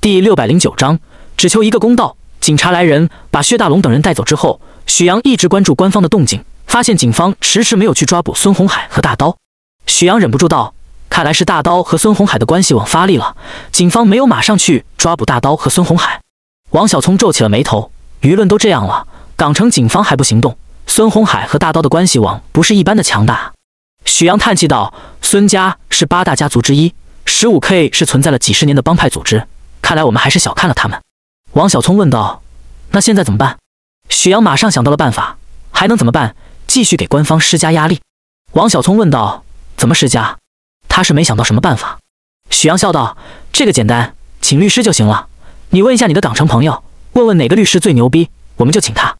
第六百零九章，只求一个公道。警察来人，把薛大龙等人带走之后，许阳一直关注官方的动静，发现警方迟迟没有去抓捕孙红海和大刀。许阳忍不住道：“看来是大刀和孙红海的关系网发力了，警方没有马上去抓捕大刀和孙红海。”王小聪皱起了眉头：“舆论都这样了，港城警方还不行动？孙红海和大刀的关系网不是一般的强大。”许阳叹气道：“孙家是八大家族之一，十五 K 是存在了几十年的帮派组织。”看来我们还是小看了他们，王小聪问道：“那现在怎么办？”许阳马上想到了办法：“还能怎么办？继续给官方施加压力。”王小聪问道：“怎么施加？”他是没想到什么办法。许阳笑道：“这个简单，请律师就行了。你问一下你的港城朋友，问问哪个律师最牛逼，我们就请他。”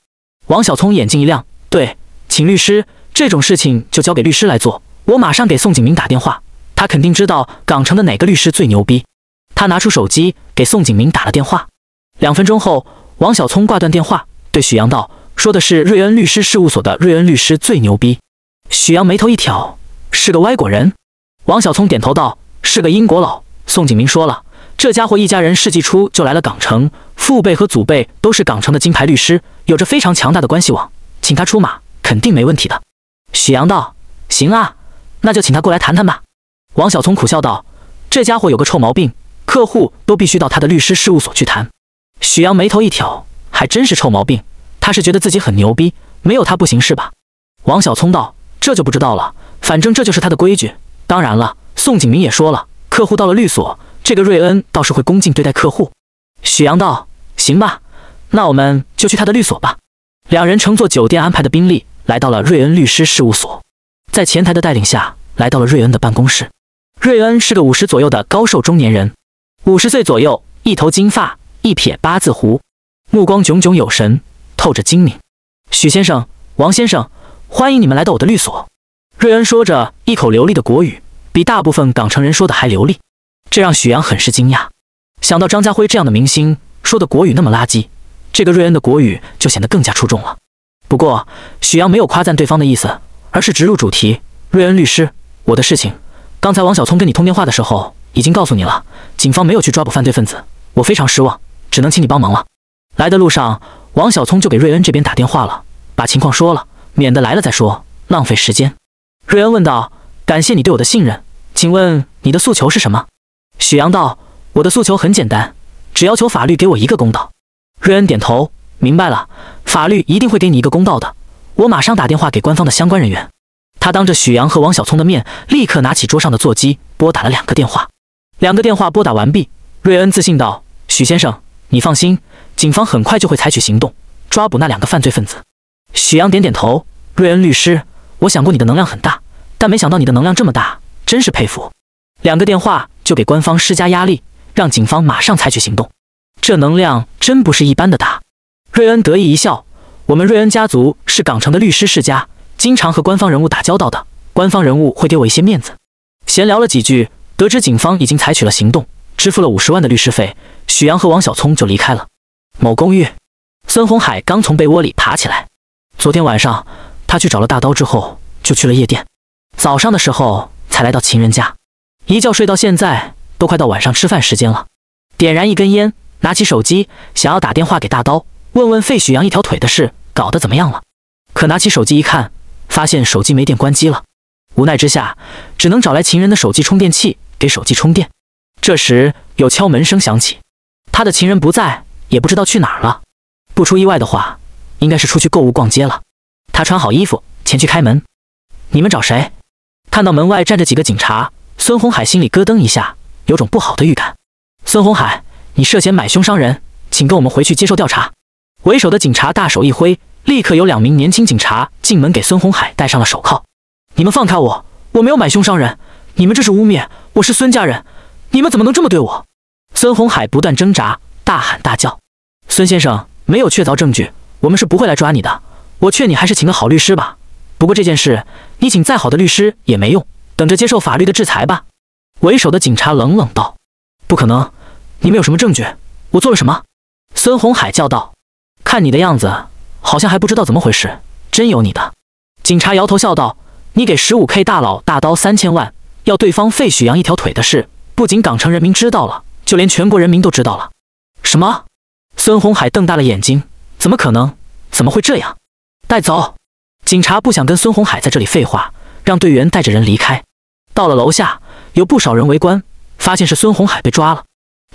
王小聪眼睛一亮：“对，请律师这种事情就交给律师来做。我马上给宋景明打电话，他肯定知道港城的哪个律师最牛逼。”他拿出手机。给宋景明打了电话，两分钟后，王小聪挂断电话，对许阳道：“说的是瑞恩律师事务所的瑞恩律师最牛逼。”许阳眉头一挑：“是个歪果人。”王小聪点头道：“是个英国佬。”宋景明说了：“这家伙一家人世纪初就来了港城，父辈和祖辈都是港城的金牌律师，有着非常强大的关系网，请他出马肯定没问题的。”许阳道：“行啊，那就请他过来谈谈吧。”王小聪苦笑道：“这家伙有个臭毛病。”客户都必须到他的律师事务所去谈。许阳眉头一挑，还真是臭毛病。他是觉得自己很牛逼，没有他不行是吧？王小聪道：“这就不知道了，反正这就是他的规矩。当然了，宋景明也说了，客户到了律所，这个瑞恩倒是会恭敬对待客户。”许阳道：“行吧，那我们就去他的律所吧。”两人乘坐酒店安排的宾利，来到了瑞恩律师事务所，在前台的带领下来到了瑞恩的办公室。瑞恩是个五十左右的高瘦中年人。五十岁左右，一头金发，一撇八字胡，目光炯炯有神，透着精明。许先生，王先生，欢迎你们来到我的律所。瑞恩说着一口流利的国语，比大部分港城人说的还流利，这让许阳很是惊讶。想到张家辉这样的明星说的国语那么垃圾，这个瑞恩的国语就显得更加出众了。不过，许阳没有夸赞对方的意思，而是直入主题：“瑞恩律师，我的事情，刚才王小聪跟你通电话的时候。”已经告诉你了，警方没有去抓捕犯罪分子，我非常失望，只能请你帮忙了。来的路上，王小聪就给瑞恩这边打电话了，把情况说了，免得来了再说，浪费时间。瑞恩问道：“感谢你对我的信任，请问你的诉求是什么？”许阳道：“我的诉求很简单，只要求法律给我一个公道。”瑞恩点头，明白了，法律一定会给你一个公道的。我马上打电话给官方的相关人员。他当着许阳和王小聪的面，立刻拿起桌上的座机，拨打了两个电话。两个电话拨打完毕，瑞恩自信道：“许先生，你放心，警方很快就会采取行动，抓捕那两个犯罪分子。”许阳点点头：“瑞恩律师，我想过你的能量很大，但没想到你的能量这么大，真是佩服。”两个电话就给官方施加压力，让警方马上采取行动，这能量真不是一般的大。瑞恩得意一笑：“我们瑞恩家族是港城的律师世家，经常和官方人物打交道的，官方人物会给我一些面子。”闲聊了几句。得知警方已经采取了行动，支付了五十万的律师费，许阳和王小聪就离开了某公寓。孙红海刚从被窝里爬起来，昨天晚上他去找了大刀之后，就去了夜店，早上的时候才来到情人家，一觉睡到现在，都快到晚上吃饭时间了。点燃一根烟，拿起手机想要打电话给大刀，问问费许阳一条腿的事搞得怎么样了，可拿起手机一看，发现手机没电关机了。无奈之下，只能找来情人的手机充电器给手机充电。这时，有敲门声响起，他的情人不在，也不知道去哪儿了。不出意外的话，应该是出去购物逛街了。他穿好衣服前去开门。你们找谁？看到门外站着几个警察，孙红海心里咯噔一下，有种不好的预感。孙红海，你涉嫌买凶伤人，请跟我们回去接受调查。为首的警察大手一挥，立刻有两名年轻警察进门给孙红海戴上了手铐。你们放开我！我没有买凶伤人，你们这是污蔑！我是孙家人，你们怎么能这么对我？孙红海不断挣扎，大喊大叫。孙先生没有确凿证据，我们是不会来抓你的。我劝你还是请个好律师吧。不过这件事，你请再好的律师也没用，等着接受法律的制裁吧。为首的警察冷冷道：“不可能！你们有什么证据？我做了什么？”孙红海叫道：“看你的样子，好像还不知道怎么回事，真有你的！”警察摇头笑道。你给十五 K 大佬大刀三千万，要对方废许阳一条腿的事，不仅港城人民知道了，就连全国人民都知道了。什么？孙红海瞪大了眼睛，怎么可能？怎么会这样？带走！警察不想跟孙红海在这里废话，让队员带着人离开。到了楼下，有不少人围观，发现是孙红海被抓了。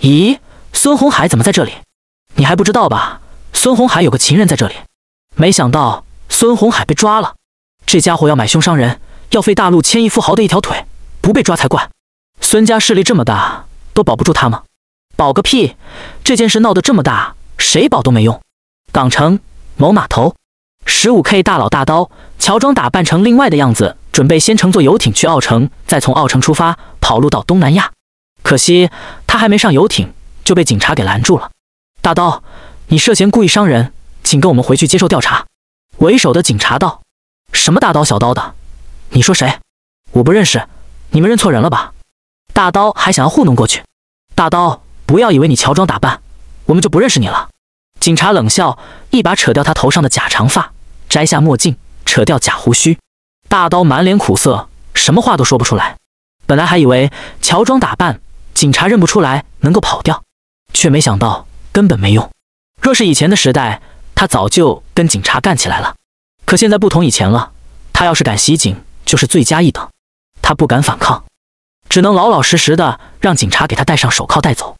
咦，孙红海怎么在这里？你还不知道吧？孙红海有个情人在这里，没想到孙红海被抓了。这家伙要买凶伤人，要废大陆千亿富豪的一条腿，不被抓才怪。孙家势力这么大，都保不住他吗？保个屁！这件事闹得这么大，谁保都没用。港城某码头，十五 K 大佬大刀乔装打扮成另外的样子，准备先乘坐游艇去澳城，再从澳城出发跑路到东南亚。可惜他还没上游艇，就被警察给拦住了。大刀，你涉嫌故意伤人，请跟我们回去接受调查。为首的警察道。什么大刀小刀的？你说谁？我不认识，你们认错人了吧？大刀还想要糊弄过去？大刀，不要以为你乔装打扮，我们就不认识你了。警察冷笑，一把扯掉他头上的假长发，摘下墨镜，扯掉假胡须。大刀满脸苦涩，什么话都说不出来。本来还以为乔装打扮，警察认不出来，能够跑掉，却没想到根本没用。若是以前的时代，他早就跟警察干起来了。可现在不同以前了，他要是敢袭警，就是罪加一等，他不敢反抗，只能老老实实的让警察给他戴上手铐带走。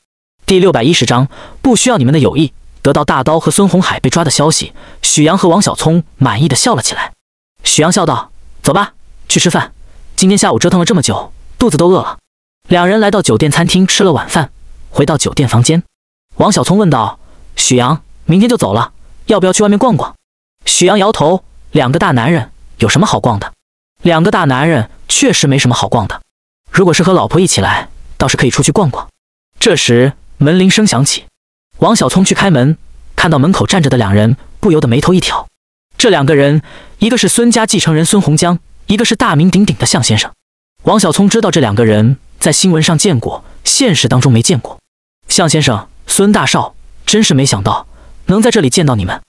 第六百一十章不需要你们的友谊。得到大刀和孙红海被抓的消息，许阳和王小聪满意的笑了起来。许阳笑道：“走吧，去吃饭。今天下午折腾了这么久，肚子都饿了。”两人来到酒店餐厅吃了晚饭，回到酒店房间，王小聪问道：“许阳，明天就走了，要不要去外面逛逛？”许阳摇头。两个大男人有什么好逛的？两个大男人确实没什么好逛的。如果是和老婆一起来，倒是可以出去逛逛。这时门铃声响起，王小聪去开门，看到门口站着的两人，不由得眉头一挑。这两个人，一个是孙家继承人孙洪江，一个是大名鼎鼎的向先生。王小聪知道这两个人在新闻上见过，现实当中没见过。向先生，孙大少，真是没想到能在这里见到你们。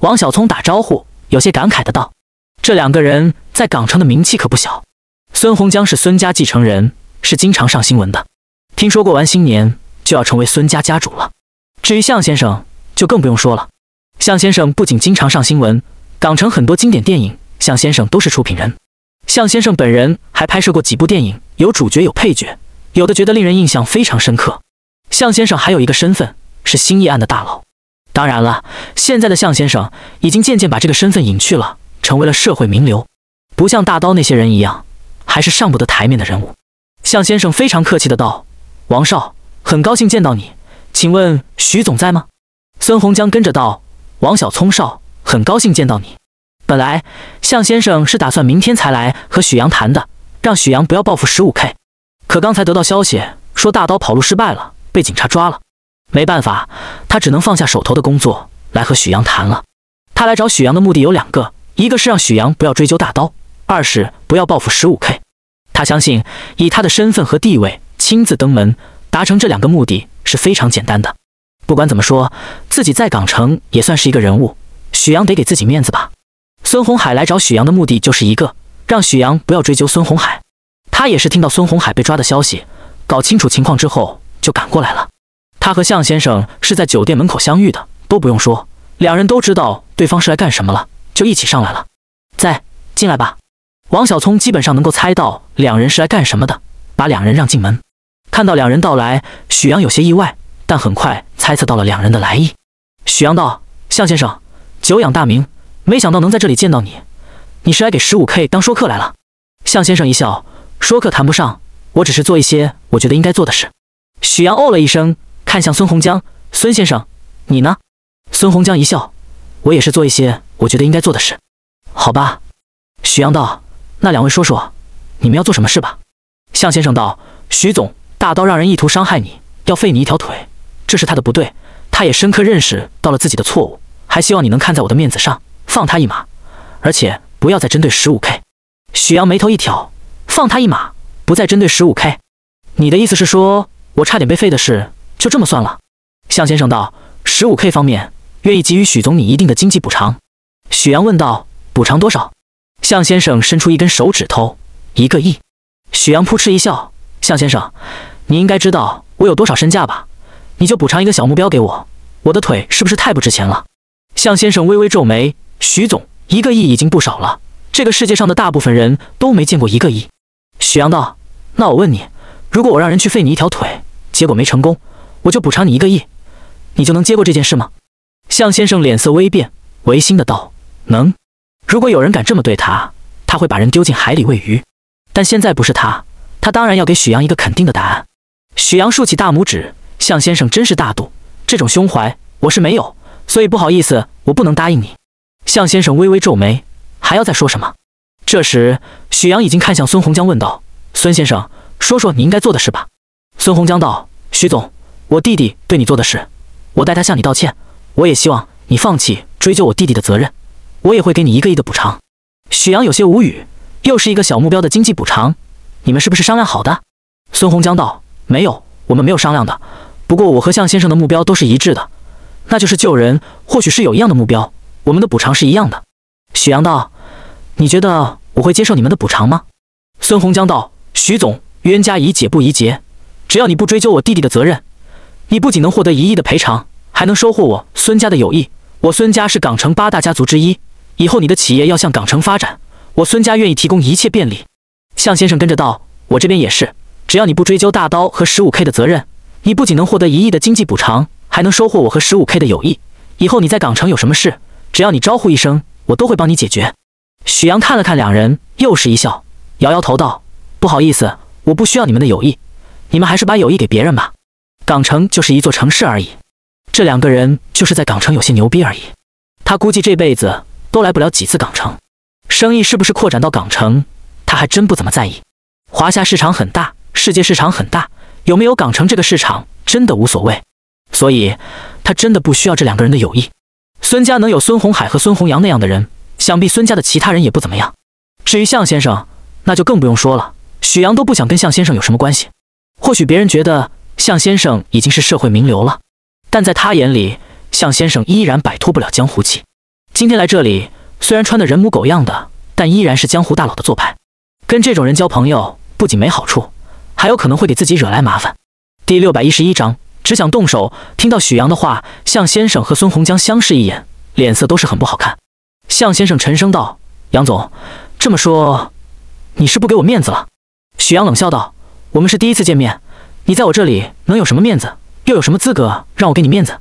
王小聪打招呼。有些感慨的道：“这两个人在港城的名气可不小。孙洪江是孙家继承人，是经常上新闻的。听说过完新年就要成为孙家家主了。至于向先生，就更不用说了。向先生不仅经常上新闻，港城很多经典电影向先生都是出品人。向先生本人还拍摄过几部电影，有主角有配角，有的觉得令人印象非常深刻。向先生还有一个身份是新义案的大佬。”当然了，现在的向先生已经渐渐把这个身份隐去了，成为了社会名流，不像大刀那些人一样，还是上不得台面的人物。向先生非常客气的道：“王少，很高兴见到你，请问徐总在吗？”孙红江跟着道：“王小聪少，很高兴见到你。”本来向先生是打算明天才来和许阳谈的，让许阳不要报复十五 K，可刚才得到消息说大刀跑路失败了，被警察抓了。没办法，他只能放下手头的工作来和许阳谈了。他来找许阳的目的有两个：一个是让许阳不要追究大刀，二是不要报复十五 K。他相信，以他的身份和地位，亲自登门达成这两个目的是非常简单的。不管怎么说，自己在港城也算是一个人物，许阳得给自己面子吧。孙红海来找许阳的目的就是一个，让许阳不要追究孙红海。他也是听到孙红海被抓的消息，搞清楚情况之后就赶过来了。他和向先生是在酒店门口相遇的，都不用说，两人都知道对方是来干什么了，就一起上来了。在进来吧。王小聪基本上能够猜到两人是来干什么的，把两人让进门。看到两人到来，许阳有些意外，但很快猜测到了两人的来意。许阳道：“向先生，久仰大名，没想到能在这里见到你。你是来给十五 K 当说客来了？”向先生一笑，说客谈不上，我只是做一些我觉得应该做的事。许阳哦了一声。看向孙洪江，孙先生，你呢？孙洪江一笑，我也是做一些我觉得应该做的事，好吧？许阳道：“那两位说说，你们要做什么事吧？”向先生道：“徐总，大刀让人意图伤害你，要废你一条腿，这是他的不对，他也深刻认识到了自己的错误，还希望你能看在我的面子上放他一马，而且不要再针对十五 K。”许阳眉头一挑，放他一马，不再针对十五 K？你的意思是说我差点被废的事？就这么算了，向先生道：“十五 K 方面愿意给予许总你一定的经济补偿。”许阳问道：“补偿多少？”向先生伸出一根手指头：“一个亿。”许阳扑哧一笑：“向先生，你应该知道我有多少身价吧？你就补偿一个小目标给我，我的腿是不是太不值钱了？”向先生微微皱眉：“许总，一个亿已经不少了，这个世界上的大部分人都没见过一个亿。”许阳道：“那我问你，如果我让人去废你一条腿，结果没成功？”我就补偿你一个亿，你就能接过这件事吗？向先生脸色微变，违心的道：“能。”如果有人敢这么对他，他会把人丢进海里喂鱼。但现在不是他，他当然要给许阳一个肯定的答案。许阳竖起大拇指，向先生真是大度，这种胸怀我是没有，所以不好意思，我不能答应你。向先生微微皱眉，还要再说什么？这时，许阳已经看向孙洪江，问道：“孙先生，说说你应该做的事吧。”孙洪江道：“徐总。”我弟弟对你做的事，我代他向你道歉。我也希望你放弃追究我弟弟的责任，我也会给你一个亿的补偿。许阳有些无语，又是一个小目标的经济补偿，你们是不是商量好的？孙洪江道：“没有，我们没有商量的。不过我和向先生的目标都是一致的，那就是救人。或许是有一样的目标，我们的补偿是一样的。”许阳道：“你觉得我会接受你们的补偿吗？”孙洪江道：“许总，冤家宜解不宜结，只要你不追究我弟弟的责任。”你不仅能获得一亿的赔偿，还能收获我孙家的友谊。我孙家是港城八大家族之一，以后你的企业要向港城发展，我孙家愿意提供一切便利。向先生跟着道，我这边也是，只要你不追究大刀和十五 K 的责任，你不仅能获得一亿的经济补偿，还能收获我和十五 K 的友谊。以后你在港城有什么事，只要你招呼一声，我都会帮你解决。许阳看了看两人，又是一笑，摇摇头道：“不好意思，我不需要你们的友谊，你们还是把友谊给别人吧。”港城就是一座城市而已，这两个人就是在港城有些牛逼而已。他估计这辈子都来不了几次港城，生意是不是扩展到港城，他还真不怎么在意。华夏市场很大，世界市场很大，有没有港城这个市场真的无所谓。所以，他真的不需要这两个人的友谊。孙家能有孙红海和孙红扬那样的人，想必孙家的其他人也不怎么样。至于向先生，那就更不用说了。许阳都不想跟向先生有什么关系。或许别人觉得。向先生已经是社会名流了，但在他眼里，向先生依然摆脱不了江湖气。今天来这里，虽然穿的人模狗样的，但依然是江湖大佬的做派。跟这种人交朋友，不仅没好处，还有可能会给自己惹来麻烦。第六百一十一章，只想动手。听到许阳的话，向先生和孙洪江相视一眼，脸色都是很不好看。向先生沉声道：“杨总，这么说，你是不给我面子了？”许阳冷笑道：“我们是第一次见面。”你在我这里能有什么面子？又有什么资格让我给你面子？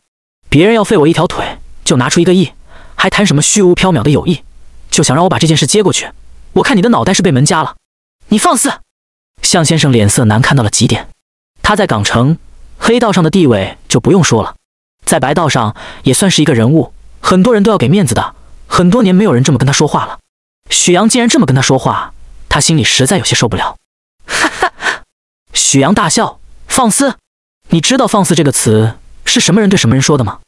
别人要废我一条腿，就拿出一个亿，还谈什么虚无缥缈的友谊？就想让我把这件事接过去？我看你的脑袋是被门夹了！你放肆！向先生脸色难看到了极点。他在港城黑道上的地位就不用说了，在白道上也算是一个人物，很多人都要给面子的。很多年没有人这么跟他说话了。许阳竟然这么跟他说话，他心里实在有些受不了。哈哈！许阳大笑。放肆！你知道“放肆”这个词是什么人对什么人说的吗？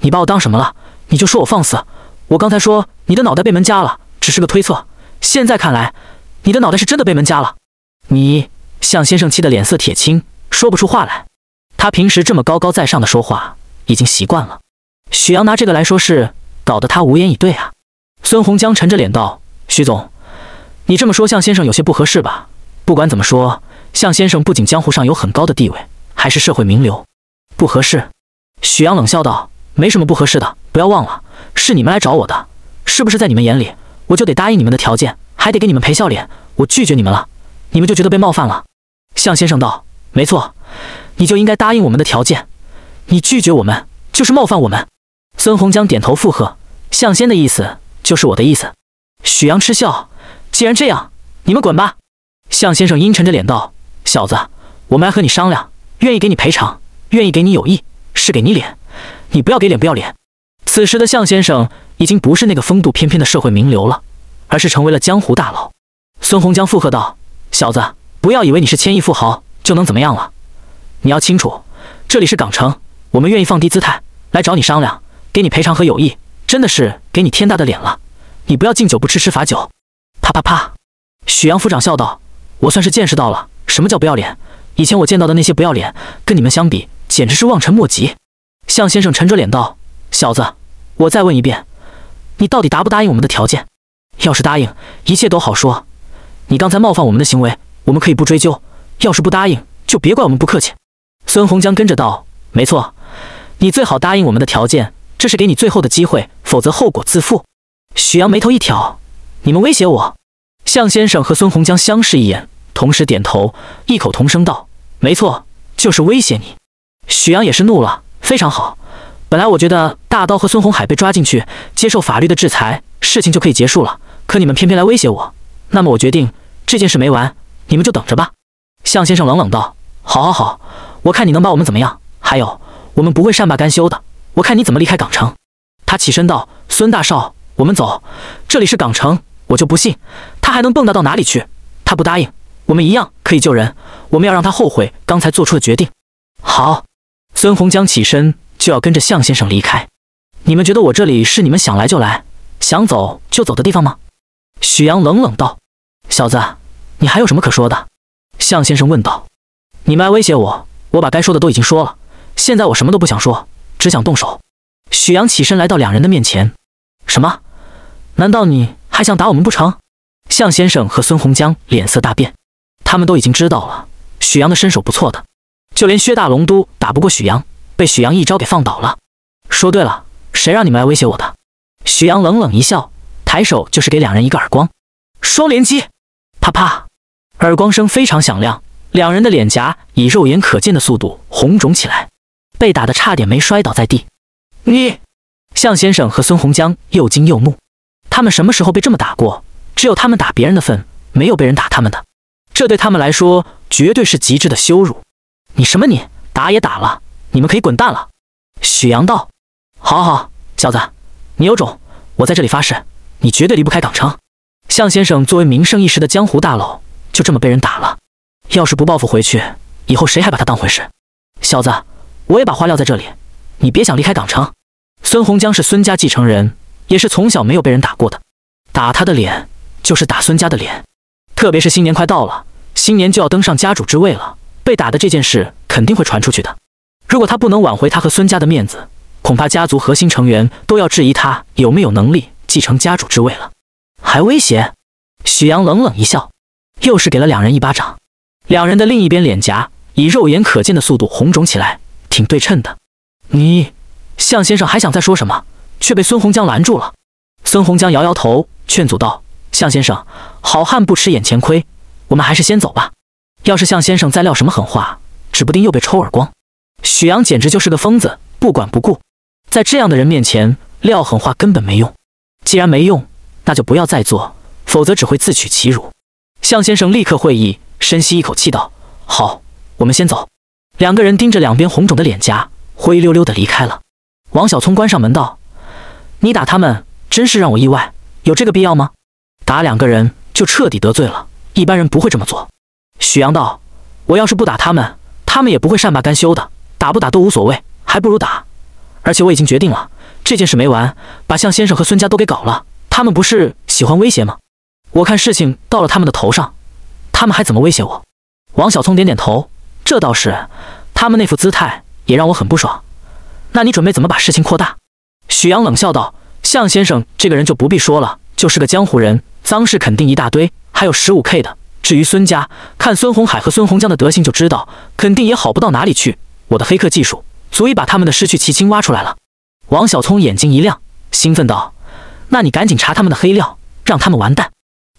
你把我当什么了？你就说我放肆？我刚才说你的脑袋被门夹了，只是个推测。现在看来，你的脑袋是真的被门夹了。你向先生气得脸色铁青，说不出话来。他平时这么高高在上的说话，已经习惯了。许阳拿这个来说事，搞得他无言以对啊。孙洪江沉着脸道：“许总，你这么说向先生有些不合适吧？不管怎么说。”向先生不仅江湖上有很高的地位，还是社会名流，不合适。许阳冷笑道：“没什么不合适的，不要忘了，是你们来找我的，是不是在你们眼里，我就得答应你们的条件，还得给你们赔笑脸？我拒绝你们了，你们就觉得被冒犯了？”向先生道：“没错，你就应该答应我们的条件，你拒绝我们就是冒犯我们。”孙洪江点头附和：“向先的意思就是我的意思。”许阳嗤笑：“既然这样，你们滚吧。”向先生阴沉着脸道。小子，我们来和你商量，愿意给你赔偿，愿意给你友谊，是给你脸，你不要给脸不要脸。此时的向先生已经不是那个风度翩翩的社会名流了，而是成为了江湖大佬。孙洪江附和道：“小子，不要以为你是千亿富豪就能怎么样了，你要清楚，这里是港城，我们愿意放低姿态来找你商量，给你赔偿和友谊，真的是给你天大的脸了，你不要敬酒不吃吃罚酒。”啪啪啪，许阳副长笑道：“我算是见识到了。”什么叫不要脸？以前我见到的那些不要脸，跟你们相比简直是望尘莫及。向先生沉着脸道：“小子，我再问一遍，你到底答不答应我们的条件？要是答应，一切都好说；你刚才冒犯我们的行为，我们可以不追究。要是不答应，就别怪我们不客气。”孙红江跟着道：“没错，你最好答应我们的条件，这是给你最后的机会，否则后果自负。”许阳眉头一挑：“你们威胁我？”向先生和孙红江相视一眼。同时点头，异口同声道：“没错，就是威胁你。”许阳也是怒了：“非常好，本来我觉得大刀和孙红海被抓进去接受法律的制裁，事情就可以结束了。可你们偏偏来威胁我，那么我决定这件事没完，你们就等着吧。”向先生冷冷道：“好，好，好，我看你能把我们怎么样？还有，我们不会善罢甘休的，我看你怎么离开港城。”他起身道：“孙大少，我们走，这里是港城，我就不信他还能蹦跶到哪里去。他不答应。”我们一样可以救人，我们要让他后悔刚才做出的决定。好，孙红江起身就要跟着向先生离开。你们觉得我这里是你们想来就来、想走就走的地方吗？许阳冷冷道：“小子，你还有什么可说的？”向先生问道：“你们来威胁我，我把该说的都已经说了，现在我什么都不想说，只想动手。”许阳起身来到两人的面前：“什么？难道你还想打我们不成？”向先生和孙洪江脸色大变。他们都已经知道了，许阳的身手不错的，就连薛大龙都打不过许阳，被许阳一招给放倒了。说对了，谁让你们来威胁我的？许阳冷冷一笑，抬手就是给两人一个耳光，双连击，啪啪，耳光声非常响亮，两人的脸颊以肉眼可见的速度红肿起来，被打的差点没摔倒在地。你，向先生和孙洪江又惊又怒，他们什么时候被这么打过？只有他们打别人的份，没有被人打他们的。这对他们来说绝对是极致的羞辱。你什么？你打也打了，你们可以滚蛋了。许阳道：“好好，小子，你有种！我在这里发誓，你绝对离不开港城。”向先生作为名声一时的江湖大佬，就这么被人打了，要是不报复回去，以后谁还把他当回事？小子，我也把话撂在这里，你别想离开港城。孙洪江是孙家继承人，也是从小没有被人打过的，打他的脸就是打孙家的脸。特别是新年快到了，新年就要登上家主之位了。被打的这件事肯定会传出去的。如果他不能挽回他和孙家的面子，恐怕家族核心成员都要质疑他有没有能力继承家主之位了。还威胁？许阳冷冷一笑，又是给了两人一巴掌。两人的另一边脸颊以肉眼可见的速度红肿起来，挺对称的。你，向先生还想再说什么，却被孙洪江拦住了。孙洪江摇摇头，劝阻道。向先生，好汉不吃眼前亏，我们还是先走吧。要是向先生再撂什么狠话，指不定又被抽耳光。许阳简直就是个疯子，不管不顾，在这样的人面前撂狠话根本没用。既然没用，那就不要再做，否则只会自取其辱。向先生立刻会意，深吸一口气道：“好，我们先走。”两个人盯着两边红肿的脸颊，灰溜溜的离开了。王小聪关上门道：“你打他们，真是让我意外，有这个必要吗？”打两个人就彻底得罪了，一般人不会这么做。许阳道：“我要是不打他们，他们也不会善罢甘休的。打不打都无所谓，还不如打。而且我已经决定了，这件事没完，把向先生和孙家都给搞了。他们不是喜欢威胁吗？我看事情到了他们的头上，他们还怎么威胁我？”王小聪点点头：“这倒是，他们那副姿态也让我很不爽。那你准备怎么把事情扩大？”许阳冷笑道：“向先生这个人就不必说了，就是个江湖人。”脏事肯定一大堆，还有十五 K 的。至于孙家，看孙红海和孙红江的德行就知道，肯定也好不到哪里去。我的黑客技术足以把他们的失去奇青挖出来了。王小聪眼睛一亮，兴奋道：“那你赶紧查他们的黑料，让他们完蛋。”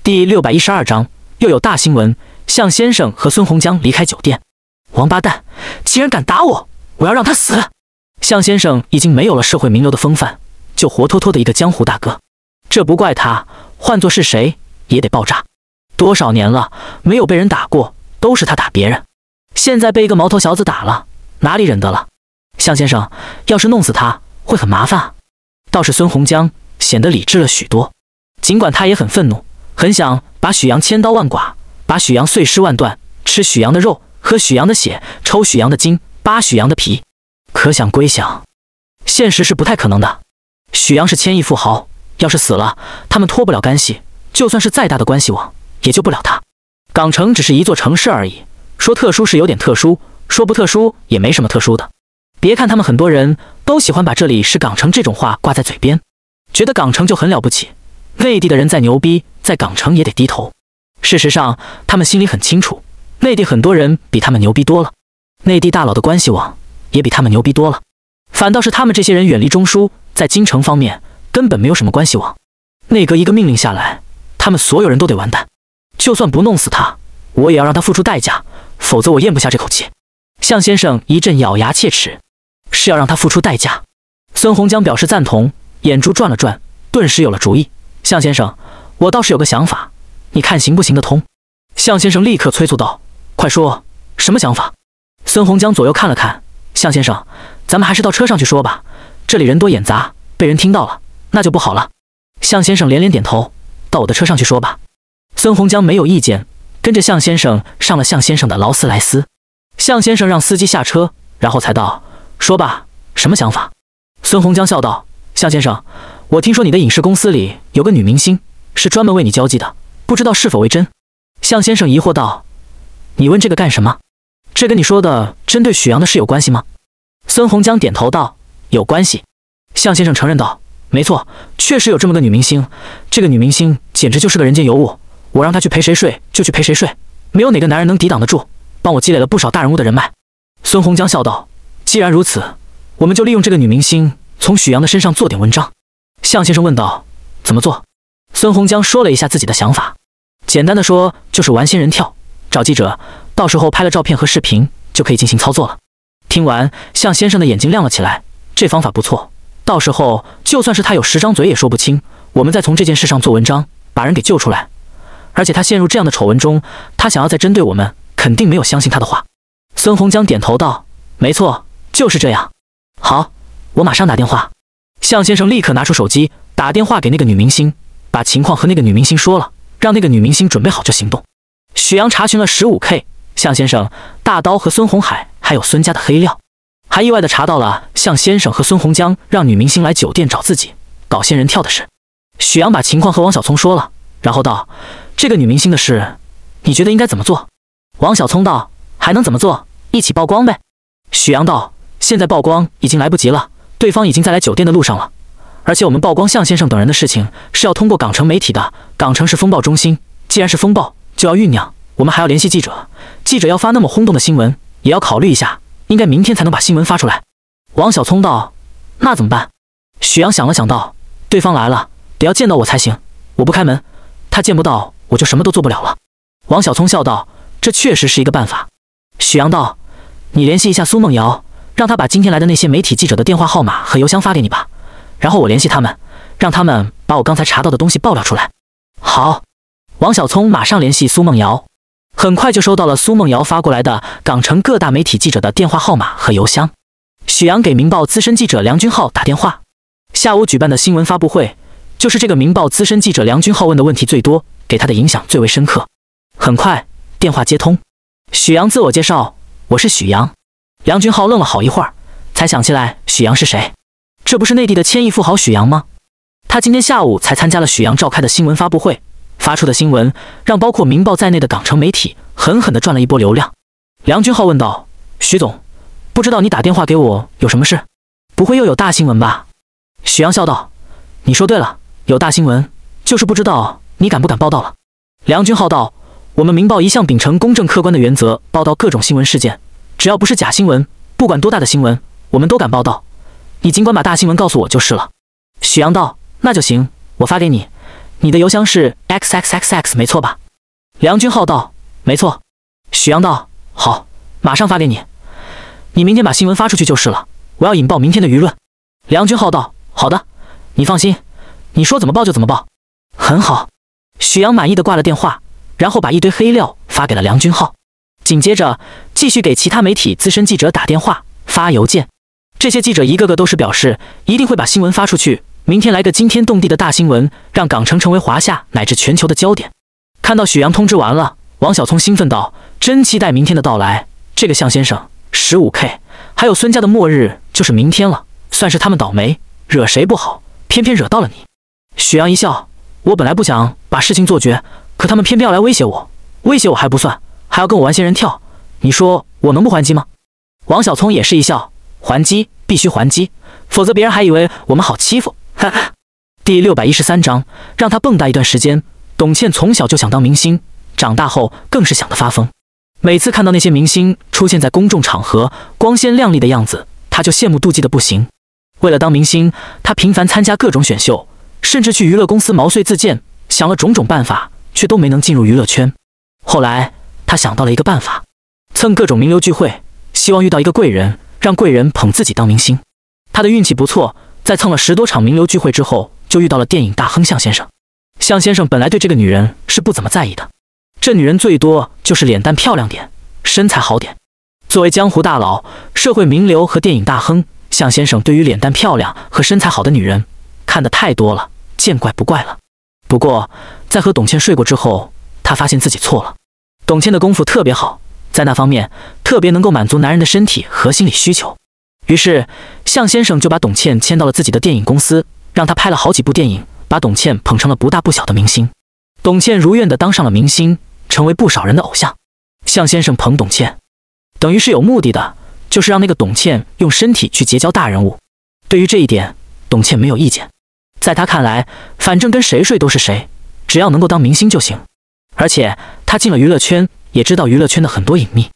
第六百一十二章又有大新闻。向先生和孙红江离开酒店。王八蛋，竟然敢打我！我要让他死！向先生已经没有了社会名流的风范，就活脱脱的一个江湖大哥。这不怪他。换作是谁也得爆炸。多少年了没有被人打过，都是他打别人。现在被一个毛头小子打了，哪里忍得了？向先生，要是弄死他会很麻烦啊。倒是孙洪江显得理智了许多，尽管他也很愤怒，很想把许阳千刀万剐，把许阳碎尸万段，吃许阳的肉，喝许阳的血，抽许阳的筋，扒许阳的皮。可想归想，现实是不太可能的。许阳是千亿富豪。要是死了，他们脱不了干系。就算是再大的关系网，也救不了他。港城只是一座城市而已，说特殊是有点特殊，说不特殊也没什么特殊的。别看他们很多人都喜欢把“这里是港城”这种话挂在嘴边，觉得港城就很了不起，内地的人再牛逼，在港城也得低头。事实上，他们心里很清楚，内地很多人比他们牛逼多了，内地大佬的关系网也比他们牛逼多了。反倒是他们这些人远离中枢，在京城方面。根本没有什么关系网，内阁一个命令下来，他们所有人都得完蛋。就算不弄死他，我也要让他付出代价，否则我咽不下这口气。向先生一阵咬牙切齿，是要让他付出代价。孙红江表示赞同，眼珠转了转，顿时有了主意。向先生，我倒是有个想法，你看行不行得通？向先生立刻催促道：“快说，什么想法？”孙红江左右看了看，向先生，咱们还是到车上去说吧，这里人多眼杂，被人听到了。那就不好了，向先生连连点头。到我的车上去说吧。孙洪江没有意见，跟着向先生上了向先生的劳斯莱斯。向先生让司机下车，然后才道：“说吧，什么想法？”孙洪江笑道：“向先生，我听说你的影视公司里有个女明星，是专门为你交际的，不知道是否为真？”向先生疑惑道：“你问这个干什么？这跟你说的针对许阳的事有关系吗？”孙洪江点头道：“有关系。”向先生承认道。没错，确实有这么个女明星。这个女明星简直就是个人间尤物，我让她去陪谁睡就去陪谁睡，没有哪个男人能抵挡得住。帮我积累了不少大人物的人脉。孙红江笑道：“既然如此，我们就利用这个女明星，从许阳的身上做点文章。”向先生问道：“怎么做？”孙红江说了一下自己的想法，简单的说就是玩仙人跳，找记者，到时候拍了照片和视频就可以进行操作了。听完，向先生的眼睛亮了起来，这方法不错。到时候就算是他有十张嘴也说不清，我们再从这件事上做文章，把人给救出来。而且他陷入这样的丑闻中，他想要再针对我们，肯定没有相信他的话。孙洪江点头道：“没错，就是这样。好，我马上打电话。”向先生立刻拿出手机打电话给那个女明星，把情况和那个女明星说了，让那个女明星准备好就行动。许阳查询了十五 K 向先生、大刀和孙红海还有孙家的黑料。还意外的查到了向先生和孙洪江让女明星来酒店找自己搞仙人跳的事。许阳把情况和王小聪说了，然后道：“这个女明星的事，你觉得应该怎么做？”王小聪道：“还能怎么做？一起曝光呗。”许阳道：“现在曝光已经来不及了，对方已经在来酒店的路上了。而且我们曝光向先生等人的事情是要通过港城媒体的。港城是风暴中心，既然是风暴，就要酝酿。我们还要联系记者，记者要发那么轰动的新闻，也要考虑一下。”应该明天才能把新闻发出来，王小聪道：“那怎么办？”许阳想了想道：“对方来了，得要见到我才行。我不开门，他见不到我就什么都做不了了。”王小聪笑道：“这确实是一个办法。”许阳道：“你联系一下苏梦瑶，让他把今天来的那些媒体记者的电话号码和邮箱发给你吧，然后我联系他们，让他们把我刚才查到的东西爆料出来。”好，王小聪马上联系苏梦瑶。很快就收到了苏梦瑶发过来的港城各大媒体记者的电话号码和邮箱。许阳给《明报》资深记者梁君浩打电话。下午举办的新闻发布会，就是这个《明报》资深记者梁君浩问的问题最多，给他的影响最为深刻。很快电话接通，许阳自我介绍：“我是许阳。”梁君浩愣了好一会儿，才想起来许阳是谁。这不是内地的千亿富豪许阳吗？他今天下午才参加了许阳召开的新闻发布会。发出的新闻让包括《明报》在内的港城媒体狠狠地赚了一波流量。梁军浩问道：“徐总，不知道你打电话给我有什么事？不会又有大新闻吧？”许阳笑道：“你说对了，有大新闻，就是不知道你敢不敢报道了。”梁军浩道：“我们《明报》一向秉承公正客观的原则，报道各种新闻事件，只要不是假新闻，不管多大的新闻，我们都敢报道。你尽管把大新闻告诉我就是了。”许阳道：“那就行，我发给你。”你的邮箱是 x x x x 没错吧？梁军浩道：“没错。”许阳道：“好，马上发给你。你明天把新闻发出去就是了。我要引爆明天的舆论。”梁军浩道：“好的，你放心，你说怎么报就怎么报，很好。”许阳满意的挂了电话，然后把一堆黑料发给了梁军浩，紧接着继续给其他媒体资深记者打电话发邮件。这些记者一个个都是表示一定会把新闻发出去。明天来个惊天动地的大新闻，让港城成为华夏乃至全球的焦点。看到许阳通知完了，王小聪兴奋道：“真期待明天的到来。这个向先生十五 K，还有孙家的末日就是明天了，算是他们倒霉，惹谁不好，偏偏惹到了你。”许阳一笑：“我本来不想把事情做绝，可他们偏偏要来威胁我，威胁我还不算，还要跟我玩仙人跳，你说我能不还击吗？”王小聪也是一笑：“还击必须还击，否则别人还以为我们好欺负。” 第六百一十三章，让他蹦跶一段时间。董倩从小就想当明星，长大后更是想得发疯。每次看到那些明星出现在公众场合，光鲜亮丽的样子，她就羡慕妒忌的不行。为了当明星，她频繁参加各种选秀，甚至去娱乐公司毛遂自荐，想了种种办法，却都没能进入娱乐圈。后来，她想到了一个办法，蹭各种名流聚会，希望遇到一个贵人，让贵人捧自己当明星。她的运气不错。在蹭了十多场名流聚会之后，就遇到了电影大亨向先生。向先生本来对这个女人是不怎么在意的，这女人最多就是脸蛋漂亮点，身材好点。作为江湖大佬、社会名流和电影大亨，向先生对于脸蛋漂亮和身材好的女人看得太多了，见怪不怪了。不过，在和董倩睡过之后，他发现自己错了。董倩的功夫特别好，在那方面特别能够满足男人的身体和心理需求。于是，向先生就把董倩签到了自己的电影公司，让她拍了好几部电影，把董倩捧成了不大不小的明星。董倩如愿的当上了明星，成为不少人的偶像。向先生捧董倩，等于是有目的的，就是让那个董倩用身体去结交大人物。对于这一点，董倩没有意见。在她看来，反正跟谁睡都是谁，只要能够当明星就行。而且她进了娱乐圈，也知道娱乐圈的很多隐秘，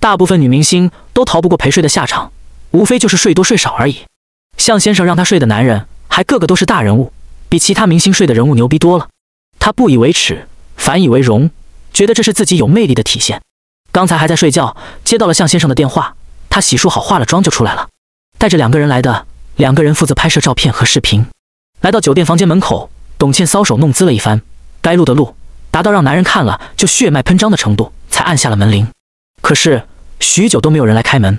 大部分女明星都逃不过陪睡的下场。无非就是睡多睡少而已。向先生让他睡的男人，还个个都是大人物，比其他明星睡的人物牛逼多了。他不以为耻，反以为荣，觉得这是自己有魅力的体现。刚才还在睡觉，接到了向先生的电话，他洗漱好、化了妆就出来了，带着两个人来的。两个人负责拍摄照片和视频。来到酒店房间门口，董倩搔首弄姿了一番，该录的录，达到让男人看了就血脉喷张的程度，才按下了门铃。可是许久都没有人来开门。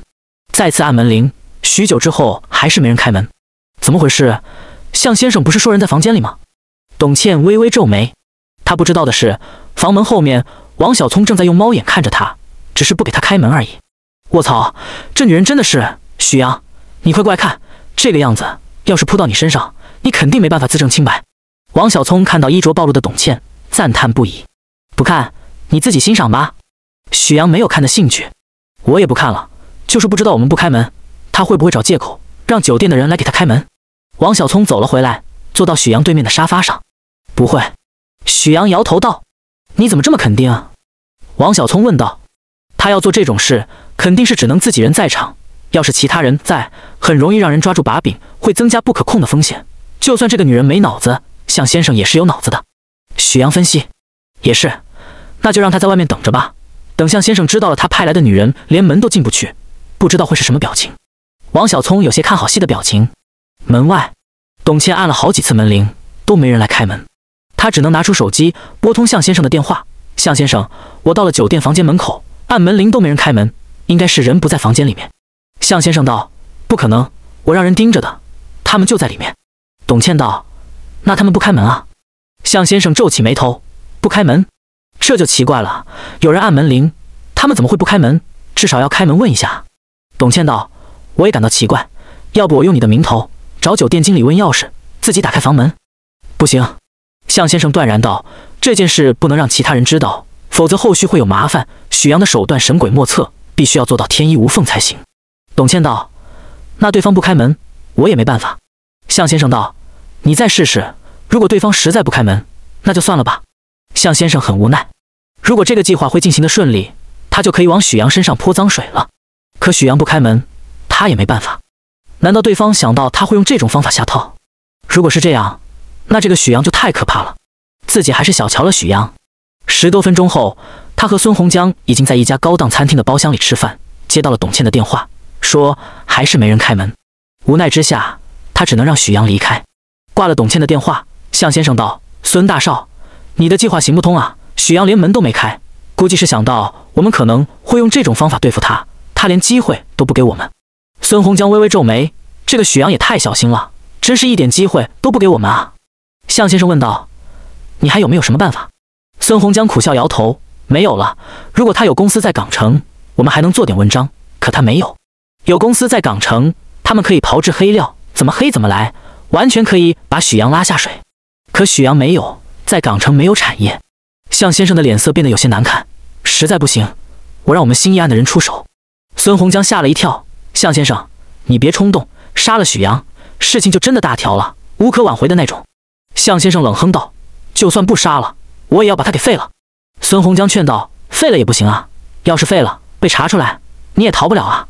再次按门铃，许久之后还是没人开门，怎么回事？向先生不是说人在房间里吗？董倩微微皱眉，她不知道的是，房门后面，王小聪正在用猫眼看着她，只是不给她开门而已。卧槽，这女人真的是许阳，你快过来看，这个样子，要是扑到你身上，你肯定没办法自证清白。王小聪看到衣着暴露的董倩，赞叹不已。不看，你自己欣赏吧。许阳没有看的兴趣，我也不看了。就是不知道我们不开门，他会不会找借口让酒店的人来给他开门？王小聪走了回来，坐到许阳对面的沙发上。不会，许阳摇头道：“你怎么这么肯定？”王小聪问道：“他要做这种事，肯定是只能自己人在场。要是其他人在，很容易让人抓住把柄，会增加不可控的风险。就算这个女人没脑子，向先生也是有脑子的。”许阳分析：“也是，那就让他在外面等着吧。等向先生知道了，他派来的女人连门都进不去。”不知道会是什么表情，王小聪有些看好戏的表情。门外，董倩按了好几次门铃，都没人来开门，她只能拿出手机拨通向先生的电话。向先生，我到了酒店房间门口，按门铃都没人开门，应该是人不在房间里面。向先生道：“不可能，我让人盯着的，他们就在里面。”董倩道：“那他们不开门啊？”向先生皱起眉头：“不开门，这就奇怪了。有人按门铃，他们怎么会不开门？至少要开门问一下。”董倩道：“我也感到奇怪，要不我用你的名头找酒店经理问钥匙，自己打开房门。”“不行！”向先生断然道，“这件事不能让其他人知道，否则后续会有麻烦。许阳的手段神鬼莫测，必须要做到天衣无缝才行。”董倩道：“那对方不开门，我也没办法。”向先生道：“你再试试，如果对方实在不开门，那就算了吧。”向先生很无奈。如果这个计划会进行的顺利，他就可以往许阳身上泼脏水了。可许阳不开门，他也没办法。难道对方想到他会用这种方法下套？如果是这样，那这个许阳就太可怕了。自己还是小瞧了许阳。十多分钟后，他和孙洪江已经在一家高档餐厅的包厢里吃饭。接到了董倩的电话，说还是没人开门。无奈之下，他只能让许阳离开。挂了董倩的电话，向先生道：“孙大少，你的计划行不通啊。许阳连门都没开，估计是想到我们可能会用这种方法对付他。”他连机会都不给我们。孙红江微微皱眉：“这个许阳也太小心了，真是一点机会都不给我们啊！”向先生问道：“你还有没有什么办法？”孙红江苦笑摇头：“没有了。如果他有公司在港城，我们还能做点文章。可他没有，有公司在港城，他们可以炮制黑料，怎么黑怎么来，完全可以把许阳拉下水。可许阳没有在港城，没有产业。”向先生的脸色变得有些难看：“实在不行，我让我们新一案的人出手。”孙洪江吓了一跳：“向先生，你别冲动，杀了许阳，事情就真的大条了，无可挽回的那种。”向先生冷哼道：“就算不杀了，我也要把他给废了。”孙洪江劝道：“废了也不行啊，要是废了，被查出来，你也逃不了啊。”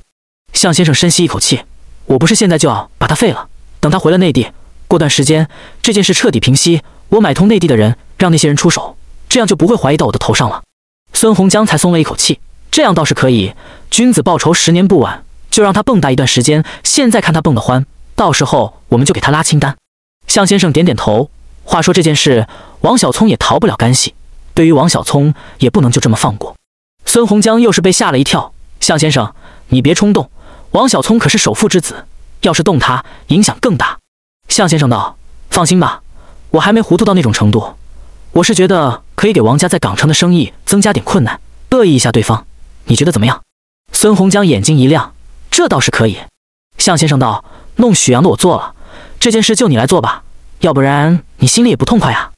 向先生深吸一口气：“我不是现在就要把他废了，等他回了内地，过段时间这件事彻底平息，我买通内地的人，让那些人出手，这样就不会怀疑到我的头上了。”孙洪江才松了一口气。这样倒是可以，君子报仇十年不晚，就让他蹦跶一段时间。现在看他蹦得欢，到时候我们就给他拉清单。向先生点点头。话说这件事，王小聪也逃不了干系，对于王小聪也不能就这么放过。孙洪江又是被吓了一跳。向先生，你别冲动，王小聪可是首富之子，要是动他，影响更大。向先生道：“放心吧，我还没糊涂到那种程度。我是觉得可以给王家在港城的生意增加点困难，恶意一下对方。”你觉得怎么样？孙红江眼睛一亮，这倒是可以。向先生道：“弄许阳的我做了，这件事就你来做吧，要不然你心里也不痛快呀。”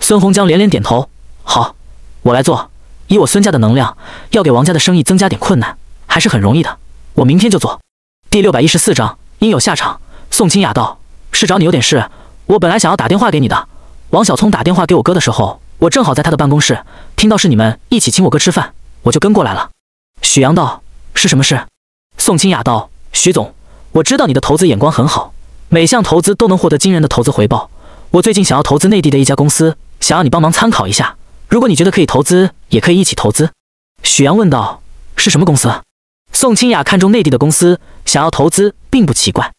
孙红江连连点头：“好，我来做。以我孙家的能量，要给王家的生意增加点困难，还是很容易的。我明天就做。”第六百一十四章应有下场。宋清雅道：“是找你有点事，我本来想要打电话给你的。王小聪打电话给我哥的时候，我正好在他的办公室，听到是你们一起请我哥吃饭，我就跟过来了。”许阳道：“是什么事？”宋清雅道：“许总，我知道你的投资眼光很好，每项投资都能获得惊人的投资回报。我最近想要投资内地的一家公司，想要你帮忙参考一下。如果你觉得可以投资，也可以一起投资。”许阳问道：“是什么公司？”宋清雅看中内地的公司，想要投资并不奇怪。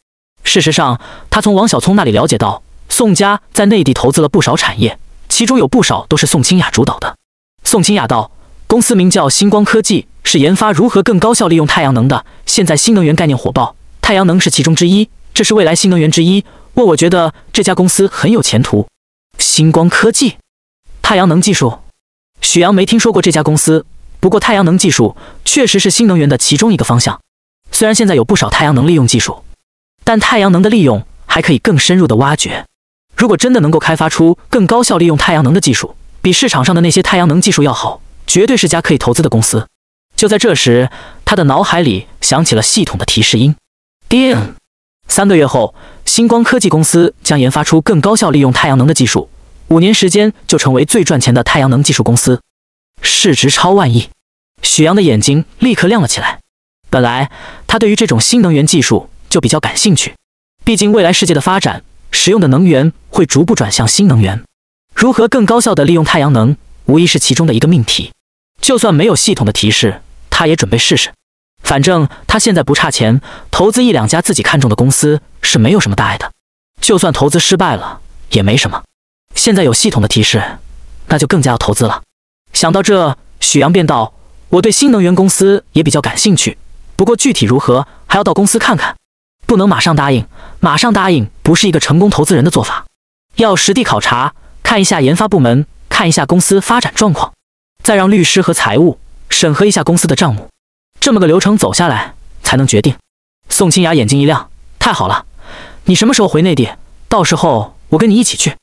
事实上，他从王小聪那里了解到，宋家在内地投资了不少产业，其中有不少都是宋清雅主导的。宋清雅道：“公司名叫星光科技。”是研发如何更高效利用太阳能的。现在新能源概念火爆，太阳能是其中之一，这是未来新能源之一。问，我觉得这家公司很有前途。星光科技，太阳能技术，许阳没听说过这家公司。不过太阳能技术确实是新能源的其中一个方向。虽然现在有不少太阳能利用技术，但太阳能的利用还可以更深入的挖掘。如果真的能够开发出更高效利用太阳能的技术，比市场上的那些太阳能技术要好，绝对是家可以投资的公司。就在这时，他的脑海里响起了系统的提示音。叮！三个月后，星光科技公司将研发出更高效利用太阳能的技术，五年时间就成为最赚钱的太阳能技术公司，市值超万亿。许阳的眼睛立刻亮了起来。本来他对于这种新能源技术就比较感兴趣，毕竟未来世界的发展，使用的能源会逐步转向新能源，如何更高效的利用太阳能，无疑是其中的一个命题。就算没有系统的提示，他也准备试试。反正他现在不差钱，投资一两家自己看中的公司是没有什么大碍的。就算投资失败了也没什么。现在有系统的提示，那就更加要投资了。想到这，许阳便道：“我对新能源公司也比较感兴趣，不过具体如何还要到公司看看，不能马上答应。马上答应不是一个成功投资人的做法，要实地考察，看一下研发部门，看一下公司发展状况。”再让律师和财务审核一下公司的账目，这么个流程走下来才能决定。宋清雅眼睛一亮：“太好了！你什么时候回内地？到时候我跟你一起去。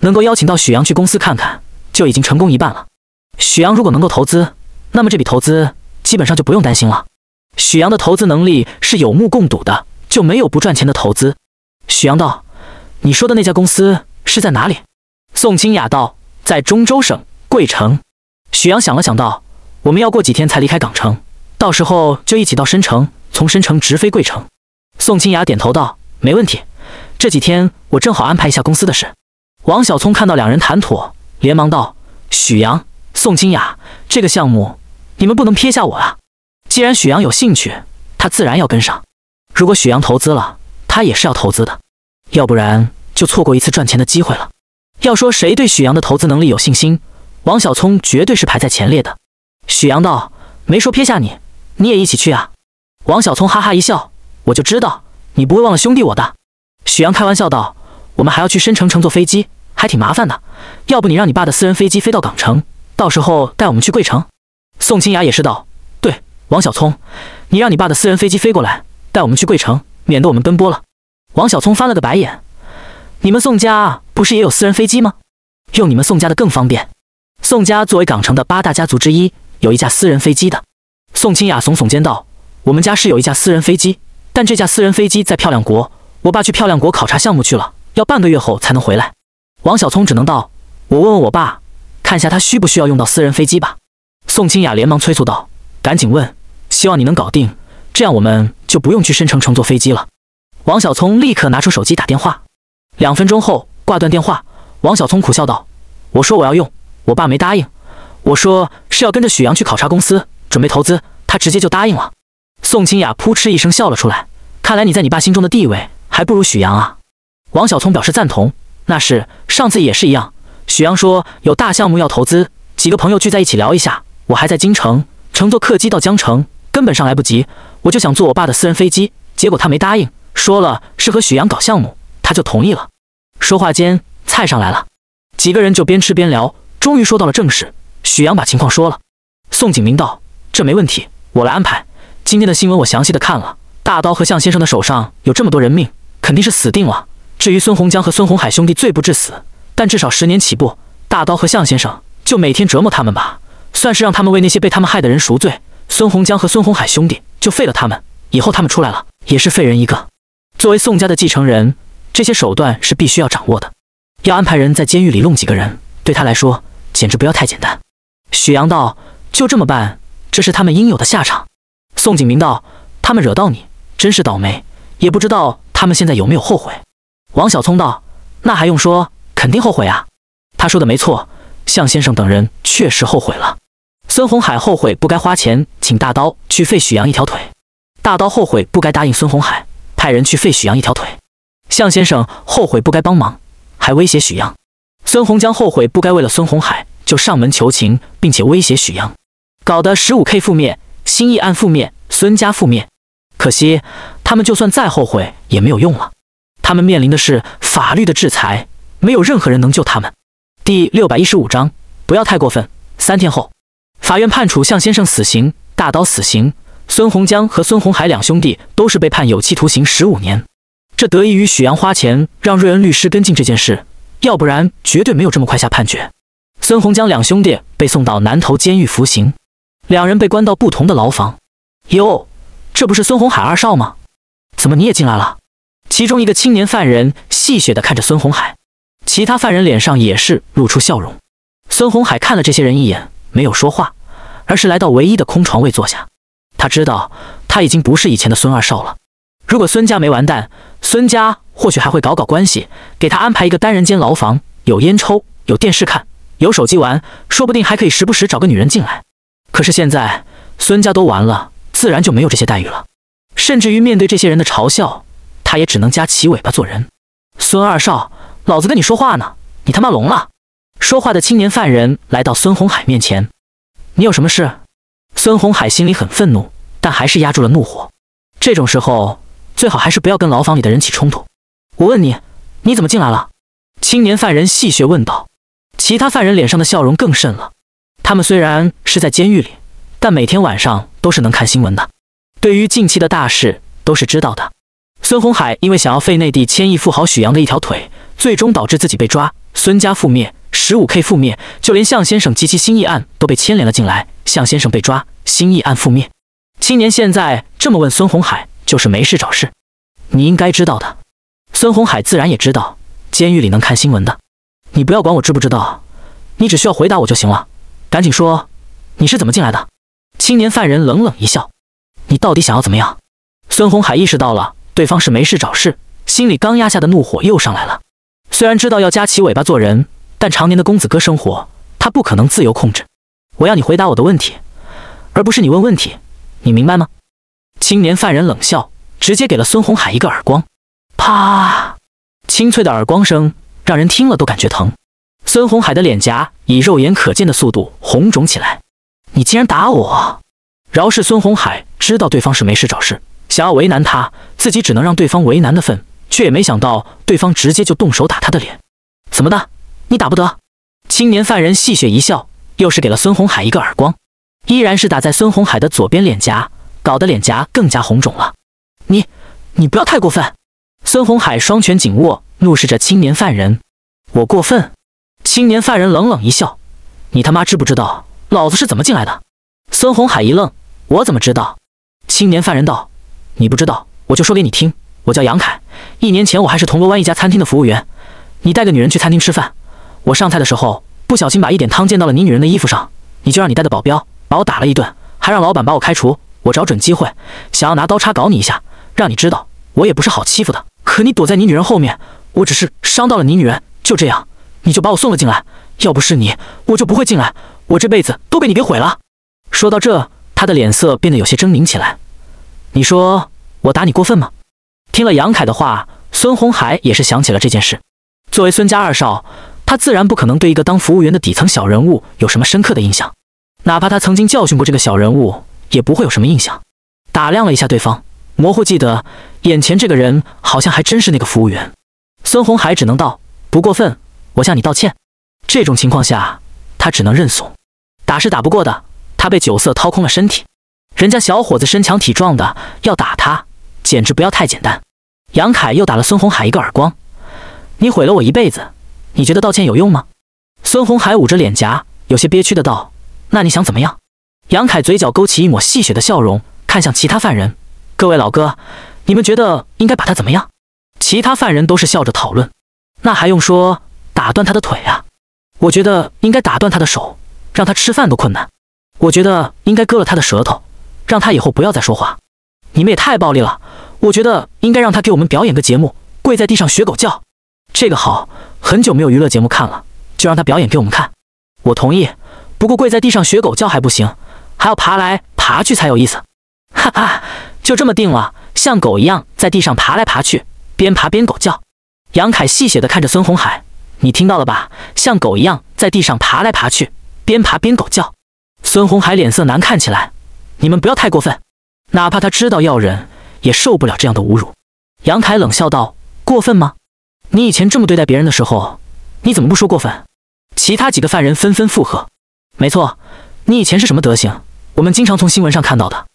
能够邀请到许阳去公司看看，就已经成功一半了。许阳如果能够投资，那么这笔投资基本上就不用担心了。许阳的投资能力是有目共睹的，就没有不赚钱的投资。”许阳道：“你说的那家公司是在哪里？”宋清雅道：“在中州省贵城。”许阳想了想，道：“我们要过几天才离开港城，到时候就一起到深城，从深城直飞贵城。”宋清雅点头道：“没问题，这几天我正好安排一下公司的事。”王小聪看到两人谈妥，连忙道：“许阳，宋清雅，这个项目你们不能撇下我啊！既然许阳有兴趣，他自然要跟上。如果许阳投资了，他也是要投资的，要不然就错过一次赚钱的机会了。要说谁对许阳的投资能力有信心？”王小聪绝对是排在前列的。许阳道：“没说撇下你，你也一起去啊？”王小聪哈哈一笑：“我就知道你不会忘了兄弟我的。”许阳开玩笑道：“我们还要去深城乘坐飞机，还挺麻烦的。要不你让你爸的私人飞机飞到港城，到时候带我们去贵城。”宋清雅也是道：“对，王小聪，你让你爸的私人飞机飞过来，带我们去贵城，免得我们奔波了。”王小聪翻了个白眼：“你们宋家不是也有私人飞机吗？用你们宋家的更方便。”宋家作为港城的八大家族之一，有一架私人飞机的。宋清雅耸耸肩道：“我们家是有一架私人飞机，但这架私人飞机在漂亮国，我爸去漂亮国考察项目去了，要半个月后才能回来。”王小聪只能道：“我问问我爸，看下他需不需要用到私人飞机吧。”宋清雅连忙催促道：“赶紧问，希望你能搞定，这样我们就不用去深城乘坐飞机了。”王小聪立刻拿出手机打电话，两分钟后挂断电话，王小聪苦笑道：“我说我要用。”我爸没答应，我说是要跟着许阳去考察公司，准备投资，他直接就答应了。宋清雅扑哧一声笑了出来，看来你在你爸心中的地位还不如许阳啊！王小聪表示赞同，那是上次也是一样，许阳说有大项目要投资，几个朋友聚在一起聊一下，我还在京城乘坐客机到江城，根本上来不及，我就想坐我爸的私人飞机，结果他没答应，说了是和许阳搞项目，他就同意了。说话间，菜上来了，几个人就边吃边聊。终于说到了正事，许阳把情况说了。宋景明道：“这没问题，我来安排。今天的新闻我详细的看了，大刀和向先生的手上有这么多人命，肯定是死定了。至于孙洪江和孙洪海兄弟，罪不至死，但至少十年起步。大刀和向先生就每天折磨他们吧，算是让他们为那些被他们害的人赎罪。孙洪江和孙洪海兄弟就废了他们，以后他们出来了也是废人一个。作为宋家的继承人，这些手段是必须要掌握的。要安排人在监狱里弄几个人，对他来说。”简直不要太简单，许阳道：“就这么办，这是他们应有的下场。”宋景明道：“他们惹到你，真是倒霉。也不知道他们现在有没有后悔。”王小聪道：“那还用说，肯定后悔啊。”他说的没错，向先生等人确实后悔了。孙红海后悔不该花钱请大刀去废许阳一条腿，大刀后悔不该答应孙红海派人去废许阳一条腿，向先生后悔不该帮忙，还威胁许阳。孙洪江后悔不该为了孙红海就上门求情，并且威胁许阳，搞得十五 K 覆灭，新义案覆灭，孙家覆灭。可惜他们就算再后悔也没有用了，他们面临的是法律的制裁，没有任何人能救他们。第六百一十五章，不要太过分。三天后，法院判处向先生死刑，大刀死刑，孙洪江和孙红海两兄弟都是被判有期徒刑十五年，这得益于许阳花钱让瑞恩律师跟进这件事。要不然，绝对没有这么快下判决。孙洪江两兄弟被送到南头监狱服刑，两人被关到不同的牢房。哟，这不是孙洪海二少吗？怎么你也进来了？其中一个青年犯人戏谑地看着孙洪海，其他犯人脸上也是露出笑容。孙洪海看了这些人一眼，没有说话，而是来到唯一的空床位坐下。他知道，他已经不是以前的孙二少了。如果孙家没完蛋，孙家。或许还会搞搞关系，给他安排一个单人间牢房，有烟抽，有电视看，有手机玩，说不定还可以时不时找个女人进来。可是现在孙家都完了，自然就没有这些待遇了。甚至于面对这些人的嘲笑，他也只能夹起尾巴做人。孙二少，老子跟你说话呢，你他妈聋了？说话的青年犯人来到孙红海面前：“你有什么事？”孙红海心里很愤怒，但还是压住了怒火。这种时候，最好还是不要跟牢房里的人起冲突。我问你，你怎么进来了？青年犯人戏谑问道。其他犯人脸上的笑容更甚了。他们虽然是在监狱里，但每天晚上都是能看新闻的，对于近期的大事都是知道的。孙红海因为想要废内地千亿富豪许阳的一条腿，最终导致自己被抓，孙家覆灭，十五 K 覆灭，就连向先生及其新义案都被牵连了进来。向先生被抓，新义案覆灭。青年现在这么问孙红海，就是没事找事。你应该知道的。孙红海自然也知道，监狱里能看新闻的。你不要管我知不知道，你只需要回答我就行了。赶紧说，你是怎么进来的？青年犯人冷冷一笑：“你到底想要怎么样？”孙红海意识到了对方是没事找事，心里刚压下的怒火又上来了。虽然知道要夹起尾巴做人，但常年的公子哥生活，他不可能自由控制。我要你回答我的问题，而不是你问问题，你明白吗？青年犯人冷笑，直接给了孙红海一个耳光。啪！清脆的耳光声让人听了都感觉疼。孙红海的脸颊以肉眼可见的速度红肿起来。你竟然打我！饶是孙红海知道对方是没事找事，想要为难他，自己只能让对方为难的份，却也没想到对方直接就动手打他的脸。怎么的？你打不得？青年犯人戏谑一笑，又是给了孙红海一个耳光，依然是打在孙红海的左边脸颊，搞得脸颊更加红肿了。你，你不要太过分！孙红海双拳紧握，怒视着青年犯人：“我过分？”青年犯人冷冷一笑：“你他妈知不知道老子是怎么进来的？”孙红海一愣：“我怎么知道？”青年犯人道：“你不知道，我就说给你听。我叫杨凯，一年前我还是铜锣湾一家餐厅的服务员。你带个女人去餐厅吃饭，我上菜的时候不小心把一点汤溅到了你女人的衣服上，你就让你带的保镖把我打了一顿，还让老板把我开除。我找准机会，想要拿刀叉搞你一下，让你知道我也不是好欺负的。”可你躲在你女人后面，我只是伤到了你女人，就这样，你就把我送了进来。要不是你，我就不会进来，我这辈子都被你给毁了。说到这，他的脸色变得有些狰狞起来。你说我打你过分吗？听了杨凯的话，孙红海也是想起了这件事。作为孙家二少，他自然不可能对一个当服务员的底层小人物有什么深刻的印象，哪怕他曾经教训过这个小人物，也不会有什么印象。打量了一下对方。模糊记得，眼前这个人好像还真是那个服务员。孙红海只能道：“不过分，我向你道歉。”这种情况下，他只能认怂。打是打不过的，他被酒色掏空了身体。人家小伙子身强体壮的，要打他简直不要太简单。杨凯又打了孙红海一个耳光：“你毁了我一辈子，你觉得道歉有用吗？”孙红海捂着脸颊，有些憋屈的道：“那你想怎么样？”杨凯嘴角勾起一抹戏谑的笑容，看向其他犯人。各位老哥，你们觉得应该把他怎么样？其他犯人都是笑着讨论。那还用说，打断他的腿啊！我觉得应该打断他的手，让他吃饭都困难。我觉得应该割了他的舌头，让他以后不要再说话。你们也太暴力了！我觉得应该让他给我们表演个节目，跪在地上学狗叫。这个好，很久没有娱乐节目看了，就让他表演给我们看。我同意，不过跪在地上学狗叫还不行，还要爬来爬去才有意思。哈哈。就这么定了，像狗一样在地上爬来爬去，边爬边狗叫。杨凯戏谑地看着孙红海：“你听到了吧？像狗一样在地上爬来爬去，边爬边狗叫。”孙红海脸色难看起来：“你们不要太过分，哪怕他知道要忍，也受不了这样的侮辱。”杨凯冷笑道：“过分吗？你以前这么对待别人的时候，你怎么不说过分？”其他几个犯人纷纷附和：“没错，你以前是什么德行？我们经常从新闻上看到的。”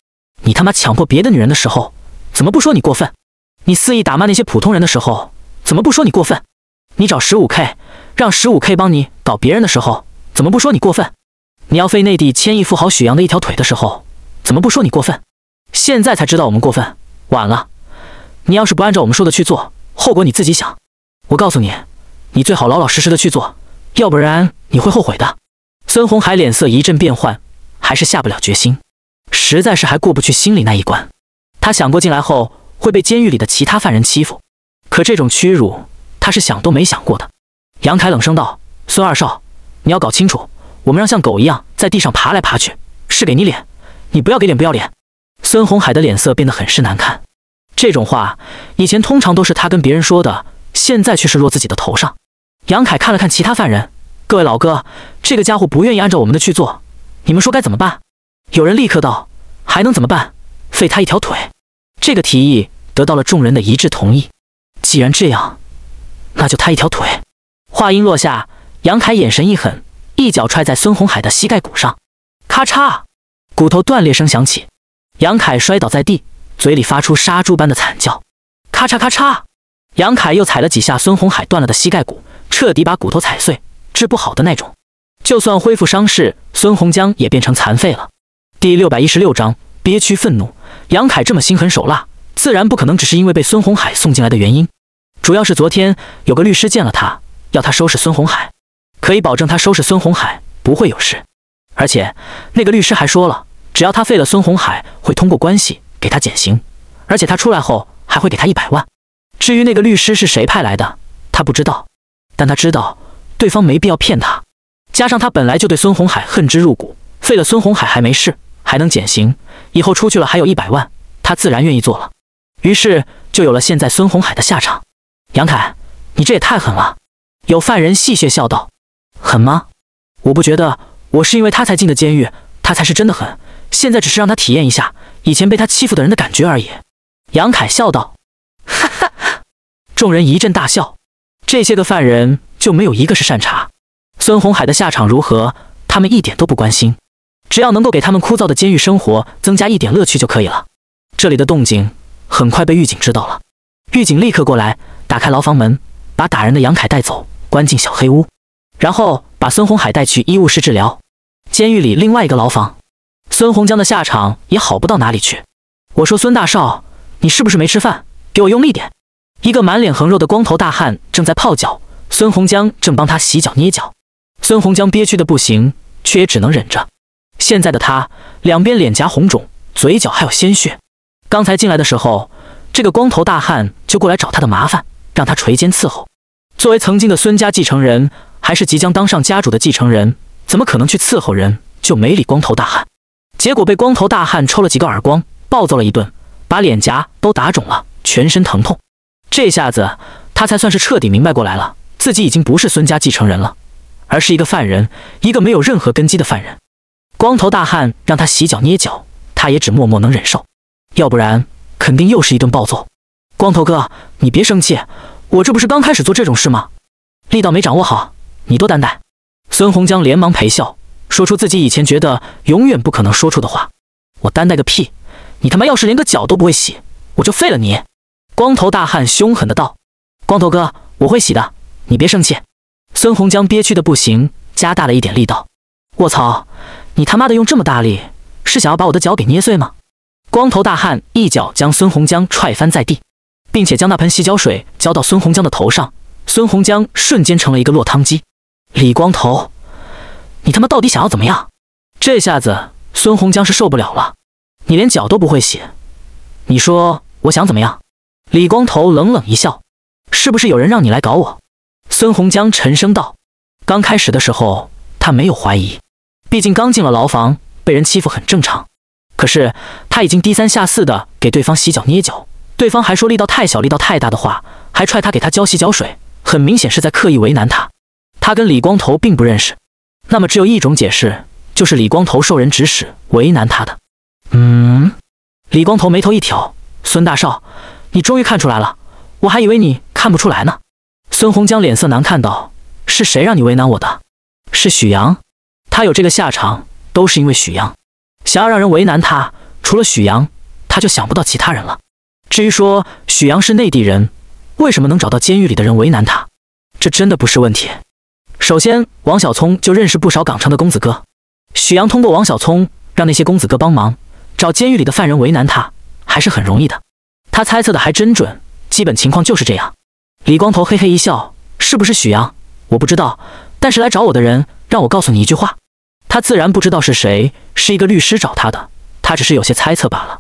你他妈强迫别的女人的时候，怎么不说你过分？你肆意打骂那些普通人的时候，怎么不说你过分？你找十五 K，让十五 K 帮你搞别人的时候，怎么不说你过分？你要废内地千亿富豪许阳的一条腿的时候，怎么不说你过分？现在才知道我们过分，晚了。你要是不按照我们说的去做，后果你自己想。我告诉你，你最好老老实实的去做，要不然你会后悔的。孙红海脸色一阵变幻，还是下不了决心。实在是还过不去心里那一关，他想过进来后会被监狱里的其他犯人欺负，可这种屈辱他是想都没想过的。杨凯冷声道：“孙二少，你要搞清楚，我们让像狗一样在地上爬来爬去，是给你脸，你不要给脸不要脸。”孙红海的脸色变得很是难看，这种话以前通常都是他跟别人说的，现在却是落自己的头上。杨凯看了看其他犯人：“各位老哥，这个家伙不愿意按照我们的去做，你们说该怎么办？”有人立刻道：“还能怎么办？废他一条腿。”这个提议得到了众人的一致同意。既然这样，那就他一条腿。话音落下，杨凯眼神一狠，一脚踹在孙红海的膝盖骨上，咔嚓，骨头断裂声响起。杨凯摔倒在地，嘴里发出杀猪般的惨叫。咔嚓咔嚓，杨凯又踩了几下孙红海断了的膝盖骨，彻底把骨头踩碎，治不好的那种。就算恢复伤势，孙红江也变成残废了。第六百一十六章憋屈愤怒。杨凯这么心狠手辣，自然不可能只是因为被孙红海送进来的原因，主要是昨天有个律师见了他，要他收拾孙红海，可以保证他收拾孙红海不会有事。而且那个律师还说了，只要他废了孙红海，会通过关系给他减刑，而且他出来后还会给他一百万。至于那个律师是谁派来的，他不知道，但他知道对方没必要骗他。加上他本来就对孙红海恨之入骨，废了孙红海还没事。还能减刑，以后出去了还有一百万，他自然愿意做了。于是就有了现在孙红海的下场。杨凯，你这也太狠了！有犯人戏谑笑道：“狠吗？我不觉得，我是因为他才进的监狱，他才是真的狠。现在只是让他体验一下以前被他欺负的人的感觉而已。”杨凯笑道：“哈哈！”众人一阵大笑。这些个犯人就没有一个是善茬。孙红海的下场如何，他们一点都不关心。只要能够给他们枯燥的监狱生活增加一点乐趣就可以了。这里的动静很快被狱警知道了，狱警立刻过来打开牢房门，把打人的杨凯带走，关进小黑屋，然后把孙红海带去医务室治疗。监狱里另外一个牢房，孙洪江的下场也好不到哪里去。我说孙大少，你是不是没吃饭？给我用力点！一个满脸横肉的光头大汉正在泡脚，孙洪江正帮他洗脚、捏脚。孙洪江憋屈的不行，却也只能忍着。现在的他，两边脸颊红肿，嘴角还有鲜血。刚才进来的时候，这个光头大汉就过来找他的麻烦，让他垂肩伺候。作为曾经的孙家继承人，还是即将当上家主的继承人，怎么可能去伺候人？就没理光头大汉，结果被光头大汉抽了几个耳光，暴揍了一顿，把脸颊都打肿了，全身疼痛。这下子他才算是彻底明白过来了，自己已经不是孙家继承人了，而是一个犯人，一个没有任何根基的犯人。光头大汉让他洗脚捏脚，他也只默默能忍受，要不然肯定又是一顿暴揍。光头哥，你别生气，我这不是刚开始做这种事吗？力道没掌握好，你多担待。孙红江连忙赔笑，说出自己以前觉得永远不可能说出的话：“我担待个屁！你他妈要是连个脚都不会洗，我就废了你！”光头大汉凶狠的道：“光头哥，我会洗的，你别生气。”孙红江憋屈的不行，加大了一点力道：“我操！”你他妈的用这么大力，是想要把我的脚给捏碎吗？光头大汉一脚将孙洪江踹翻在地，并且将那盆洗脚水浇到孙洪江的头上，孙洪江瞬间成了一个落汤鸡。李光头，你他妈到底想要怎么样？这下子孙洪江是受不了了。你连脚都不会洗，你说我想怎么样？李光头冷冷一笑：“是不是有人让你来搞我？”孙洪江沉声道：“刚开始的时候，他没有怀疑。”毕竟刚进了牢房，被人欺负很正常。可是他已经低三下四的给对方洗脚、捏脚，对方还说力道太小、力道太大的话，还踹他给他浇洗脚水，很明显是在刻意为难他。他跟李光头并不认识，那么只有一种解释，就是李光头受人指使为难他的。嗯，李光头眉头一挑：“孙大少，你终于看出来了，我还以为你看不出来呢。”孙红江脸色难看道：“是谁让你为难我的？是许阳。”他有这个下场，都是因为许阳想要让人为难他，除了许阳，他就想不到其他人了。至于说许阳是内地人，为什么能找到监狱里的人为难他，这真的不是问题。首先，王小聪就认识不少港城的公子哥，许阳通过王小聪让那些公子哥帮忙找监狱里的犯人为难他，还是很容易的。他猜测的还真准，基本情况就是这样。李光头嘿嘿一笑：“是不是许阳？我不知道，但是来找我的人让我告诉你一句话。”他自然不知道是谁，是一个律师找他的，他只是有些猜测罢了。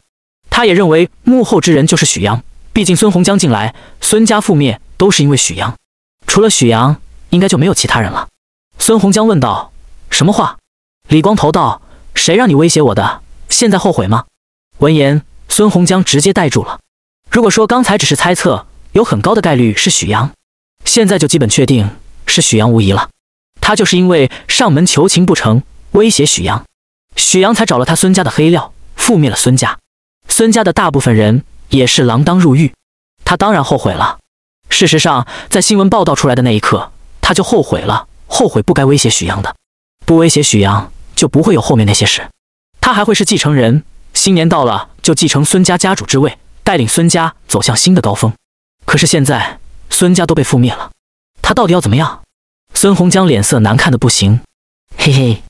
他也认为幕后之人就是许阳，毕竟孙洪江进来，孙家覆灭都是因为许阳。除了许阳，应该就没有其他人了。孙洪江问道：“什么话？”李光头道：“谁让你威胁我的？现在后悔吗？”闻言，孙洪江直接呆住了。如果说刚才只是猜测，有很高的概率是许阳，现在就基本确定是许阳无疑了。他就是因为上门求情不成。威胁许阳，许阳才找了他孙家的黑料，覆灭了孙家。孙家的大部分人也是锒铛入狱，他当然后悔了。事实上，在新闻报道出来的那一刻，他就后悔了，后悔不该威胁许阳的。不威胁许阳，就不会有后面那些事。他还会是继承人，新年到了就继承孙家家主之位，带领孙家走向新的高峰。可是现在孙家都被覆灭了，他到底要怎么样？孙洪江脸色难看的不行，嘿嘿。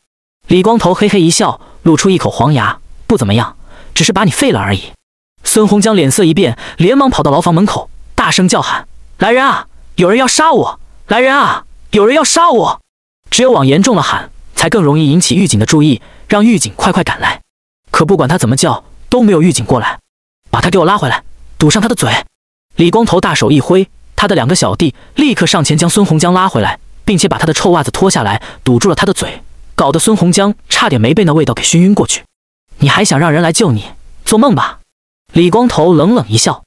李光头嘿嘿一笑，露出一口黄牙，不怎么样，只是把你废了而已。孙红江脸色一变，连忙跑到牢房门口，大声叫喊：“来人啊，有人要杀我！来人啊，有人要杀我！”只有往严重了喊，才更容易引起狱警的注意，让狱警快快赶来。可不管他怎么叫，都没有狱警过来。把他给我拉回来，堵上他的嘴！李光头大手一挥，他的两个小弟立刻上前将孙红江拉回来，并且把他的臭袜子脱下来，堵住了他的嘴。搞得孙洪江差点没被那味道给熏晕过去，你还想让人来救你？做梦吧！李光头冷冷一笑。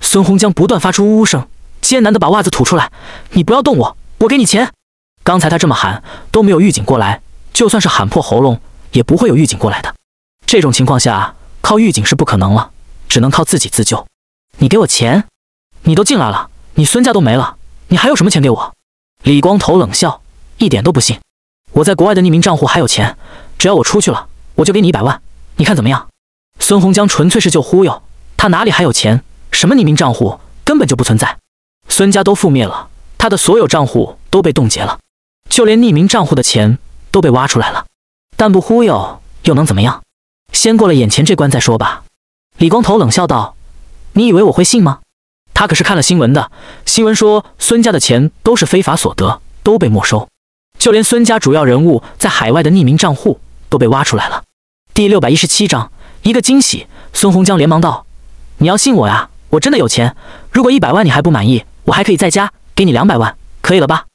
孙洪江不断发出呜呜声，艰难的把袜子吐出来。你不要动我，我给你钱。刚才他这么喊都没有狱警过来，就算是喊破喉咙也不会有狱警过来的。这种情况下靠狱警是不可能了，只能靠自己自救。你给我钱？你都进来了，你孙家都没了，你还有什么钱给我？李光头冷笑，一点都不信。我在国外的匿名账户还有钱，只要我出去了，我就给你一百万，你看怎么样？孙洪江纯粹是就忽悠，他哪里还有钱？什么匿名账户根本就不存在。孙家都覆灭了，他的所有账户都被冻结了，就连匿名账户的钱都被挖出来了。但不忽悠又能怎么样？先过了眼前这关再说吧。李光头冷笑道：“你以为我会信吗？他可是看了新闻的，新闻说孙家的钱都是非法所得，都被没收。”就连孙家主要人物在海外的匿名账户都被挖出来了。第六百一十七章，一个惊喜。孙洪江连忙道：“你要信我呀，我真的有钱。如果一百万你还不满意，我还可以再加给你两百万，可以了吧？”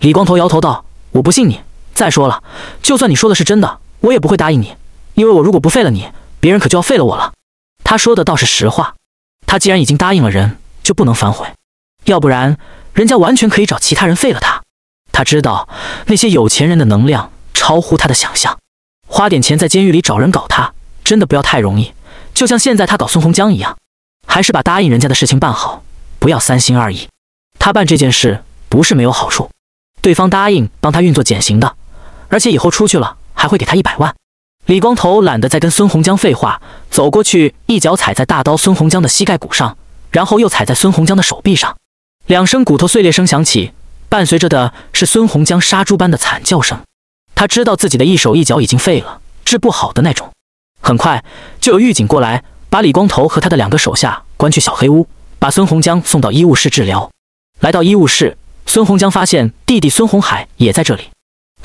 李光头摇头道：“我不信你。再说了，就算你说的是真的，我也不会答应你，因为我如果不废了你，别人可就要废了我了。”他说的倒是实话。他既然已经答应了人，就不能反悔，要不然人家完全可以找其他人废了他。他知道那些有钱人的能量超乎他的想象，花点钱在监狱里找人搞他，真的不要太容易。就像现在他搞孙洪江一样，还是把答应人家的事情办好，不要三心二意。他办这件事不是没有好处，对方答应帮他运作减刑的，而且以后出去了还会给他一百万。李光头懒得再跟孙洪江废话，走过去一脚踩在大刀孙洪江的膝盖骨上，然后又踩在孙洪江的手臂上，两声骨头碎裂声响起。伴随着的是孙红江杀猪般的惨叫声，他知道自己的一手一脚已经废了，治不好的那种。很快就有狱警过来，把李光头和他的两个手下关去小黑屋，把孙红江送到医务室治疗。来到医务室，孙红江发现弟弟孙红海也在这里。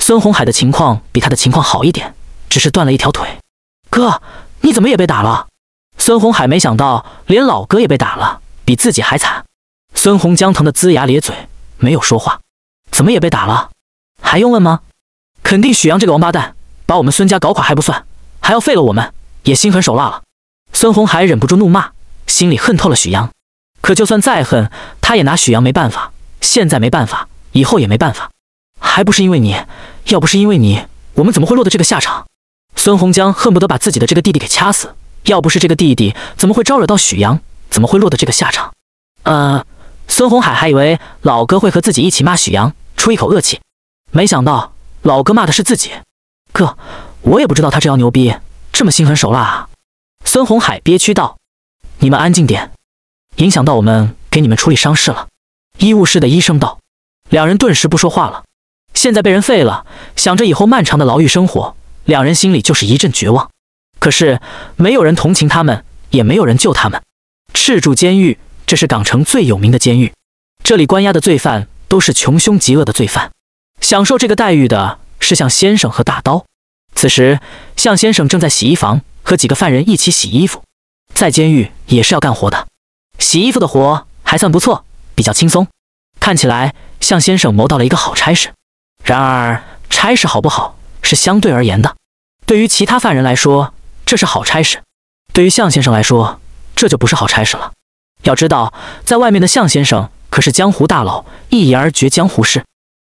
孙红海的情况比他的情况好一点，只是断了一条腿。哥，你怎么也被打了？孙红海没想到连老哥也被打了，比自己还惨。孙红江疼得龇牙咧嘴。没有说话，怎么也被打了？还用问吗？肯定许阳这个王八蛋把我们孙家搞垮还不算，还要废了我们，也心狠手辣了。孙红海忍不住怒骂，心里恨透了许阳。可就算再恨，他也拿许阳没办法。现在没办法，以后也没办法，还不是因为你？要不是因为你，我们怎么会落得这个下场？孙红江恨不得把自己的这个弟弟给掐死。要不是这个弟弟，怎么会招惹到许阳？怎么会落得这个下场？呃。孙红海还以为老哥会和自己一起骂许阳，出一口恶气，没想到老哥骂的是自己。哥，我也不知道他这样牛逼，这么心狠手辣啊！孙红海憋屈道：“你们安静点，影响到我们给你们处理伤势了。”医务室的医生道。两人顿时不说话了。现在被人废了，想着以后漫长的牢狱生活，两人心里就是一阵绝望。可是没有人同情他们，也没有人救他们。赤柱监狱。这是港城最有名的监狱，这里关押的罪犯都是穷凶极恶的罪犯。享受这个待遇的是向先生和大刀。此时，向先生正在洗衣房和几个犯人一起洗衣服。在监狱也是要干活的，洗衣服的活还算不错，比较轻松。看起来向先生谋到了一个好差事。然而，差事好不好是相对而言的。对于其他犯人来说，这是好差事；对于向先生来说，这就不是好差事了。要知道，在外面的向先生可是江湖大佬，一言而决江湖事，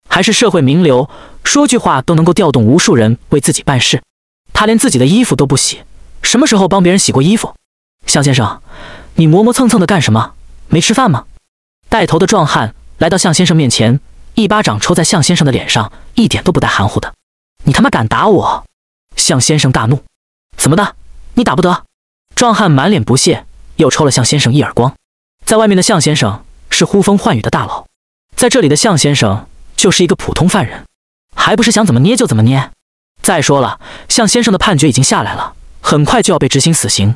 还是社会名流，说句话都能够调动无数人为自己办事。他连自己的衣服都不洗，什么时候帮别人洗过衣服？向先生，你磨磨蹭蹭的干什么？没吃饭吗？带头的壮汉来到向先生面前，一巴掌抽在向先生的脸上，一点都不带含糊的。你他妈敢打我！向先生大怒：“怎么的？你打不得？”壮汉满脸不屑，又抽了向先生一耳光。在外面的向先生是呼风唤雨的大佬，在这里的向先生就是一个普通犯人，还不是想怎么捏就怎么捏。再说了，向先生的判决已经下来了，很快就要被执行死刑，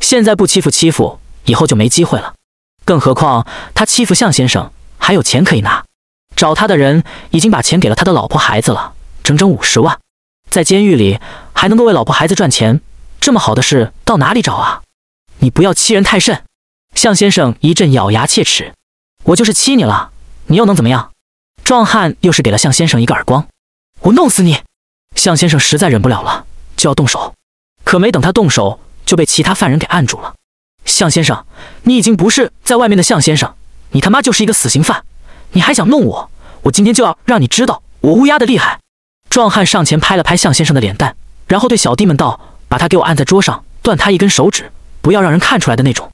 现在不欺负欺负，以后就没机会了。更何况他欺负向先生还有钱可以拿，找他的人已经把钱给了他的老婆孩子了，整整五十万。在监狱里还能够为老婆孩子赚钱，这么好的事到哪里找啊？你不要欺人太甚。向先生一阵咬牙切齿：“我就是欺你了，你又能怎么样？”壮汉又是给了向先生一个耳光：“我弄死你！”向先生实在忍不了了，就要动手，可没等他动手，就被其他犯人给按住了。“向先生，你已经不是在外面的向先生，你他妈就是一个死刑犯，你还想弄我？我今天就要让你知道我乌鸦的厉害！”壮汉上前拍了拍向先生的脸蛋，然后对小弟们道：“把他给我按在桌上，断他一根手指，不要让人看出来的那种。”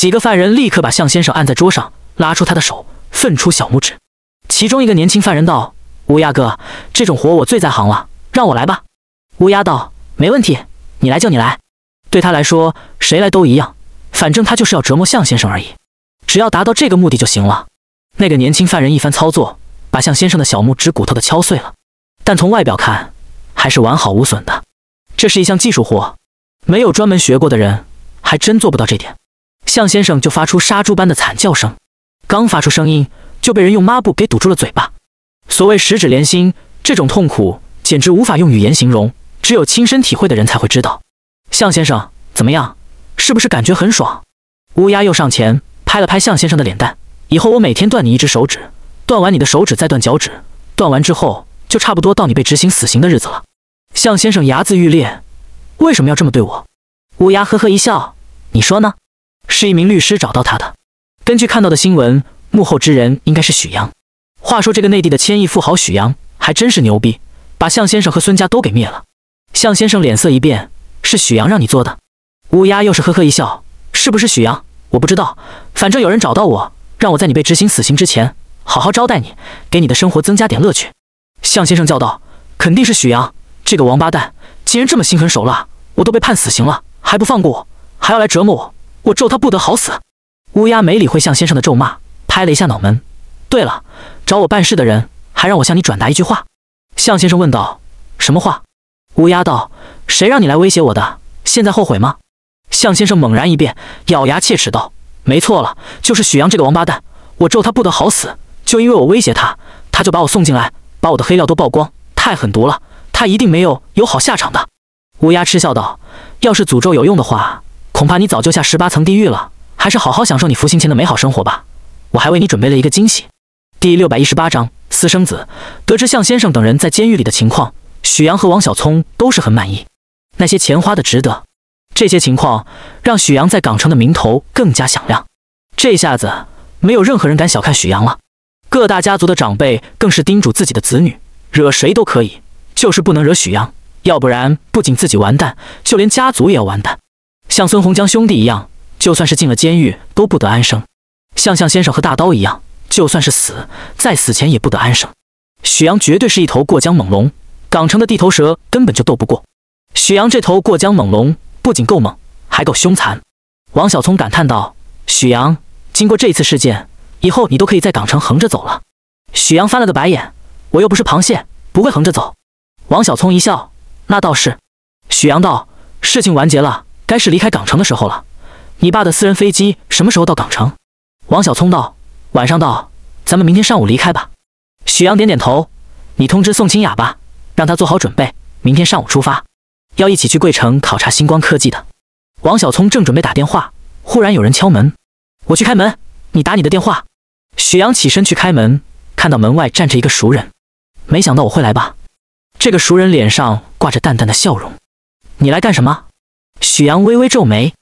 几个犯人立刻把向先生按在桌上，拉出他的手，分出小拇指。其中一个年轻犯人道：“乌鸦哥，这种活我最在行了，让我来吧。”乌鸦道：“没问题，你来就你来。”对他来说，谁来都一样，反正他就是要折磨向先生而已，只要达到这个目的就行了。那个年轻犯人一番操作，把向先生的小拇指骨头的敲碎了，但从外表看还是完好无损的。这是一项技术活，没有专门学过的人还真做不到这点。向先生就发出杀猪般的惨叫声，刚发出声音就被人用抹布给堵住了嘴巴。所谓十指连心，这种痛苦简直无法用语言形容，只有亲身体会的人才会知道。向先生，怎么样？是不是感觉很爽？乌鸦又上前拍了拍向先生的脸蛋。以后我每天断你一只手指，断完你的手指再断脚趾，断完之后就差不多到你被执行死刑的日子了。向先生牙眦欲裂，为什么要这么对我？乌鸦呵呵一笑，你说呢？是一名律师找到他的。根据看到的新闻，幕后之人应该是许阳。话说这个内地的千亿富豪许阳还真是牛逼，把向先生和孙家都给灭了。向先生脸色一变：“是许阳让你做的？”乌鸦又是呵呵一笑：“是不是许阳？我不知道，反正有人找到我，让我在你被执行死刑之前，好好招待你，给你的生活增加点乐趣。”向先生叫道：“肯定是许阳，这个王八蛋，竟然这么心狠手辣！我都被判死刑了，还不放过我，还要来折磨我！”我咒他不得好死！乌鸦没理会向先生的咒骂，拍了一下脑门。对了，找我办事的人还让我向你转达一句话。向先生问道：“什么话？”乌鸦道：“谁让你来威胁我的？现在后悔吗？”向先生猛然一变，咬牙切齿道：“没错了，就是许阳这个王八蛋！我咒他不得好死！就因为我威胁他，他就把我送进来，把我的黑料都曝光，太狠毒了！他一定没有有好下场的。”乌鸦嗤笑道：“要是诅咒有用的话。”恐怕你早就下十八层地狱了，还是好好享受你服刑前的美好生活吧。我还为你准备了一个惊喜。第六百一十八章私生子。得知向先生等人在监狱里的情况，许阳和王小聪都是很满意，那些钱花的值得。这些情况让许阳在港城的名头更加响亮，这下子没有任何人敢小看许阳了。各大家族的长辈更是叮嘱自己的子女，惹谁都可以，就是不能惹许阳，要不然不仅自己完蛋，就连家族也要完蛋。像孙红江兄弟一样，就算是进了监狱都不得安生；像向先生和大刀一样，就算是死，在死前也不得安生。许阳绝对是一头过江猛龙，港城的地头蛇根本就斗不过。许阳这头过江猛龙不仅够猛，还够凶残。王小聪感叹道：“许阳，经过这一次事件以后，你都可以在港城横着走了。”许阳翻了个白眼：“我又不是螃蟹，不会横着走。”王小聪一笑：“那倒是。”许阳道：“事情完结了。”该是离开港城的时候了。你爸的私人飞机什么时候到港城？王小聪道：“晚上到，咱们明天上午离开吧。”许阳点点头：“你通知宋清雅吧，让她做好准备，明天上午出发，要一起去贵城考察星光科技的。”王小聪正准备打电话，忽然有人敲门：“我去开门，你打你的电话。”许阳起身去开门，看到门外站着一个熟人。没想到我会来吧？这个熟人脸上挂着淡淡的笑容：“你来干什么？”许阳微微皱眉，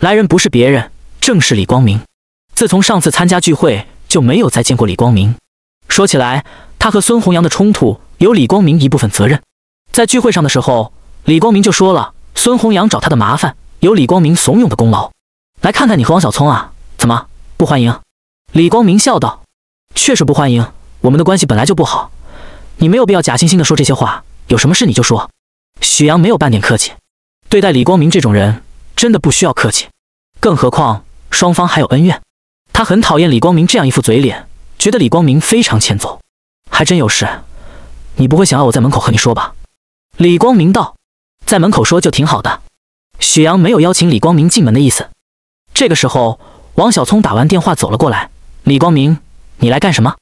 来人不是别人，正是李光明。自从上次参加聚会，就没有再见过李光明。说起来，他和孙红阳的冲突有李光明一部分责任。在聚会上的时候，李光明就说了，孙红阳找他的麻烦有李光明怂恿的功劳。来看看你和王小聪啊，怎么不欢迎？李光明笑道：“确实不欢迎，我们的关系本来就不好，你没有必要假惺惺的说这些话。有什么事你就说。”许阳没有半点客气。对待李光明这种人，真的不需要客气，更何况双方还有恩怨。他很讨厌李光明这样一副嘴脸，觉得李光明非常欠揍。还真有事，你不会想要我在门口和你说吧？李光明道：“在门口说就挺好的。”许阳没有邀请李光明进门的意思。这个时候，王小聪打完电话走了过来。李光明，你来干什么？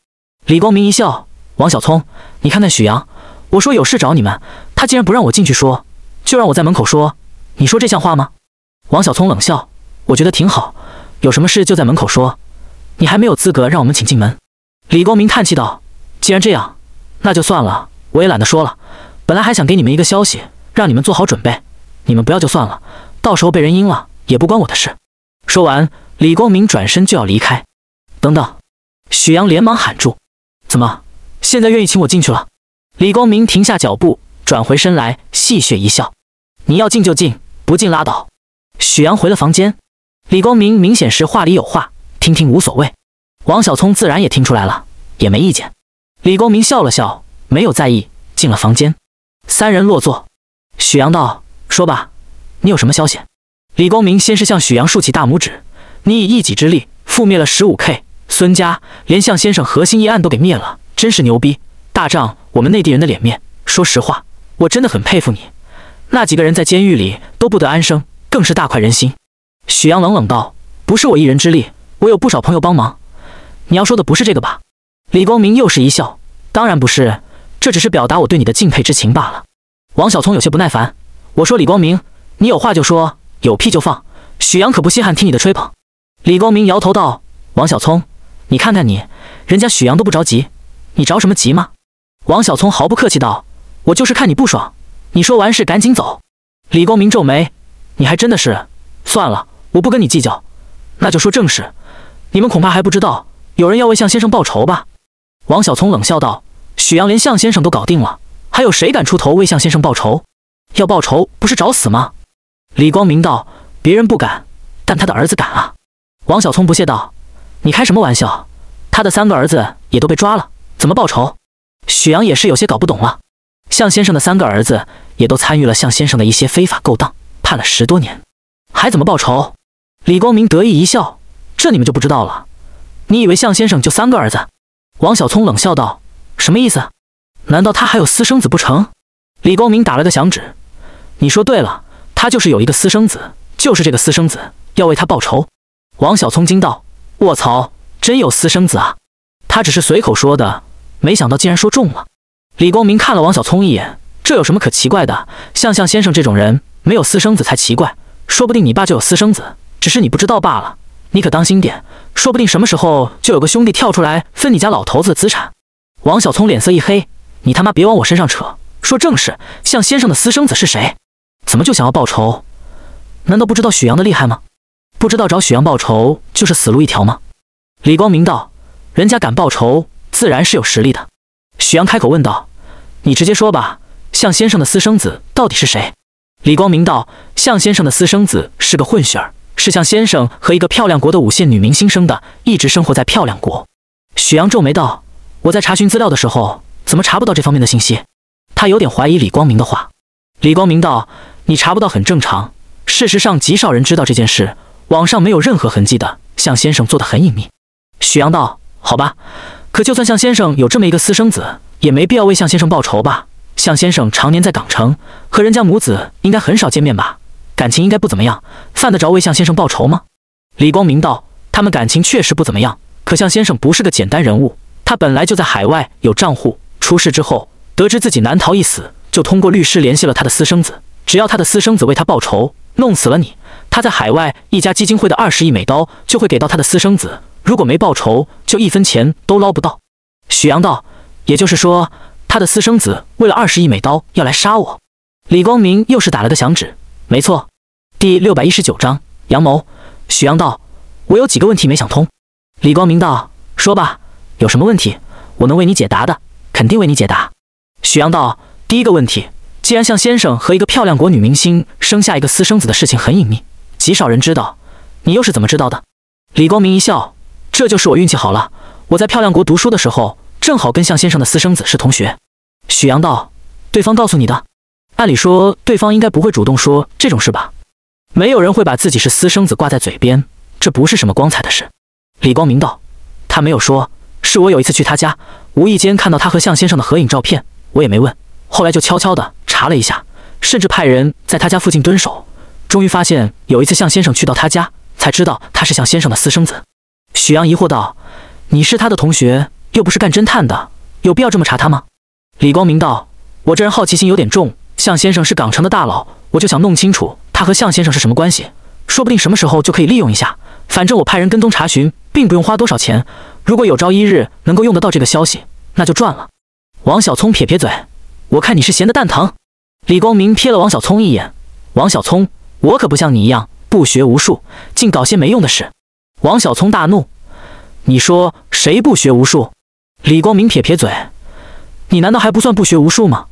李光明一笑：“王小聪，你看看许阳，我说有事找你们，他竟然不让我进去说，就让我在门口说。”你说这像话吗？王小聪冷笑：“我觉得挺好，有什么事就在门口说。你还没有资格让我们请进门。”李光明叹气道：“既然这样，那就算了，我也懒得说了。本来还想给你们一个消息，让你们做好准备。你们不要就算了，到时候被人阴了也不关我的事。”说完，李光明转身就要离开。“等等！”许阳连忙喊住。“怎么？现在愿意请我进去了？”李光明停下脚步，转回身来，戏谑一笑。你要进就进，不进拉倒。许阳回了房间，李光明明显是话里有话，听听无所谓。王小聪自然也听出来了，也没意见。李光明笑了笑，没有在意，进了房间。三人落座，许阳道：“说吧，你有什么消息？”李光明先是向许阳竖起大拇指：“你以一己之力覆灭了十五 K 孙家，连向先生核心一案都给灭了，真是牛逼，大仗我们内地人的脸面。说实话，我真的很佩服你。”那几个人在监狱里都不得安生，更是大快人心。”许阳冷冷道，“不是我一人之力，我有不少朋友帮忙。你要说的不是这个吧？”李光明又是一笑，“当然不是，这只是表达我对你的敬佩之情罢了。”王小聪有些不耐烦，“我说李光明，你有话就说，有屁就放。许阳可不稀罕听你的吹捧。”李光明摇头道，“王小聪，你看看你，人家许阳都不着急，你着什么急吗？”王小聪毫不客气道，“我就是看你不爽。”你说完事赶紧走！李光明皱眉：“你还真的是……算了，我不跟你计较。那就说正事，你们恐怕还不知道，有人要为向先生报仇吧？”王小聪冷笑道：“许阳连向先生都搞定了，还有谁敢出头为向先生报仇？要报仇不是找死吗？”李光明道：“别人不敢，但他的儿子敢啊！”王小聪不屑道：“你开什么玩笑？他的三个儿子也都被抓了，怎么报仇？”许阳也是有些搞不懂了。向先生的三个儿子也都参与了向先生的一些非法勾当，判了十多年，还怎么报仇？李光明得意一笑：“这你们就不知道了。你以为向先生就三个儿子？”王小聪冷笑道：“什么意思？难道他还有私生子不成？”李光明打了个响指：“你说对了，他就是有一个私生子，就是这个私生子要为他报仇。”王小聪惊道：“卧槽，真有私生子啊！他只是随口说的，没想到竟然说中了。”李光明看了王小聪一眼，这有什么可奇怪的？像向先生这种人，没有私生子才奇怪。说不定你爸就有私生子，只是你不知道罢了。你可当心点，说不定什么时候就有个兄弟跳出来分你家老头子的资产。王小聪脸色一黑：“你他妈别往我身上扯！说正事，向先生的私生子是谁？怎么就想要报仇？难道不知道许阳的厉害吗？不知道找许阳报仇就是死路一条吗？”李光明道：“人家敢报仇，自然是有实力的。”许阳开口问道：“你直接说吧，向先生的私生子到底是谁？”李光明道：“向先生的私生子是个混血儿，是向先生和一个漂亮国的五线女明星生的，一直生活在漂亮国。”许阳皱眉道：“我在查询资料的时候，怎么查不到这方面的信息？”他有点怀疑李光明的话。李光明道：“你查不到很正常，事实上极少人知道这件事，网上没有任何痕迹的。向先生做的很隐秘。”许阳道：“好吧。”可就算向先生有这么一个私生子，也没必要为向先生报仇吧？向先生常年在港城，和人家母子应该很少见面吧？感情应该不怎么样，犯得着为向先生报仇吗？李光明道：“他们感情确实不怎么样，可向先生不是个简单人物。他本来就在海外有账户，出事之后得知自己难逃一死，就通过律师联系了他的私生子。只要他的私生子为他报仇，弄死了你，他在海外一家基金会的二十亿美刀就会给到他的私生子。”如果没报仇，就一分钱都捞不到。许阳道：“也就是说，他的私生子为了二十亿美刀要来杀我。”李光明又是打了个响指：“没错。”第六百一十九章杨谋。许阳道：“我有几个问题没想通。”李光明道：“说吧，有什么问题，我能为你解答的，肯定为你解答。”许阳道：“第一个问题，既然向先生和一个漂亮国女明星生下一个私生子的事情很隐秘，极少人知道，你又是怎么知道的？”李光明一笑。这就是我运气好了。我在漂亮国读书的时候，正好跟向先生的私生子是同学。许阳道：“对方告诉你的？按理说，对方应该不会主动说这种事吧？没有人会把自己是私生子挂在嘴边，这不是什么光彩的事。”李光明道：“他没有说，是我有一次去他家，无意间看到他和向先生的合影照片，我也没问。后来就悄悄的查了一下，甚至派人在他家附近蹲守，终于发现有一次向先生去到他家，才知道他是向先生的私生子。”许阳疑惑道：“你是他的同学，又不是干侦探的，有必要这么查他吗？”李光明道：“我这人好奇心有点重，向先生是港城的大佬，我就想弄清楚他和向先生是什么关系，说不定什么时候就可以利用一下。反正我派人跟踪查询，并不用花多少钱。如果有朝一日能够用得到这个消息，那就赚了。”王小聪撇撇嘴：“我看你是闲的蛋疼。”李光明瞥了王小聪一眼：“王小聪，我可不像你一样不学无术，净搞些没用的事。”王小聪大怒：“你说谁不学无术？”李光明撇撇嘴：“你难道还不算不学无术吗？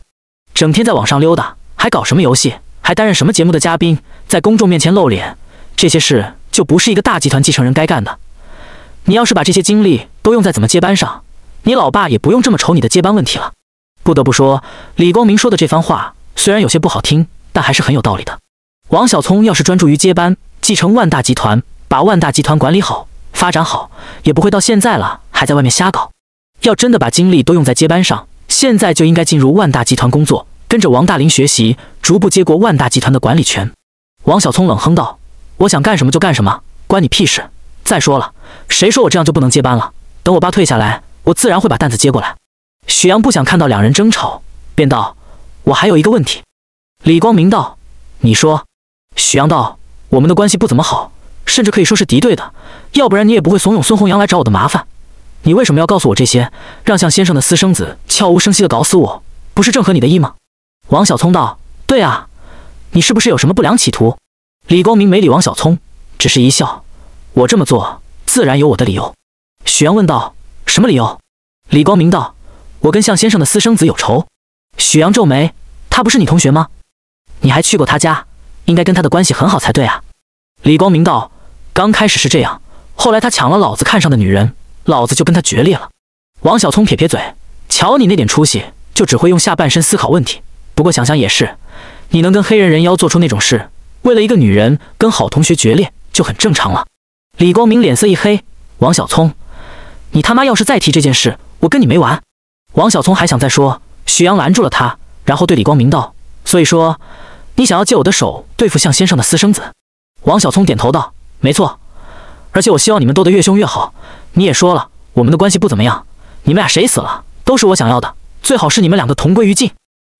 整天在网上溜达，还搞什么游戏，还担任什么节目的嘉宾，在公众面前露脸，这些事就不是一个大集团继承人该干的。你要是把这些精力都用在怎么接班上，你老爸也不用这么愁你的接班问题了。”不得不说，李光明说的这番话虽然有些不好听，但还是很有道理的。王小聪要是专注于接班，继承万大集团。把万大集团管理好、发展好，也不会到现在了还在外面瞎搞。要真的把精力都用在接班上，现在就应该进入万大集团工作，跟着王大林学习，逐步接过万大集团的管理权。王小聪冷哼道：“我想干什么就干什么，关你屁事！再说了，谁说我这样就不能接班了？等我爸退下来，我自然会把担子接过来。”许阳不想看到两人争吵，便道：“我还有一个问题。”李光明道：“你说。”许阳道：“我们的关系不怎么好。”甚至可以说是敌对的，要不然你也不会怂恿孙红阳来找我的麻烦。你为什么要告诉我这些？让向先生的私生子悄无声息地搞死我，不是正合你的意吗？王小聪道：“对啊，你是不是有什么不良企图？”李光明没理王小聪，只是一笑：“我这么做自然有我的理由。”许阳问道：“什么理由？”李光明道：“我跟向先生的私生子有仇。”许阳皱眉：“他不是你同学吗？你还去过他家，应该跟他的关系很好才对啊。”李光明道。刚开始是这样，后来他抢了老子看上的女人，老子就跟他决裂了。王小聪撇撇嘴，瞧你那点出息，就只会用下半身思考问题。不过想想也是，你能跟黑人人妖做出那种事，为了一个女人跟好同学决裂，就很正常了。李光明脸色一黑，王小聪，你他妈要是再提这件事，我跟你没完。王小聪还想再说，许阳拦住了他，然后对李光明道：“所以说，你想要借我的手对付向先生的私生子？”王小聪点头道。没错，而且我希望你们斗得越凶越好。你也说了，我们的关系不怎么样。你们俩谁死了，都是我想要的。最好是你们两个同归于尽。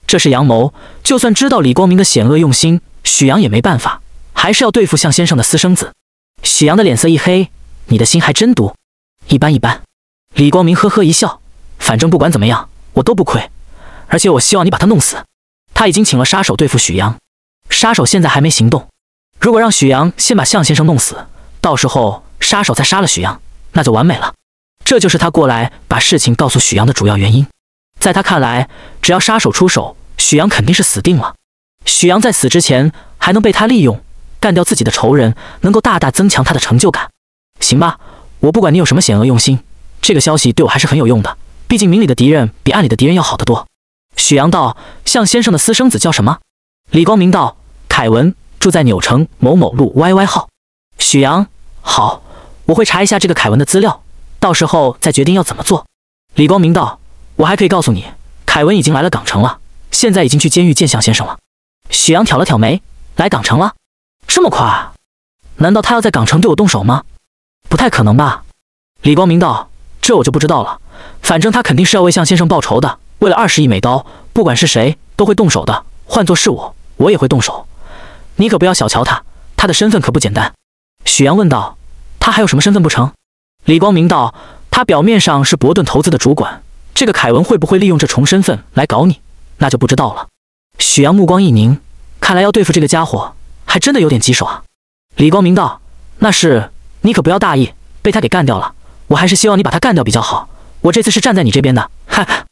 这是阳谋，就算知道李光明的险恶用心，许阳也没办法，还是要对付向先生的私生子。许阳的脸色一黑：“你的心还真毒。”一般一般。李光明呵呵一笑：“反正不管怎么样，我都不亏。而且我希望你把他弄死。他已经请了杀手对付许阳，杀手现在还没行动。”如果让许阳先把向先生弄死，到时候杀手再杀了许阳，那就完美了。这就是他过来把事情告诉许阳的主要原因。在他看来，只要杀手出手，许阳肯定是死定了。许阳在死之前还能被他利用，干掉自己的仇人，能够大大增强他的成就感。行吧，我不管你有什么险恶用心，这个消息对我还是很有用的。毕竟明里的敌人比暗里的敌人要好得多。许阳道：“向先生的私生子叫什么？”李光明道：“凯文。”住在纽城某某路 YY 号，许阳，好，我会查一下这个凯文的资料，到时候再决定要怎么做。李光明道：“我还可以告诉你，凯文已经来了港城了，现在已经去监狱见向先生了。”许阳挑了挑眉：“来港城了，这么快？难道他要在港城对我动手吗？不太可能吧？”李光明道：“这我就不知道了，反正他肯定是要为向先生报仇的。为了二十亿美刀，不管是谁都会动手的。换做是我，我也会动手。”你可不要小瞧他，他的身份可不简单。许阳问道：“他还有什么身份不成？”李光明道：“他表面上是伯顿投资的主管，这个凯文会不会利用这重身份来搞你，那就不知道了。”许阳目光一凝，看来要对付这个家伙，还真的有点棘手啊。李光明道：“那是你可不要大意，被他给干掉了。我还是希望你把他干掉比较好。我这次是站在你这边的，哈哈。”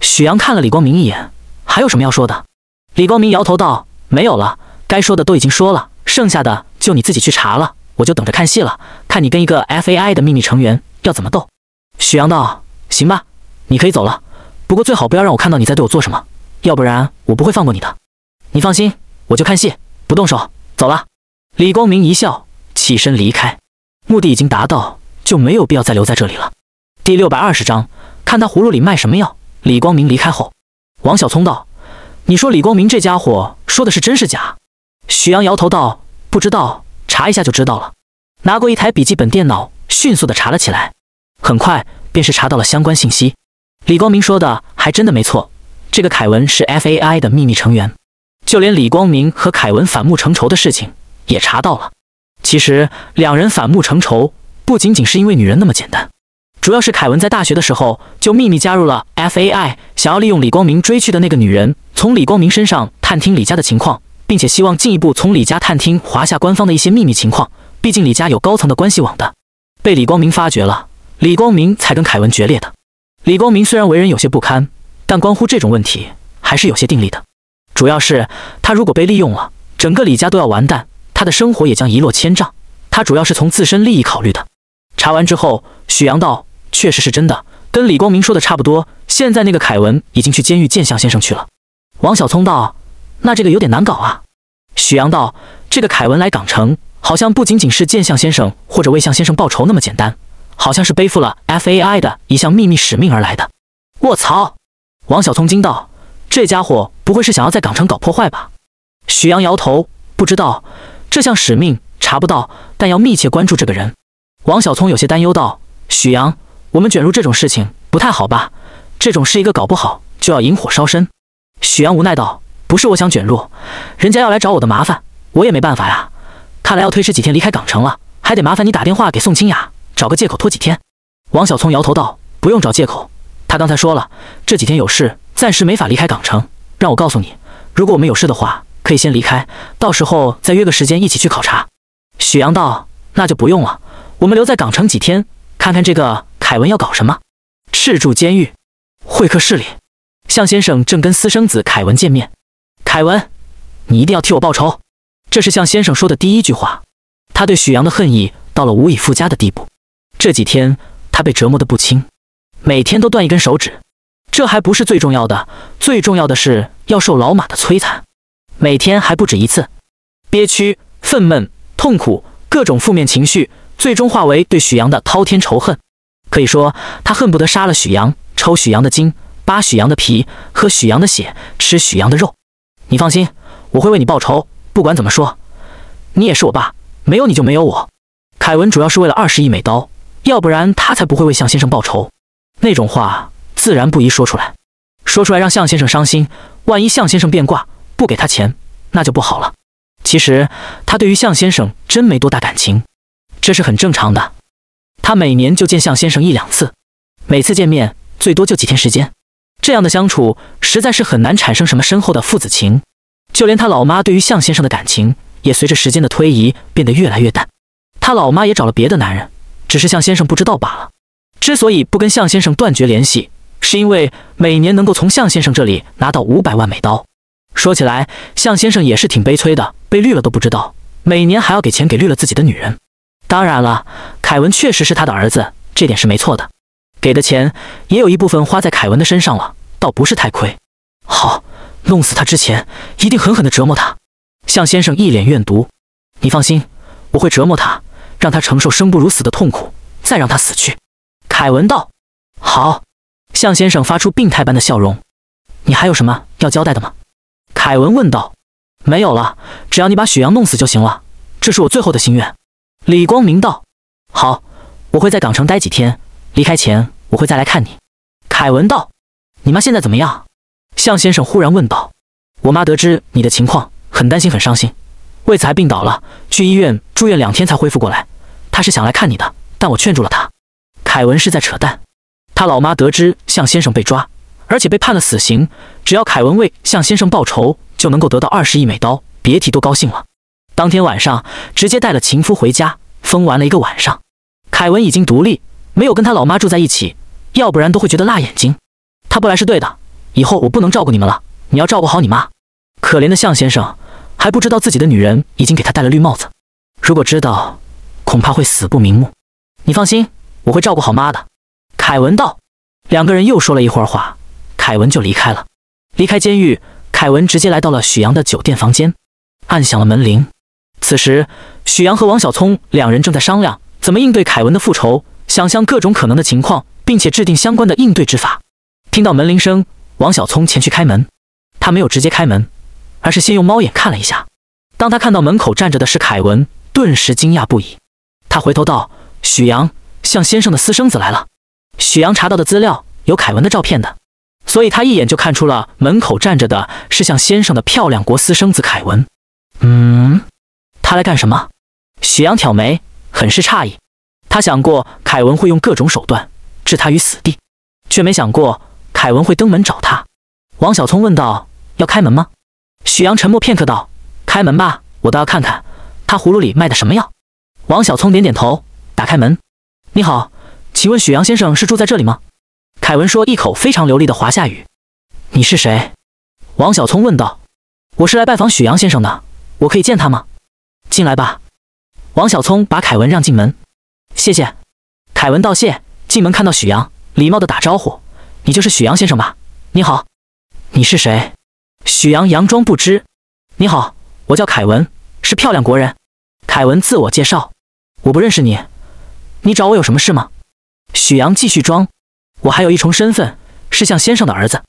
许阳看了李光明一眼，还有什么要说的？李光明摇头道：“没有了。”该说的都已经说了，剩下的就你自己去查了，我就等着看戏了，看你跟一个 F A I 的秘密成员要怎么斗。许阳道：“行吧，你可以走了，不过最好不要让我看到你在对我做什么，要不然我不会放过你的。”你放心，我就看戏，不动手。走了。李光明一笑，起身离开，目的已经达到，就没有必要再留在这里了。第六百二十章，看他葫芦里卖什么药。李光明离开后，王小聪道：“你说李光明这家伙说的是真是假？”许阳摇头道：“不知道，查一下就知道了。”拿过一台笔记本电脑，迅速的查了起来。很快便是查到了相关信息。李光明说的还真的没错，这个凯文是 F A I 的秘密成员，就连李光明和凯文反目成仇的事情也查到了。其实两人反目成仇，不仅仅是因为女人那么简单，主要是凯文在大学的时候就秘密加入了 F A I，想要利用李光明追去的那个女人，从李光明身上探听李家的情况。并且希望进一步从李家探听华夏官方的一些秘密情况，毕竟李家有高层的关系网的。被李光明发觉了，李光明才跟凯文决裂的。李光明虽然为人有些不堪，但关乎这种问题，还是有些定力的。主要是他如果被利用了，整个李家都要完蛋，他的生活也将一落千丈。他主要是从自身利益考虑的。查完之后，许阳道：“确实是真的，跟李光明说的差不多。现在那个凯文已经去监狱见向先生去了。”王小聪道。那这个有点难搞啊，许阳道：“这个凯文来港城，好像不仅仅是见向先生或者为向先生报仇那么简单，好像是背负了 F A I 的一项秘密使命而来的。”我操！王小聪惊道：“这家伙不会是想要在港城搞破坏吧？”许阳摇头，不知道这项使命查不到，但要密切关注这个人。王小聪有些担忧道：“许阳，我们卷入这种事情不太好吧？这种事一个搞不好就要引火烧身。”许阳无奈道。不是我想卷入，人家要来找我的麻烦，我也没办法呀。看来要推迟几天离开港城了，还得麻烦你打电话给宋清雅，找个借口拖几天。王小聪摇头道：“不用找借口，他刚才说了这几天有事，暂时没法离开港城。让我告诉你，如果我们有事的话，可以先离开，到时候再约个时间一起去考察。”许阳道：“那就不用了，我们留在港城几天，看看这个凯文要搞什么。”赤柱监狱会客室里，向先生正跟私生子凯文见面。凯文，你一定要替我报仇！这是向先生说的第一句话。他对许阳的恨意到了无以复加的地步。这几天他被折磨的不轻，每天都断一根手指。这还不是最重要的，最重要的是要受老马的摧残，每天还不止一次。憋屈、愤懑、痛苦，各种负面情绪，最终化为对许阳的滔天仇恨。可以说，他恨不得杀了许阳，抽许阳的筋，扒许阳的皮，喝许阳的血，吃许阳的肉。你放心，我会为你报仇。不管怎么说，你也是我爸，没有你就没有我。凯文主要是为了二十亿美刀，要不然他才不会为向先生报仇。那种话自然不宜说出来，说出来让向先生伤心，万一向先生变卦不给他钱，那就不好了。其实他对于向先生真没多大感情，这是很正常的。他每年就见向先生一两次，每次见面最多就几天时间。这样的相处实在是很难产生什么深厚的父子情，就连他老妈对于向先生的感情也随着时间的推移变得越来越淡。他老妈也找了别的男人，只是向先生不知道罢了。之所以不跟向先生断绝联系，是因为每年能够从向先生这里拿到五百万美刀。说起来，向先生也是挺悲催的，被绿了都不知道，每年还要给钱给绿了自己的女人。当然了，凯文确实是他的儿子，这点是没错的。给的钱也有一部分花在凯文的身上了，倒不是太亏。好，弄死他之前，一定狠狠地折磨他。向先生一脸怨毒。你放心，我会折磨他，让他承受生不如死的痛苦，再让他死去。凯文道。好。向先生发出病态般的笑容。你还有什么要交代的吗？凯文问道。没有了，只要你把许阳弄死就行了。这是我最后的心愿。李光明道。好，我会在港城待几天，离开前。我会再来看你，凯文道。你妈现在怎么样？向先生忽然问道。我妈得知你的情况，很担心，很伤心，为此还病倒了，去医院住院两天才恢复过来。她是想来看你的，但我劝住了她。凯文是在扯淡。他老妈得知向先生被抓，而且被判了死刑，只要凯文为向先生报仇，就能够得到二十亿美刀，别提多高兴了。当天晚上，直接带了情夫回家，疯玩了一个晚上。凯文已经独立，没有跟他老妈住在一起。要不然都会觉得辣眼睛，他不来是对的。以后我不能照顾你们了，你要照顾好你妈。可怜的向先生还不知道自己的女人已经给他戴了绿帽子，如果知道，恐怕会死不瞑目。你放心，我会照顾好妈的。凯文道。两个人又说了一会儿话，凯文就离开了。离开监狱，凯文直接来到了许阳的酒店房间，按响了门铃。此时，许阳和王小聪两人正在商量怎么应对凯文的复仇，想象各种可能的情况。并且制定相关的应对之法。听到门铃声，王小聪前去开门。他没有直接开门，而是先用猫眼看了一下。当他看到门口站着的是凯文，顿时惊讶不已。他回头道：“许阳，向先生的私生子来了。”许阳查到的资料有凯文的照片的，所以他一眼就看出了门口站着的是向先生的漂亮国私生子凯文。嗯，他来干什么？许阳挑眉，很是诧异。他想过凯文会用各种手段。置他于死地，却没想过凯文会登门找他。王小聪问道：“要开门吗？”许阳沉默片刻道：“开门吧，我倒要看看他葫芦里卖的什么药。”王小聪点点头，打开门。你好，请问许阳先生是住在这里吗？凯文说一口非常流利的华夏语：“你是谁？”王小聪问道：“我是来拜访许阳先生的，我可以见他吗？”进来吧。王小聪把凯文让进门。谢谢。凯文道谢。进门看到许阳，礼貌的打招呼：“你就是许阳先生吧？”“你好，你是谁？”许阳佯装不知。“你好，我叫凯文，是漂亮国人。”凯文自我介绍。“我不认识你，你找我有什么事吗？”许阳继续装。“我还有一重身份，是向先生的儿子。”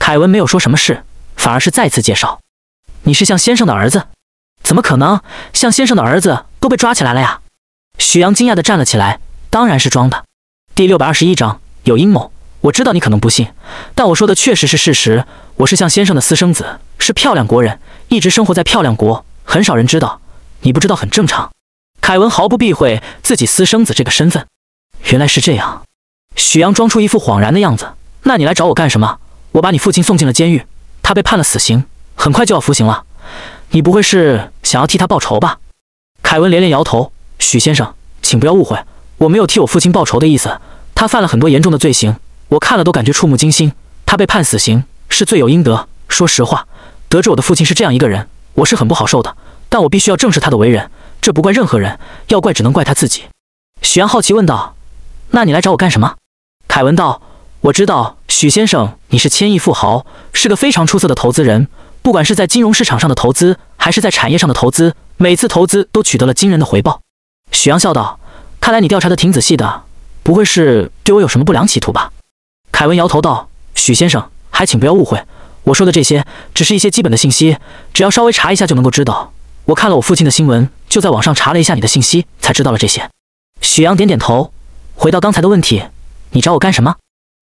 凯文没有说什么事，反而是再次介绍：“你是向先生的儿子？怎么可能？向先生的儿子都被抓起来了呀！”许阳惊讶的站了起来：“当然是装的。”第六百二十一章有阴谋。我知道你可能不信，但我说的确实是事实。我是向先生的私生子，是漂亮国人，一直生活在漂亮国，很少人知道。你不知道很正常。凯文毫不避讳自己私生子这个身份。原来是这样。许阳装出一副恍然的样子。那你来找我干什么？我把你父亲送进了监狱，他被判了死刑，很快就要服刑了。你不会是想要替他报仇吧？凯文连连摇头。许先生，请不要误会，我没有替我父亲报仇的意思。他犯了很多严重的罪行，我看了都感觉触目惊心。他被判死刑是罪有应得。说实话，得知我的父亲是这样一个人，我是很不好受的。但我必须要正视他的为人，这不怪任何人，要怪只能怪他自己。许阳好奇问道：“那你来找我干什么？”凯文道：“我知道，许先生，你是千亿富豪，是个非常出色的投资人。不管是在金融市场上的投资，还是在产业上的投资，每次投资都取得了惊人的回报。”许阳笑道：“看来你调查的挺仔细的。”不会是对我有什么不良企图吧？凯文摇头道：“许先生，还请不要误会，我说的这些只是一些基本的信息，只要稍微查一下就能够知道。我看了我父亲的新闻，就在网上查了一下你的信息，才知道了这些。”许阳点点头，回到刚才的问题：“你找我干什么？”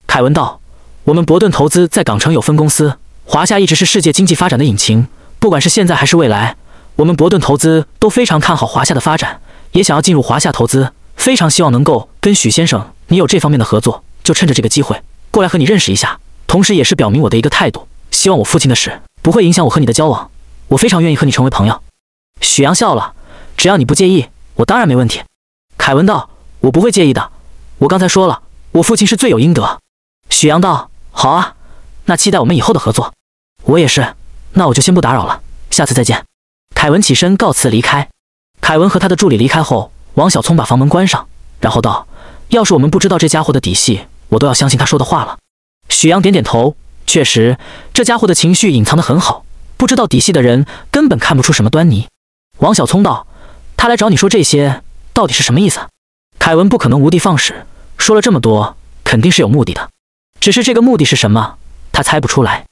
凯文道：“我们伯顿投资在港城有分公司，华夏一直是世界经济发展的引擎，不管是现在还是未来，我们伯顿投资都非常看好华夏的发展，也想要进入华夏投资。”非常希望能够跟许先生你有这方面的合作，就趁着这个机会过来和你认识一下，同时也是表明我的一个态度。希望我父亲的事不会影响我和你的交往，我非常愿意和你成为朋友。许阳笑了，只要你不介意，我当然没问题。凯文道：“我不会介意的，我刚才说了，我父亲是罪有应得。”许阳道：“好啊，那期待我们以后的合作。我也是，那我就先不打扰了，下次再见。”凯文起身告辞离开。凯文和他的助理离开后。王小聪把房门关上，然后道：“要是我们不知道这家伙的底细，我都要相信他说的话了。”许阳点点头，确实，这家伙的情绪隐藏得很好，不知道底细的人根本看不出什么端倪。王小聪道：“他来找你说这些，到底是什么意思？”凯文不可能无的放矢，说了这么多，肯定是有目的的，只是这个目的是什么，他猜不出来。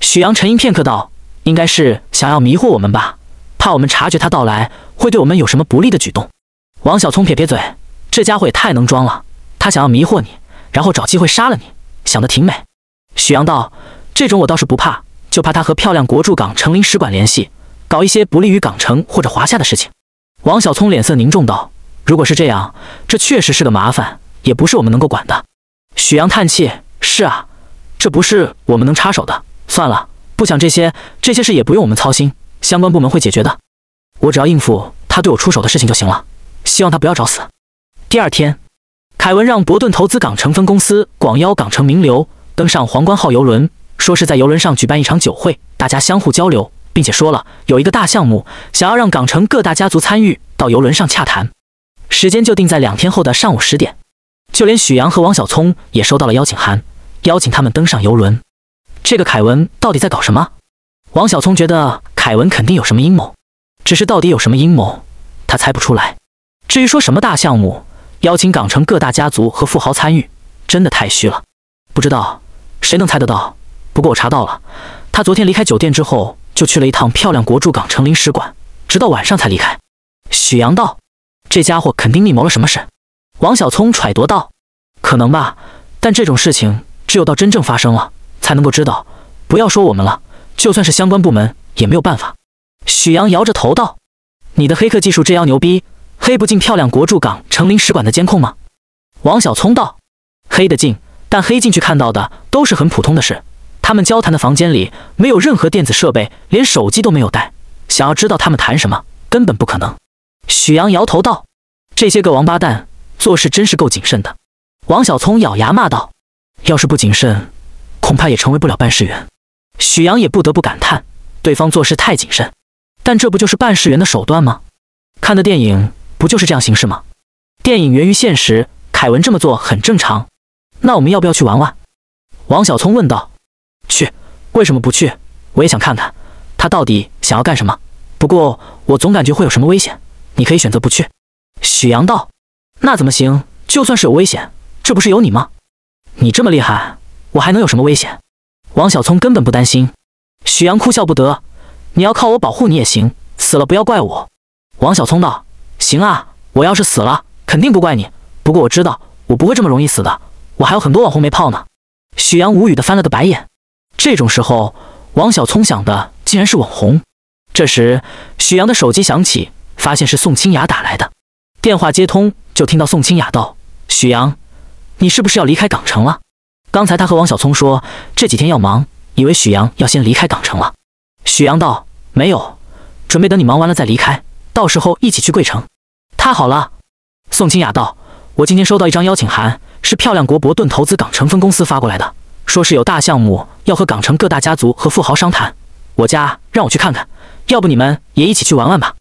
许阳沉吟片刻道：“应该是想要迷惑我们吧，怕我们察觉他到来，会对我们有什么不利的举动。”王小聪撇撇嘴，这家伙也太能装了。他想要迷惑你，然后找机会杀了你，想得挺美。许阳道：“这种我倒是不怕，就怕他和漂亮国驻港城林使馆联系，搞一些不利于港城或者华夏的事情。”王小聪脸色凝重道：“如果是这样，这确实是个麻烦，也不是我们能够管的。”许阳叹气：“是啊，这不是我们能插手的。算了，不想这些，这些事也不用我们操心，相关部门会解决的。我只要应付他对我出手的事情就行了。”希望他不要找死。第二天，凯文让伯顿投资港城分公司广邀港城名流登上皇冠号游轮，说是在游轮上举办一场酒会，大家相互交流，并且说了有一个大项目想要让港城各大家族参与到游轮上洽谈，时间就定在两天后的上午十点。就连许阳和王小聪也收到了邀请函，邀请他们登上游轮。这个凯文到底在搞什么？王小聪觉得凯文肯定有什么阴谋，只是到底有什么阴谋，他猜不出来。至于说什么大项目，邀请港城各大家族和富豪参与，真的太虚了。不知道谁能猜得到？不过我查到了，他昨天离开酒店之后，就去了一趟漂亮国驻港城领事馆，直到晚上才离开。许阳道：“这家伙肯定密谋了什么事。”王小聪揣度道：“可能吧，但这种事情只有到真正发生了，才能够知道。不要说我们了，就算是相关部门也没有办法。”许阳摇着头道：“你的黑客技术这样牛逼。”黑不进漂亮国驻港成林使馆的监控吗？王小聪道：“黑得进，但黑进去看到的都是很普通的事。他们交谈的房间里没有任何电子设备，连手机都没有带。想要知道他们谈什么，根本不可能。”许阳摇头道：“这些个王八蛋做事真是够谨慎的。”王小聪咬牙骂道：“要是不谨慎，恐怕也成为不了办事员。”许阳也不得不感叹：“对方做事太谨慎，但这不就是办事员的手段吗？”看的电影。不就是这样形式吗？电影源于现实，凯文这么做很正常。那我们要不要去玩玩？王小聪问道。去，为什么不去？我也想看看他到底想要干什么。不过我总感觉会有什么危险。你可以选择不去。许阳道。那怎么行？就算是有危险，这不是有你吗？你这么厉害，我还能有什么危险？王小聪根本不担心。许阳哭笑不得。你要靠我保护你也行，死了不要怪我。王小聪道。行啊，我要是死了，肯定不怪你。不过我知道，我不会这么容易死的，我还有很多网红没泡呢。许阳无语的翻了个白眼，这种时候，王小聪想的竟然是网红。这时，许阳的手机响起，发现是宋清雅打来的，电话接通，就听到宋清雅道：“许阳，你是不是要离开港城了？”刚才他和王小聪说这几天要忙，以为许阳要先离开港城了。许阳道：“没有，准备等你忙完了再离开，到时候一起去贵城。”太好了，宋清雅道：“我今天收到一张邀请函，是漂亮国伯顿投资港城分公司发过来的，说是有大项目要和港城各大家族和富豪商谈，我家让我去看看，要不你们也一起去玩玩吧。”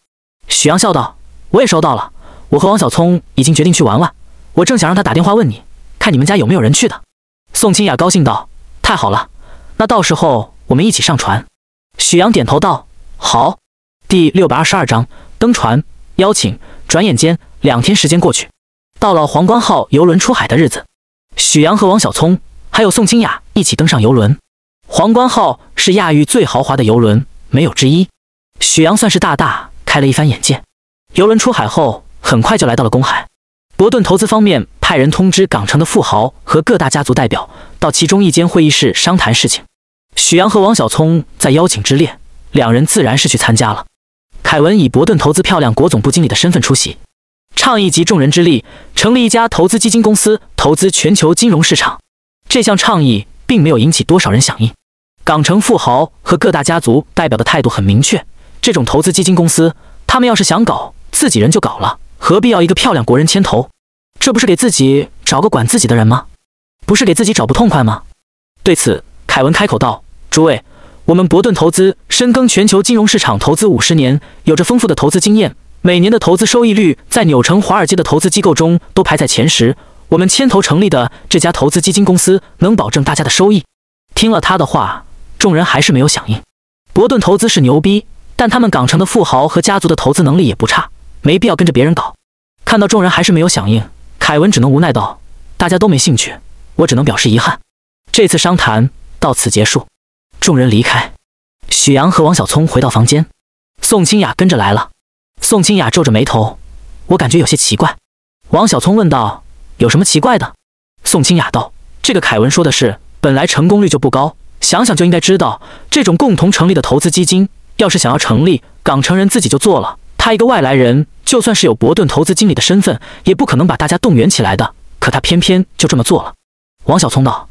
许阳笑道：“我也收到了，我和王小聪已经决定去玩玩，我正想让他打电话问你，看你们家有没有人去的。”宋清雅高兴道：“太好了，那到时候我们一起上船。”许阳点头道：“好。”第六百二十二章登船邀请。转眼间，两天时间过去，到了皇冠号游轮出海的日子。许阳和王小聪还有宋清雅一起登上游轮。皇冠号是亚域最豪华的游轮，没有之一。许阳算是大大开了一番眼界。游轮出海后，很快就来到了公海。伯顿投资方面派人通知港城的富豪和各大家族代表到其中一间会议室商谈事情。许阳和王小聪在邀请之列，两人自然是去参加了。凯文以伯顿投资漂亮国总部经理的身份出席，倡议集众人之力成立一家投资基金公司，投资全球金融市场。这项倡议并没有引起多少人响应。港城富豪和各大家族代表的态度很明确：这种投资基金公司，他们要是想搞，自己人就搞了，何必要一个漂亮国人牵头？这不是给自己找个管自己的人吗？不是给自己找不痛快吗？对此，凯文开口道：“诸位。”我们伯顿投资深耕全球金融市场投资五十年，有着丰富的投资经验，每年的投资收益率在纽城、华尔街的投资机构中都排在前十。我们牵头成立的这家投资基金公司能保证大家的收益。听了他的话，众人还是没有响应。伯顿投资是牛逼，但他们港城的富豪和家族的投资能力也不差，没必要跟着别人搞。看到众人还是没有响应，凯文只能无奈道：“大家都没兴趣，我只能表示遗憾。这次商谈到此结束。”众人离开，许阳和王小聪回到房间，宋清雅跟着来了。宋清雅皱着眉头，我感觉有些奇怪。王小聪问道：“有什么奇怪的？”宋清雅道：“这个凯文说的是，本来成功率就不高，想想就应该知道，这种共同成立的投资基金，要是想要成立，港城人自己就做了，他一个外来人，就算是有伯顿投资经理的身份，也不可能把大家动员起来的。可他偏偏就这么做了。”王小聪道：“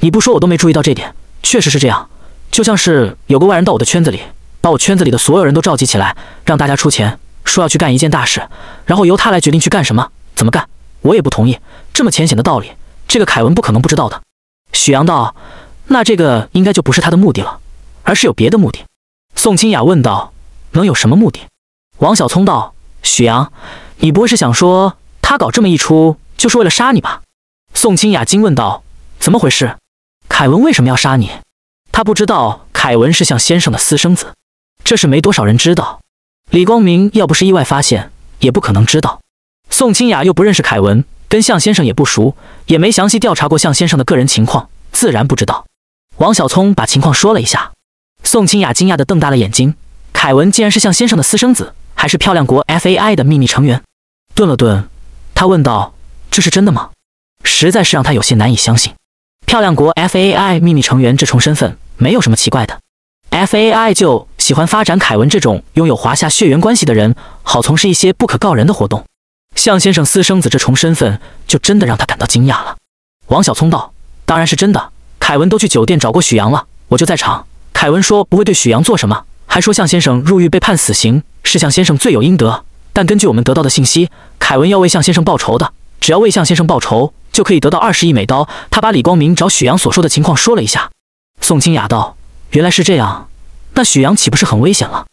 你不说，我都没注意到这点。”确实是这样，就像是有个外人到我的圈子里，把我圈子里的所有人都召集起来，让大家出钱，说要去干一件大事，然后由他来决定去干什么、怎么干。我也不同意，这么浅显的道理，这个凯文不可能不知道的。许阳道：“那这个应该就不是他的目的了，而是有别的目的。”宋清雅问道：“能有什么目的？”王小聪道：“许阳，你不会是想说他搞这么一出就是为了杀你吧？”宋清雅惊问道：“怎么回事？”凯文为什么要杀你？他不知道凯文是向先生的私生子，这是没多少人知道。李光明要不是意外发现，也不可能知道。宋清雅又不认识凯文，跟向先生也不熟，也没详细调查过向先生的个人情况，自然不知道。王小聪把情况说了一下，宋清雅惊讶地瞪大了眼睛。凯文竟然是向先生的私生子，还是漂亮国 F A I 的秘密成员。顿了顿，他问道：“这是真的吗？”实在是让他有些难以相信。漂亮国 FAI 秘密成员这重身份没有什么奇怪的，FAI 就喜欢发展凯文这种拥有华夏血缘关系的人，好从事一些不可告人的活动。向先生私生子这重身份就真的让他感到惊讶了。王小聪道：“当然是真的，凯文都去酒店找过许阳了，我就在场。凯文说不会对许阳做什么，还说向先生入狱被判死刑是向先生罪有应得，但根据我们得到的信息，凯文要为向先生报仇的，只要为向先生报仇。”就可以得到二十亿美刀。他把李光明找许阳所说的情况说了一下。宋清雅道：“原来是这样，那许阳岂不是很危险了？”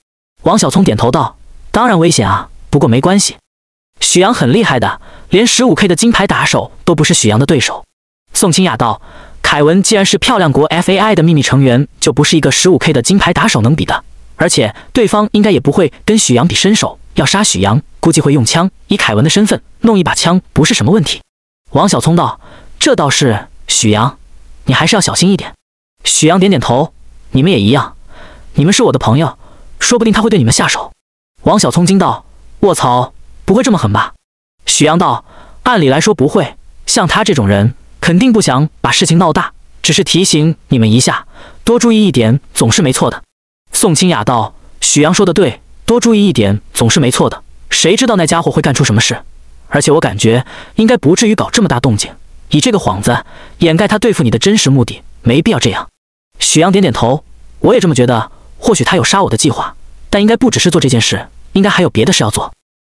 王小聪点头道：“当然危险啊，不过没关系。许阳很厉害的，连十五 K 的金牌打手都不是许阳的对手。”宋清雅道：“凯文既然是漂亮国 F A I 的秘密成员，就不是一个十五 K 的金牌打手能比的。而且对方应该也不会跟许阳比身手，要杀许阳，估计会用枪。以凯文的身份，弄一把枪不是什么问题。”王小聪道：“这倒是，许阳，你还是要小心一点。”许阳点点头：“你们也一样，你们是我的朋友，说不定他会对你们下手。”王小聪惊道：“卧槽，不会这么狠吧？”许阳道：“按理来说不会，像他这种人，肯定不想把事情闹大，只是提醒你们一下，多注意一点总是没错的。”宋清雅道：“许阳说的对，多注意一点总是没错的，谁知道那家伙会干出什么事？”而且我感觉应该不至于搞这么大动静，以这个幌子掩盖他对付你的真实目的，没必要这样。许阳点点头，我也这么觉得。或许他有杀我的计划，但应该不只是做这件事，应该还有别的事要做。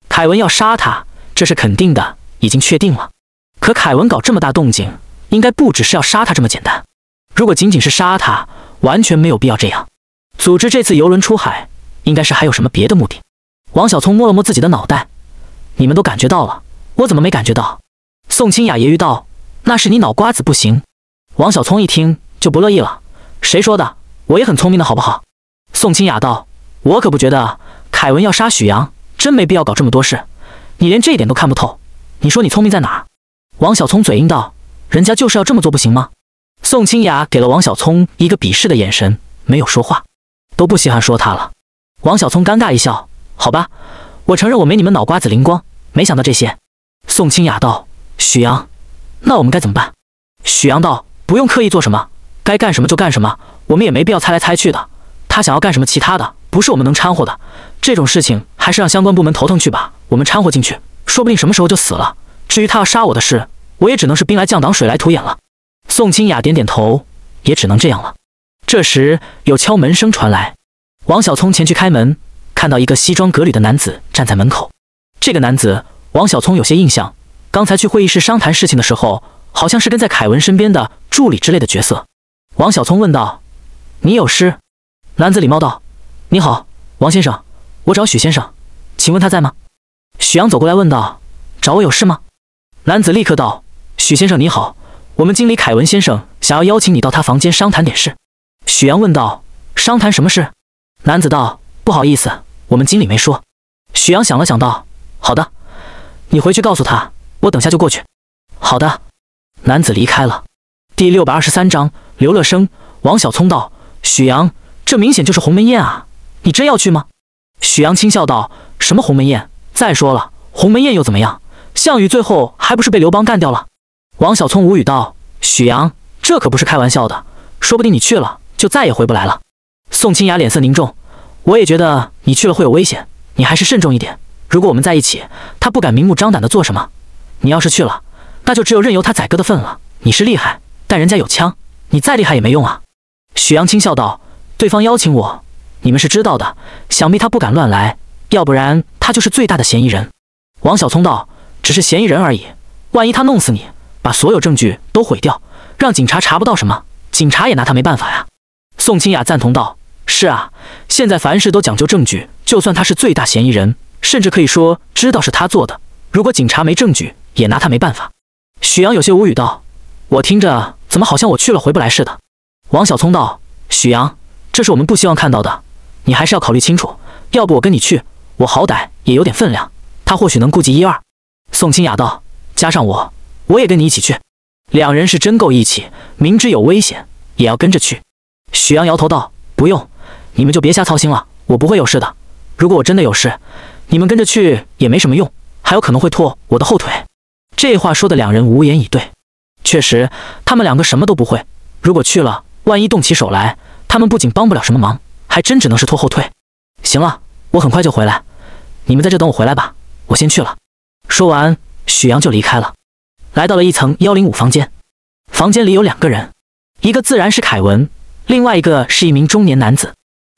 凯文要杀他，这是肯定的，已经确定了。可凯文搞这么大动静，应该不只是要杀他这么简单。如果仅仅是杀他，完全没有必要这样。组织这次游轮出海，应该是还有什么别的目的。王小聪摸了摸自己的脑袋，你们都感觉到了。我怎么没感觉到？宋清雅揶揄道：“那是你脑瓜子不行。”王小聪一听就不乐意了：“谁说的？我也很聪明的好不好？”宋清雅道：“我可不觉得。凯文要杀许阳，真没必要搞这么多事。你连这一点都看不透，你说你聪明在哪儿？”王小聪嘴硬道：“人家就是要这么做，不行吗？”宋清雅给了王小聪一个鄙视的眼神，没有说话，都不稀罕说他了。王小聪尴尬一笑：“好吧，我承认我没你们脑瓜子灵光，没想到这些。”宋清雅道：“许阳，那我们该怎么办？”许阳道：“不用刻意做什么，该干什么就干什么。我们也没必要猜来猜去的。他想要干什么，其他的不是我们能掺和的。这种事情还是让相关部门头疼去吧。我们掺和进去，说不定什么时候就死了。至于他要杀我的事，我也只能是兵来将挡，水来土掩了。”宋清雅点点头，也只能这样了。这时有敲门声传来，王小聪前去开门，看到一个西装革履的男子站在门口。这个男子。王小聪有些印象，刚才去会议室商谈事情的时候，好像是跟在凯文身边的助理之类的角色。王小聪问道：“你有事？”男子礼貌道：“你好，王先生，我找许先生，请问他在吗？”许阳走过来问道：“找我有事吗？”男子立刻道：“许先生你好，我们经理凯文先生想要邀请你到他房间商谈点事。”许阳问道：“商谈什么事？”男子道：“不好意思，我们经理没说。”许阳想了想道：“好的。”你回去告诉他，我等下就过去。好的，男子离开了。第六百二十三章，刘乐生。王小聪道：“许阳，这明显就是鸿门宴啊！你真要去吗？”许阳轻笑道：“什么鸿门宴？再说了，鸿门宴又怎么样？项羽最后还不是被刘邦干掉了？”王小聪无语道：“许阳，这可不是开玩笑的，说不定你去了就再也回不来了。”宋清雅脸色凝重：“我也觉得你去了会有危险，你还是慎重一点。”如果我们在一起，他不敢明目张胆的做什么。你要是去了，那就只有任由他宰割的份了。你是厉害，但人家有枪，你再厉害也没用啊。”许阳轻笑道。“对方邀请我，你们是知道的。想必他不敢乱来，要不然他就是最大的嫌疑人。”王小聪道：“只是嫌疑人而已。万一他弄死你，把所有证据都毁掉，让警察查不到什么，警察也拿他没办法呀。”宋清雅赞同道：“是啊，现在凡事都讲究证据，就算他是最大嫌疑人。”甚至可以说知道是他做的。如果警察没证据，也拿他没办法。许阳有些无语道：“我听着，怎么好像我去了回不来似的？”王小聪道：“许阳，这是我们不希望看到的，你还是要考虑清楚。要不我跟你去，我好歹也有点分量，他或许能顾及一二。”宋清雅道：“加上我，我也跟你一起去。”两人是真够义气，明知有危险也要跟着去。许阳摇头道：“不用，你们就别瞎操心了，我不会有事的。如果我真的有事……”你们跟着去也没什么用，还有可能会拖我的后腿。这话说的两人无言以对。确实，他们两个什么都不会，如果去了，万一动起手来，他们不仅帮不了什么忙，还真只能是拖后腿。行了，我很快就回来，你们在这等我回来吧，我先去了。说完，许阳就离开了，来到了一层幺零五房间。房间里有两个人，一个自然是凯文，另外一个是一名中年男子。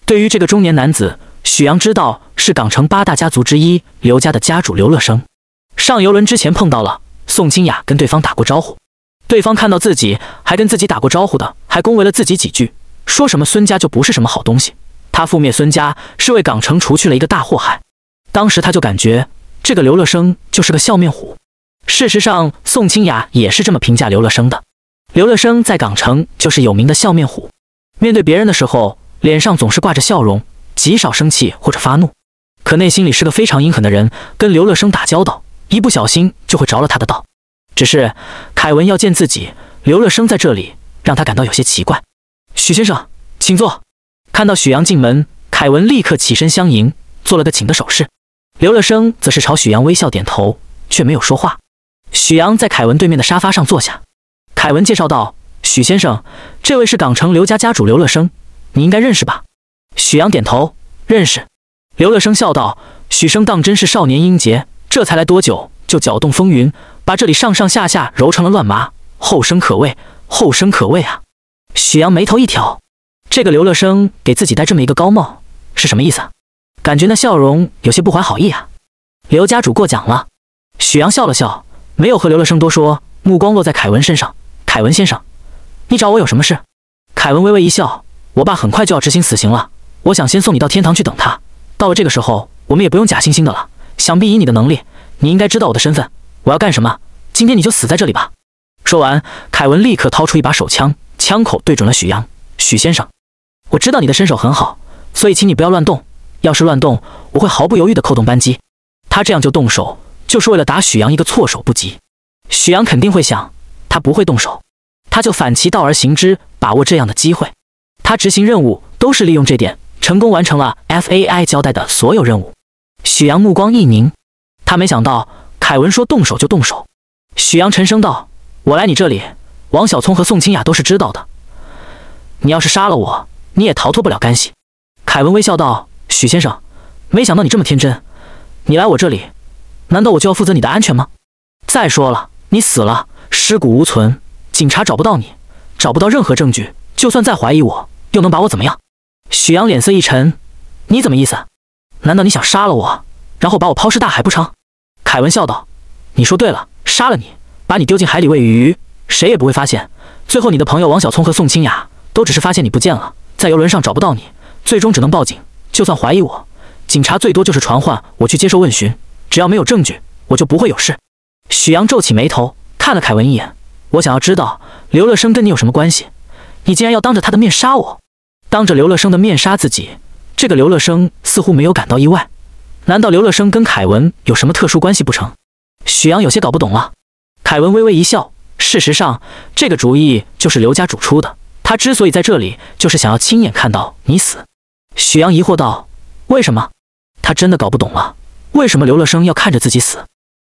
对于这个中年男子，许阳知道是港城八大家族之一刘家的家主刘乐生，上游轮之前碰到了宋清雅，跟对方打过招呼。对方看到自己还跟自己打过招呼的，还恭维了自己几句，说什么孙家就不是什么好东西，他覆灭孙家是为港城除去了一个大祸害。当时他就感觉这个刘乐生就是个笑面虎。事实上，宋清雅也是这么评价刘乐生的。刘乐生在港城就是有名的笑面虎，面对别人的时候脸上总是挂着笑容。极少生气或者发怒，可内心里是个非常阴狠的人。跟刘乐生打交道，一不小心就会着了他的道。只是凯文要见自己，刘乐生在这里，让他感到有些奇怪。许先生，请坐。看到许阳进门，凯文立刻起身相迎，做了个请的手势。刘乐生则是朝许阳微笑点头，却没有说话。许阳在凯文对面的沙发上坐下，凯文介绍道：“许先生，这位是港城刘家家主刘乐生，你应该认识吧？”许阳点头，认识。刘乐生笑道：“许生当真是少年英杰，这才来多久就搅动风云，把这里上上下下揉成了乱麻。后生可畏，后生可畏啊！”许阳眉头一挑，这个刘乐生给自己戴这么一个高帽，是什么意思啊？感觉那笑容有些不怀好意啊！刘家主过奖了。许阳笑了笑，没有和刘乐生多说，目光落在凯文身上：“凯文先生，你找我有什么事？”凯文微微一笑：“我爸很快就要执行死刑了。”我想先送你到天堂去等他。到了这个时候，我们也不用假惺惺的了。想必以你的能力，你应该知道我的身份。我要干什么？今天你就死在这里吧！说完，凯文立刻掏出一把手枪，枪口对准了许阳。许先生，我知道你的身手很好，所以请你不要乱动。要是乱动，我会毫不犹豫地扣动扳机。他这样就动手，就是为了打许阳一个措手不及。许阳肯定会想，他不会动手，他就反其道而行之，把握这样的机会。他执行任务都是利用这点。成功完成了 F A I 交代的所有任务，许阳目光一凝，他没想到凯文说动手就动手。许阳沉声道：“我来你这里，王小聪和宋清雅都是知道的。你要是杀了我，你也逃脱不了干系。”凯文微笑道：“许先生，没想到你这么天真。你来我这里，难道我就要负责你的安全吗？再说了，你死了，尸骨无存，警察找不到你，找不到任何证据，就算再怀疑我，又能把我怎么样？”许阳脸色一沉：“你怎么意思？难道你想杀了我，然后把我抛尸大海不成？”凯文笑道：“你说对了，杀了你，把你丢进海里喂鱼，谁也不会发现。最后，你的朋友王小聪和宋清雅都只是发现你不见了，在游轮上找不到你，最终只能报警。就算怀疑我，警察最多就是传唤我去接受问询，只要没有证据，我就不会有事。”许阳皱起眉头，看了凯文一眼：“我想要知道刘乐生跟你有什么关系？你竟然要当着他的面杀我！”当着刘乐生的面杀自己，这个刘乐生似乎没有感到意外。难道刘乐生跟凯文有什么特殊关系不成？许阳有些搞不懂了。凯文微微一笑，事实上，这个主意就是刘家主出的。他之所以在这里，就是想要亲眼看到你死。许阳疑惑道：“为什么？”他真的搞不懂了，为什么刘乐生要看着自己死？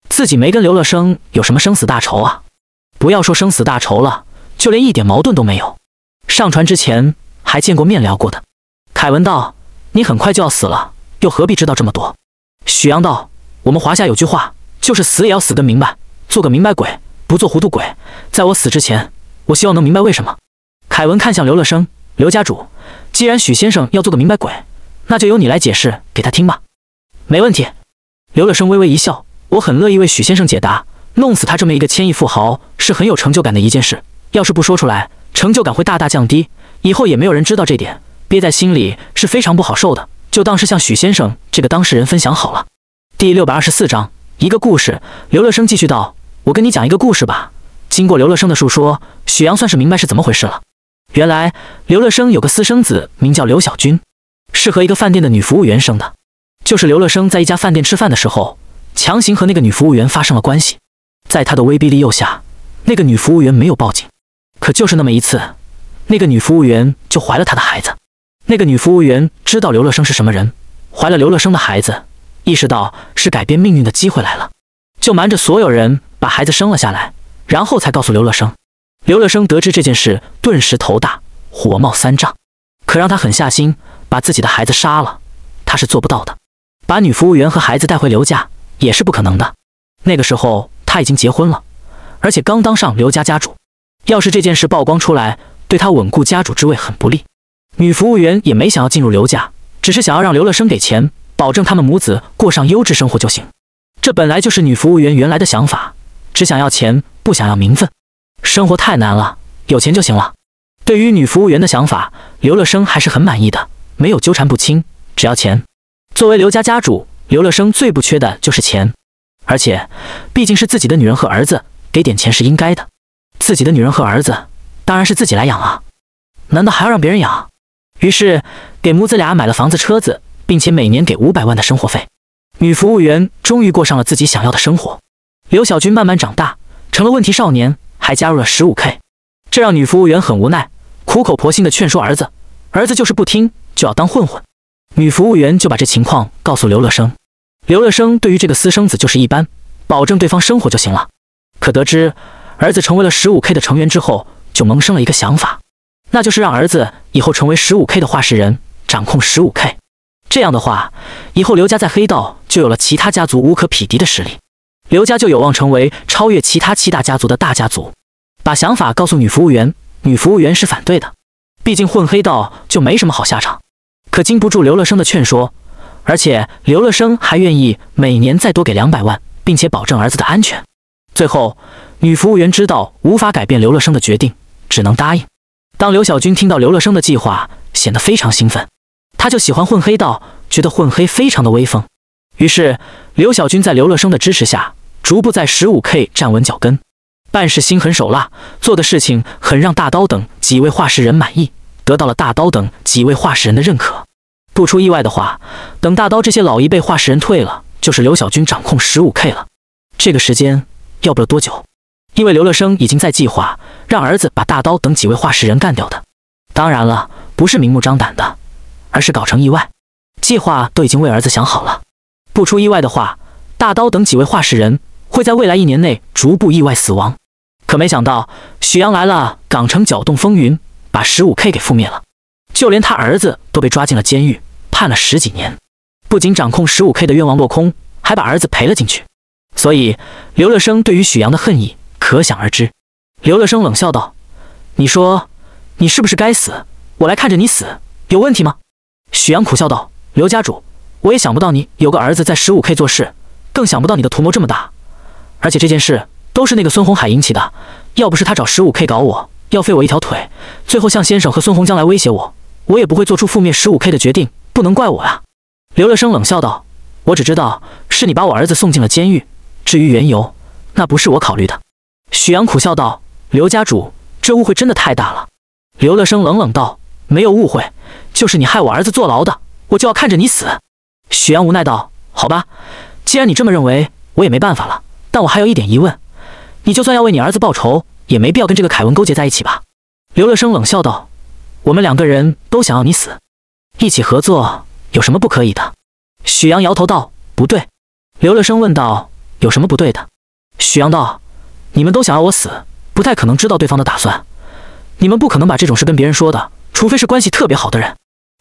自己没跟刘乐生有什么生死大仇啊！不要说生死大仇了，就连一点矛盾都没有。上船之前。还见过面聊过的，凯文道：“你很快就要死了，又何必知道这么多？”许阳道：“我们华夏有句话，就是死也要死个明白，做个明白鬼，不做糊涂鬼。在我死之前，我希望能明白为什么。”凯文看向刘乐生：“刘家主，既然许先生要做个明白鬼，那就由你来解释给他听吧。”“没问题。”刘乐生微微一笑：“我很乐意为许先生解答。弄死他这么一个千亿富豪是很有成就感的一件事，要是不说出来，成就感会大大降低。”以后也没有人知道这点，憋在心里是非常不好受的。就当是向许先生这个当事人分享好了。第六百二十四章，一个故事。刘乐生继续道：“我跟你讲一个故事吧。”经过刘乐生的述说，许阳算是明白是怎么回事了。原来刘乐生有个私生子，名叫刘小军，是和一个饭店的女服务员生的。就是刘乐生在一家饭店吃饭的时候，强行和那个女服务员发生了关系。在他的威逼利诱下，那个女服务员没有报警。可就是那么一次。那个女服务员就怀了他的孩子。那个女服务员知道刘乐生是什么人，怀了刘乐生的孩子，意识到是改变命运的机会来了，就瞒着所有人把孩子生了下来，然后才告诉刘乐生。刘乐生得知这件事，顿时头大火冒三丈，可让他狠下心把自己的孩子杀了，他是做不到的。把女服务员和孩子带回刘家也是不可能的。那个时候他已经结婚了，而且刚当上刘家家主，要是这件事曝光出来。对他稳固家主之位很不利。女服务员也没想要进入刘家，只是想要让刘乐生给钱，保证他们母子过上优质生活就行。这本来就是女服务员原来的想法，只想要钱，不想要名分。生活太难了，有钱就行了。对于女服务员的想法，刘乐生还是很满意的，没有纠缠不清，只要钱。作为刘家家主，刘乐生最不缺的就是钱，而且毕竟是自己的女人和儿子，给点钱是应该的。自己的女人和儿子。当然是自己来养啊，难道还要让别人养？于是给母子俩买了房子、车子，并且每年给五百万的生活费。女服务员终于过上了自己想要的生活。刘小军慢慢长大，成了问题少年，还加入了十五 K，这让女服务员很无奈，苦口婆心的劝说儿子，儿子就是不听，就要当混混。女服务员就把这情况告诉刘乐生，刘乐生对于这个私生子就是一般，保证对方生活就行了。可得知儿子成为了十五 K 的成员之后，就萌生了一个想法，那就是让儿子以后成为十五 K 的化石人，掌控十五 K。这样的话，以后刘家在黑道就有了其他家族无可匹敌的实力，刘家就有望成为超越其他七大家族的大家族。把想法告诉女服务员，女服务员是反对的，毕竟混黑道就没什么好下场。可经不住刘乐生的劝说，而且刘乐生还愿意每年再多给两百万，并且保证儿子的安全。最后，女服务员知道无法改变刘乐生的决定。只能答应。当刘小军听到刘乐生的计划，显得非常兴奋。他就喜欢混黑道，觉得混黑非常的威风。于是，刘小军在刘乐生的支持下，逐步在十五 K 站稳脚跟，办事心狠手辣，做的事情很让大刀等几位画事人满意，得到了大刀等几位画事人的认可。不出意外的话，等大刀这些老一辈画事人退了，就是刘小军掌控十五 K 了。这个时间要不了多久，因为刘乐生已经在计划。让儿子把大刀等几位化石人干掉的，当然了，不是明目张胆的，而是搞成意外。计划都已经为儿子想好了，不出意外的话，大刀等几位化石人会在未来一年内逐步意外死亡。可没想到，许阳来了港城搅动风云，把十五 K 给覆灭了，就连他儿子都被抓进了监狱，判了十几年。不仅掌控十五 K 的愿望落空，还把儿子赔了进去。所以，刘乐生对于许阳的恨意可想而知。刘乐生冷笑道：“你说，你是不是该死？我来看着你死，有问题吗？”许阳苦笑道：“刘家主，我也想不到你有个儿子在十五 K 做事，更想不到你的图谋这么大。而且这件事都是那个孙红海引起的，要不是他找十五 K 搞我，要废我一条腿，最后向先生和孙红江来威胁我，我也不会做出覆灭十五 K 的决定。不能怪我呀。”刘乐生冷笑道：“我只知道是你把我儿子送进了监狱，至于缘由，那不是我考虑的。”许阳苦笑道。刘家主，这误会真的太大了。”刘乐生冷冷道，“没有误会，就是你害我儿子坐牢的，我就要看着你死。”许阳无奈道：“好吧，既然你这么认为，我也没办法了。但我还有一点疑问，你就算要为你儿子报仇，也没必要跟这个凯文勾结在一起吧？”刘乐生冷笑道：“我们两个人都想要你死，一起合作有什么不可以的？”许阳摇头道：“不对。”刘乐生问道：“有什么不对的？”许阳道：“你们都想要我死。”不太可能知道对方的打算，你们不可能把这种事跟别人说的，除非是关系特别好的人。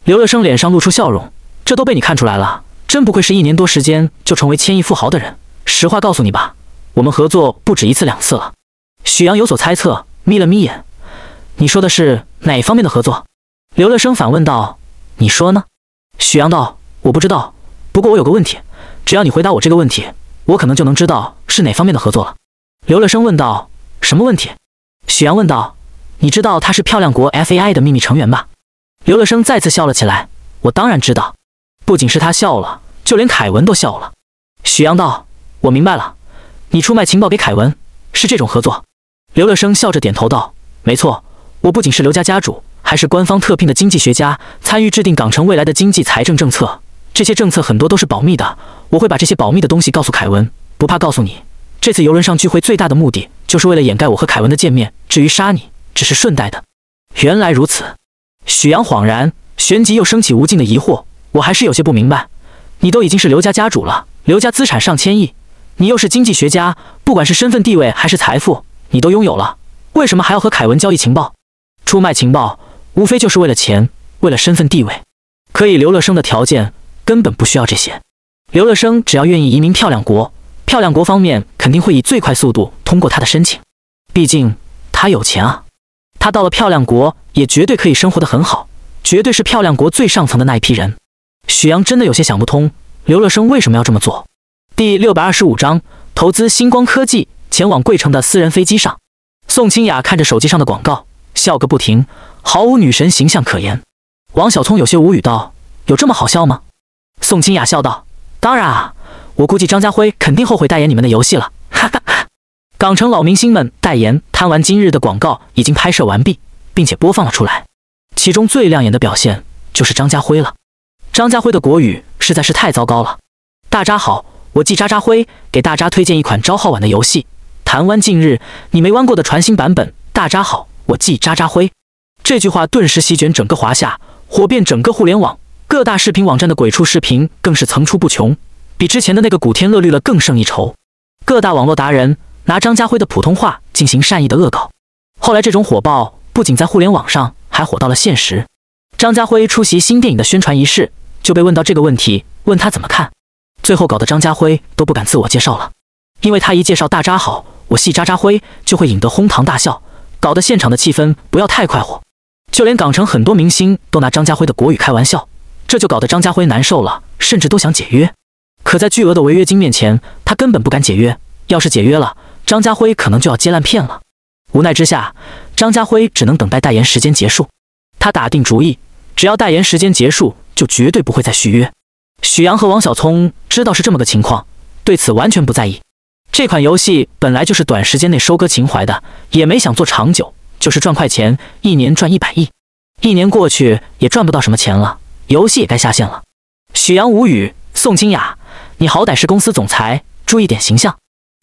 刘乐生脸上露出笑容，这都被你看出来了，真不愧是一年多时间就成为千亿富豪的人。实话告诉你吧，我们合作不止一次两次了。许阳有所猜测，眯了眯眼，你说的是哪方面的合作？刘乐生反问道。你说呢？许阳道，我不知道，不过我有个问题，只要你回答我这个问题，我可能就能知道是哪方面的合作了。刘乐生问道。什么问题？许阳问道。你知道他是漂亮国 F A I 的秘密成员吧？刘乐生再次笑了起来。我当然知道。不仅是他笑了，就连凯文都笑了。许阳道：“我明白了，你出卖情报给凯文，是这种合作？”刘乐生笑着点头道：“没错，我不仅是刘家家主，还是官方特聘的经济学家，参与制定港城未来的经济财政政策。这些政策很多都是保密的，我会把这些保密的东西告诉凯文，不怕告诉你。”这次游轮上聚会最大的目的，就是为了掩盖我和凯文的见面。至于杀你，只是顺带的。原来如此，许阳恍然，旋即又升起无尽的疑惑。我还是有些不明白，你都已经是刘家家主了，刘家资产上千亿，你又是经济学家，不管是身份地位还是财富，你都拥有了，为什么还要和凯文交易情报？出卖情报，无非就是为了钱，为了身份地位。可以，刘乐生的条件根本不需要这些。刘乐生只要愿意移民漂亮国。漂亮国方面肯定会以最快速度通过他的申请，毕竟他有钱啊，他到了漂亮国也绝对可以生活的很好，绝对是漂亮国最上层的那一批人。许阳真的有些想不通，刘乐生为什么要这么做。第六百二十五章投资星光科技。前往贵城的私人飞机上，宋清雅看着手机上的广告，笑个不停，毫无女神形象可言。王小聪有些无语道：“有这么好笑吗？”宋清雅笑道：“当然啊。”我估计张家辉肯定后悔代言你们的游戏了，哈哈哈！港城老明星们代言《贪玩今日》的广告已经拍摄完毕，并且播放了出来。其中最亮眼的表现就是张家辉了。张家辉的国语实在是太糟糕了。大家好，我记渣渣辉，给大家推荐一款招号玩的游戏。台湾近日你没弯过的全新版本。大家好，我记渣渣辉。这句话顿时席卷整个华夏，火遍整个互联网，各大视频网站的鬼畜视频更是层出不穷。比之前的那个古天乐绿了更胜一筹。各大网络达人拿张家辉的普通话进行善意的恶搞，后来这种火爆不仅在互联网上，还火到了现实。张家辉出席新电影的宣传仪式，就被问到这个问题，问他怎么看，最后搞得张家辉都不敢自我介绍了，因为他一介绍大渣好，我系渣渣辉，就会引得哄堂大笑，搞得现场的气氛不要太快活。就连港城很多明星都拿张家辉的国语开玩笑，这就搞得张家辉难受了，甚至都想解约。可在巨额的违约金面前，他根本不敢解约。要是解约了，张家辉可能就要接烂片了。无奈之下，张家辉只能等待代言时间结束。他打定主意，只要代言时间结束，就绝对不会再续约。许阳和王小聪知道是这么个情况，对此完全不在意。这款游戏本来就是短时间内收割情怀的，也没想做长久，就是赚快钱，一年赚一百亿，一年过去也赚不到什么钱了，游戏也该下线了。许阳无语，宋清雅。你好歹是公司总裁，注意点形象。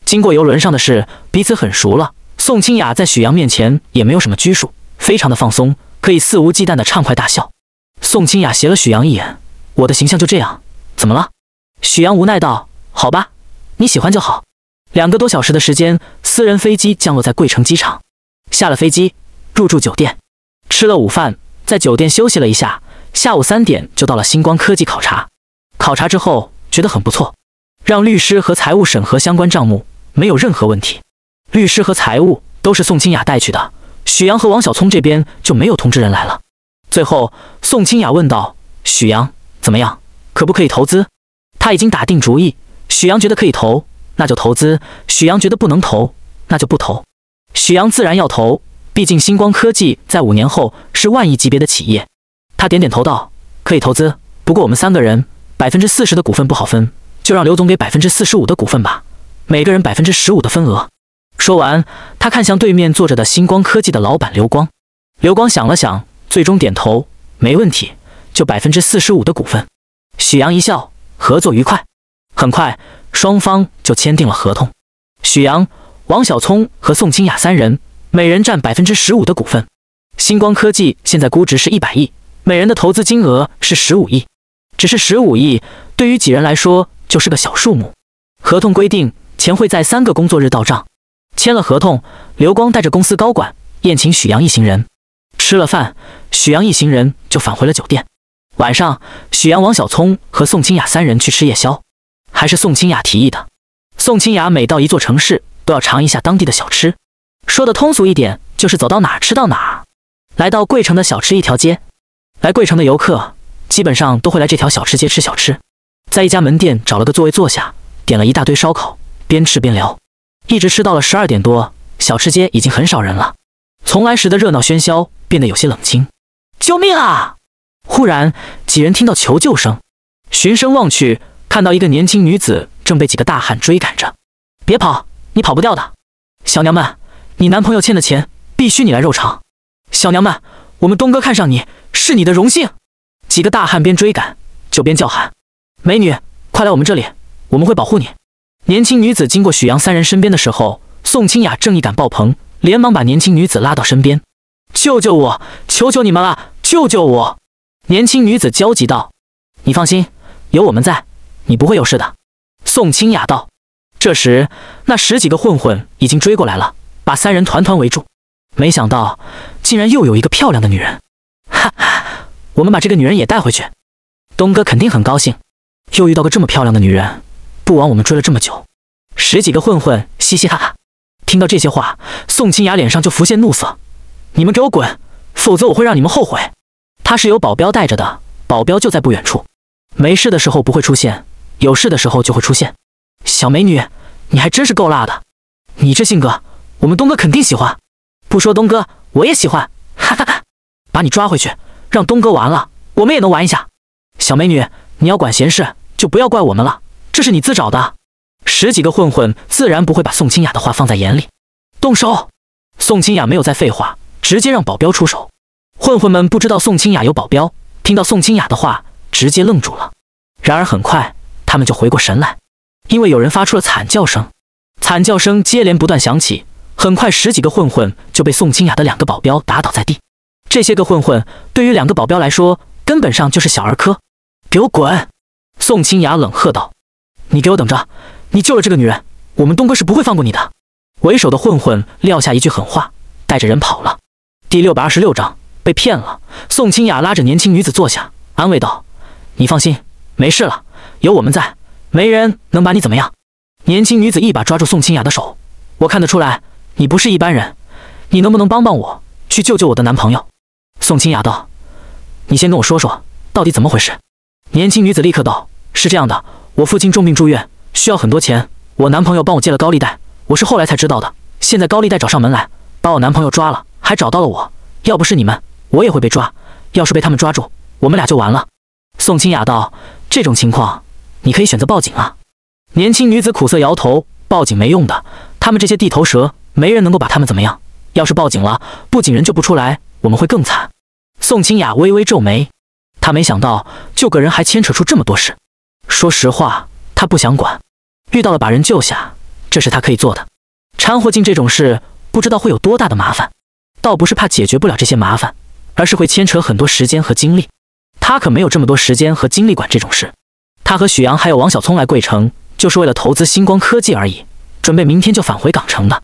经过游轮上的事，彼此很熟了。宋清雅在许阳面前也没有什么拘束，非常的放松，可以肆无忌惮的畅快大笑。宋清雅斜了许阳一眼：“我的形象就这样，怎么了？”许阳无奈道：“好吧，你喜欢就好。”两个多小时的时间，私人飞机降落在贵城机场，下了飞机，入住酒店，吃了午饭，在酒店休息了一下，下午三点就到了星光科技考察。考察之后。觉得很不错，让律师和财务审核相关账目，没有任何问题。律师和财务都是宋清雅带去的，许阳和王小聪这边就没有通知人来了。最后，宋清雅问道：“许阳，怎么样？可不可以投资？”他已经打定主意。许阳觉得可以投，那就投资；许阳觉得不能投，那就不投。许阳自然要投，毕竟星光科技在五年后是万亿级别的企业。他点点头道：“可以投资，不过我们三个人。”百分之四十的股份不好分，就让刘总给百分之四十五的股份吧，每个人百分之十五的份额。说完，他看向对面坐着的星光科技的老板刘光。刘光想了想，最终点头，没问题，就百分之四十五的股份。许阳一笑，合作愉快。很快，双方就签订了合同。许阳、王小聪和宋清雅三人每人占百分之十五的股份。星光科技现在估值是一百亿，每人的投资金额是十五亿。只是十五亿，对于几人来说就是个小数目。合同规定，钱会在三个工作日到账。签了合同，刘光带着公司高管宴请许阳一行人。吃了饭，许阳一行人就返回了酒店。晚上，许阳、王小聪和宋清雅三人去吃夜宵，还是宋清雅提议的。宋清雅每到一座城市都要尝一下当地的小吃，说的通俗一点就是走到哪吃到哪。来到贵城的小吃一条街，来贵城的游客。基本上都会来这条小吃街吃小吃，在一家门店找了个座位坐下，点了一大堆烧烤，边吃边聊，一直吃到了十二点多。小吃街已经很少人了，从来时的热闹喧嚣变得有些冷清。救命啊！忽然几人听到求救声，循声望去，看到一个年轻女子正被几个大汉追赶着。别跑，你跑不掉的。小娘们，你男朋友欠的钱必须你来肉偿。小娘们，我们东哥看上你是你的荣幸。几个大汉边追赶就边叫喊：“美女，快来我们这里，我们会保护你。”年轻女子经过许阳三人身边的时候，宋清雅正义感爆棚，连忙把年轻女子拉到身边：“救救我！求求你们了！救救我！”年轻女子焦急道：“你放心，有我们在，你不会有事的。”宋清雅道。这时，那十几个混混已经追过来了，把三人团团围住。没想到，竟然又有一个漂亮的女人。我们把这个女人也带回去，东哥肯定很高兴，又遇到个这么漂亮的女人，不枉我们追了这么久。十几个混混嘻嘻哈哈，听到这些话，宋青雅脸上就浮现怒色：“你们给我滚，否则我会让你们后悔。”她是有保镖带着的，保镖就在不远处。没事的时候不会出现，有事的时候就会出现。小美女，你还真是够辣的，你这性格，我们东哥肯定喜欢。不说东哥，我也喜欢，哈哈哈，把你抓回去。让东哥玩了，我们也能玩一下。小美女，你要管闲事，就不要怪我们了。这是你自找的。十几个混混自然不会把宋清雅的话放在眼里，动手。宋清雅没有再废话，直接让保镖出手。混混们不知道宋清雅有保镖，听到宋清雅的话，直接愣住了。然而很快，他们就回过神来，因为有人发出了惨叫声，惨叫声接连不断响起。很快，十几个混混就被宋清雅的两个保镖打倒在地。这些个混混对于两个保镖来说，根本上就是小儿科。给我滚！宋清雅冷喝道：“你给我等着！你救了这个女人，我们东哥是不会放过你的。”为首的混混撂下一句狠话，带着人跑了。第六百二十六章被骗了。宋清雅拉着年轻女子坐下，安慰道：“你放心，没事了，有我们在，没人能把你怎么样。”年轻女子一把抓住宋清雅的手：“我看得出来，你不是一般人。你能不能帮帮我去救救我的男朋友？”宋清雅道：“你先跟我说说，到底怎么回事？”年轻女子立刻道：“是这样的，我父亲重病住院，需要很多钱。我男朋友帮我借了高利贷，我是后来才知道的。现在高利贷找上门来，把我男朋友抓了，还找到了我。要不是你们，我也会被抓。要是被他们抓住，我们俩就完了。”宋清雅道：“这种情况，你可以选择报警啊。”年轻女子苦涩摇头：“报警没用的，他们这些地头蛇，没人能够把他们怎么样。要是报警了，不仅人救不出来，我们会更惨。”宋清雅微微皱眉，她没想到救个人还牵扯出这么多事。说实话，她不想管。遇到了把人救下，这是她可以做的。掺和进这种事，不知道会有多大的麻烦。倒不是怕解决不了这些麻烦，而是会牵扯很多时间和精力。她可没有这么多时间和精力管这种事。她和许阳还有王小聪来贵城，就是为了投资星光科技而已，准备明天就返回港城的。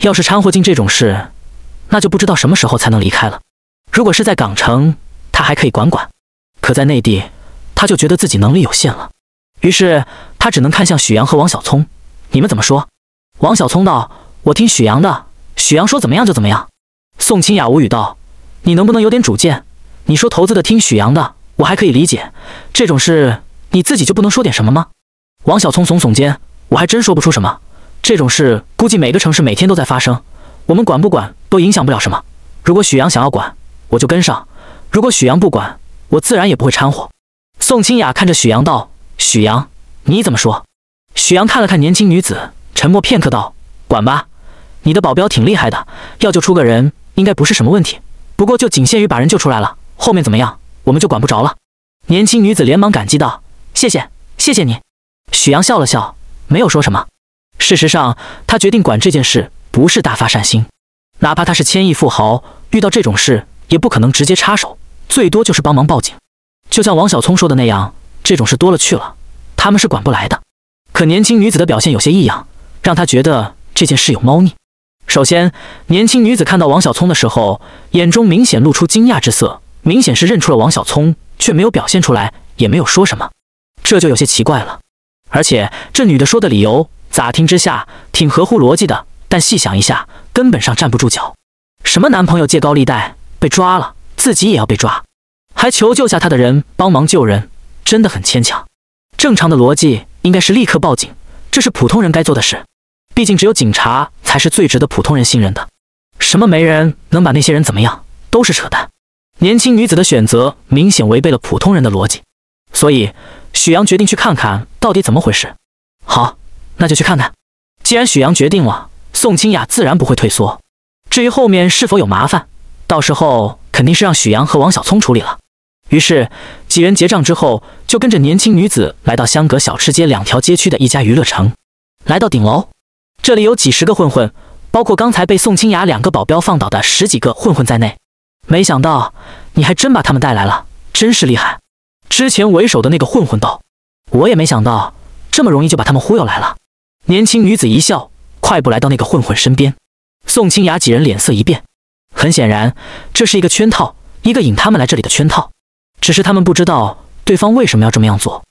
要是掺和进这种事，那就不知道什么时候才能离开了。如果是在港城，他还可以管管，可在内地，他就觉得自己能力有限了。于是他只能看向许阳和王小聪：“你们怎么说？”王小聪道：“我听许阳的，许阳说怎么样就怎么样。”宋清雅无语道：“你能不能有点主见？你说投资的听许阳的，我还可以理解，这种事你自己就不能说点什么吗？”王小聪耸耸肩：“我还真说不出什么，这种事估计每个城市每天都在发生，我们管不管都影响不了什么。如果许阳想要管，我就跟上。如果许阳不管，我自然也不会掺和。宋清雅看着许阳道：“许阳，你怎么说？”许阳看了看年轻女子，沉默片刻道：“管吧，你的保镖挺厉害的，要救出个人应该不是什么问题。不过就仅限于把人救出来了，后面怎么样我们就管不着了。”年轻女子连忙感激道：“谢谢，谢谢你。”许阳笑了笑，没有说什么。事实上，他决定管这件事不是大发善心，哪怕他是千亿富豪，遇到这种事。也不可能直接插手，最多就是帮忙报警。就像王小聪说的那样，这种事多了去了，他们是管不来的。可年轻女子的表现有些异样，让他觉得这件事有猫腻。首先，年轻女子看到王小聪的时候，眼中明显露出惊讶之色，明显是认出了王小聪，却没有表现出来，也没有说什么，这就有些奇怪了。而且这女的说的理由，咋听之下挺合乎逻辑的，但细想一下，根本上站不住脚。什么男朋友借高利贷？被抓了，自己也要被抓，还求救下他的人帮忙救人，真的很牵强。正常的逻辑应该是立刻报警，这是普通人该做的事。毕竟只有警察才是最值得普通人信任的。什么没人能把那些人怎么样，都是扯淡。年轻女子的选择明显违背了普通人的逻辑，所以许阳决定去看看到底怎么回事。好，那就去看看。既然许阳决定了，宋清雅自然不会退缩。至于后面是否有麻烦？到时候肯定是让许阳和王小聪处理了。于是几人结账之后，就跟着年轻女子来到香格小吃街两条街区的一家娱乐城。来到顶楼，这里有几十个混混，包括刚才被宋清雅两个保镖放倒的十几个混混在内。没想到你还真把他们带来了，真是厉害！之前为首的那个混混道：“我也没想到这么容易就把他们忽悠来了。”年轻女子一笑，快步来到那个混混身边。宋清雅几人脸色一变。很显然，这是一个圈套，一个引他们来这里的圈套。只是他们不知道对方为什么要这么做，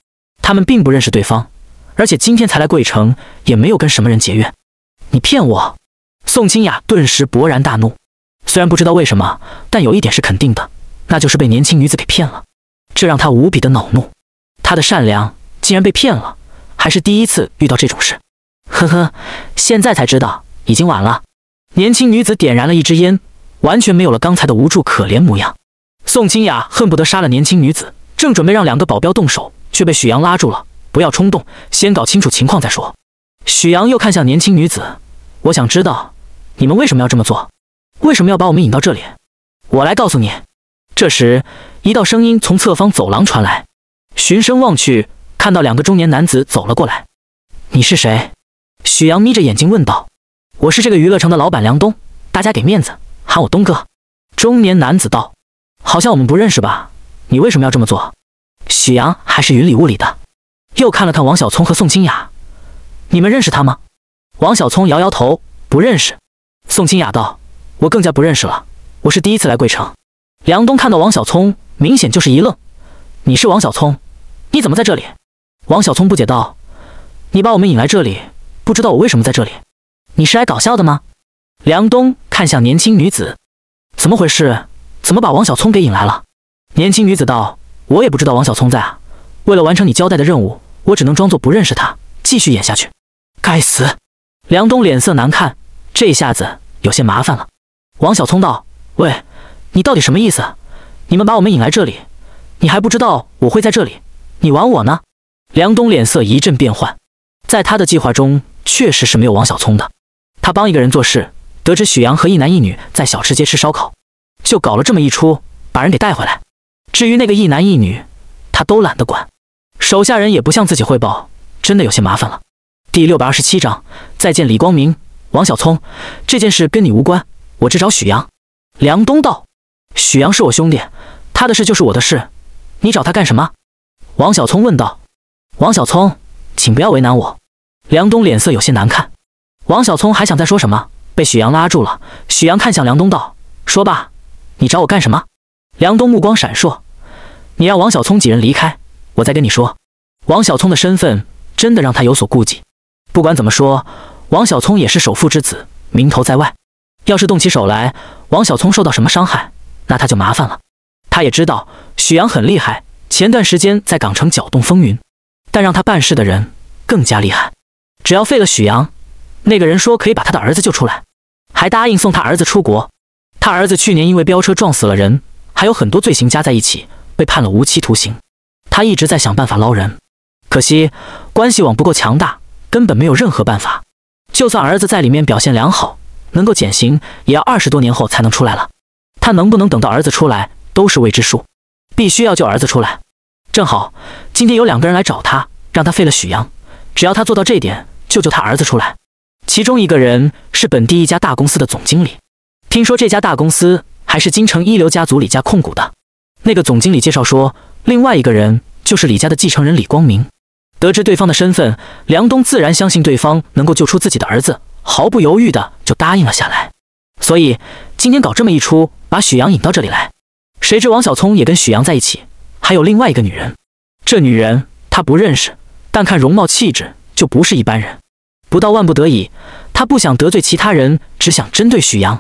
他们并不认识对方，而且今天才来贵城，也没有跟什么人结怨。你骗我！宋清雅顿时勃然大怒。虽然不知道为什么，但有一点是肯定的，那就是被年轻女子给骗了，这让她无比的恼怒。她的善良竟然被骗了，还是第一次遇到这种事。呵呵，现在才知道，已经晚了。年轻女子点燃了一支烟。完全没有了刚才的无助可怜模样，宋清雅恨不得杀了年轻女子，正准备让两个保镖动手，却被许阳拉住了。不要冲动，先搞清楚情况再说。许阳又看向年轻女子：“我想知道你们为什么要这么做？为什么要把我们引到这里？我来告诉你。”这时，一道声音从侧方走廊传来。循声望去，看到两个中年男子走了过来。“你是谁？”许阳眯着眼睛问道。“我是这个娱乐城的老板梁东，大家给面子。”喊我东哥，中年男子道：“好像我们不认识吧？你为什么要这么做？”许阳还是云里雾里的，又看了看王小聪和宋清雅：“你们认识他吗？”王小聪摇摇头：“不认识。”宋清雅道：“我更加不认识了，我是第一次来贵城。”梁东看到王小聪，明显就是一愣：“你是王小聪？你怎么在这里？”王小聪不解道：“你把我们引来这里，不知道我为什么在这里？你是来搞笑的吗？”梁东看向年轻女子，怎么回事？怎么把王小聪给引来了？年轻女子道：“我也不知道王小聪在。啊。为了完成你交代的任务，我只能装作不认识他，继续演下去。”该死！梁东脸色难看，这下子有些麻烦了。王小聪道：“喂，你到底什么意思？你们把我们引来这里，你还不知道我会在这里？你玩我呢？”梁东脸色一阵变幻，在他的计划中确实是没有王小聪的，他帮一个人做事。得知许阳和一男一女在小吃街吃烧烤，就搞了这么一出，把人给带回来。至于那个一男一女，他都懒得管，手下人也不向自己汇报，真的有些麻烦了。第六百二十七章，再见李光明。王小聪，这件事跟你无关，我只找许阳。梁东道：“许阳是我兄弟，他的事就是我的事，你找他干什么？”王小聪问道。“王小聪，请不要为难我。”梁东脸色有些难看。王小聪还想再说什么。被许阳拉住了，许阳看向梁东道：“说吧，你找我干什么？”梁东目光闪烁：“你让王小聪几人离开，我再跟你说。”王小聪的身份真的让他有所顾忌。不管怎么说，王小聪也是首富之子，名头在外。要是动起手来，王小聪受到什么伤害，那他就麻烦了。他也知道许阳很厉害，前段时间在港城搅动风云，但让他办事的人更加厉害。只要废了许阳，那个人说可以把他的儿子救出来。还答应送他儿子出国。他儿子去年因为飙车撞死了人，还有很多罪行加在一起，被判了无期徒刑。他一直在想办法捞人，可惜关系网不够强大，根本没有任何办法。就算儿子在里面表现良好，能够减刑，也要二十多年后才能出来了。他能不能等到儿子出来都是未知数，必须要救儿子出来。正好今天有两个人来找他，让他废了许阳。只要他做到这点，救救他儿子出来。其中一个人是本地一家大公司的总经理，听说这家大公司还是京城一流家族李家控股的。那个总经理介绍说，另外一个人就是李家的继承人李光明。得知对方的身份，梁东自然相信对方能够救出自己的儿子，毫不犹豫的就答应了下来。所以今天搞这么一出，把许阳引到这里来。谁知王小聪也跟许阳在一起，还有另外一个女人。这女人他不认识，但看容貌气质就不是一般人。不到万不得已，他不想得罪其他人，只想针对许阳。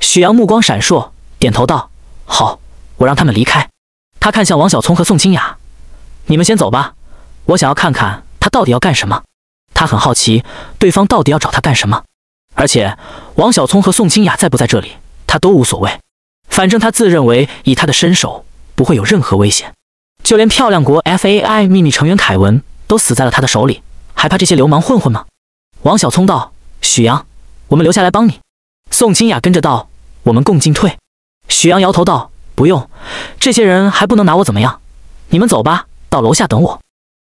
许阳目光闪烁，点头道：“好，我让他们离开。”他看向王小聪和宋清雅：“你们先走吧，我想要看看他到底要干什么。”他很好奇，对方到底要找他干什么？而且王小聪和宋清雅在不在这里，他都无所谓。反正他自认为以他的身手不会有任何危险。就连漂亮国 F A I 秘密成员凯文都死在了他的手里，还怕这些流氓混混吗？王小聪道：“许阳，我们留下来帮你。”宋清雅跟着道：“我们共进退。”许阳摇头道：“不用，这些人还不能拿我怎么样。你们走吧，到楼下等我。”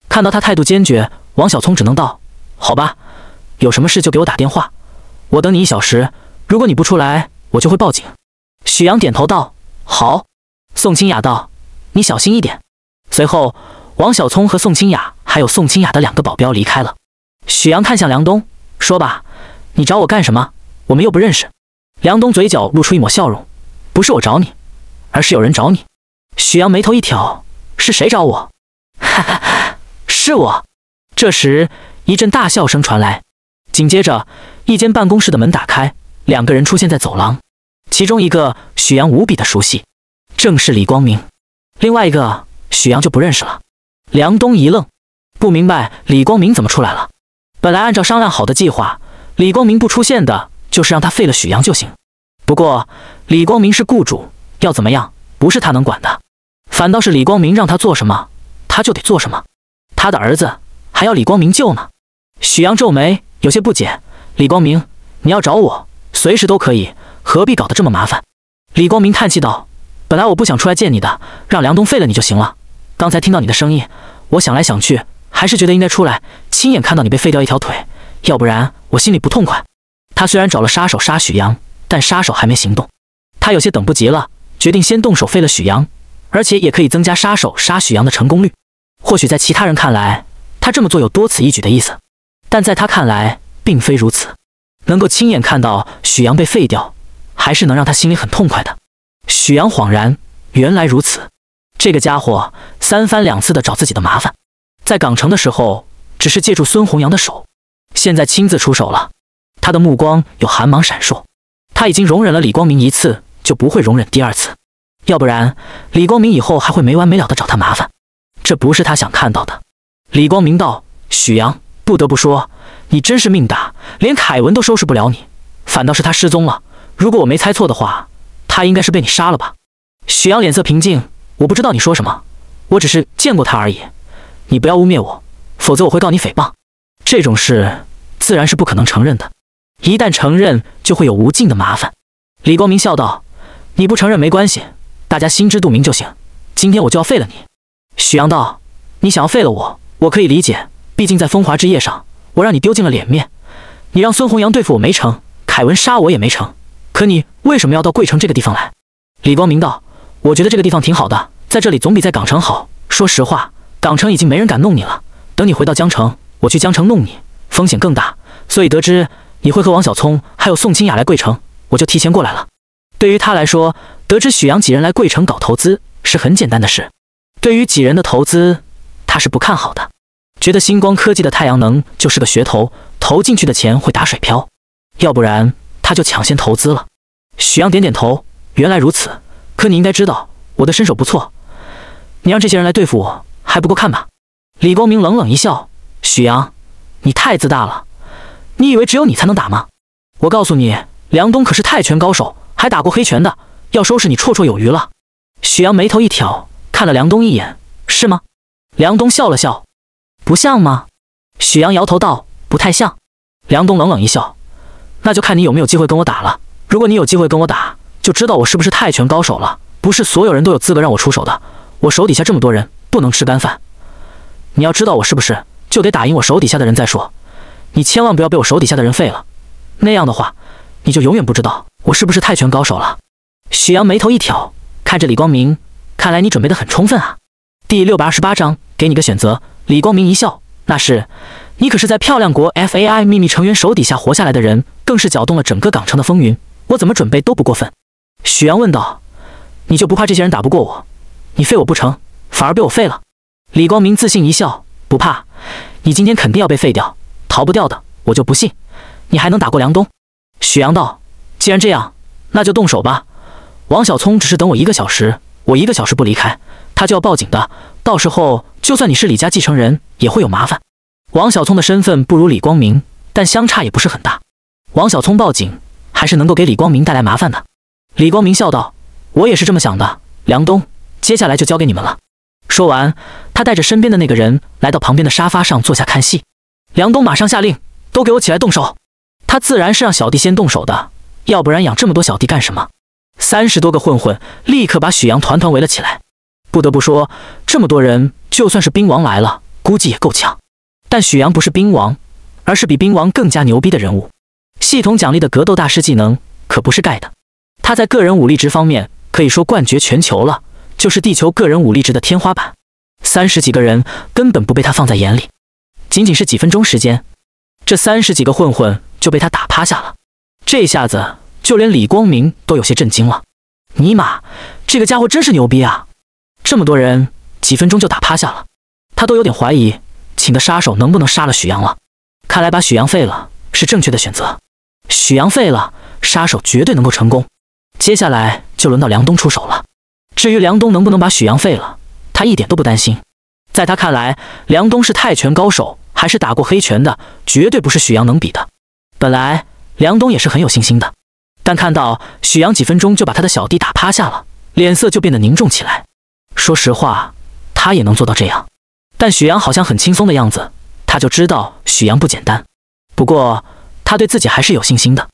看到他态度坚决，王小聪只能道：“好吧，有什么事就给我打电话，我等你一小时。如果你不出来，我就会报警。”许阳点头道：“好。”宋清雅道：“你小心一点。”随后，王小聪和宋清雅还有宋清雅的两个保镖离开了。许阳看向梁东，说吧，你找我干什么？我们又不认识。梁东嘴角露出一抹笑容，不是我找你，而是有人找你。许阳眉头一挑，是谁找我？哈哈，是我。这时一阵大笑声传来，紧接着一间办公室的门打开，两个人出现在走廊。其中一个许阳无比的熟悉，正是李光明。另外一个许阳就不认识了。梁东一愣，不明白李光明怎么出来了。本来按照商量好的计划，李光明不出现的，就是让他废了许阳就行。不过李光明是雇主，要怎么样不是他能管的，反倒是李光明让他做什么，他就得做什么。他的儿子还要李光明救呢。许阳皱眉，有些不解：“李光明，你要找我，随时都可以，何必搞得这么麻烦？”李光明叹气道：“本来我不想出来见你的，让梁东废了你就行了。刚才听到你的声音，我想来想去。”还是觉得应该出来亲眼看到你被废掉一条腿，要不然我心里不痛快。他虽然找了杀手杀许阳，但杀手还没行动，他有些等不及了，决定先动手废了许阳，而且也可以增加杀手杀许阳的成功率。或许在其他人看来，他这么做有多此一举的意思，但在他看来并非如此。能够亲眼看到许阳被废掉，还是能让他心里很痛快的。许阳恍然，原来如此，这个家伙三番两次的找自己的麻烦。在港城的时候，只是借助孙红阳的手，现在亲自出手了。他的目光有寒芒闪烁，他已经容忍了李光明一次，就不会容忍第二次。要不然，李光明以后还会没完没了地找他麻烦，这不是他想看到的。李光明道：“许阳，不得不说，你真是命大，连凯文都收拾不了你，反倒是他失踪了。如果我没猜错的话，他应该是被你杀了吧？”许阳脸色平静：“我不知道你说什么，我只是见过他而已。”你不要污蔑我，否则我会告你诽谤。这种事自然是不可能承认的，一旦承认就会有无尽的麻烦。李光明笑道：“你不承认没关系，大家心知肚明就行。今天我就要废了你。”许阳道：“你想要废了我，我可以理解。毕竟在风华之夜上，我让你丢尽了脸面。你让孙红阳对付我没成，凯文杀我也没成，可你为什么要到贵城这个地方来？”李光明道：“我觉得这个地方挺好的，在这里总比在港城好。说实话。”港城已经没人敢弄你了。等你回到江城，我去江城弄你，风险更大。所以得知你会和王小聪还有宋清雅来贵城，我就提前过来了。对于他来说，得知许阳几人来贵城搞投资是很简单的事。对于几人的投资，他是不看好的，觉得星光科技的太阳能就是个噱头，投进去的钱会打水漂。要不然他就抢先投资了。许阳点点头，原来如此。可你应该知道我的身手不错，你让这些人来对付我。还不够看吧？李光明冷冷一笑：“许阳，你太自大了。你以为只有你才能打吗？我告诉你，梁东可是泰拳高手，还打过黑拳的，要收拾你绰绰有余了。”许阳眉头一挑，看了梁东一眼：“是吗？”梁东笑了笑：“不像吗？”许阳摇头道：“不太像。”梁东冷冷一笑：“那就看你有没有机会跟我打了。如果你有机会跟我打，就知道我是不是泰拳高手了。不是所有人都有资格让我出手的。我手底下这么多人。”不能吃干饭，你要知道我是不是就得打赢我手底下的人再说。你千万不要被我手底下的人废了，那样的话，你就永远不知道我是不是泰拳高手了。许阳眉头一挑，看着李光明，看来你准备的很充分啊。第六百二十八章，给你个选择。李光明一笑，那是，你可是在漂亮国 F A I 秘密成员手底下活下来的人，更是搅动了整个港城的风云，我怎么准备都不过分。许阳问道：“你就不怕这些人打不过我？你废我不成？”反而被我废了。李光明自信一笑：“不怕，你今天肯定要被废掉，逃不掉的。我就不信，你还能打过梁东。”许阳道：“既然这样，那就动手吧。”王小聪只是等我一个小时，我一个小时不离开，他就要报警的。到时候，就算你是李家继承人，也会有麻烦。王小聪的身份不如李光明，但相差也不是很大。王小聪报警，还是能够给李光明带来麻烦的。李光明笑道：“我也是这么想的。梁东，接下来就交给你们了。”说完，他带着身边的那个人来到旁边的沙发上坐下看戏。梁东马上下令：“都给我起来动手！”他自然是让小弟先动手的，要不然养这么多小弟干什么？三十多个混混立刻把许阳团团围了起来。不得不说，这么多人，就算是兵王来了，估计也够呛。但许阳不是兵王，而是比兵王更加牛逼的人物。系统奖励的格斗大师技能可不是盖的，他在个人武力值方面可以说冠绝全球了。就是地球个人武力值的天花板，三十几个人根本不被他放在眼里。仅仅是几分钟时间，这三十几个混混就被他打趴下了。这下子就连李光明都有些震惊了。尼玛，这个家伙真是牛逼啊！这么多人几分钟就打趴下了，他都有点怀疑请的杀手能不能杀了许阳了。看来把许阳废了是正确的选择。许阳废了，杀手绝对能够成功。接下来就轮到梁东出手了。至于梁东能不能把许阳废了，他一点都不担心。在他看来，梁东是泰拳高手，还是打过黑拳的，绝对不是许阳能比的。本来梁东也是很有信心的，但看到许阳几分钟就把他的小弟打趴下了，脸色就变得凝重起来。说实话，他也能做到这样，但许阳好像很轻松的样子，他就知道许阳不简单。不过，他对自己还是有信心的，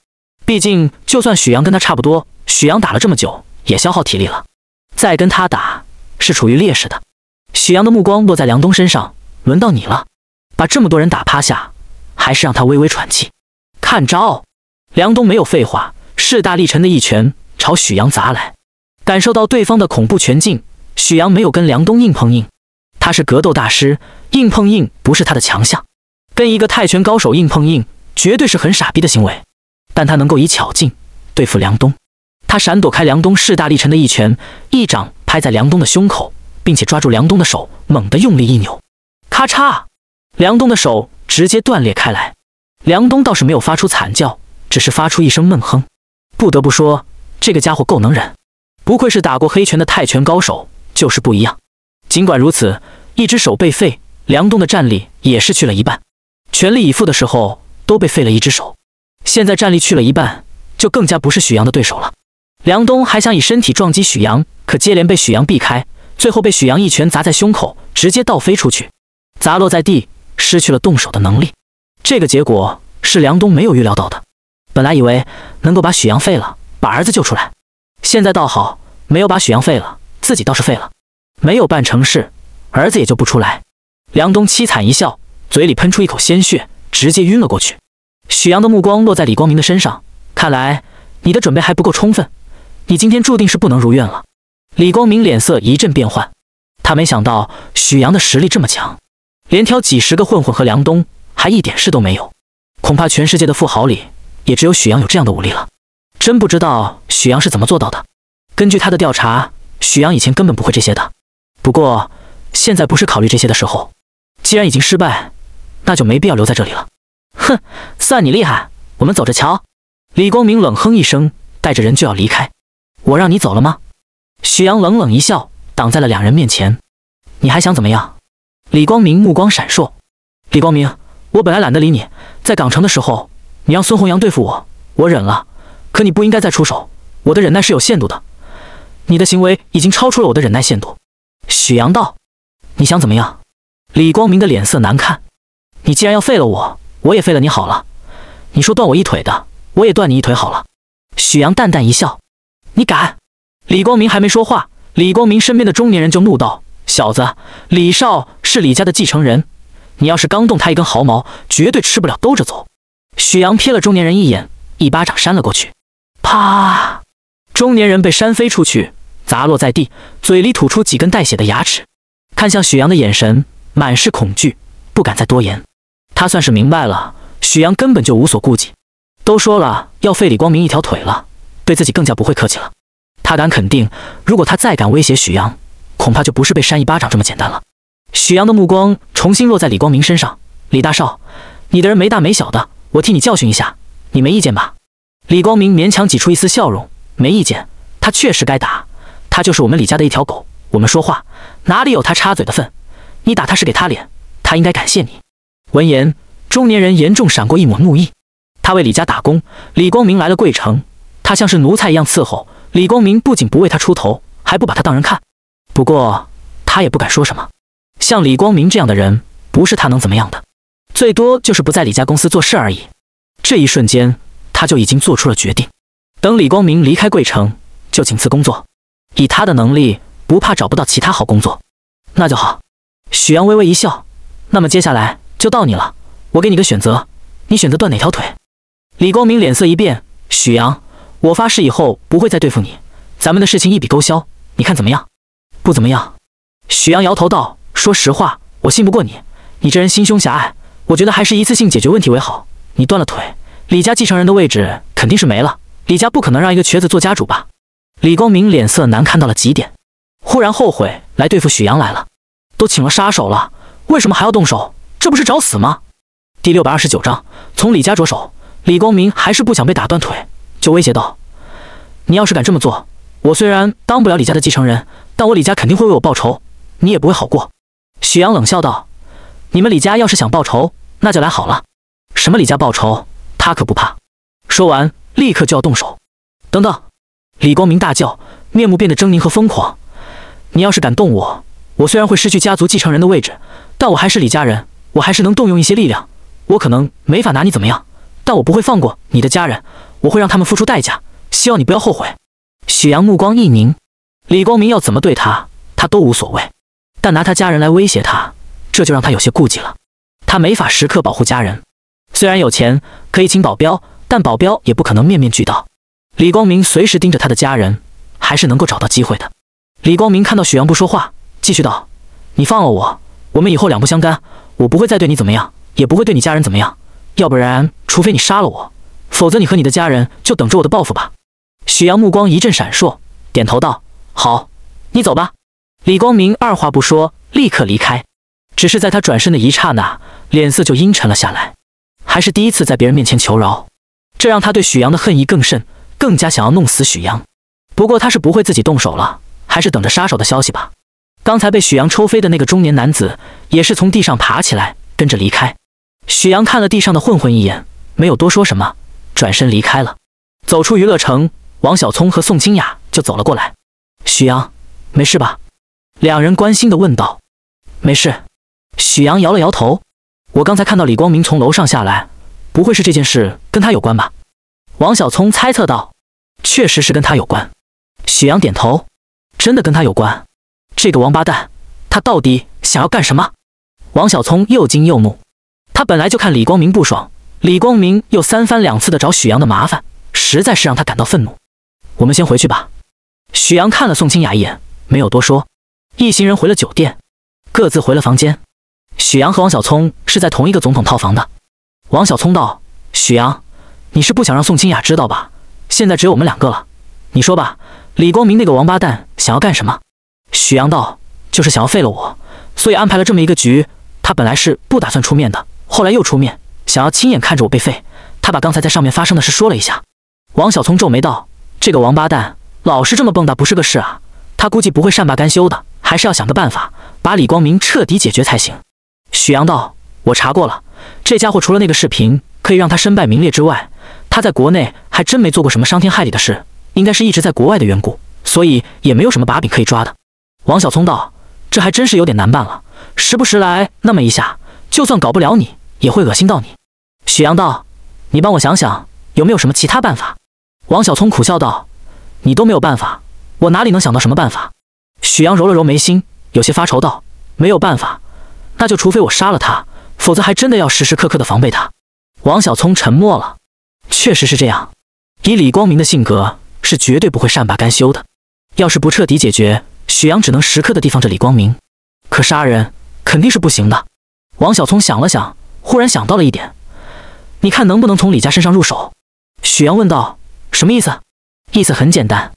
毕竟就算许阳跟他差不多，许阳打了这么久也消耗体力了。再跟他打是处于劣势的。许阳的目光落在梁东身上，轮到你了，把这么多人打趴下，还是让他微微喘气。看招！梁东没有废话，势大力沉的一拳朝许阳砸来。感受到对方的恐怖拳劲，许阳没有跟梁东硬碰硬，他是格斗大师，硬碰硬不是他的强项。跟一个泰拳高手硬碰硬，绝对是很傻逼的行为。但他能够以巧劲对付梁东。他闪躲开梁东势大力沉的一拳，一掌拍在梁东的胸口，并且抓住梁东的手，猛地用力一扭，咔嚓，梁东的手直接断裂开来。梁东倒是没有发出惨叫，只是发出一声闷哼。不得不说，这个家伙够能忍，不愧是打过黑拳的泰拳高手，就是不一样。尽管如此，一只手被废，梁东的战力也是去了一半。全力以赴的时候都被废了一只手，现在战力去了一半，就更加不是许阳的对手了。梁东还想以身体撞击许阳，可接连被许阳避开，最后被许阳一拳砸在胸口，直接倒飞出去，砸落在地，失去了动手的能力。这个结果是梁东没有预料到的。本来以为能够把许阳废了，把儿子救出来，现在倒好，没有把许阳废了，自己倒是废了，没有办成事，儿子也救不出来。梁东凄惨一笑，嘴里喷出一口鲜血，直接晕了过去。许阳的目光落在李光明的身上，看来你的准备还不够充分。你今天注定是不能如愿了。李光明脸色一阵变幻，他没想到许阳的实力这么强，连挑几十个混混和梁东还一点事都没有。恐怕全世界的富豪里也只有许阳有这样的武力了。真不知道许阳是怎么做到的。根据他的调查，许阳以前根本不会这些的。不过现在不是考虑这些的时候。既然已经失败，那就没必要留在这里了。哼，算你厉害。我们走着瞧。李光明冷哼一声，带着人就要离开。我让你走了吗？许阳冷冷一笑，挡在了两人面前。你还想怎么样？李光明目光闪烁。李光明，我本来懒得理你，在港城的时候，你让孙红阳对付我，我忍了。可你不应该再出手，我的忍耐是有限度的，你的行为已经超出了我的忍耐限度。许阳道：“你想怎么样？”李光明的脸色难看。你既然要废了我，我也废了你好了。你说断我一腿的，我也断你一腿好了。许阳淡淡一笑。你敢！李光明还没说话，李光明身边的中年人就怒道：“小子，李少是李家的继承人，你要是刚动他一根毫毛，绝对吃不了兜着走。”许阳瞥了中年人一眼，一巴掌扇了过去，啪！中年人被扇飞出去，砸落在地，嘴里吐出几根带血的牙齿，看向许阳的眼神满是恐惧，不敢再多言。他算是明白了，许阳根本就无所顾忌，都说了要废李光明一条腿了。对自己更加不会客气了。他敢肯定，如果他再敢威胁许阳，恐怕就不是被扇一巴掌这么简单了。许阳的目光重新落在李光明身上：“李大少，你的人没大没小的，我替你教训一下，你没意见吧？”李光明勉强挤出一丝笑容：“没意见。他确实该打，他就是我们李家的一条狗。我们说话哪里有他插嘴的份？你打他是给他脸，他应该感谢你。”闻言，中年人严重闪过一抹怒意。他为李家打工，李光明来了贵城。他像是奴才一样伺候李光明，不仅不为他出头，还不把他当人看。不过他也不敢说什么，像李光明这样的人，不是他能怎么样的，最多就是不在李家公司做事而已。这一瞬间，他就已经做出了决定。等李光明离开贵城，就请辞工作。以他的能力，不怕找不到其他好工作。那就好。许阳微微一笑，那么接下来就到你了。我给你个选择，你选择断哪条腿？李光明脸色一变，许阳。我发誓以后不会再对付你，咱们的事情一笔勾销，你看怎么样？不怎么样。许阳摇头道：“说实话，我信不过你，你这人心胸狭隘。我觉得还是一次性解决问题为好。你断了腿，李家继承人的位置肯定是没了。李家不可能让一个瘸子做家主吧？”李光明脸色难看到了极点，忽然后悔来对付许阳来了，都请了杀手了，为什么还要动手？这不是找死吗？第六百二十九章从李家着手。李光明还是不想被打断腿。就威胁道：“你要是敢这么做，我虽然当不了李家的继承人，但我李家肯定会为我报仇，你也不会好过。”许阳冷笑道：“你们李家要是想报仇，那就来好了。什么李家报仇，他可不怕。”说完，立刻就要动手。等等！李光明大叫，面目变得狰狞和疯狂：“你要是敢动我，我虽然会失去家族继承人的位置，但我还是李家人，我还是能动用一些力量。我可能没法拿你怎么样，但我不会放过你的家人。”我会让他们付出代价，希望你不要后悔。许阳目光一凝，李光明要怎么对他，他都无所谓，但拿他家人来威胁他，这就让他有些顾忌了。他没法时刻保护家人，虽然有钱可以请保镖，但保镖也不可能面面俱到。李光明随时盯着他的家人，还是能够找到机会的。李光明看到许阳不说话，继续道：“你放了我，我们以后两不相干，我不会再对你怎么样，也不会对你家人怎么样。要不然，除非你杀了我。”否则，你和你的家人就等着我的报复吧！许阳目光一阵闪烁，点头道：“好，你走吧。”李光明二话不说，立刻离开。只是在他转身的一刹那，脸色就阴沉了下来。还是第一次在别人面前求饶，这让他对许阳的恨意更甚，更加想要弄死许阳。不过他是不会自己动手了，还是等着杀手的消息吧。刚才被许阳抽飞的那个中年男子也是从地上爬起来，跟着离开。许阳看了地上的混混一眼，没有多说什么。转身离开了，走出娱乐城，王小聪和宋清雅就走了过来。许阳，没事吧？两人关心地问道。没事，许阳摇了摇头。我刚才看到李光明从楼上下来，不会是这件事跟他有关吧？王小聪猜测道。确实是跟他有关，许阳点头。真的跟他有关，这个王八蛋，他到底想要干什么？王小聪又惊又怒。他本来就看李光明不爽。李光明又三番两次的找许阳的麻烦，实在是让他感到愤怒。我们先回去吧。许阳看了宋清雅一眼，没有多说。一行人回了酒店，各自回了房间。许阳和王小聪是在同一个总统套房的。王小聪道：“许阳，你是不想让宋清雅知道吧？现在只有我们两个了，你说吧，李光明那个王八蛋想要干什么？”许阳道：“就是想要废了我，所以安排了这么一个局。他本来是不打算出面的，后来又出面。”想要亲眼看着我被废，他把刚才在上面发生的事说了一下。王小聪皱眉道：“这个王八蛋老是这么蹦跶，不是个事啊！他估计不会善罢甘休的，还是要想个办法把李光明彻底解决才行。”许阳道：“我查过了，这家伙除了那个视频可以让他身败名裂之外，他在国内还真没做过什么伤天害理的事，应该是一直在国外的缘故，所以也没有什么把柄可以抓的。”王小聪道：“这还真是有点难办了，时不时来那么一下，就算搞不了你。”也会恶心到你，许阳道：“你帮我想想，有没有什么其他办法？”王小聪苦笑道：“你都没有办法，我哪里能想到什么办法？”许阳揉了揉眉心，有些发愁道：“没有办法，那就除非我杀了他，否则还真的要时时刻刻的防备他。”王小聪沉默了。确实是这样，以李光明的性格，是绝对不会善罢甘休的。要是不彻底解决，许阳只能时刻的提防着李光明。可杀人肯定是不行的。王小聪想了想。忽然想到了一点，你看能不能从李家身上入手？许阳问道。什么意思？意思很简单。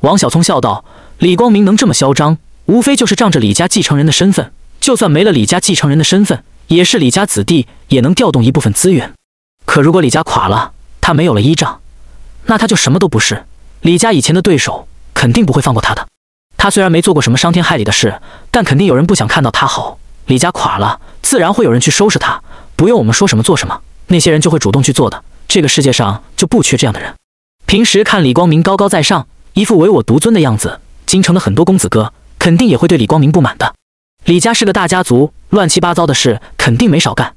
王小聪笑道：“李光明能这么嚣张，无非就是仗着李家继承人的身份。就算没了李家继承人的身份，也是李家子弟，也能调动一部分资源。可如果李家垮了，他没有了依仗，那他就什么都不是。李家以前的对手肯定不会放过他的。他虽然没做过什么伤天害理的事，但肯定有人不想看到他好。李家垮了，自然会有人去收拾他。”不用我们说什么做什么，那些人就会主动去做的。这个世界上就不缺这样的人。平时看李光明高高在上，一副唯我独尊的样子，京城的很多公子哥肯定也会对李光明不满的。李家是个大家族，乱七八糟的事肯定没少干。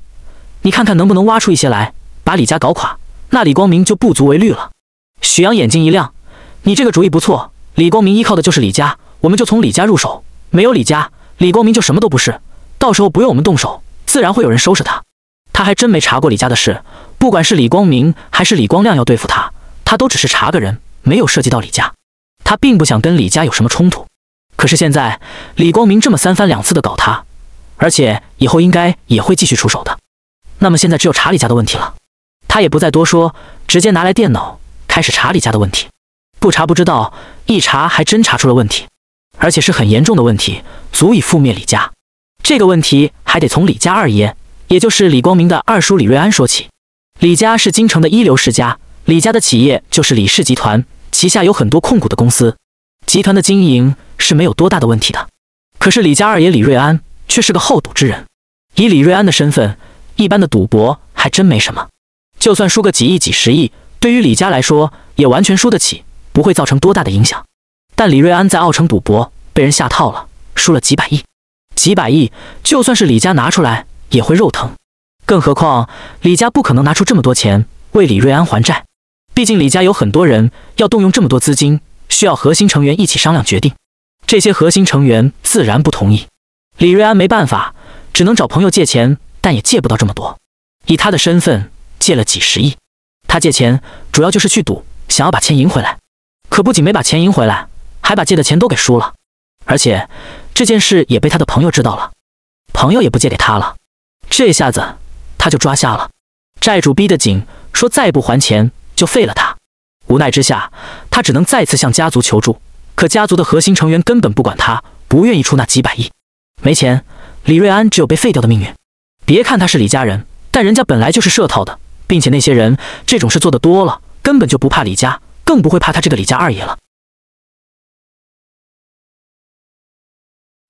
你看看能不能挖出一些来，把李家搞垮，那李光明就不足为虑了。许阳眼睛一亮：“你这个主意不错。李光明依靠的就是李家，我们就从李家入手。没有李家，李光明就什么都不是。到时候不用我们动手，自然会有人收拾他。”他还真没查过李家的事，不管是李光明还是李光亮要对付他，他都只是查个人，没有涉及到李家。他并不想跟李家有什么冲突，可是现在李光明这么三番两次的搞他，而且以后应该也会继续出手的，那么现在只有查李家的问题了。他也不再多说，直接拿来电脑开始查李家的问题。不查不知道，一查还真查出了问题，而且是很严重的问题，足以覆灭李家。这个问题还得从李家二爷。也就是李光明的二叔李瑞安说起，李家是京城的一流世家，李家的企业就是李氏集团，旗下有很多控股的公司，集团的经营是没有多大的问题的。可是李家二爷李瑞安却是个好赌之人，以李瑞安的身份，一般的赌博还真没什么，就算输个几亿、几十亿，对于李家来说也完全输得起，不会造成多大的影响。但李瑞安在奥城赌博被人下套了，输了几百亿，几百亿，就算是李家拿出来。也会肉疼，更何况李家不可能拿出这么多钱为李瑞安还债，毕竟李家有很多人要动用这么多资金，需要核心成员一起商量决定。这些核心成员自然不同意，李瑞安没办法，只能找朋友借钱，但也借不到这么多。以他的身份，借了几十亿。他借钱主要就是去赌，想要把钱赢回来，可不仅没把钱赢回来，还把借的钱都给输了。而且这件事也被他的朋友知道了，朋友也不借给他了。这下子他就抓瞎了，债主逼得紧，说再不还钱就废了他。无奈之下，他只能再次向家族求助。可家族的核心成员根本不管他，不愿意出那几百亿。没钱，李瑞安只有被废掉的命运。别看他是李家人，但人家本来就是设套的，并且那些人这种事做的多了，根本就不怕李家，更不会怕他这个李家二爷了。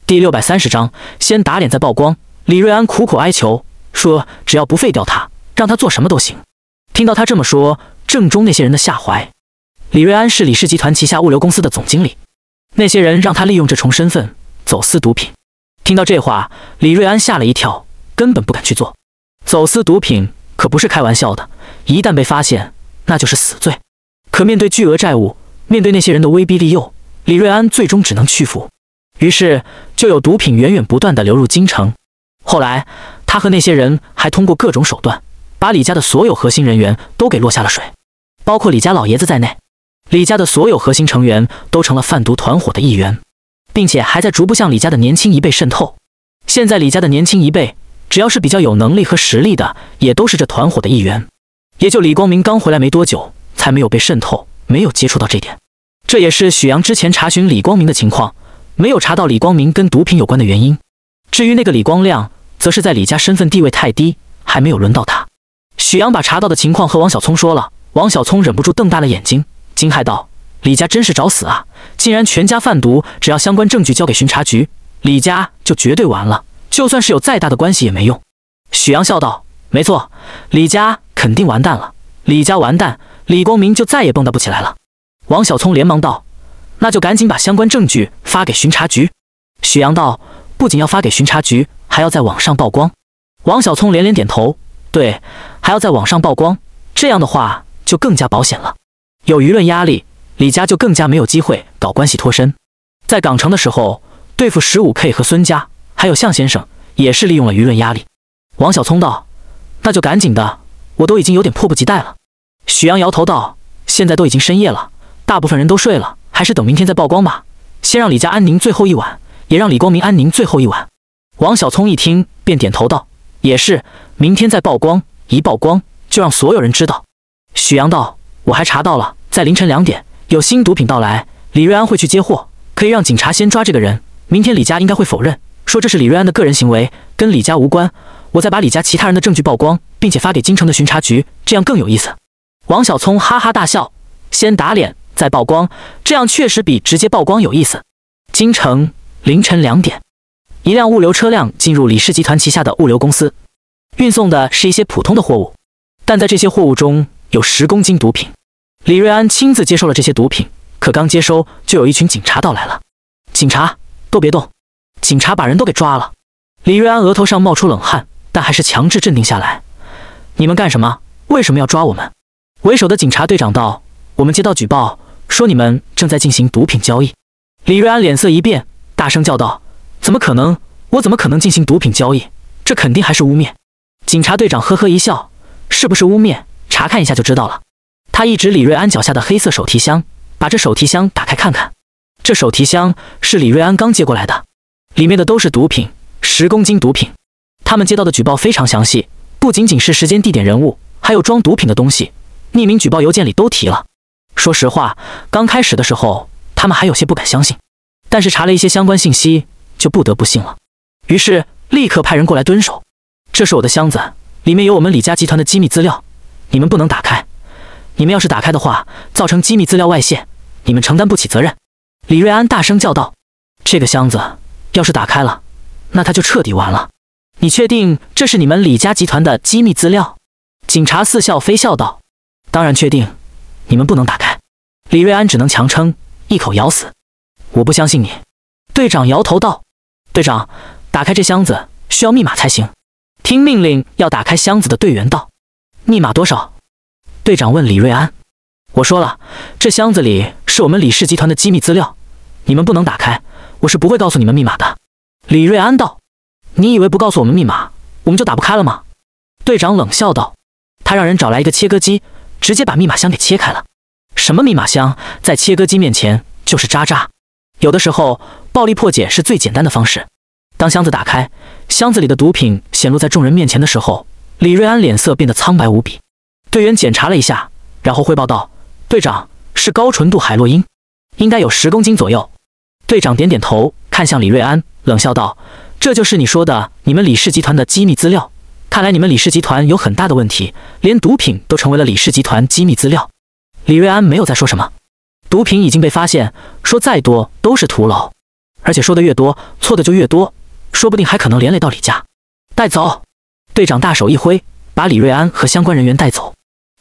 第六百三十章：先打脸再曝光。李瑞安苦苦哀求说：“只要不废掉他，让他做什么都行。”听到他这么说，正中那些人的下怀。李瑞安是李氏集团旗下物流公司的总经理，那些人让他利用这重身份走私毒品。听到这话，李瑞安吓了一跳，根本不敢去做走私毒品，可不是开玩笑的。一旦被发现，那就是死罪。可面对巨额债务，面对那些人的威逼利诱，李瑞安最终只能屈服。于是，就有毒品源源不断地流入京城。后来，他和那些人还通过各种手段，把李家的所有核心人员都给落下了水，包括李家老爷子在内，李家的所有核心成员都成了贩毒团伙的一员，并且还在逐步向李家的年轻一辈渗透。现在，李家的年轻一辈，只要是比较有能力和实力的，也都是这团伙的一员。也就李光明刚回来没多久，才没有被渗透，没有接触到这点。这也是许阳之前查询李光明的情况，没有查到李光明跟毒品有关的原因。至于那个李光亮，则是在李家身份地位太低，还没有轮到他。许阳把查到的情况和王小聪说了，王小聪忍不住瞪大了眼睛，惊骇道：“李家真是找死啊！竟然全家贩毒，只要相关证据交给巡查局，李家就绝对完了。就算是有再大的关系也没用。”许阳笑道：“没错，李家肯定完蛋了。李家完蛋，李光明就再也蹦跶不起来了。”王小聪连忙道：“那就赶紧把相关证据发给巡查局。”许阳道：“不仅要发给巡查局。”还要在网上曝光，王小聪连连点头，对，还要在网上曝光，这样的话就更加保险了。有舆论压力，李家就更加没有机会搞关系脱身。在港城的时候，对付十五 K 和孙家，还有向先生，也是利用了舆论压力。王小聪道：“那就赶紧的，我都已经有点迫不及待了。”许阳摇头道：“现在都已经深夜了，大部分人都睡了，还是等明天再曝光吧。先让李家安宁最后一晚，也让李光明安宁最后一晚。”王小聪一听便点头道：“也是，明天再曝光，一曝光就让所有人知道。”许阳道：“我还查到了，在凌晨两点有新毒品到来，李瑞安会去接货，可以让警察先抓这个人。明天李家应该会否认，说这是李瑞安的个人行为，跟李家无关。我再把李家其他人的证据曝光，并且发给京城的巡查局，这样更有意思。”王小聪哈哈大笑：“先打脸，再曝光，这样确实比直接曝光有意思。”京城凌晨两点。一辆物流车辆进入李氏集团旗下的物流公司，运送的是一些普通的货物，但在这些货物中有十公斤毒品。李瑞安亲自接收了这些毒品，可刚接收就有一群警察到来了。警察都别动！警察把人都给抓了。李瑞安额头上冒出冷汗，但还是强制镇定下来。你们干什么？为什么要抓我们？为首的警察队长道：“我们接到举报，说你们正在进行毒品交易。”李瑞安脸色一变，大声叫道。怎么可能？我怎么可能进行毒品交易？这肯定还是污蔑！警察队长呵呵一笑：“是不是污蔑？查看一下就知道了。”他一指李瑞安脚下的黑色手提箱，把这手提箱打开看看。这手提箱是李瑞安刚接过来的，里面的都是毒品，十公斤毒品。他们接到的举报非常详细，不仅仅是时间、地点、人物，还有装毒品的东西。匿名举报邮件里都提了。说实话，刚开始的时候他们还有些不敢相信，但是查了一些相关信息。就不得不信了，于是立刻派人过来蹲守。这是我的箱子，里面有我们李家集团的机密资料，你们不能打开。你们要是打开的话，造成机密资料外泄，你们承担不起责任。李瑞安大声叫道：“这个箱子要是打开了，那他就彻底完了。”你确定这是你们李家集团的机密资料？”警察似笑非笑道：“当然确定，你们不能打开。”李瑞安只能强撑一口咬死：“我不相信你。”队长摇头道。队长，打开这箱子需要密码才行。听命令，要打开箱子的队员道：“密码多少？”队长问李瑞安：“我说了，这箱子里是我们李氏集团的机密资料，你们不能打开，我是不会告诉你们密码的。”李瑞安道：“你以为不告诉我们密码，我们就打不开了吗？”队长冷笑道：“他让人找来一个切割机，直接把密码箱给切开了。什么密码箱，在切割机面前就是渣渣。有的时候。”暴力破解是最简单的方式。当箱子打开，箱子里的毒品显露在众人面前的时候，李瑞安脸色变得苍白无比。队员检查了一下，然后汇报道：“队长，是高纯度海洛因，应该有十公斤左右。”队长点点头，看向李瑞安，冷笑道：“这就是你说的你们李氏集团的机密资料？看来你们李氏集团有很大的问题，连毒品都成为了李氏集团机密资料。”李瑞安没有再说什么，毒品已经被发现，说再多都是徒劳。而且说的越多，错的就越多，说不定还可能连累到李家。带走！队长大手一挥，把李瑞安和相关人员带走。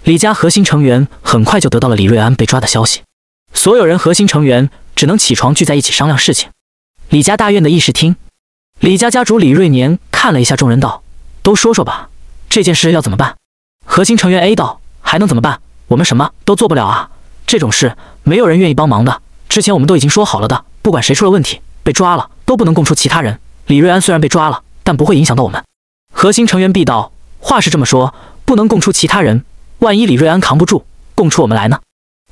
李家核心成员很快就得到了李瑞安被抓的消息，所有人核心成员只能起床聚在一起商量事情。李家大院的议事厅，李家家主李瑞年看了一下众人，道：“都说说吧，这件事要怎么办？”核心成员 A 道：“还能怎么办？我们什么都做不了啊！这种事没有人愿意帮忙的。之前我们都已经说好了的，不管谁出了问题。”被抓了，都不能供出其他人。李瑞安虽然被抓了，但不会影响到我们。核心成员 B 道：“话是这么说，不能供出其他人。万一李瑞安扛不住，供出我们来呢？”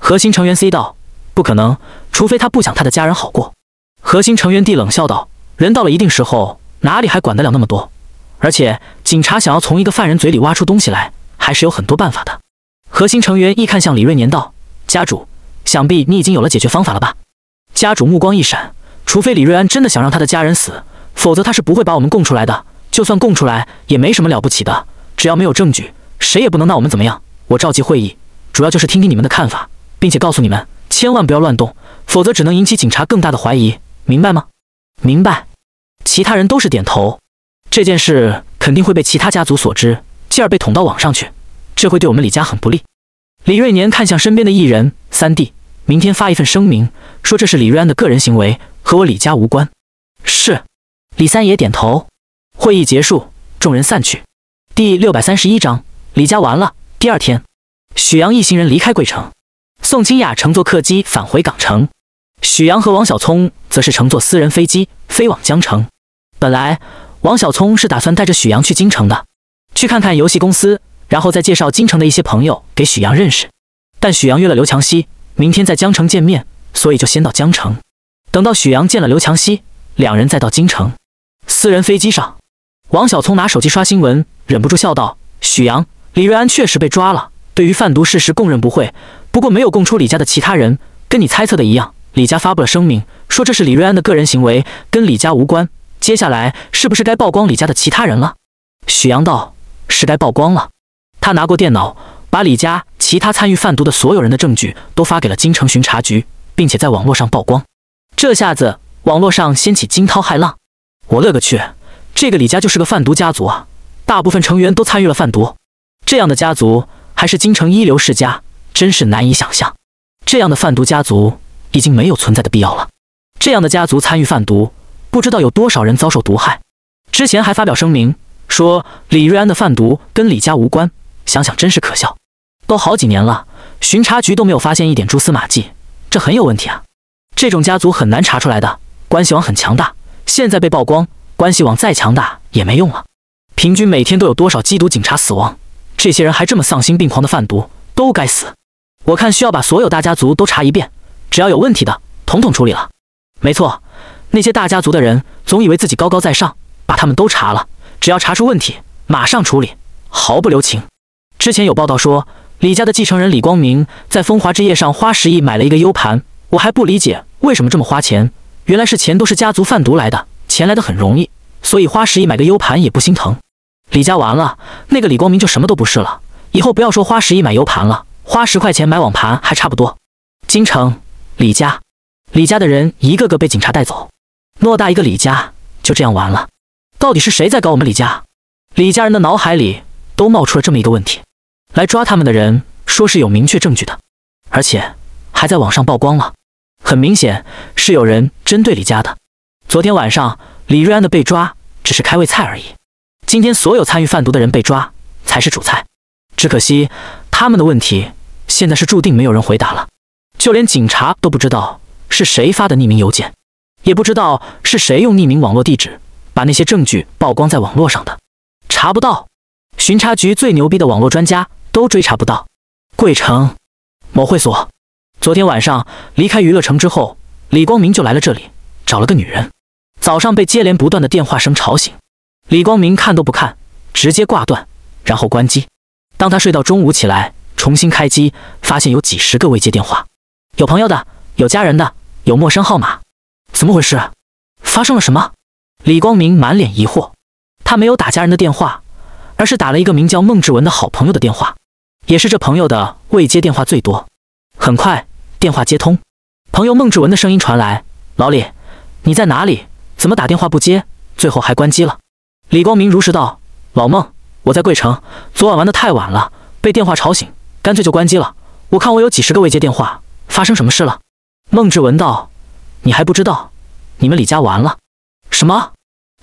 核心成员 C 道：“不可能，除非他不想他的家人好过。”核心成员 D 冷笑道：“人到了一定时候，哪里还管得了那么多？而且警察想要从一个犯人嘴里挖出东西来，还是有很多办法的。”核心成员 E 看向李瑞年道：“家主，想必你已经有了解决方法了吧？”家主目光一闪。除非李瑞安真的想让他的家人死，否则他是不会把我们供出来的。就算供出来，也没什么了不起的。只要没有证据，谁也不能拿我们怎么样。我召集会议，主要就是听听你们的看法，并且告诉你们，千万不要乱动，否则只能引起警察更大的怀疑。明白吗？明白。其他人都是点头。这件事肯定会被其他家族所知，继而被捅到网上去，这会对我们李家很不利。李瑞年看向身边的艺人三弟，明天发一份声明，说这是李瑞安的个人行为。和我李家无关。是，李三爷点头。会议结束，众人散去。第六百三十一章，李家完了。第二天，许阳一行人离开贵城，宋清雅乘坐客机返回港城，许阳和王小聪则是乘坐私人飞机飞往江城。本来王小聪是打算带着许阳去京城的，去看看游戏公司，然后再介绍京城的一些朋友给许阳认识。但许阳约了刘强西，明天在江城见面，所以就先到江城。等到许阳见了刘强西，两人再到京城私人飞机上，王小聪拿手机刷新闻，忍不住笑道：“许阳，李瑞安确实被抓了，对于贩毒事实供认不讳，不过没有供出李家的其他人。跟你猜测的一样，李家发布了声明，说这是李瑞安的个人行为，跟李家无关。接下来是不是该曝光李家的其他人了？”许阳道：“是该曝光了。”他拿过电脑，把李家其他参与贩毒的所有人的证据都发给了京城巡查局，并且在网络上曝光。这下子，网络上掀起惊涛骇浪，我勒个去！这个李家就是个贩毒家族啊，大部分成员都参与了贩毒。这样的家族还是京城一流世家，真是难以想象。这样的贩毒家族已经没有存在的必要了。这样的家族参与贩毒，不知道有多少人遭受毒害。之前还发表声明说李瑞安的贩毒跟李家无关，想想真是可笑。都好几年了，巡查局都没有发现一点蛛丝马迹，这很有问题啊。这种家族很难查出来的，关系网很强大。现在被曝光，关系网再强大也没用了。平均每天都有多少缉毒警察死亡？这些人还这么丧心病狂的贩毒，都该死！我看需要把所有大家族都查一遍，只要有问题的，统统处理了。没错，那些大家族的人总以为自己高高在上，把他们都查了，只要查出问题，马上处理，毫不留情。之前有报道说，李家的继承人李光明在风华之夜上花十亿买了一个 U 盘。我还不理解为什么这么花钱，原来是钱都是家族贩毒来的，钱来的很容易，所以花十亿买个 U 盘也不心疼。李家完了，那个李光明就什么都不是了。以后不要说花十亿买 U 盘了，花十块钱买网盘还差不多。京城李家，李家的人一个个被警察带走，偌大一个李家就这样完了。到底是谁在搞我们李家？李家人的脑海里都冒出了这么一个问题。来抓他们的人说是有明确证据的，而且。还在网上曝光了，很明显是有人针对李家的。昨天晚上李瑞安的被抓只是开胃菜而已，今天所有参与贩毒的人被抓才是主菜。只可惜他们的问题现在是注定没有人回答了，就连警察都不知道是谁发的匿名邮件，也不知道是谁用匿名网络地址把那些证据曝光在网络上的，查不到。巡查局最牛逼的网络专家都追查不到。贵城某会所。昨天晚上离开娱乐城之后，李光明就来了这里，找了个女人。早上被接连不断的电话声吵醒，李光明看都不看，直接挂断，然后关机。当他睡到中午起来重新开机，发现有几十个未接电话，有朋友的，有家人的，有陌生号码，怎么回事？发生了什么？李光明满脸疑惑。他没有打家人的电话，而是打了一个名叫孟志文的好朋友的电话，也是这朋友的未接电话最多。很快。电话接通，朋友孟志文的声音传来：“老李，你在哪里？怎么打电话不接？最后还关机了。”李光明如实道：“老孟，我在贵城，昨晚玩的太晚了，被电话吵醒，干脆就关机了。我看我有几十个未接电话，发生什么事了？”孟志文道：“你还不知道，你们李家完了。”“什么？”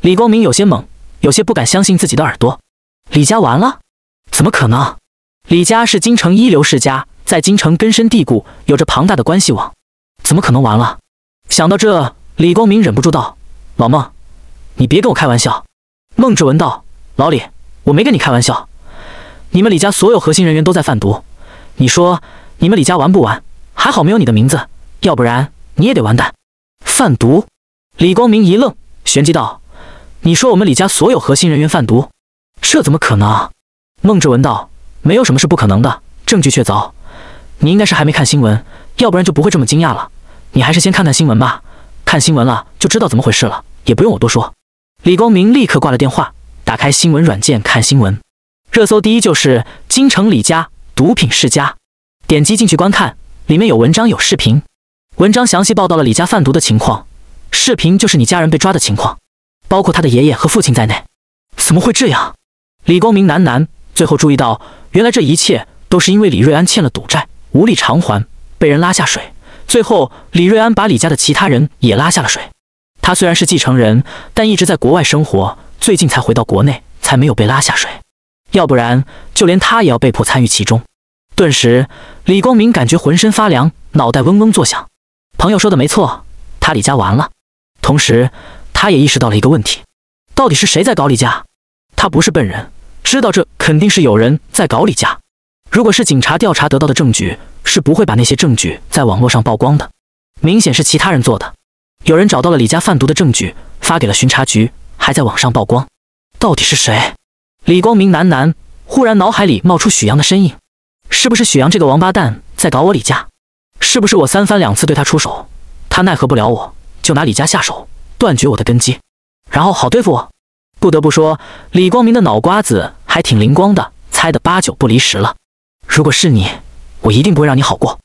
李光明有些懵，有些不敢相信自己的耳朵：“李家完了？怎么可能？李家是京城一流世家。”在京城根深蒂固，有着庞大的关系网，怎么可能完了？想到这，李光明忍不住道：“老孟，你别跟我开玩笑。”孟志文道：“老李，我没跟你开玩笑，你们李家所有核心人员都在贩毒，你说你们李家玩不玩？还好没有你的名字，要不然你也得完蛋。”贩毒？李光明一愣，旋即道：“你说我们李家所有核心人员贩毒，这怎么可能？”孟志文道：“没有什么是不可能的，证据确凿。”你应该是还没看新闻，要不然就不会这么惊讶了。你还是先看看新闻吧，看新闻了就知道怎么回事了，也不用我多说。李光明立刻挂了电话，打开新闻软件看新闻。热搜第一就是京城李家，毒品世家。点击进去观看，里面有文章，有视频。文章详细报道了李家贩毒的情况，视频就是你家人被抓的情况，包括他的爷爷和父亲在内。怎么会这样？李光明喃喃，最后注意到，原来这一切都是因为李瑞安欠了赌债。无力偿还，被人拉下水。最后，李瑞安把李家的其他人也拉下了水。他虽然是继承人，但一直在国外生活，最近才回到国内，才没有被拉下水。要不然，就连他也要被迫参与其中。顿时，李光明感觉浑身发凉，脑袋嗡嗡作响。朋友说的没错，他李家完了。同时，他也意识到了一个问题：到底是谁在搞李家？他不是笨人，知道这肯定是有人在搞李家。如果是警察调查得到的证据，是不会把那些证据在网络上曝光的。明显是其他人做的。有人找到了李家贩毒的证据，发给了巡查局，还在网上曝光。到底是谁？李光明喃喃，忽然脑海里冒出许阳的身影。是不是许阳这个王八蛋在搞我李家？是不是我三番两次对他出手，他奈何不了我，就拿李家下手，断绝我的根基，然后好对付我？不得不说，李光明的脑瓜子还挺灵光的，猜得八九不离十了。如果是你，我一定不会让你好过。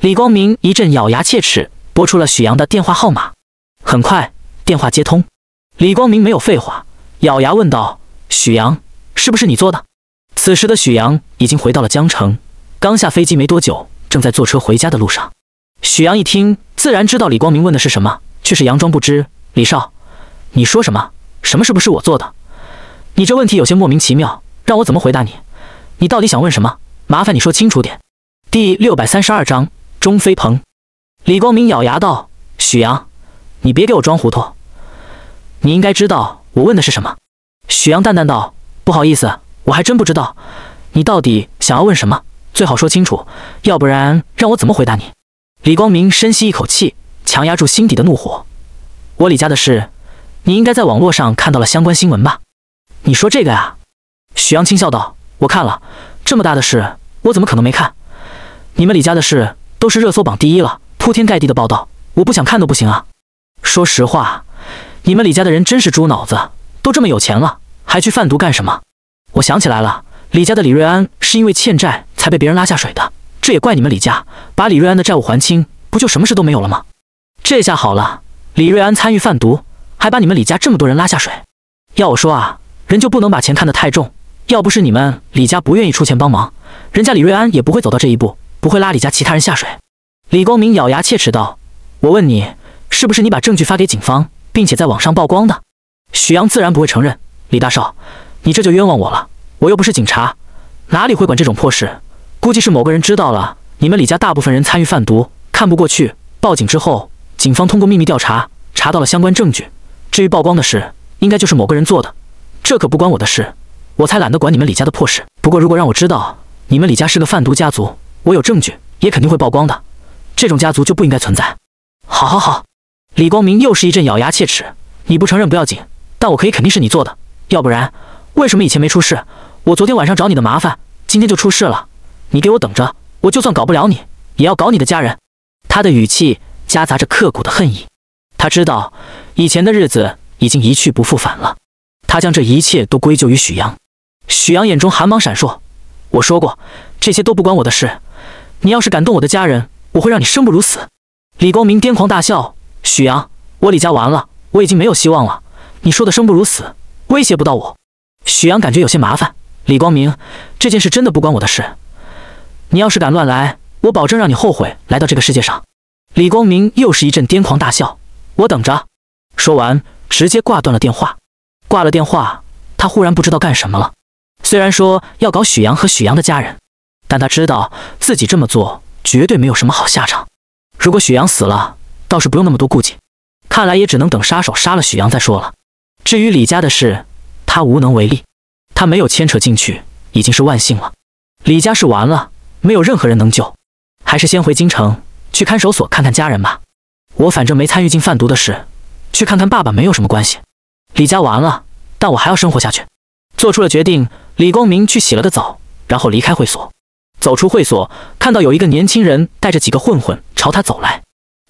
李光明一阵咬牙切齿，拨出了许阳的电话号码。很快，电话接通。李光明没有废话，咬牙问道：“许阳，是不是你做的？”此时的许阳已经回到了江城，刚下飞机没多久，正在坐车回家的路上。许阳一听，自然知道李光明问的是什么，却是佯装不知。“李少，你说什么？什么事不是我做的？你这问题有些莫名其妙，让我怎么回答你？你到底想问什么？”麻烦你说清楚点。第六百三十二章，钟飞鹏，李光明咬牙道：“许阳，你别给我装糊涂，你应该知道我问的是什么。”许阳淡淡道：“不好意思，我还真不知道，你到底想要问什么？最好说清楚，要不然让我怎么回答你？”李光明深吸一口气，强压住心底的怒火：“我李家的事，你应该在网络上看到了相关新闻吧？”“你说这个呀？”许阳轻笑道：“我看了，这么大的事。”我怎么可能没看？你们李家的事都是热搜榜第一了，铺天盖地的报道，我不想看都不行啊！说实话，你们李家的人真是猪脑子，都这么有钱了，还去贩毒干什么？我想起来了，李家的李瑞安是因为欠债才被别人拉下水的，这也怪你们李家，把李瑞安的债务还清，不就什么事都没有了吗？这下好了，李瑞安参与贩毒，还把你们李家这么多人拉下水。要我说啊，人就不能把钱看得太重。要不是你们李家不愿意出钱帮忙，人家李瑞安也不会走到这一步，不会拉李家其他人下水。李光明咬牙切齿道：“我问你，是不是你把证据发给警方，并且在网上曝光的？”许阳自然不会承认。李大少，你这就冤枉我了。我又不是警察，哪里会管这种破事？估计是某个人知道了你们李家大部分人参与贩毒，看不过去，报警之后，警方通过秘密调查查到了相关证据。至于曝光的事，应该就是某个人做的，这可不关我的事。我才懒得管你们李家的破事。不过，如果让我知道你们李家是个贩毒家族，我有证据，也肯定会曝光的。这种家族就不应该存在。好，好，好！李光明又是一阵咬牙切齿：“你不承认不要紧，但我可以肯定是你做的。要不然，为什么以前没出事？我昨天晚上找你的麻烦，今天就出事了。你给我等着！我就算搞不了你，也要搞你的家人。”他的语气夹杂着刻骨的恨意。他知道以前的日子已经一去不复返了。他将这一切都归咎于许阳。许阳眼中寒芒闪烁，我说过，这些都不关我的事。你要是敢动我的家人，我会让你生不如死。李光明癫狂大笑：“许阳，我李家完了，我已经没有希望了。你说的生不如死，威胁不到我。”许阳感觉有些麻烦。李光明，这件事真的不关我的事。你要是敢乱来，我保证让你后悔来到这个世界上。李光明又是一阵癫狂大笑：“我等着。”说完，直接挂断了电话。挂了电话，他忽然不知道干什么了。虽然说要搞许阳和许阳的家人，但他知道自己这么做绝对没有什么好下场。如果许阳死了，倒是不用那么多顾忌。看来也只能等杀手杀了许阳再说了。至于李家的事，他无能为力。他没有牵扯进去，已经是万幸了。李家是完了，没有任何人能救。还是先回京城去看守所看看家人吧。我反正没参与进贩毒的事，去看看爸爸没有什么关系。李家完了，但我还要生活下去。做出了决定。李光明去洗了个澡，然后离开会所。走出会所，看到有一个年轻人带着几个混混朝他走来。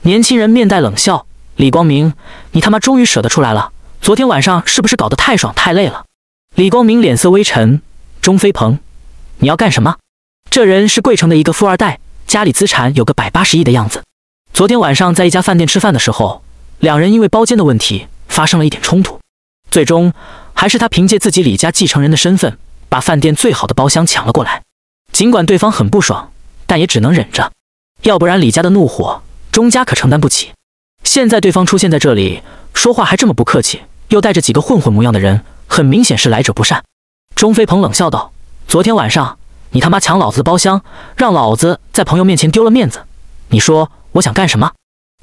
年轻人面带冷笑：“李光明，你他妈终于舍得出来了！昨天晚上是不是搞得太爽太累了？”李光明脸色微沉：“钟飞鹏，你要干什么？”这人是贵城的一个富二代，家里资产有个百八十亿的样子。昨天晚上在一家饭店吃饭的时候，两人因为包间的问题发生了一点冲突，最终还是他凭借自己李家继承人的身份。把饭店最好的包厢抢了过来，尽管对方很不爽，但也只能忍着，要不然李家的怒火，钟家可承担不起。现在对方出现在这里，说话还这么不客气，又带着几个混混模样的人，很明显是来者不善。钟飞鹏冷笑道：“昨天晚上你他妈抢老子的包厢，让老子在朋友面前丢了面子，你说我想干什么？”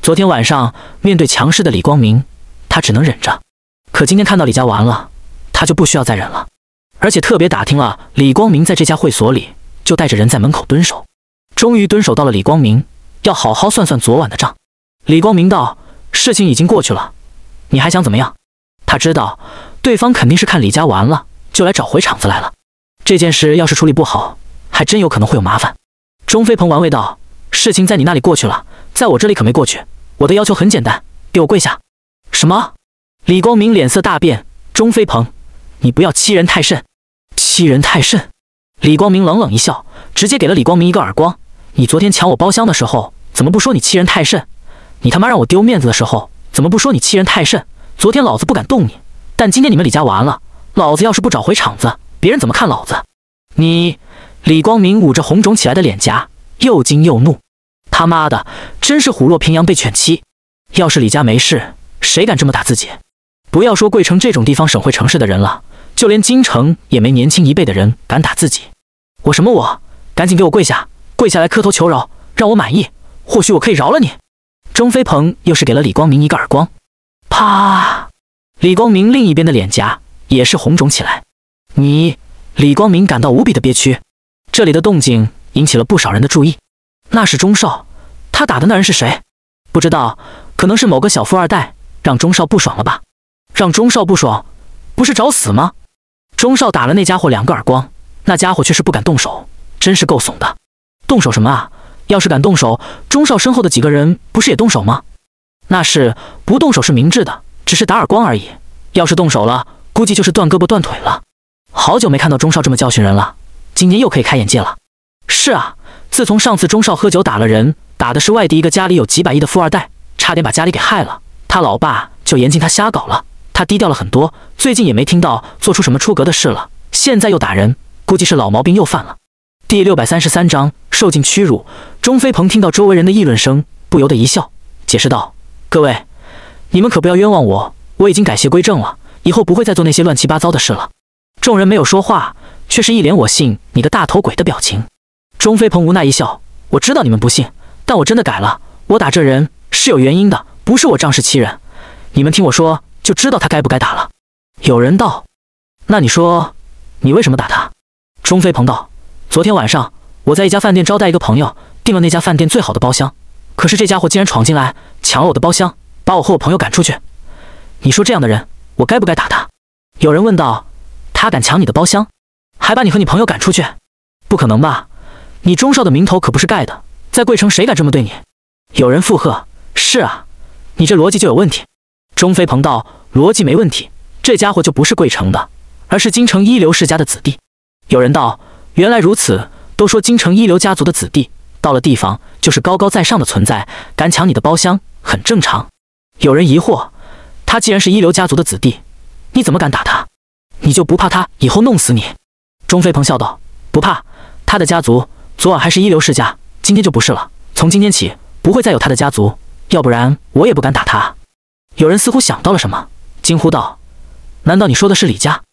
昨天晚上面对强势的李光明，他只能忍着，可今天看到李家完了，他就不需要再忍了。而且特别打听了李光明在这家会所里，就带着人在门口蹲守。终于蹲守到了李光明，要好好算算昨晚的账。李光明道：“事情已经过去了，你还想怎么样？”他知道对方肯定是看李家完了，就来找回场子来了。这件事要是处理不好，还真有可能会有麻烦。钟飞鹏玩味道：“事情在你那里过去了，在我这里可没过去。我的要求很简单，给我跪下！”什么？李光明脸色大变：“钟飞鹏，你不要欺人太甚！”欺人太甚！李光明冷冷一笑，直接给了李光明一个耳光。你昨天抢我包厢的时候，怎么不说你欺人太甚？你他妈让我丢面子的时候，怎么不说你欺人太甚？昨天老子不敢动你，但今天你们李家完了！老子要是不找回场子，别人怎么看老子？你李光明捂着红肿起来的脸颊，又惊又怒。他妈的，真是虎落平阳被犬欺！要是李家没事，谁敢这么打自己？不要说贵城这种地方，省会城市的人了。就连京城也没年轻一辈的人敢打自己。我什么我？赶紧给我跪下，跪下来磕头求饶，让我满意，或许我可以饶了你。钟飞鹏又是给了李光明一个耳光，啪！李光明另一边的脸颊也是红肿起来。你李光明感到无比的憋屈。这里的动静引起了不少人的注意。那是钟少，他打的那人是谁？不知道，可能是某个小富二代，让钟少不爽了吧？让钟少不爽，不是找死吗？钟少打了那家伙两个耳光，那家伙却是不敢动手，真是够怂的。动手什么啊？要是敢动手，钟少身后的几个人不是也动手吗？那是不动手是明智的，只是打耳光而已。要是动手了，估计就是断胳膊断腿了。好久没看到钟少这么教训人了，今天又可以开眼界了。是啊，自从上次钟少喝酒打了人，打的是外地一个家里有几百亿的富二代，差点把家里给害了，他老爸就严禁他瞎搞了。他低调了很多，最近也没听到做出什么出格的事了。现在又打人，估计是老毛病又犯了。第六百三十三章，受尽屈辱。钟飞鹏听到周围人的议论声，不由得一笑，解释道：“各位，你们可不要冤枉我，我已经改邪归正了，以后不会再做那些乱七八糟的事了。”众人没有说话，却是一脸“我信你个大头鬼”的表情。钟飞鹏无奈一笑：“我知道你们不信，但我真的改了。我打这人是有原因的，不是我仗势欺人。你们听我说。”就知道他该不该打了。有人道：“那你说，你为什么打他？”钟飞鹏道：“昨天晚上，我在一家饭店招待一个朋友，订了那家饭店最好的包厢。可是这家伙竟然闯进来抢了我的包厢，把我和我朋友赶出去。你说这样的人，我该不该打他？”有人问道：“他敢抢你的包厢，还把你和你朋友赶出去？不可能吧？你钟少的名头可不是盖的，在贵城谁敢这么对你？”有人附和：“是啊，你这逻辑就有问题。”钟飞鹏道：“逻辑没问题，这家伙就不是贵城的，而是京城一流世家的子弟。”有人道：“原来如此，都说京城一流家族的子弟到了地方就是高高在上的存在，敢抢你的包厢很正常。”有人疑惑：“他既然是一流家族的子弟，你怎么敢打他？你就不怕他以后弄死你？”钟飞鹏笑道：“不怕，他的家族昨晚还是一流世家，今天就不是了。从今天起，不会再有他的家族，要不然我也不敢打他。”有人似乎想到了什么，惊呼道：“难道你说的是李家？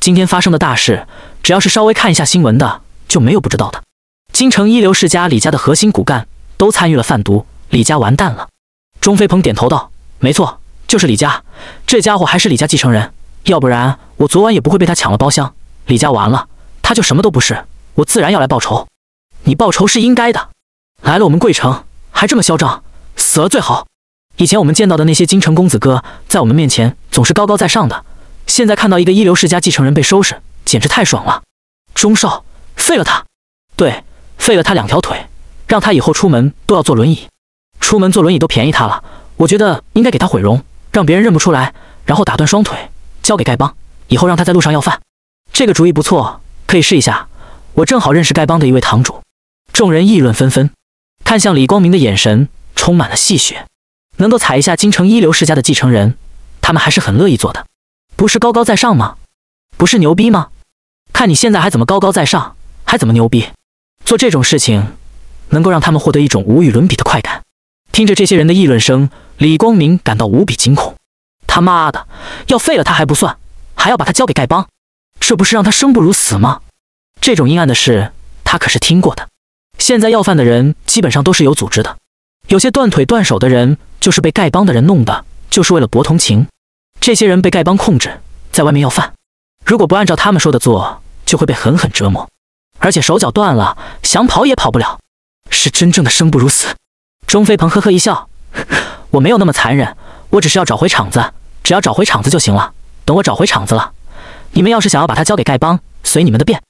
今天发生的大事，只要是稍微看一下新闻的，就没有不知道的。京城一流世家李家的核心骨干都参与了贩毒，李家完蛋了。”钟飞鹏点头道：“没错，就是李家。这家伙还是李家继承人，要不然我昨晚也不会被他抢了包厢。李家完了，他就什么都不是。我自然要来报仇。你报仇是应该的，来了我们贵城还这么嚣张，死了最好。”以前我们见到的那些京城公子哥，在我们面前总是高高在上的。现在看到一个一流世家继承人被收拾，简直太爽了！钟少，废了他！对，废了他两条腿，让他以后出门都要坐轮椅。出门坐轮椅都便宜他了。我觉得应该给他毁容，让别人认不出来，然后打断双腿，交给丐帮，以后让他在路上要饭。这个主意不错，可以试一下。我正好认识丐帮的一位堂主。众人议论纷纷，看向李光明的眼神充满了戏谑。能够踩一下京城一流世家的继承人，他们还是很乐意做的，不是高高在上吗？不是牛逼吗？看你现在还怎么高高在上，还怎么牛逼？做这种事情，能够让他们获得一种无与伦比的快感。听着这些人的议论声，李光明感到无比惊恐。他妈的，要废了他还不算，还要把他交给丐帮，这不是让他生不如死吗？这种阴暗的事，他可是听过的。现在要饭的人基本上都是有组织的。有些断腿断手的人，就是被丐帮的人弄的，就是为了博同情。这些人被丐帮控制，在外面要饭，如果不按照他们说的做，就会被狠狠折磨，而且手脚断了，想跑也跑不了，是真正的生不如死。钟飞鹏呵呵一笑：“我没有那么残忍，我只是要找回场子，只要找回场子就行了。等我找回场子了，你们要是想要把他交给丐帮，随你们的便。”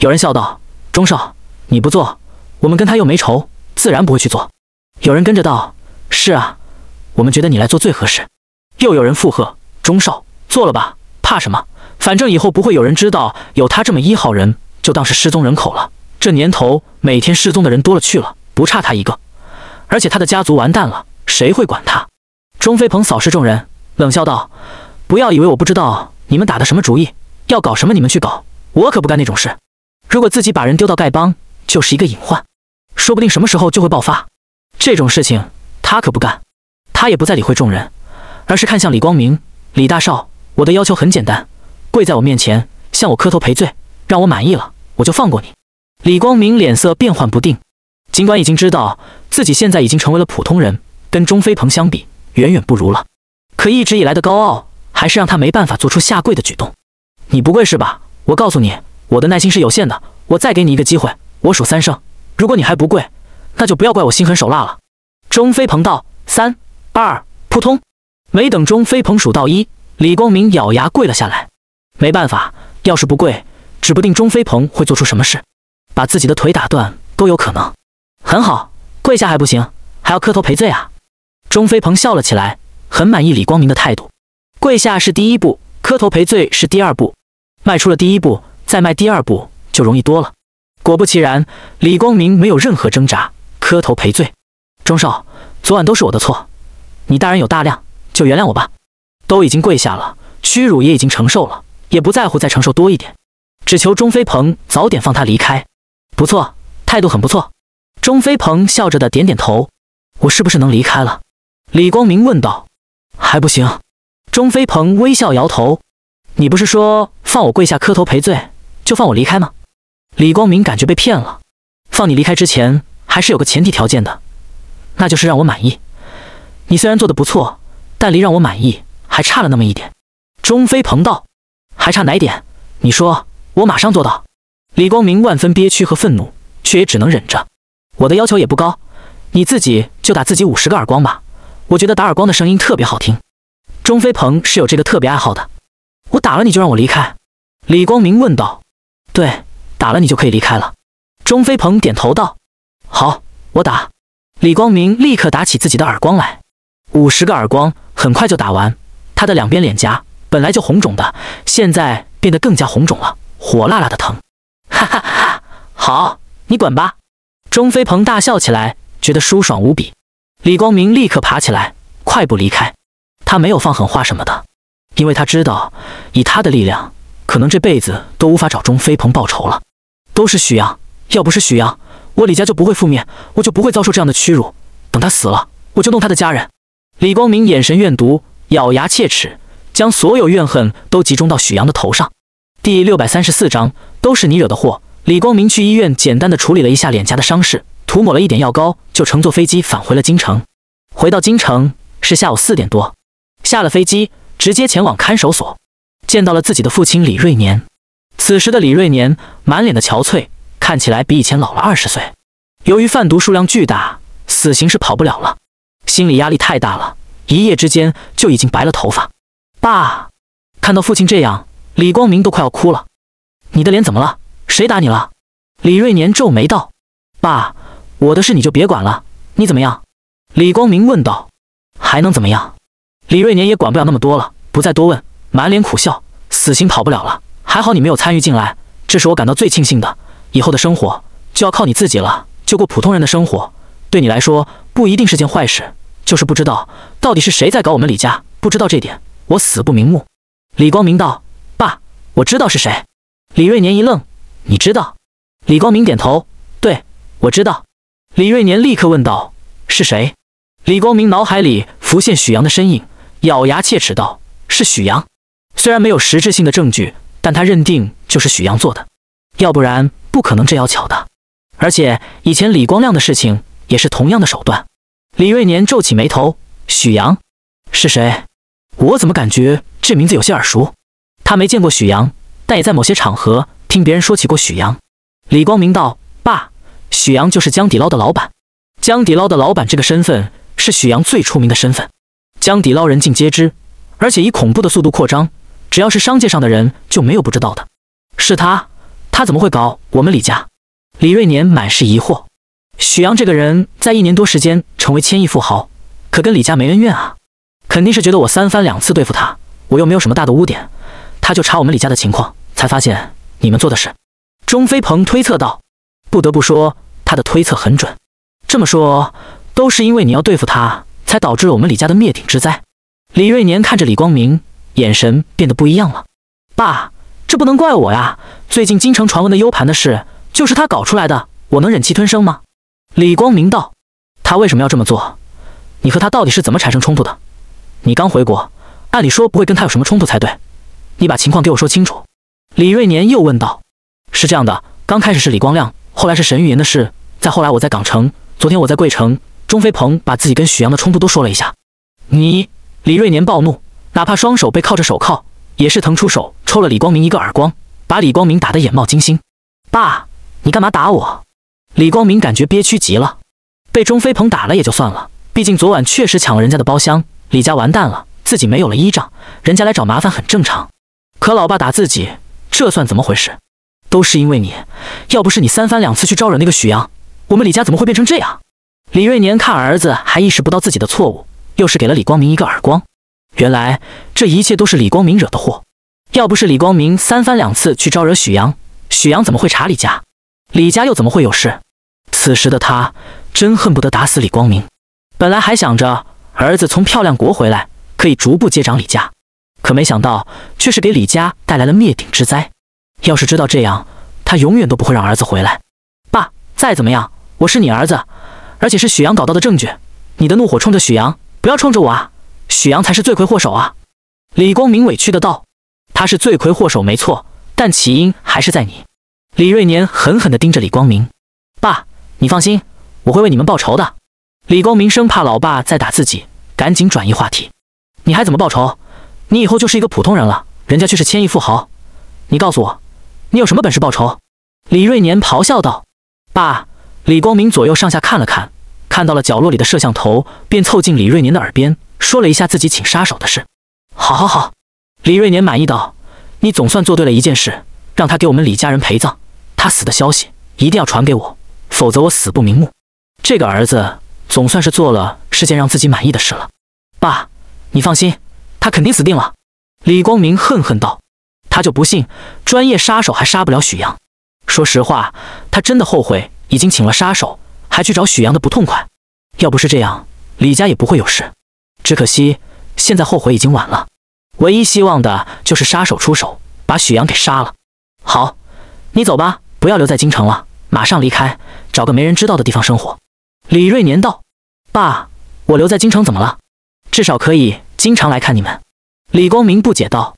有人笑道：“钟少，你不做，我们跟他又没仇，自然不会去做。”有人跟着道：“是啊，我们觉得你来做最合适。”又有人附和：“钟少，做了吧，怕什么？反正以后不会有人知道有他这么一号人，就当是失踪人口了。这年头每天失踪的人多了去了，不差他一个。而且他的家族完蛋了，谁会管他？”钟飞鹏扫视众人，冷笑道：“不要以为我不知道你们打的什么主意，要搞什么你们去搞，我可不干那种事。如果自己把人丢到丐帮，就是一个隐患，说不定什么时候就会爆发。”这种事情他可不干，他也不再理会众人，而是看向李光明。李大少，我的要求很简单，跪在我面前，向我磕头赔罪，让我满意了，我就放过你。李光明脸色变幻不定，尽管已经知道自己现在已经成为了普通人，跟钟飞鹏相比，远远不如了，可一直以来的高傲还是让他没办法做出下跪的举动。你不跪是吧？我告诉你，我的耐心是有限的，我再给你一个机会，我数三声，如果你还不跪。那就不要怪我心狠手辣了。钟飞鹏道：“三二，扑通！”没等钟飞鹏数到一，李光明咬牙跪了下来。没办法，要是不跪，指不定钟飞鹏会做出什么事，把自己的腿打断都有可能。很好，跪下还不行，还要磕头赔罪啊！钟飞鹏笑了起来，很满意李光明的态度。跪下是第一步，磕头赔罪是第二步。迈出了第一步，再迈第二步就容易多了。果不其然，李光明没有任何挣扎。磕头赔罪，钟少，昨晚都是我的错，你大人有大量，就原谅我吧。都已经跪下了，屈辱也已经承受了，也不在乎再承受多一点，只求钟飞鹏早点放他离开。不错，态度很不错。钟飞鹏笑着的点点头。我是不是能离开了？李光明问道。还不行。钟飞鹏微笑摇头。你不是说放我跪下磕头赔罪，就放我离开吗？李光明感觉被骗了。放你离开之前。还是有个前提条件的，那就是让我满意。你虽然做的不错，但离让我满意还差了那么一点。钟飞鹏道：“还差哪点？你说，我马上做到。”李光明万分憋屈和愤怒，却也只能忍着。我的要求也不高，你自己就打自己五十个耳光吧。我觉得打耳光的声音特别好听。钟飞鹏是有这个特别爱好的。我打了你就让我离开？李光明问道。对，打了你就可以离开了。钟飞鹏点头道。好，我打！李光明立刻打起自己的耳光来，五十个耳光很快就打完。他的两边脸颊本来就红肿的，现在变得更加红肿了，火辣辣的疼。哈哈哈！好，你滚吧！钟飞鹏大笑起来，觉得舒爽无比。李光明立刻爬起来，快步离开。他没有放狠话什么的，因为他知道，以他的力量，可能这辈子都无法找钟飞鹏报仇了。都是许阳，要不是许阳。我李家就不会覆灭，我就不会遭受这样的屈辱。等他死了，我就弄他的家人。李光明眼神怨毒，咬牙切齿，将所有怨恨都集中到许阳的头上。第六百三十四章，都是你惹的祸。李光明去医院简单的处理了一下脸颊的伤势，涂抹了一点药膏，就乘坐飞机返回了京城。回到京城是下午四点多，下了飞机直接前往看守所，见到了自己的父亲李瑞年。此时的李瑞年满脸的憔悴。看起来比以前老了二十岁。由于贩毒数量巨大，死刑是跑不了了。心理压力太大了，一夜之间就已经白了头发。爸，看到父亲这样，李光明都快要哭了。你的脸怎么了？谁打你了？李瑞年皱眉道：“爸，我的事你就别管了。你怎么样？”李光明问道。“还能怎么样？”李瑞年也管不了那么多了，不再多问，满脸苦笑：“死刑跑不了了，还好你没有参与进来，这是我感到最庆幸的。”以后的生活就要靠你自己了。就过普通人的生活，对你来说不一定是件坏事。就是不知道到底是谁在搞我们李家，不知道这点，我死不瞑目。李光明道：“爸，我知道是谁。”李瑞年一愣：“你知道？”李光明点头：“对，我知道。”李瑞年立刻问道：“是谁？”李光明脑海里浮现许阳的身影，咬牙切齿道：“是许阳。虽然没有实质性的证据，但他认定就是许阳做的，要不然。”不可能，这要巧的。而且以前李光亮的事情也是同样的手段。李瑞年皱起眉头：“许阳是谁？我怎么感觉这名字有些耳熟？”他没见过许阳，但也在某些场合听别人说起过许阳。李光明道：“爸，许阳就是江底捞的老板。江底捞的老板这个身份是许阳最出名的身份。江底捞人尽皆知，而且以恐怖的速度扩张，只要是商界上的人就没有不知道的。是他。”他怎么会搞我们李家？李瑞年满是疑惑。许阳这个人在一年多时间成为千亿富豪，可跟李家没恩怨啊，肯定是觉得我三番两次对付他，我又没有什么大的污点，他就查我们李家的情况，才发现你们做的事。钟飞鹏推测道。不得不说，他的推测很准。这么说，都是因为你要对付他，才导致了我们李家的灭顶之灾。李瑞年看着李光明，眼神变得不一样了。爸。这不能怪我呀！最近京城传闻的 U 盘的事，就是他搞出来的，我能忍气吞声吗？李光明道：“他为什么要这么做？你和他到底是怎么产生冲突的？你刚回国，按理说不会跟他有什么冲突才对。你把情况给我说清楚。”李瑞年又问道：“是这样的，刚开始是李光亮，后来是沈玉言的事，再后来我在港城，昨天我在贵城，钟飞鹏把自己跟许阳的冲突都说了一下。”你，李瑞年暴怒，哪怕双手被铐着手铐。也是腾出手抽了李光明一个耳光，把李光明打得眼冒金星。爸，你干嘛打我？李光明感觉憋屈极了，被钟飞鹏打了也就算了，毕竟昨晚确实抢了人家的包厢，李家完蛋了，自己没有了依仗，人家来找麻烦很正常。可老爸打自己，这算怎么回事？都是因为你，要不是你三番两次去招惹那个许阳，我们李家怎么会变成这样？李瑞年看儿子还意识不到自己的错误，又是给了李光明一个耳光。原来这一切都是李光明惹的祸。要不是李光明三番两次去招惹许阳，许阳怎么会查李家？李家又怎么会有事？此时的他真恨不得打死李光明。本来还想着儿子从漂亮国回来可以逐步接掌李家，可没想到却是给李家带来了灭顶之灾。要是知道这样，他永远都不会让儿子回来。爸，再怎么样，我是你儿子，而且是许阳搞到的证据。你的怒火冲着许阳，不要冲着我啊！许阳才是罪魁祸首啊！李光明委屈的道：“他是罪魁祸首没错，但起因还是在你。”李瑞年狠狠地盯着李光明：“爸，你放心，我会为你们报仇的。”李光明生怕老爸再打自己，赶紧转移话题：“你还怎么报仇？你以后就是一个普通人了，人家却是千亿富豪。你告诉我，你有什么本事报仇？”李瑞年咆哮道：“爸！”李光明左右上下看了看，看到了角落里的摄像头，便凑近李瑞年的耳边。说了一下自己请杀手的事，好好好，李瑞年满意道：“你总算做对了一件事，让他给我们李家人陪葬。他死的消息一定要传给我，否则我死不瞑目。这个儿子总算是做了是件让自己满意的事了。”爸，你放心，他肯定死定了。”李光明恨恨道：“他就不信专业杀手还杀不了许阳。说实话，他真的后悔已经请了杀手，还去找许阳的不痛快。要不是这样，李家也不会有事。”只可惜，现在后悔已经晚了。唯一希望的就是杀手出手，把许阳给杀了。好，你走吧，不要留在京城了，马上离开，找个没人知道的地方生活。李瑞年道：“爸，我留在京城怎么了？至少可以经常来看你们。”李光明不解道：“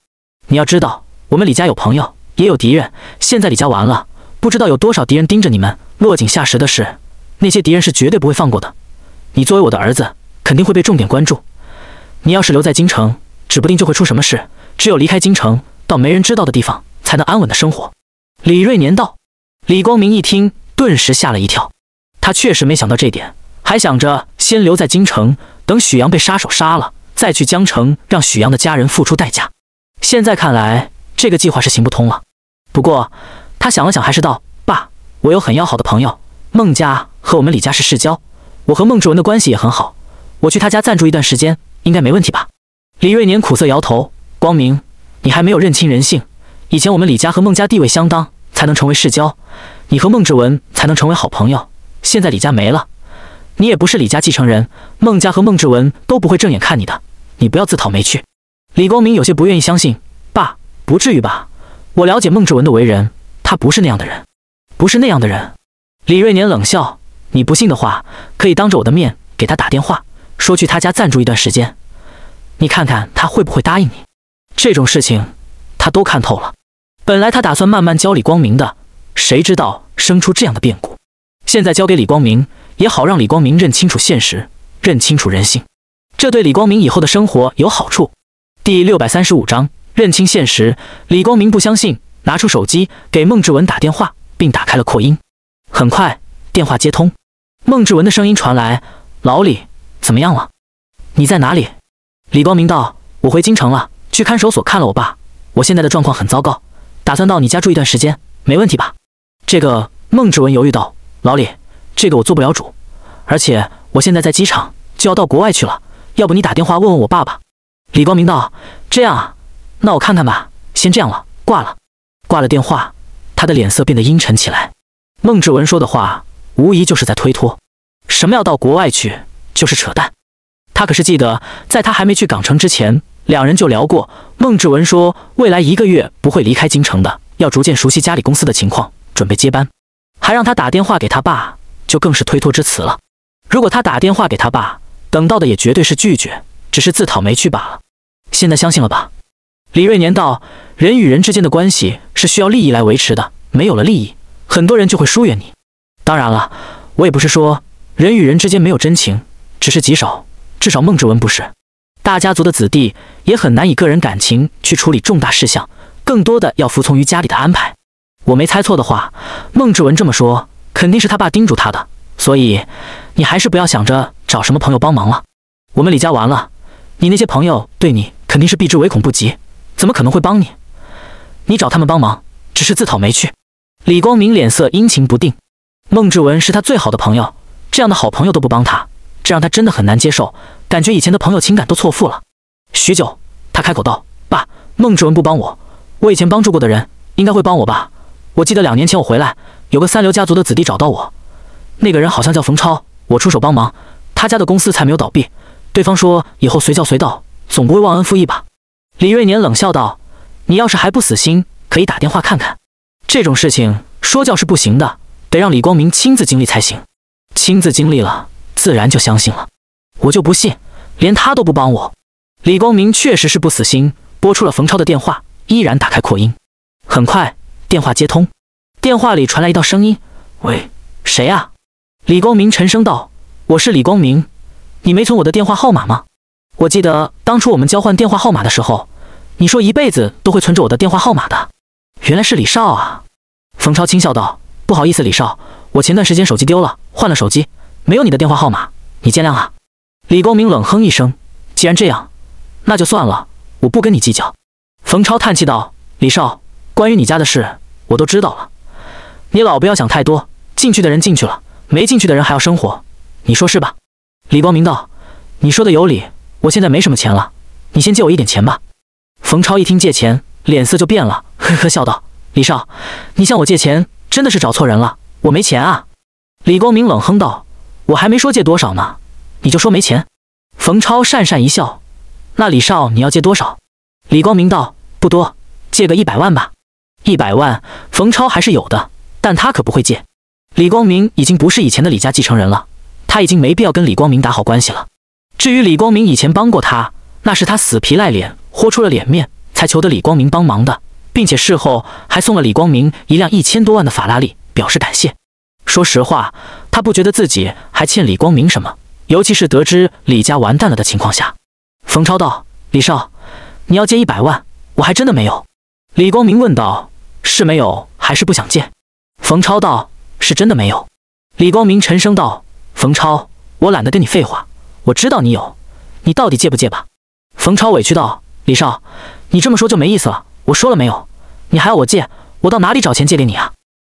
你要知道，我们李家有朋友，也有敌人。现在李家完了，不知道有多少敌人盯着你们。落井下石的事，那些敌人是绝对不会放过的。你作为我的儿子，肯定会被重点关注。”你要是留在京城，指不定就会出什么事。只有离开京城，到没人知道的地方，才能安稳的生活。”李瑞年道。李光明一听，顿时吓了一跳。他确实没想到这点，还想着先留在京城，等许阳被杀手杀了，再去江城，让许阳的家人付出代价。现在看来，这个计划是行不通了。不过，他想了想，还是道：“爸，我有很要好的朋友，孟家和我们李家是世交，我和孟志文的关系也很好，我去他家暂住一段时间。”应该没问题吧？李瑞年苦涩摇头。光明，你还没有认清人性。以前我们李家和孟家地位相当，才能成为世交，你和孟志文才能成为好朋友。现在李家没了，你也不是李家继承人，孟家和孟志文都不会正眼看你的。你不要自讨没趣。李光明有些不愿意相信，爸，不至于吧？我了解孟志文的为人，他不是那样的人，不是那样的人。李瑞年冷笑：“你不信的话，可以当着我的面给他打电话。”说去他家暂住一段时间，你看看他会不会答应你？这种事情他都看透了。本来他打算慢慢教李光明的，谁知道生出这样的变故。现在交给李光明也好，让李光明认清楚现实，认清楚人性，这对李光明以后的生活有好处。第六百三十五章认清现实。李光明不相信，拿出手机给孟志文打电话，并打开了扩音。很快电话接通，孟志文的声音传来：“老李。”怎么样了？你在哪里？李光明道：“我回京城了，去看守所看了我爸。我现在的状况很糟糕，打算到你家住一段时间，没问题吧？”这个孟志文犹豫道：“老李，这个我做不了主，而且我现在在机场，就要到国外去了。要不你打电话问问我爸爸？”李光明道：“这样啊，那我看看吧。先这样了，挂了。”挂了电话，他的脸色变得阴沉起来。孟志文说的话，无疑就是在推脱，什么要到国外去？就是扯淡，他可是记得，在他还没去港城之前，两人就聊过。孟志文说，未来一个月不会离开京城的，要逐渐熟悉家里公司的情况，准备接班，还让他打电话给他爸，就更是推脱之辞了。如果他打电话给他爸，等到的也绝对是拒绝，只是自讨没趣罢了。现在相信了吧？李瑞年道，人与人之间的关系是需要利益来维持的，没有了利益，很多人就会疏远你。当然了，我也不是说人与人之间没有真情。只是极少，至少孟志文不是。大家族的子弟也很难以个人感情去处理重大事项，更多的要服从于家里的安排。我没猜错的话，孟志文这么说，肯定是他爸叮嘱他的。所以你还是不要想着找什么朋友帮忙了。我们李家完了，你那些朋友对你肯定是避之唯恐不及，怎么可能会帮你？你找他们帮忙，只是自讨没趣。李光明脸色阴晴不定。孟志文是他最好的朋友，这样的好朋友都不帮他。这让他真的很难接受，感觉以前的朋友情感都错付了。许久，他开口道：“爸，孟志文不帮我，我以前帮助过的人应该会帮我吧？我记得两年前我回来，有个三流家族的子弟找到我，那个人好像叫冯超，我出手帮忙，他家的公司才没有倒闭。对方说以后随叫随到，总不会忘恩负义吧？”李瑞年冷笑道：“你要是还不死心，可以打电话看看。这种事情说教是不行的，得让李光明亲自经历才行。亲自经历了。”自然就相信了，我就不信，连他都不帮我。李光明确实是不死心，拨出了冯超的电话，依然打开扩音。很快，电话接通，电话里传来一道声音：“喂，谁啊？”李光明沉声道：“我是李光明，你没存我的电话号码吗？我记得当初我们交换电话号码的时候，你说一辈子都会存着我的电话号码的。”原来是李少啊，冯超轻笑道：“不好意思，李少，我前段时间手机丢了，换了手机。”没有你的电话号码，你见谅啊！李光明冷哼一声：“既然这样，那就算了，我不跟你计较。”冯超叹气道：“李少，关于你家的事，我都知道了。你老不要想太多，进去的人进去了，没进去的人还要生活，你说是吧？”李光明道：“你说的有理，我现在没什么钱了，你先借我一点钱吧。”冯超一听借钱，脸色就变了，呵呵笑道：“李少，你向我借钱真的是找错人了，我没钱啊！”李光明冷哼道。我还没说借多少呢，你就说没钱。冯超讪讪一笑，那李少你要借多少？李光明道：不多，借个一百万吧。一百万，冯超还是有的，但他可不会借。李光明已经不是以前的李家继承人了，他已经没必要跟李光明打好关系了。至于李光明以前帮过他，那是他死皮赖脸、豁出了脸面才求得李光明帮忙的，并且事后还送了李光明一辆一千多万的法拉利表示感谢。说实话，他不觉得自己还欠李光明什么，尤其是得知李家完蛋了的情况下。冯超道：“李少，你要借一百万，我还真的没有。”李光明问道：“是没有，还是不想借？”冯超道：“是真的没有。”李光明沉声道：“冯超，我懒得跟你废话，我知道你有，你到底借不借吧？”冯超委屈道：“李少，你这么说就没意思了。我说了没有，你还要我借，我到哪里找钱借给你啊？”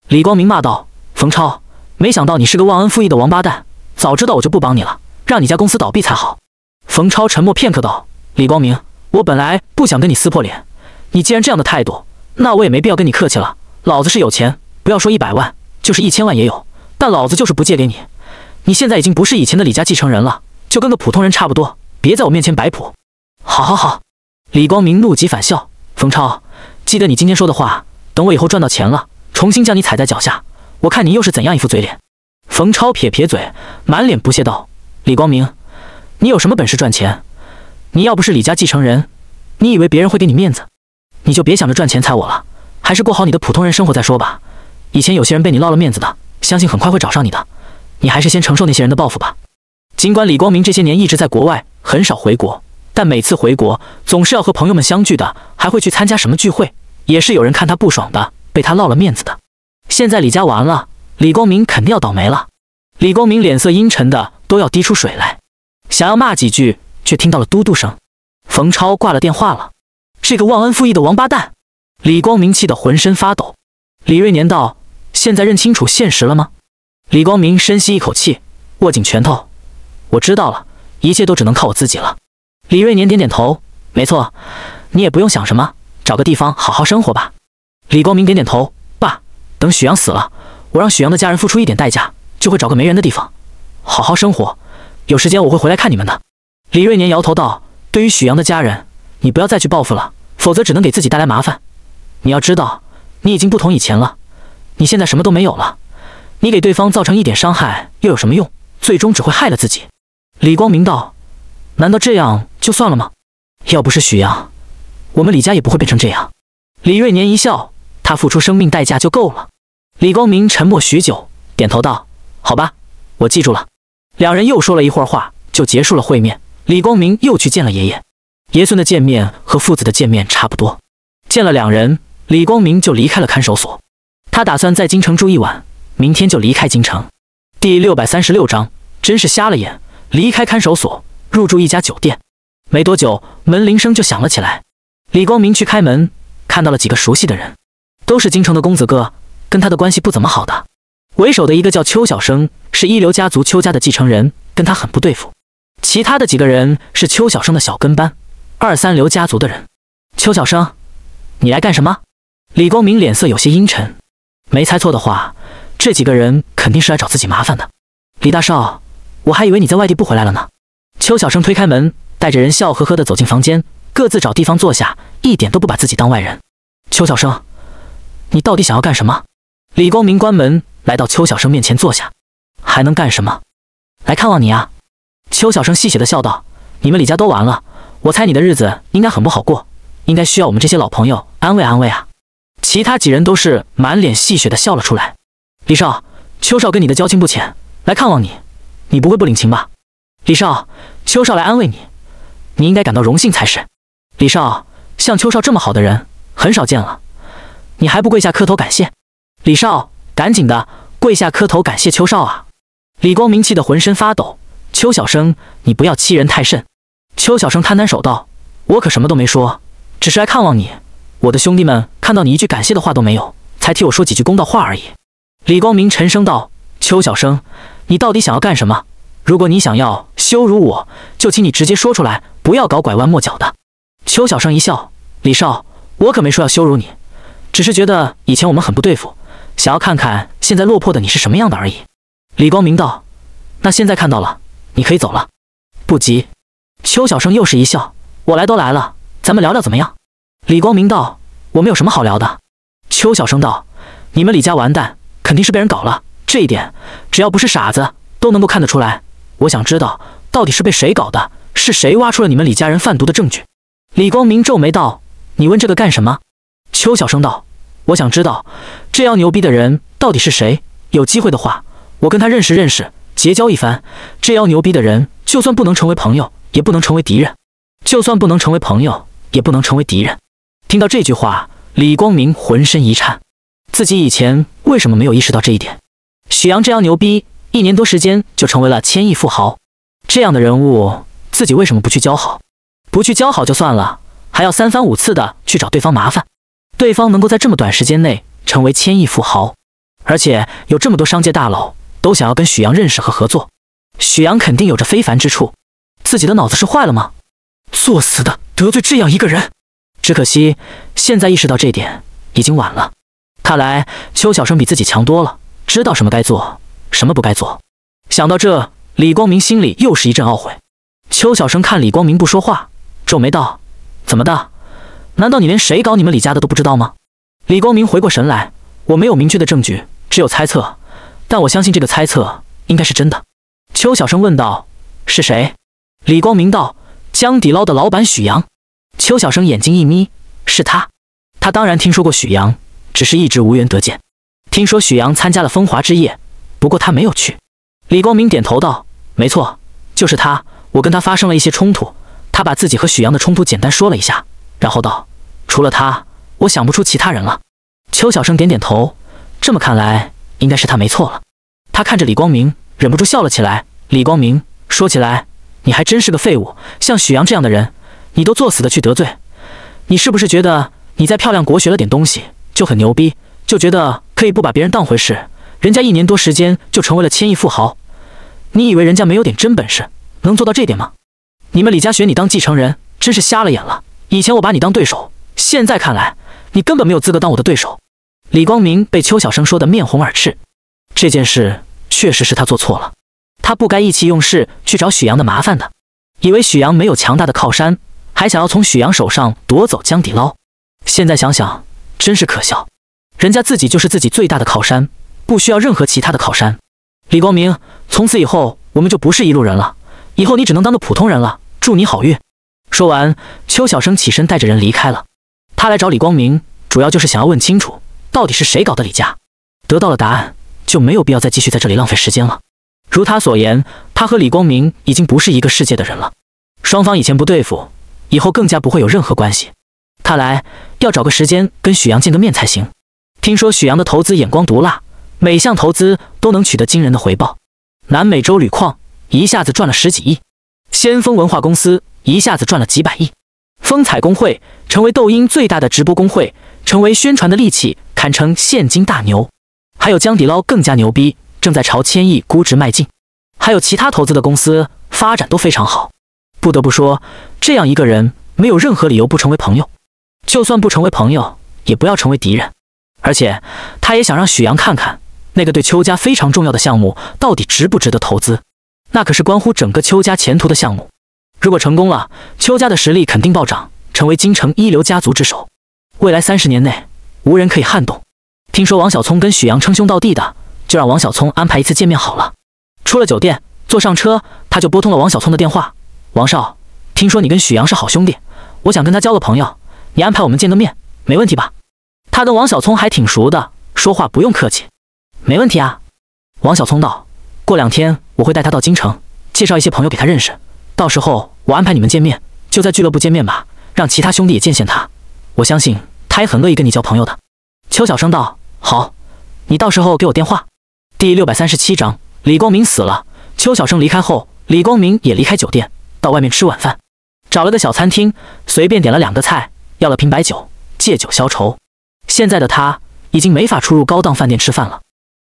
李光明骂道。冯超，没想到你是个忘恩负义的王八蛋！早知道我就不帮你了，让你家公司倒闭才好。冯超沉默片刻，道：“李光明，我本来不想跟你撕破脸，你既然这样的态度，那我也没必要跟你客气了。老子是有钱，不要说一百万，就是一千万也有，但老子就是不借给你。你现在已经不是以前的李家继承人了，就跟个普通人差不多，别在我面前摆谱。”“好好好。”李光明怒极反笑：“冯超，记得你今天说的话，等我以后赚到钱了，重新将你踩在脚下。”我看你又是怎样一副嘴脸！冯超撇撇嘴，满脸不屑道：“李光明，你有什么本事赚钱？你要不是李家继承人，你以为别人会给你面子？你就别想着赚钱踩我了，还是过好你的普通人生活再说吧。以前有些人被你落了面子的，相信很快会找上你的。你还是先承受那些人的报复吧。”尽管李光明这些年一直在国外，很少回国，但每次回国总是要和朋友们相聚的，还会去参加什么聚会，也是有人看他不爽的，被他落了面子的。现在李家完了，李光明肯定要倒霉了。李光明脸色阴沉的都要滴出水来，想要骂几句，却听到了嘟嘟声。冯超挂了电话了。这个忘恩负义的王八蛋！李光明气得浑身发抖。李瑞年道：“现在认清楚现实了吗？”李光明深吸一口气，握紧拳头：“我知道了，一切都只能靠我自己了。”李瑞年点点头：“没错，你也不用想什么，找个地方好好生活吧。”李光明点点头。等许阳死了，我让许阳的家人付出一点代价，就会找个没人的地方，好好生活。有时间我会回来看你们的。李瑞年摇头道：“对于许阳的家人，你不要再去报复了，否则只能给自己带来麻烦。你要知道，你已经不同以前了，你现在什么都没有了，你给对方造成一点伤害又有什么用？最终只会害了自己。”李光明道：“难道这样就算了吗？要不是许阳，我们李家也不会变成这样。”李瑞年一笑。他付出生命代价就够了。李光明沉默许久，点头道：“好吧，我记住了。”两人又说了一会儿话，就结束了会面。李光明又去见了爷爷。爷孙的见面和父子的见面差不多。见了两人，李光明就离开了看守所。他打算在京城住一晚，明天就离开京城。第六百三十六章真是瞎了眼。离开看守所，入住一家酒店。没多久，门铃声就响了起来。李光明去开门，看到了几个熟悉的人。都是京城的公子哥，跟他的关系不怎么好的。为首的一个叫邱小生，是一流家族邱家的继承人，跟他很不对付。其他的几个人是邱小生的小跟班，二三流家族的人。邱小生，你来干什么？李光明脸色有些阴沉。没猜错的话，这几个人肯定是来找自己麻烦的。李大少，我还以为你在外地不回来了呢。邱小生推开门，带着人笑呵呵的走进房间，各自找地方坐下，一点都不把自己当外人。邱小生。你到底想要干什么？李光明关门来到邱小生面前坐下，还能干什么？来看望你啊！邱小生戏谑的笑道：“你们李家都完了，我猜你的日子应该很不好过，应该需要我们这些老朋友安慰安慰啊！”其他几人都是满脸戏谑的笑了出来。李少，邱少跟你的交情不浅，来看望你，你不会不领情吧？李少，邱少来安慰你，你应该感到荣幸才是。李少，像邱少这么好的人很少见了。你还不跪下磕头感谢李少？赶紧的，跪下磕头感谢邱少啊！李光明气得浑身发抖。邱小生，你不要欺人太甚！邱小生摊摊手道：“我可什么都没说，只是来看望你。我的兄弟们看到你一句感谢的话都没有，才替我说几句公道话而已。”李光明沉声道：“邱小生，你到底想要干什么？如果你想要羞辱我，就请你直接说出来，不要搞拐弯抹角的。”邱小生一笑：“李少，我可没说要羞辱你。”只是觉得以前我们很不对付，想要看看现在落魄的你是什么样的而已。李光明道：“那现在看到了，你可以走了。”不急。邱小生又是一笑：“我来都来了，咱们聊聊怎么样？”李光明道：“我们有什么好聊的？”邱小生道：“你们李家完蛋，肯定是被人搞了。这一点，只要不是傻子，都能够看得出来。我想知道，到底是被谁搞的？是谁挖出了你们李家人贩毒的证据？”李光明皱眉道：“你问这个干什么？”邱小生道。我想知道这样牛逼的人到底是谁？有机会的话，我跟他认识认识，结交一番。这样牛逼的人，就算不能成为朋友，也不能成为敌人。就算不能成为朋友，也不能成为敌人。听到这句话，李光明浑身一颤，自己以前为什么没有意识到这一点？许阳这样牛逼，一年多时间就成为了千亿富豪，这样的人物，自己为什么不去交好？不去交好就算了，还要三番五次的去找对方麻烦。对方能够在这么短时间内成为千亿富豪，而且有这么多商界大佬都想要跟许阳认识和合作，许阳肯定有着非凡之处。自己的脑子是坏了吗？作死的得罪这样一个人，只可惜现在意识到这点已经晚了。看来邱小生比自己强多了，知道什么该做，什么不该做。想到这，李光明心里又是一阵懊悔。邱小生看李光明不说话，皱眉道：“怎么的？”难道你连谁搞你们李家的都不知道吗？李光明回过神来，我没有明确的证据，只有猜测，但我相信这个猜测应该是真的。邱小生问道：“是谁？”李光明道：“江底捞的老板许阳。”邱小生眼睛一眯：“是他？他当然听说过许阳，只是一直无缘得见。听说许阳参加了风华之夜，不过他没有去。”李光明点头道：“没错，就是他。我跟他发生了一些冲突，他把自己和许阳的冲突简单说了一下。”然后道：“除了他，我想不出其他人了。”邱小生点点头，这么看来，应该是他没错了。他看着李光明，忍不住笑了起来。李光明说：“起来，你还真是个废物。像许阳这样的人，你都作死的去得罪，你是不是觉得你在漂亮国学了点东西就很牛逼，就觉得可以不把别人当回事？人家一年多时间就成为了千亿富豪，你以为人家没有点真本事能做到这点吗？你们李家选你当继承人，真是瞎了眼了。”以前我把你当对手，现在看来你根本没有资格当我的对手。李光明被邱小生说的面红耳赤，这件事确实是他做错了，他不该意气用事去找许阳的麻烦的，以为许阳没有强大的靠山，还想要从许阳手上夺走江底捞。现在想想真是可笑，人家自己就是自己最大的靠山，不需要任何其他的靠山。李光明，从此以后我们就不是一路人了，以后你只能当个普通人了，祝你好运。说完，邱小生起身带着人离开了。他来找李光明，主要就是想要问清楚，到底是谁搞的李家。得到了答案，就没有必要再继续在这里浪费时间了。如他所言，他和李光明已经不是一个世界的人了。双方以前不对付，以后更加不会有任何关系。看来要找个时间跟许阳见个面才行。听说许阳的投资眼光毒辣，每项投资都能取得惊人的回报。南美洲铝矿一下子赚了十几亿，先锋文化公司。一下子赚了几百亿，风采公会成为抖音最大的直播公会，成为宣传的利器，堪称现金大牛。还有江底捞更加牛逼，正在朝千亿估值迈进。还有其他投资的公司发展都非常好。不得不说，这样一个人没有任何理由不成为朋友。就算不成为朋友，也不要成为敌人。而且他也想让许阳看看，那个对邱家非常重要的项目到底值不值得投资。那可是关乎整个邱家前途的项目。如果成功了，邱家的实力肯定暴涨，成为京城一流家族之首，未来三十年内无人可以撼动。听说王小聪跟许阳称兄道弟的，就让王小聪安排一次见面好了。出了酒店，坐上车，他就拨通了王小聪的电话：“王少，听说你跟许阳是好兄弟，我想跟他交个朋友，你安排我们见个面，没问题吧？”他跟王小聪还挺熟的，说话不用客气。没问题啊。王小聪道：“过两天我会带他到京城，介绍一些朋友给他认识。”到时候我安排你们见面，就在俱乐部见面吧，让其他兄弟也见见他。我相信他也很乐意跟你交朋友的。邱小生道：“好，你到时候给我电话。”第六百三十七章，李光明死了。邱小生离开后，李光明也离开酒店，到外面吃晚饭，找了个小餐厅，随便点了两个菜，要了瓶白酒，借酒消愁。现在的他已经没法出入高档饭店吃饭了，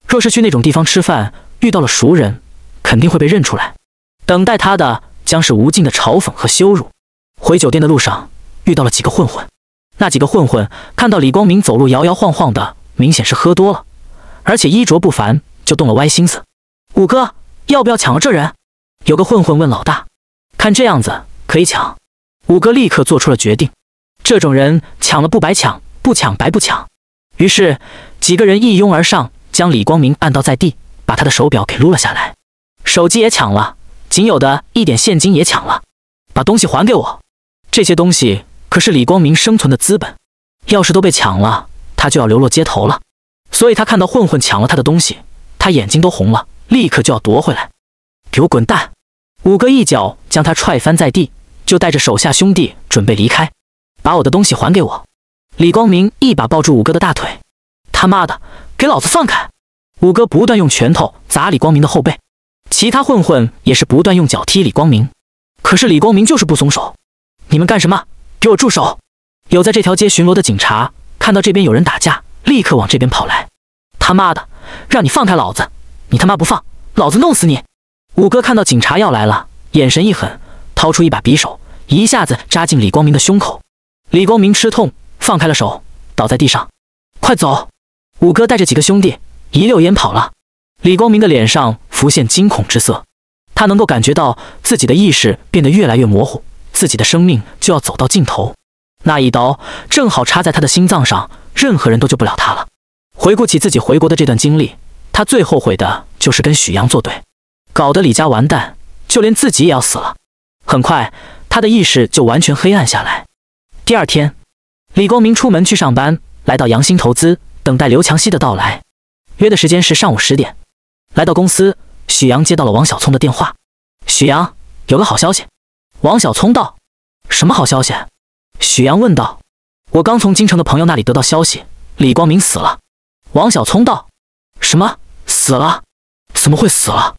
若是去那种地方吃饭，遇到了熟人，肯定会被认出来。等待他的。将是无尽的嘲讽和羞辱。回酒店的路上遇到了几个混混，那几个混混看到李光明走路摇摇晃晃的，明显是喝多了，而且衣着不凡，就动了歪心思。五哥，要不要抢了这人？有个混混问老大，看这样子可以抢。五哥立刻做出了决定，这种人抢了不白抢，不抢白不抢。于是几个人一拥而上，将李光明按倒在地，把他的手表给撸了下来，手机也抢了。仅有的一点现金也抢了，把东西还给我！这些东西可是李光明生存的资本，要是都被抢了，他就要流落街头了。所以他看到混混抢了他的东西，他眼睛都红了，立刻就要夺回来。给我滚蛋！五哥一脚将他踹翻在地，就带着手下兄弟准备离开。把我的东西还给我！李光明一把抱住五哥的大腿，他妈的，给老子放开！五哥不断用拳头砸李光明的后背。其他混混也是不断用脚踢李光明，可是李光明就是不松手。你们干什么？给我住手！有在这条街巡逻的警察，看到这边有人打架，立刻往这边跑来。他妈的，让你放开老子，你他妈不放，老子弄死你！五哥看到警察要来了，眼神一狠，掏出一把匕首，一下子扎进李光明的胸口。李光明吃痛，放开了手，倒在地上。快走！五哥带着几个兄弟一溜烟跑了。李光明的脸上浮现惊恐之色，他能够感觉到自己的意识变得越来越模糊，自己的生命就要走到尽头。那一刀正好插在他的心脏上，任何人都救不了他了。回顾起自己回国的这段经历，他最后悔的就是跟许阳作对，搞得李家完蛋，就连自己也要死了。很快，他的意识就完全黑暗下来。第二天，李光明出门去上班，来到杨鑫投资，等待刘强西的到来，约的时间是上午十点。来到公司，许阳接到了王小聪的电话。许阳有个好消息。王小聪道：“什么好消息？”许阳问道：“我刚从京城的朋友那里得到消息，李光明死了。”王小聪道：“什么死了？怎么会死了？”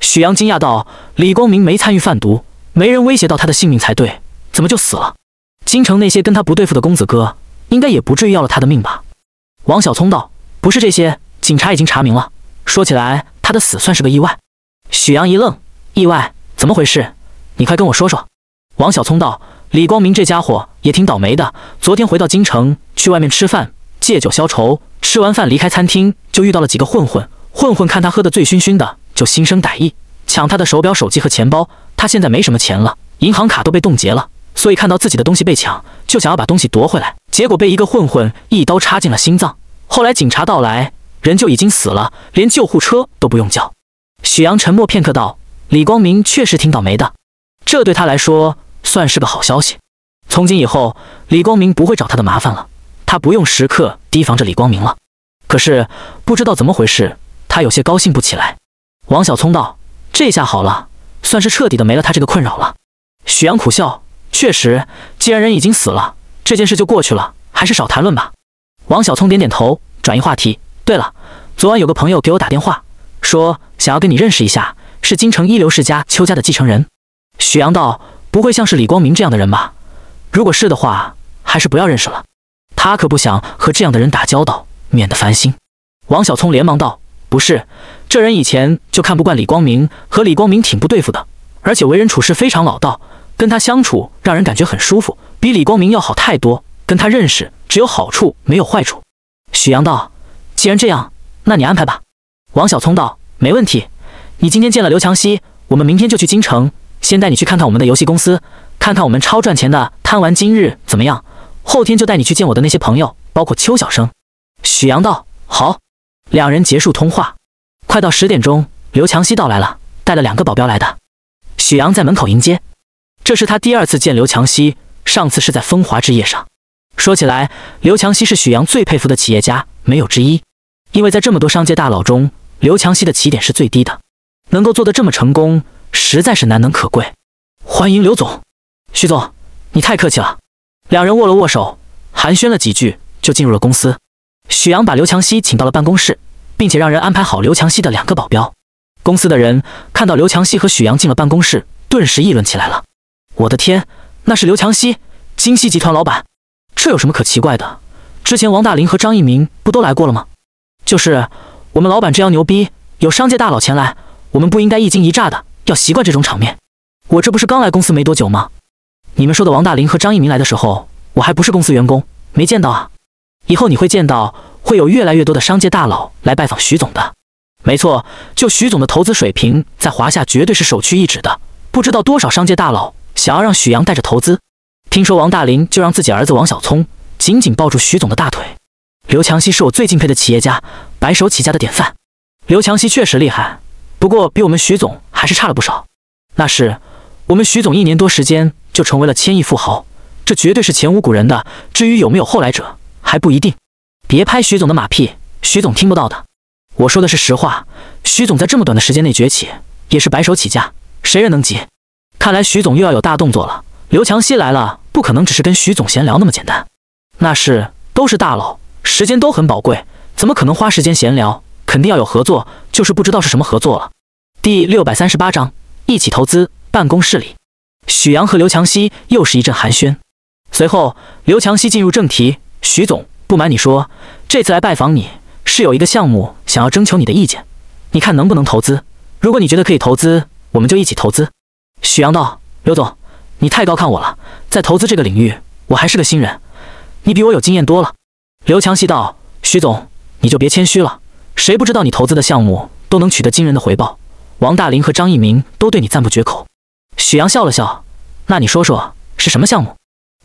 许阳惊讶道：“李光明没参与贩毒，没人威胁到他的性命才对，怎么就死了？京城那些跟他不对付的公子哥，应该也不至于要了他的命吧？”王小聪道：“不是这些，警察已经查明了。说起来。”他的死算是个意外。许阳一愣，意外？怎么回事？你快跟我说说。王小聪道：“李光明这家伙也挺倒霉的。昨天回到京城，去外面吃饭，借酒消愁。吃完饭离开餐厅，就遇到了几个混混。混混看他喝得醉醺醺的，就心生歹意，抢他的手表、手机和钱包。他现在没什么钱了，银行卡都被冻结了，所以看到自己的东西被抢，就想要把东西夺回来。结果被一个混混一刀插进了心脏。后来警察到来。”人就已经死了，连救护车都不用叫。许阳沉默片刻，道：“李光明确实挺倒霉的，这对他来说算是个好消息。从今以后，李光明不会找他的麻烦了，他不用时刻提防着李光明了。”可是不知道怎么回事，他有些高兴不起来。王小聪道：“这下好了，算是彻底的没了他这个困扰了。”许阳苦笑：“确实，既然人已经死了，这件事就过去了，还是少谈论吧。”王小聪点点头，转移话题。对了，昨晚有个朋友给我打电话，说想要跟你认识一下，是京城一流世家邱家的继承人。许阳道：“不会像是李光明这样的人吧？如果是的话，还是不要认识了。他可不想和这样的人打交道，免得烦心。”王小聪连忙道：“不是，这人以前就看不惯李光明，和李光明挺不对付的，而且为人处事非常老道，跟他相处让人感觉很舒服，比李光明要好太多。跟他认识只有好处没有坏处。”许阳道。既然这样，那你安排吧。”王小聪道，“没问题。你今天见了刘强西，我们明天就去京城，先带你去看看我们的游戏公司，看看我们超赚钱的贪玩今日怎么样。后天就带你去见我的那些朋友，包括邱小生。”许阳道：“好。”两人结束通话，快到十点钟，刘强西到来了，带了两个保镖来的。许阳在门口迎接。这是他第二次见刘强西，上次是在风华之夜上。说起来，刘强西是许阳最佩服的企业家。没有之一，因为在这么多商界大佬中，刘强西的起点是最低的，能够做的这么成功，实在是难能可贵。欢迎刘总，徐总，你太客气了。两人握了握手，寒暄了几句，就进入了公司。许阳把刘强西请到了办公室，并且让人安排好刘强西的两个保镖。公司的人看到刘强西和许阳进了办公室，顿时议论起来了。我的天，那是刘强西，京西集团老板，这有什么可奇怪的？之前王大林和张一鸣不都来过了吗？就是我们老板这样牛逼，有商界大佬前来，我们不应该一惊一乍的，要习惯这种场面。我这不是刚来公司没多久吗？你们说的王大林和张一鸣来的时候，我还不是公司员工，没见到啊。以后你会见到，会有越来越多的商界大佬来拜访徐总的。没错，就徐总的投资水平，在华夏绝对是首屈一指的，不知道多少商界大佬想要让许阳带着投资。听说王大林就让自己儿子王小聪。紧紧抱住徐总的大腿，刘强西是我最敬佩的企业家，白手起家的典范。刘强西确实厉害，不过比我们徐总还是差了不少。那是我们徐总一年多时间就成为了千亿富豪，这绝对是前无古人的。至于有没有后来者，还不一定。别拍徐总的马屁，徐总听不到的。我说的是实话，徐总在这么短的时间内崛起，也是白手起家，谁人能及？看来徐总又要有大动作了。刘强西来了，不可能只是跟徐总闲聊那么简单。那是都是大佬，时间都很宝贵，怎么可能花时间闲聊？肯定要有合作，就是不知道是什么合作了。第六百三十八章一起投资。办公室里，许阳和刘强西又是一阵寒暄，随后刘强西进入正题：“许总，不瞒你说，这次来拜访你是有一个项目想要征求你的意见，你看能不能投资？如果你觉得可以投资，我们就一起投资。”许阳道：“刘总，你太高看我了，在投资这个领域我还是个新人。”你比我有经验多了，刘强熙道：“徐总，你就别谦虚了，谁不知道你投资的项目都能取得惊人的回报？王大林和张一鸣都对你赞不绝口。”许阳笑了笑：“那你说说是什么项目？”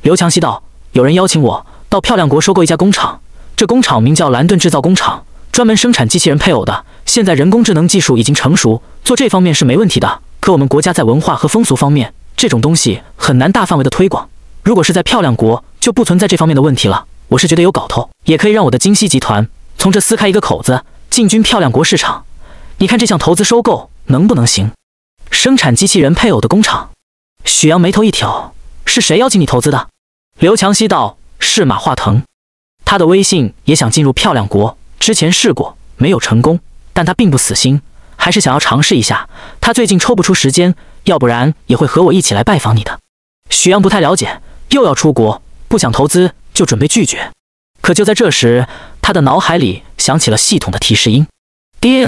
刘强熙道：“有人邀请我到漂亮国收购一家工厂，这工厂名叫蓝盾制造工厂，专门生产机器人配偶的。现在人工智能技术已经成熟，做这方面是没问题的。可我们国家在文化和风俗方面，这种东西很难大范围的推广。如果是在漂亮国……”就不存在这方面的问题了。我是觉得有搞头，也可以让我的金西集团从这撕开一个口子，进军漂亮国市场。你看这项投资收购能不能行？生产机器人配偶的工厂。许阳眉头一挑：“是谁邀请你投资的？”刘强西道：“是马化腾，他的微信也想进入漂亮国。之前试过没有成功，但他并不死心，还是想要尝试一下。他最近抽不出时间，要不然也会和我一起来拜访你的。”许阳不太了解，又要出国。不想投资，就准备拒绝。可就在这时，他的脑海里响起了系统的提示音：叮，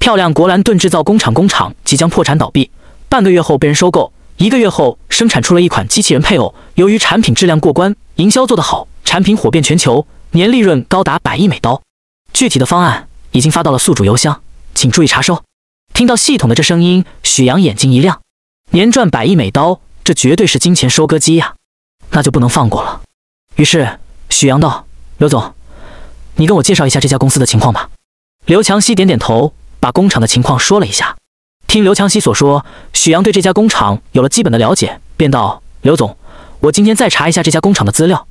漂亮国兰顿制造工厂工厂即将破产倒闭，半个月后被人收购，一个月后生产出了一款机器人配偶。由于产品质量过关，营销做得好，产品火遍全球，年利润高达百亿美刀。具体的方案已经发到了宿主邮箱，请注意查收。听到系统的这声音，许阳眼睛一亮，年赚百亿美刀，这绝对是金钱收割机呀！那就不能放过了。于是许阳道：“刘总，你跟我介绍一下这家公司的情况吧。”刘强西点点头，把工厂的情况说了一下。听刘强西所说，许阳对这家工厂有了基本的了解，便道：“刘总，我今天再查一下这家工厂的资料，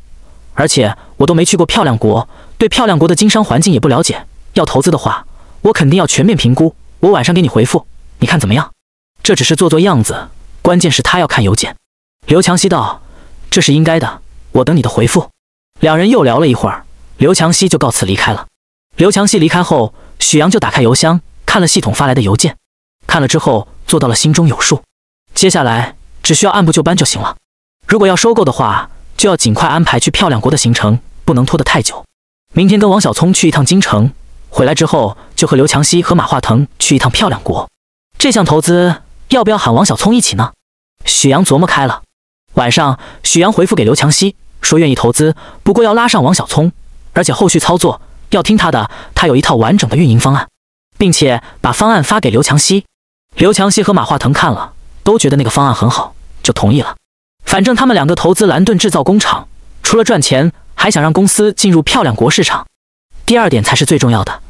而且我都没去过漂亮国，对漂亮国的经商环境也不了解。要投资的话，我肯定要全面评估。我晚上给你回复，你看怎么样？”这只是做做样子，关键是他要看邮件。刘强西道。这是应该的，我等你的回复。两人又聊了一会儿，刘强西就告辞离开了。刘强西离开后，许阳就打开邮箱，看了系统发来的邮件，看了之后做到了心中有数。接下来只需要按部就班就行了。如果要收购的话，就要尽快安排去漂亮国的行程，不能拖得太久。明天跟王小聪去一趟京城，回来之后就和刘强西和马化腾去一趟漂亮国。这项投资要不要喊王小聪一起呢？许阳琢磨开了。晚上，许阳回复给刘强西说：“愿意投资，不过要拉上王小聪，而且后续操作要听他的，他有一套完整的运营方案，并且把方案发给刘强西。刘强西和马化腾看了，都觉得那个方案很好，就同意了。反正他们两个投资蓝盾制造工厂，除了赚钱，还想让公司进入漂亮国市场，第二点才是最重要的。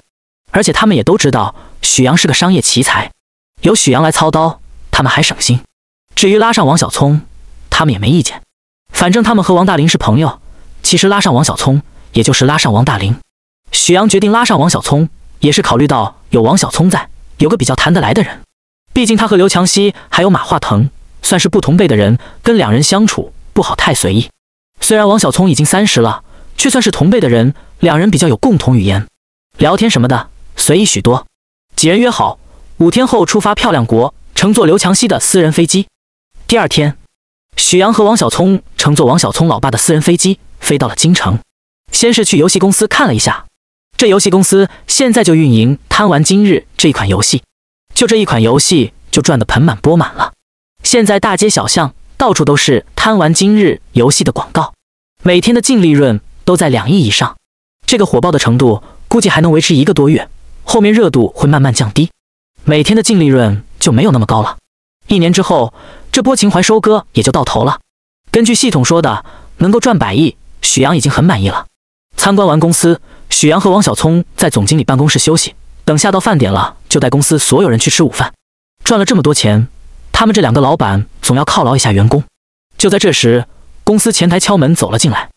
而且他们也都知道许阳是个商业奇才，由许阳来操刀，他们还省心。至于拉上王小聪，”他们也没意见，反正他们和王大林是朋友。其实拉上王小聪，也就是拉上王大林。许阳决定拉上王小聪，也是考虑到有王小聪在，有个比较谈得来的人。毕竟他和刘强西还有马化腾算是不同辈的人，跟两人相处不好太随意。虽然王小聪已经三十了，却算是同辈的人，两人比较有共同语言，聊天什么的随意许多。几人约好五天后出发，漂亮国，乘坐刘强西的私人飞机。第二天。许阳和王小聪乘坐王小聪老爸的私人飞机飞到了京城，先是去游戏公司看了一下，这游戏公司现在就运营《贪玩今日》这一款游戏，就这一款游戏就赚得盆满钵满了。现在大街小巷到处都是《贪玩今日》游戏的广告，每天的净利润都在两亿以上。这个火爆的程度估计还能维持一个多月，后面热度会慢慢降低，每天的净利润就没有那么高了。一年之后，这波情怀收割也就到头了。根据系统说的，能够赚百亿，许阳已经很满意了。参观完公司，许阳和王小聪在总经理办公室休息。等下到饭点了，就带公司所有人去吃午饭。赚了这么多钱，他们这两个老板总要犒劳一下员工。就在这时，公司前台敲门走了进来：“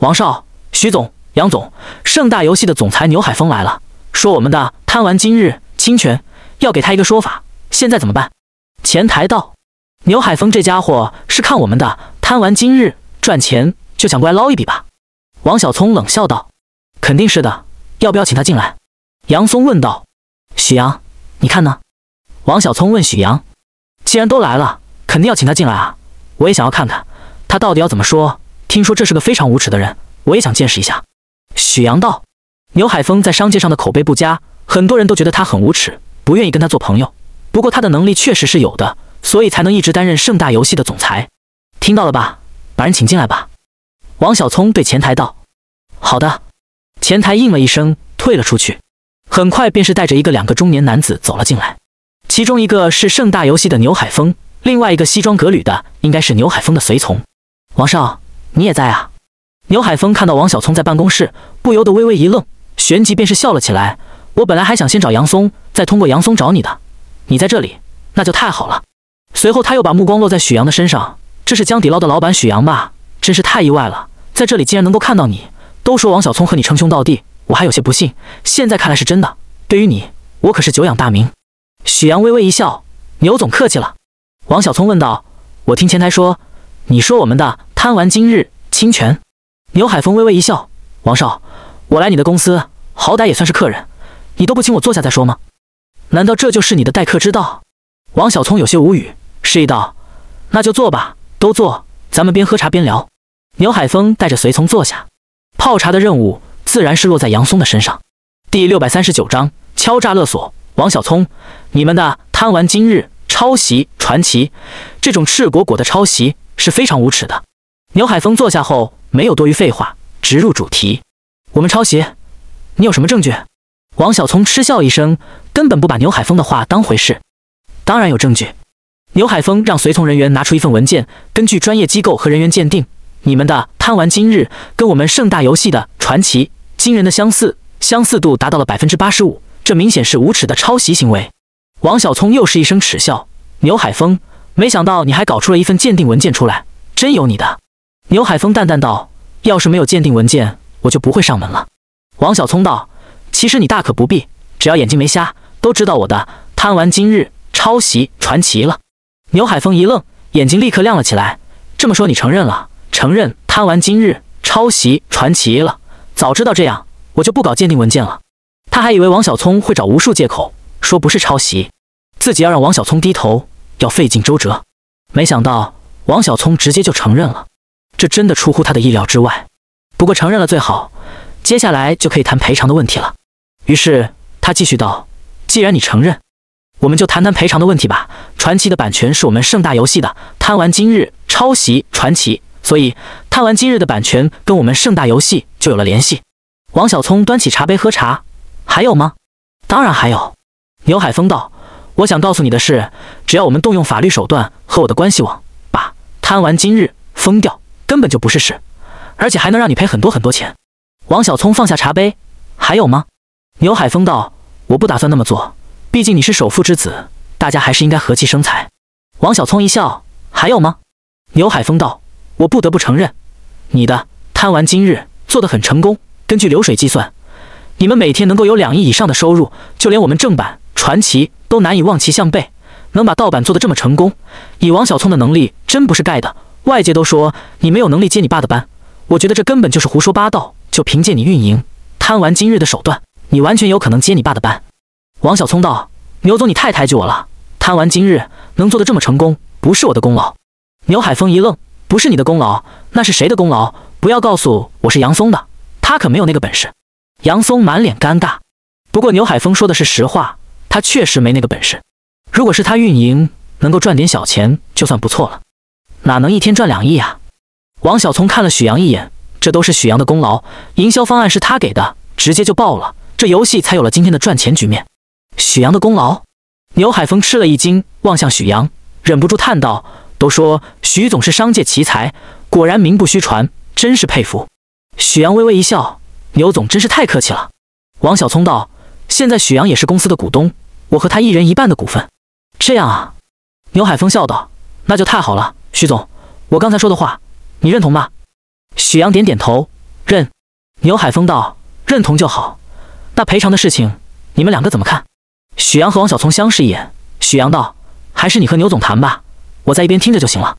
王少、许总、杨总，盛大游戏的总裁牛海峰来了，说我们的《贪玩今日侵权，要给他一个说法，现在怎么办？”前台道：“牛海峰这家伙是看我们的贪玩，今日赚钱就想过来捞一笔吧。”王小聪冷笑道：“肯定是的，要不要请他进来？”杨松问道：“许阳，你看呢？”王小聪问许阳：“既然都来了，肯定要请他进来啊！我也想要看看他到底要怎么说。听说这是个非常无耻的人，我也想见识一下。”许阳道：“牛海峰在商界上的口碑不佳，很多人都觉得他很无耻，不愿意跟他做朋友。”不过他的能力确实是有的，所以才能一直担任盛大游戏的总裁。听到了吧？把人请进来吧。王小聪对前台道：“好的。”前台应了一声，退了出去。很快便是带着一个、两个中年男子走了进来，其中一个是盛大游戏的牛海峰，另外一个西装革履的应该是牛海峰的随从。王少，你也在啊？牛海峰看到王小聪在办公室，不由得微微一愣，旋即便是笑了起来。我本来还想先找杨松，再通过杨松找你的。你在这里，那就太好了。随后，他又把目光落在许阳的身上。这是江底捞的老板许阳吧？真是太意外了，在这里竟然能够看到你。都说王小聪和你称兄道弟，我还有些不信，现在看来是真的。对于你，我可是久仰大名。许阳微微一笑：“牛总客气了。”王小聪问道：“我听前台说，你说我们的贪玩今日侵权。”牛海峰微微一笑：“王少，我来你的公司，好歹也算是客人，你都不请我坐下再说吗？”难道这就是你的待客之道？王小聪有些无语，示意道：“那就坐吧，都坐，咱们边喝茶边聊。”牛海峰带着随从坐下，泡茶的任务自然是落在杨松的身上。第六百三十九章敲诈勒索。王小聪，你们的《贪玩今日》抄袭传奇，这种赤果果的抄袭是非常无耻的。牛海峰坐下后没有多余废话，直入主题：“我们抄袭，你有什么证据？”王小聪嗤笑一声。根本不把牛海峰的话当回事，当然有证据。牛海峰让随从人员拿出一份文件，根据专业机构和人员鉴定，你们的《贪玩今日》跟我们盛大游戏的《传奇》惊人的相似，相似度达到了百分之八十五，这明显是无耻的抄袭行为。王小聪又是一声耻笑。牛海峰没想到你还搞出了一份鉴定文件出来，真有你的。牛海峰淡淡道：“要是没有鉴定文件，我就不会上门了。”王小聪道：“其实你大可不必，只要眼睛没瞎。”都知道我的《贪玩今日》抄袭传奇了。牛海峰一愣，眼睛立刻亮了起来。这么说，你承认了？承认《贪玩今日》抄袭传奇了？早知道这样，我就不搞鉴定文件了。他还以为王小聪会找无数借口说不是抄袭，自己要让王小聪低头要费尽周折。没想到王小聪直接就承认了，这真的出乎他的意料之外。不过承认了最好，接下来就可以谈赔偿的问题了。于是他继续道。既然你承认，我们就谈谈赔偿的问题吧。传奇的版权是我们盛大游戏的，贪玩今日抄袭传奇，所以贪玩今日的版权跟我们盛大游戏就有了联系。王小聪端起茶杯喝茶。还有吗？当然还有。牛海峰道：“我想告诉你的是，只要我们动用法律手段和我的关系网，把贪玩今日封掉，根本就不是事，而且还能让你赔很多很多钱。”王小聪放下茶杯。还有吗？牛海峰道。我不打算那么做，毕竟你是首富之子，大家还是应该和气生财。王小聪一笑，还有吗？牛海峰道：“我不得不承认，你的贪玩今日做得很成功。根据流水计算，你们每天能够有两亿以上的收入，就连我们正版传奇都难以望其项背。能把盗版做得这么成功，以王小聪的能力真不是盖的。外界都说你没有能力接你爸的班，我觉得这根本就是胡说八道。就凭借你运营贪玩今日的手段。”你完全有可能接你爸的班，王小聪道：“牛总，你太抬举我了。贪玩今日能做的这么成功，不是我的功劳。”牛海峰一愣：“不是你的功劳，那是谁的功劳？不要告诉我是杨松的，他可没有那个本事。”杨松满脸尴尬。不过牛海峰说的是实话，他确实没那个本事。如果是他运营，能够赚点小钱就算不错了，哪能一天赚两亿啊？王小聪看了许阳一眼，这都是许阳的功劳，营销方案是他给的，直接就爆了。这游戏才有了今天的赚钱局面，许阳的功劳。牛海峰吃了一惊，望向许阳，忍不住叹道：“都说许总是商界奇才，果然名不虚传，真是佩服。”许阳微微一笑：“牛总真是太客气了。”王小聪道：“现在许阳也是公司的股东，我和他一人一半的股份。”这样啊，牛海峰笑道：“那就太好了，许总，我刚才说的话，你认同吗？”许阳点点头，认。牛海峰道：“认同就好。”那赔偿的事情，你们两个怎么看？许阳和王小聪相视一眼，许阳道：“还是你和牛总谈吧，我在一边听着就行了。”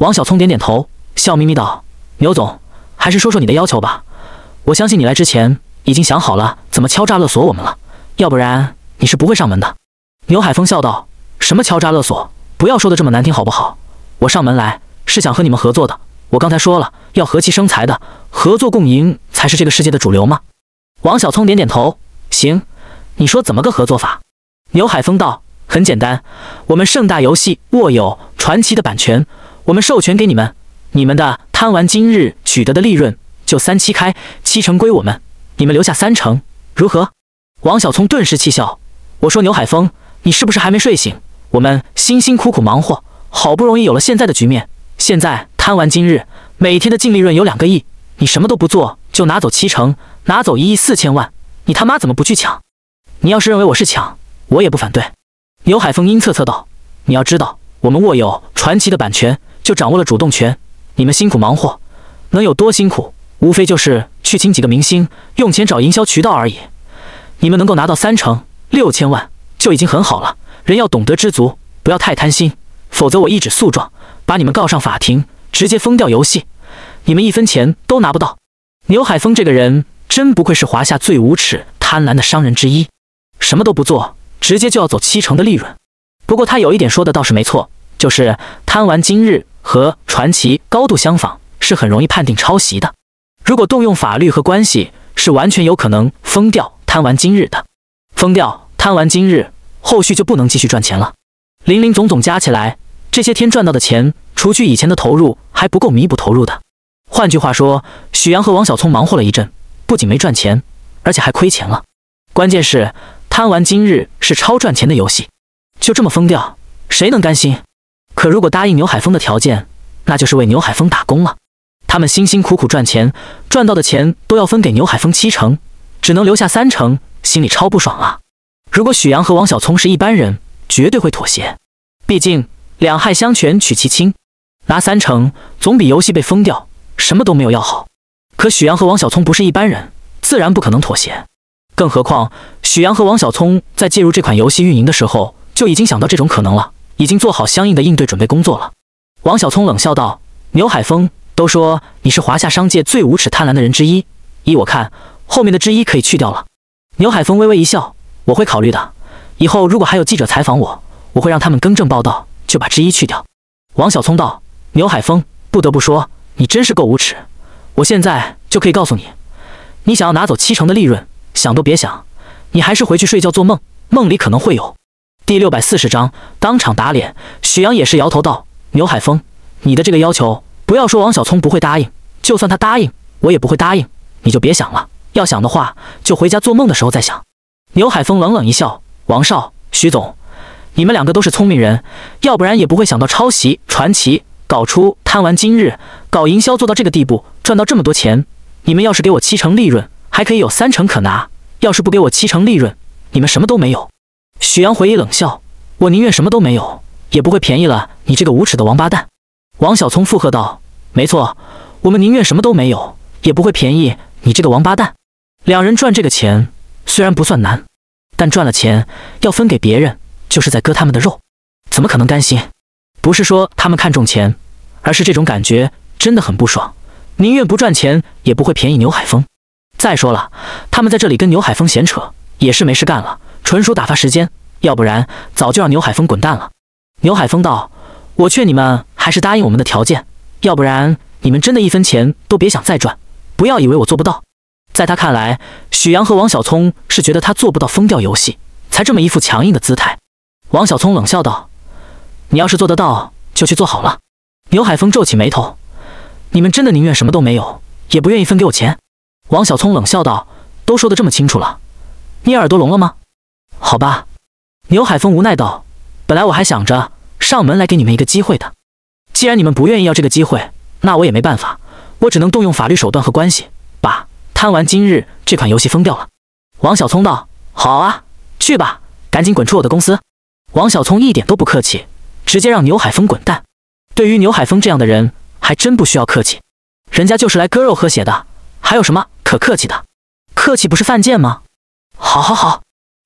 王小聪点点头，笑眯眯道：“牛总，还是说说你的要求吧。我相信你来之前已经想好了怎么敲诈勒索我们了，要不然你是不会上门的。”牛海峰笑道：“什么敲诈勒索？不要说的这么难听，好不好？我上门来是想和你们合作的。我刚才说了，要和气生财的，合作共赢才是这个世界的主流吗？”王小聪点点头，行，你说怎么个合作法？牛海峰道：“很简单，我们盛大游戏握有《传奇》的版权，我们授权给你们，你们的贪玩今日取得的利润就三七开，七成归我们，你们留下三成，如何？”王小聪顿时气笑：“我说牛海峰，你是不是还没睡醒？我们辛辛苦苦忙活，好不容易有了现在的局面，现在贪玩今日每天的净利润有两个亿，你什么都不做就拿走七成？”拿走一亿四千万，你他妈怎么不去抢？你要是认为我是抢，我也不反对。牛海峰阴恻恻道：“你要知道，我们握有传奇的版权，就掌握了主动权。你们辛苦忙活，能有多辛苦？无非就是去请几个明星，用钱找营销渠道而已。你们能够拿到三成六千万，就已经很好了。人要懂得知足，不要太贪心，否则我一纸诉状，把你们告上法庭，直接封掉游戏，你们一分钱都拿不到。”牛海峰这个人。真不愧是华夏最无耻贪婪的商人之一，什么都不做，直接就要走七成的利润。不过他有一点说的倒是没错，就是贪玩今日和传奇高度相仿，是很容易判定抄袭的。如果动用法律和关系，是完全有可能封掉贪玩今日的。封掉贪玩今日，后续就不能继续赚钱了。林林总总加起来，这些天赚到的钱，除去以前的投入，还不够弥补投入的。换句话说，许阳和王小聪忙活了一阵。不仅没赚钱，而且还亏钱了。关键是贪玩今日是超赚钱的游戏，就这么疯掉，谁能甘心？可如果答应牛海峰的条件，那就是为牛海峰打工了。他们辛辛苦苦赚钱，赚到的钱都要分给牛海峰七成，只能留下三成，心里超不爽啊！如果许阳和王小聪是一般人，绝对会妥协，毕竟两害相权取其轻，拿三成总比游戏被封掉，什么都没有要好。可许阳和王小聪不是一般人，自然不可能妥协。更何况，许阳和王小聪在介入这款游戏运营的时候，就已经想到这种可能了，已经做好相应的应对准备工作了。王小聪冷笑道：“牛海峰，都说你是华夏商界最无耻贪婪的人之一，依我看，后面的之一可以去掉了。”牛海峰微微一笑：“我会考虑的。以后如果还有记者采访我，我会让他们更正报道，就把之一去掉。”王小聪道：“牛海峰，不得不说，你真是够无耻。”我现在就可以告诉你，你想要拿走七成的利润，想都别想，你还是回去睡觉做梦，梦里可能会有。第六百四十章当场打脸，许阳也是摇头道：“牛海峰，你的这个要求，不要说王小聪不会答应，就算他答应，我也不会答应，你就别想了，要想的话，就回家做梦的时候再想。”牛海峰冷冷一笑：“王少，徐总，你们两个都是聪明人，要不然也不会想到抄袭传奇，搞出贪玩今日。”搞营销做到这个地步，赚到这么多钱，你们要是给我七成利润，还可以有三成可拿；要是不给我七成利润，你们什么都没有。许阳回忆冷笑：“我宁愿什么都没有，也不会便宜了你这个无耻的王八蛋。”王小聪附和道：“没错，我们宁愿什么都没有，也不会便宜你这个王八蛋。”两人赚这个钱虽然不算难，但赚了钱要分给别人，就是在割他们的肉，怎么可能甘心？不是说他们看重钱，而是这种感觉。真的很不爽，宁愿不赚钱也不会便宜牛海峰。再说了，他们在这里跟牛海峰闲扯也是没事干了，纯属打发时间。要不然早就让牛海峰滚蛋了。牛海峰道：“我劝你们还是答应我们的条件，要不然你们真的一分钱都别想再赚。不要以为我做不到。”在他看来，许阳和王小聪是觉得他做不到疯掉游戏，才这么一副强硬的姿态。王小聪冷笑道：“你要是做得到，就去做好了。”牛海峰皱起眉头。你们真的宁愿什么都没有，也不愿意分给我钱？王小聪冷笑道：“都说的这么清楚了，你耳朵聋了吗？”好吧，牛海峰无奈道：“本来我还想着上门来给你们一个机会的，既然你们不愿意要这个机会，那我也没办法，我只能动用法律手段和关系，把《贪玩今日》这款游戏封掉了。”王小聪道：“好啊，去吧，赶紧滚出我的公司！”王小聪一点都不客气，直接让牛海峰滚蛋。对于牛海峰这样的人。还真不需要客气，人家就是来割肉喝血的，还有什么可客气的？客气不是犯贱吗？好好好，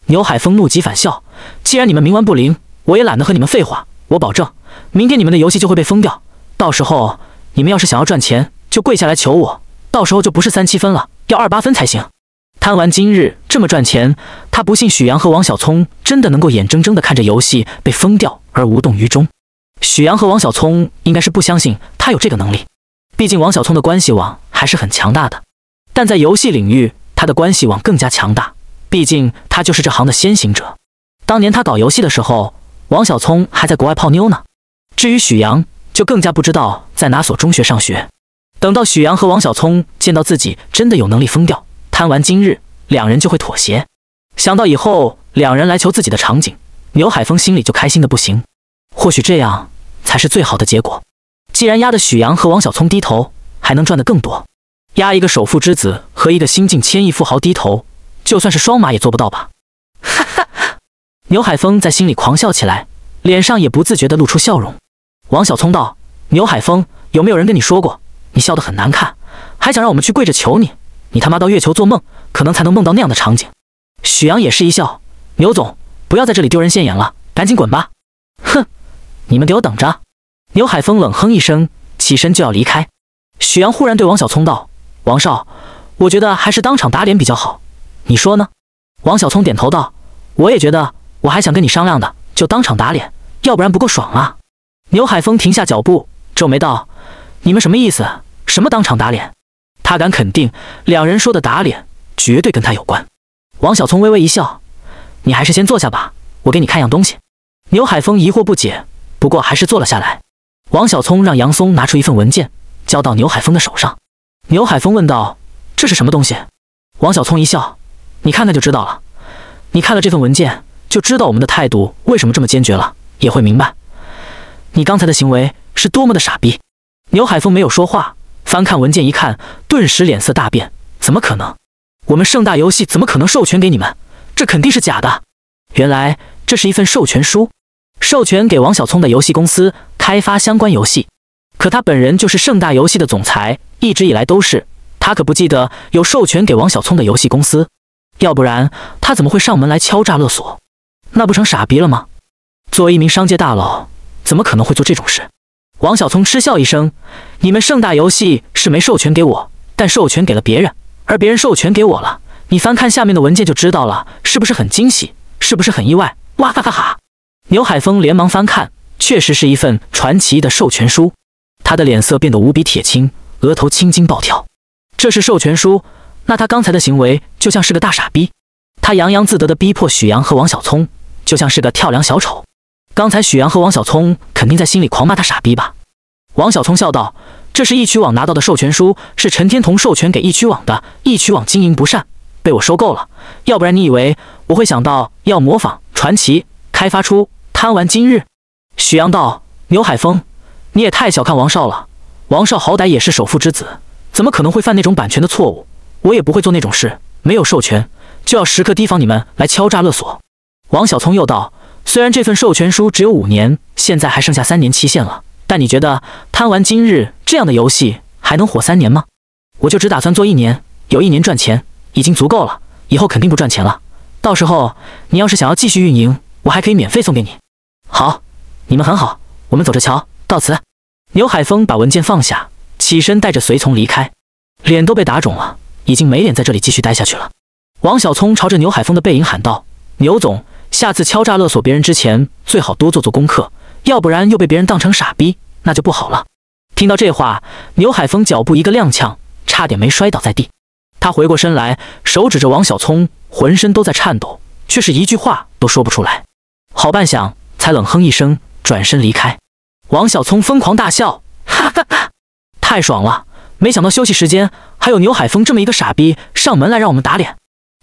牛海峰怒极反笑，既然你们冥顽不灵，我也懒得和你们废话。我保证，明天你们的游戏就会被封掉。到时候你们要是想要赚钱，就跪下来求我，到时候就不是三七分了，要二八分才行。贪玩今日这么赚钱，他不信许阳和王小聪真的能够眼睁睁地看着游戏被封掉而无动于衷。许阳和王小聪应该是不相信他有这个能力，毕竟王小聪的关系网还是很强大的，但在游戏领域，他的关系网更加强大，毕竟他就是这行的先行者。当年他搞游戏的时候，王小聪还在国外泡妞呢。至于许阳，就更加不知道在哪所中学上学。等到许阳和王小聪见到自己真的有能力疯掉，贪玩今日，两人就会妥协。想到以后两人来求自己的场景，牛海峰心里就开心的不行。或许这样。才是最好的结果。既然压的许阳和王小聪低头，还能赚得更多。压一个首富之子和一个新晋千亿富豪低头，就算是双马也做不到吧？哈哈！牛海峰在心里狂笑起来，脸上也不自觉地露出笑容。王小聪道：“牛海峰，有没有人跟你说过，你笑得很难看？还想让我们去跪着求你？你他妈到月球做梦，可能才能梦到那样的场景。”许阳也是一笑：“牛总，不要在这里丢人现眼了，赶紧滚吧！”哼。你们给我等着！牛海峰冷哼一声，起身就要离开。许阳忽然对王小聪道：“王少，我觉得还是当场打脸比较好，你说呢？”王小聪点头道：“我也觉得，我还想跟你商量的，就当场打脸，要不然不够爽啊！”牛海峰停下脚步，皱眉道：“你们什么意思？什么当场打脸？”他敢肯定，两人说的打脸绝对跟他有关。王小聪微微一笑：“你还是先坐下吧，我给你看样东西。”牛海峰疑惑不解。不过还是坐了下来。王小聪让杨松拿出一份文件，交到牛海峰的手上。牛海峰问道：“这是什么东西？”王小聪一笑：“你看看就知道了。你看了这份文件，就知道我们的态度为什么这么坚决了，也会明白你刚才的行为是多么的傻逼。”牛海峰没有说话，翻看文件一看，顿时脸色大变：“怎么可能？我们盛大游戏怎么可能授权给你们？这肯定是假的！原来这是一份授权书。”授权给王小聪的游戏公司开发相关游戏，可他本人就是盛大游戏的总裁，一直以来都是。他可不记得有授权给王小聪的游戏公司，要不然他怎么会上门来敲诈勒索？那不成傻逼了吗？作为一名商界大佬，怎么可能会做这种事？王小聪嗤笑一声：“你们盛大游戏是没授权给我，但授权给了别人，而别人授权给我了。你翻看下面的文件就知道了，是不是很惊喜？是不是很意外？哇哈哈哈！”牛海峰连忙翻看，确实是一份传奇的授权书。他的脸色变得无比铁青，额头青筋暴跳。这是授权书，那他刚才的行为就像是个大傻逼。他洋洋自得的逼迫许阳和王小聪，就像是个跳梁小丑。刚才许阳和王小聪肯定在心里狂骂他傻逼吧？王小聪笑道：“这是易趣网拿到的授权书，是陈天同授权给易趣网的。易趣网经营不善，被我收购了。要不然你以为我会想到要模仿传奇？”开发出《贪玩今日》，许阳道：“牛海峰，你也太小看王少了。王少好歹也是首富之子，怎么可能会犯那种版权的错误？我也不会做那种事。没有授权，就要时刻提防你们来敲诈勒索。”王小聪又道：“虽然这份授权书只有五年，现在还剩下三年期限了，但你觉得《贪玩今日》这样的游戏还能火三年吗？我就只打算做一年，有一年赚钱已经足够了，以后肯定不赚钱了。到时候你要是想要继续运营，”我还可以免费送给你。好，你们很好，我们走着瞧。告辞。牛海峰把文件放下，起身带着随从离开，脸都被打肿了，已经没脸在这里继续待下去了。王小聪朝着牛海峰的背影喊道：“牛总，下次敲诈勒索别人之前，最好多做做功课，要不然又被别人当成傻逼，那就不好了。”听到这话，牛海峰脚步一个踉跄，差点没摔倒在地。他回过身来，手指着王小聪，浑身都在颤抖，却是一句话都说不出来。好半晌，才冷哼一声，转身离开。王小聪疯狂大笑：“哈哈哈，太爽了！没想到休息时间还有牛海峰这么一个傻逼上门来让我们打脸。”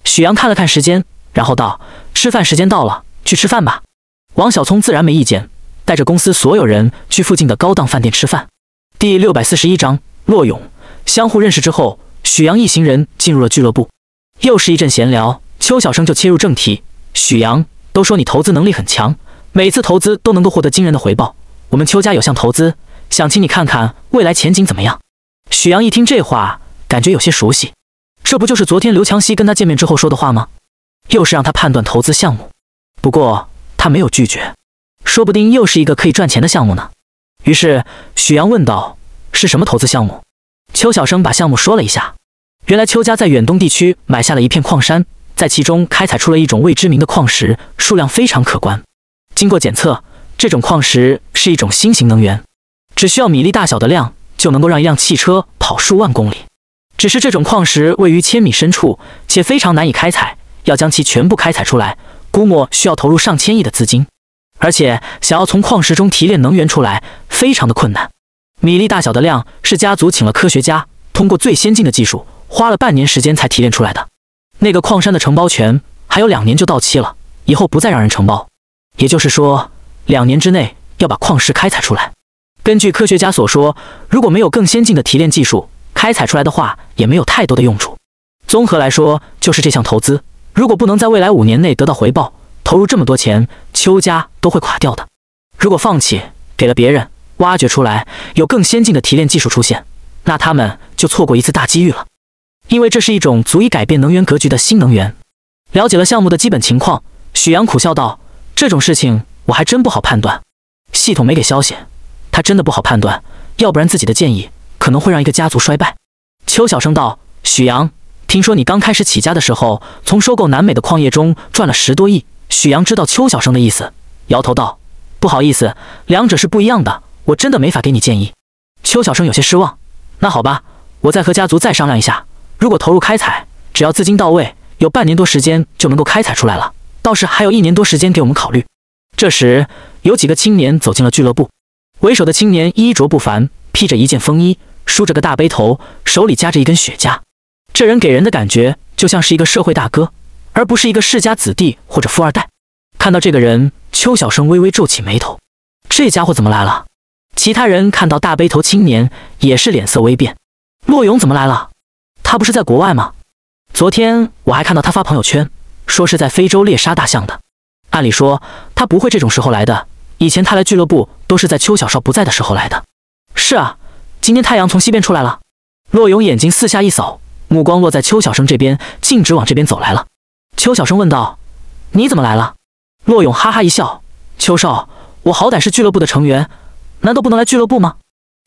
许阳看了看时间，然后道：“吃饭时间到了，去吃饭吧。”王小聪自然没意见，带着公司所有人去附近的高档饭店吃饭。第六百四十一章：洛勇相互认识之后，许阳一行人进入了俱乐部，又是一阵闲聊。邱小生就切入正题：“许阳。”都说你投资能力很强，每次投资都能够获得惊人的回报。我们邱家有项投资，想请你看看未来前景怎么样。许阳一听这话，感觉有些熟悉，这不就是昨天刘强西跟他见面之后说的话吗？又是让他判断投资项目。不过他没有拒绝，说不定又是一个可以赚钱的项目呢。于是许阳问道：“是什么投资项目？”邱小生把项目说了一下，原来邱家在远东地区买下了一片矿山。在其中开采出了一种未知名的矿石，数量非常可观。经过检测，这种矿石是一种新型能源，只需要米粒大小的量就能够让一辆汽车跑数万公里。只是这种矿石位于千米深处，且非常难以开采，要将其全部开采出来，估摸需要投入上千亿的资金。而且，想要从矿石中提炼能源出来，非常的困难。米粒大小的量是家族请了科学家，通过最先进的技术，花了半年时间才提炼出来的。那个矿山的承包权还有两年就到期了，以后不再让人承包，也就是说，两年之内要把矿石开采出来。根据科学家所说，如果没有更先进的提炼技术，开采出来的话也没有太多的用处。综合来说，就是这项投资如果不能在未来五年内得到回报，投入这么多钱，邱家都会垮掉的。如果放弃，给了别人挖掘出来，有更先进的提炼技术出现，那他们就错过一次大机遇了。因为这是一种足以改变能源格局的新能源。了解了项目的基本情况，许阳苦笑道：“这种事情我还真不好判断。系统没给消息，他真的不好判断。要不然自己的建议可能会让一个家族衰败。”邱小生道：“许阳，听说你刚开始起家的时候，从收购南美的矿业中赚了十多亿。”许阳知道邱小生的意思，摇头道：“不好意思，两者是不一样的，我真的没法给你建议。”邱小生有些失望：“那好吧，我再和家族再商量一下。”如果投入开采，只要资金到位，有半年多时间就能够开采出来了。倒是还有一年多时间给我们考虑。这时，有几个青年走进了俱乐部，为首的青年衣着不凡，披着一件风衣，梳着个大背头，手里夹着一根雪茄。这人给人的感觉就像是一个社会大哥，而不是一个世家子弟或者富二代。看到这个人，邱小生微微皱起眉头，这家伙怎么来了？其他人看到大背头青年也是脸色微变，洛勇怎么来了？他不是在国外吗？昨天我还看到他发朋友圈，说是在非洲猎杀大象的。按理说他不会这种时候来的。以前他来俱乐部都是在邱小少不在的时候来的。是啊，今天太阳从西边出来了。洛勇眼睛四下一扫，目光落在邱小生这边，径直往这边走来了。邱小生问道：“你怎么来了？”洛勇哈哈一笑：“邱少，我好歹是俱乐部的成员，难道不能来俱乐部吗？”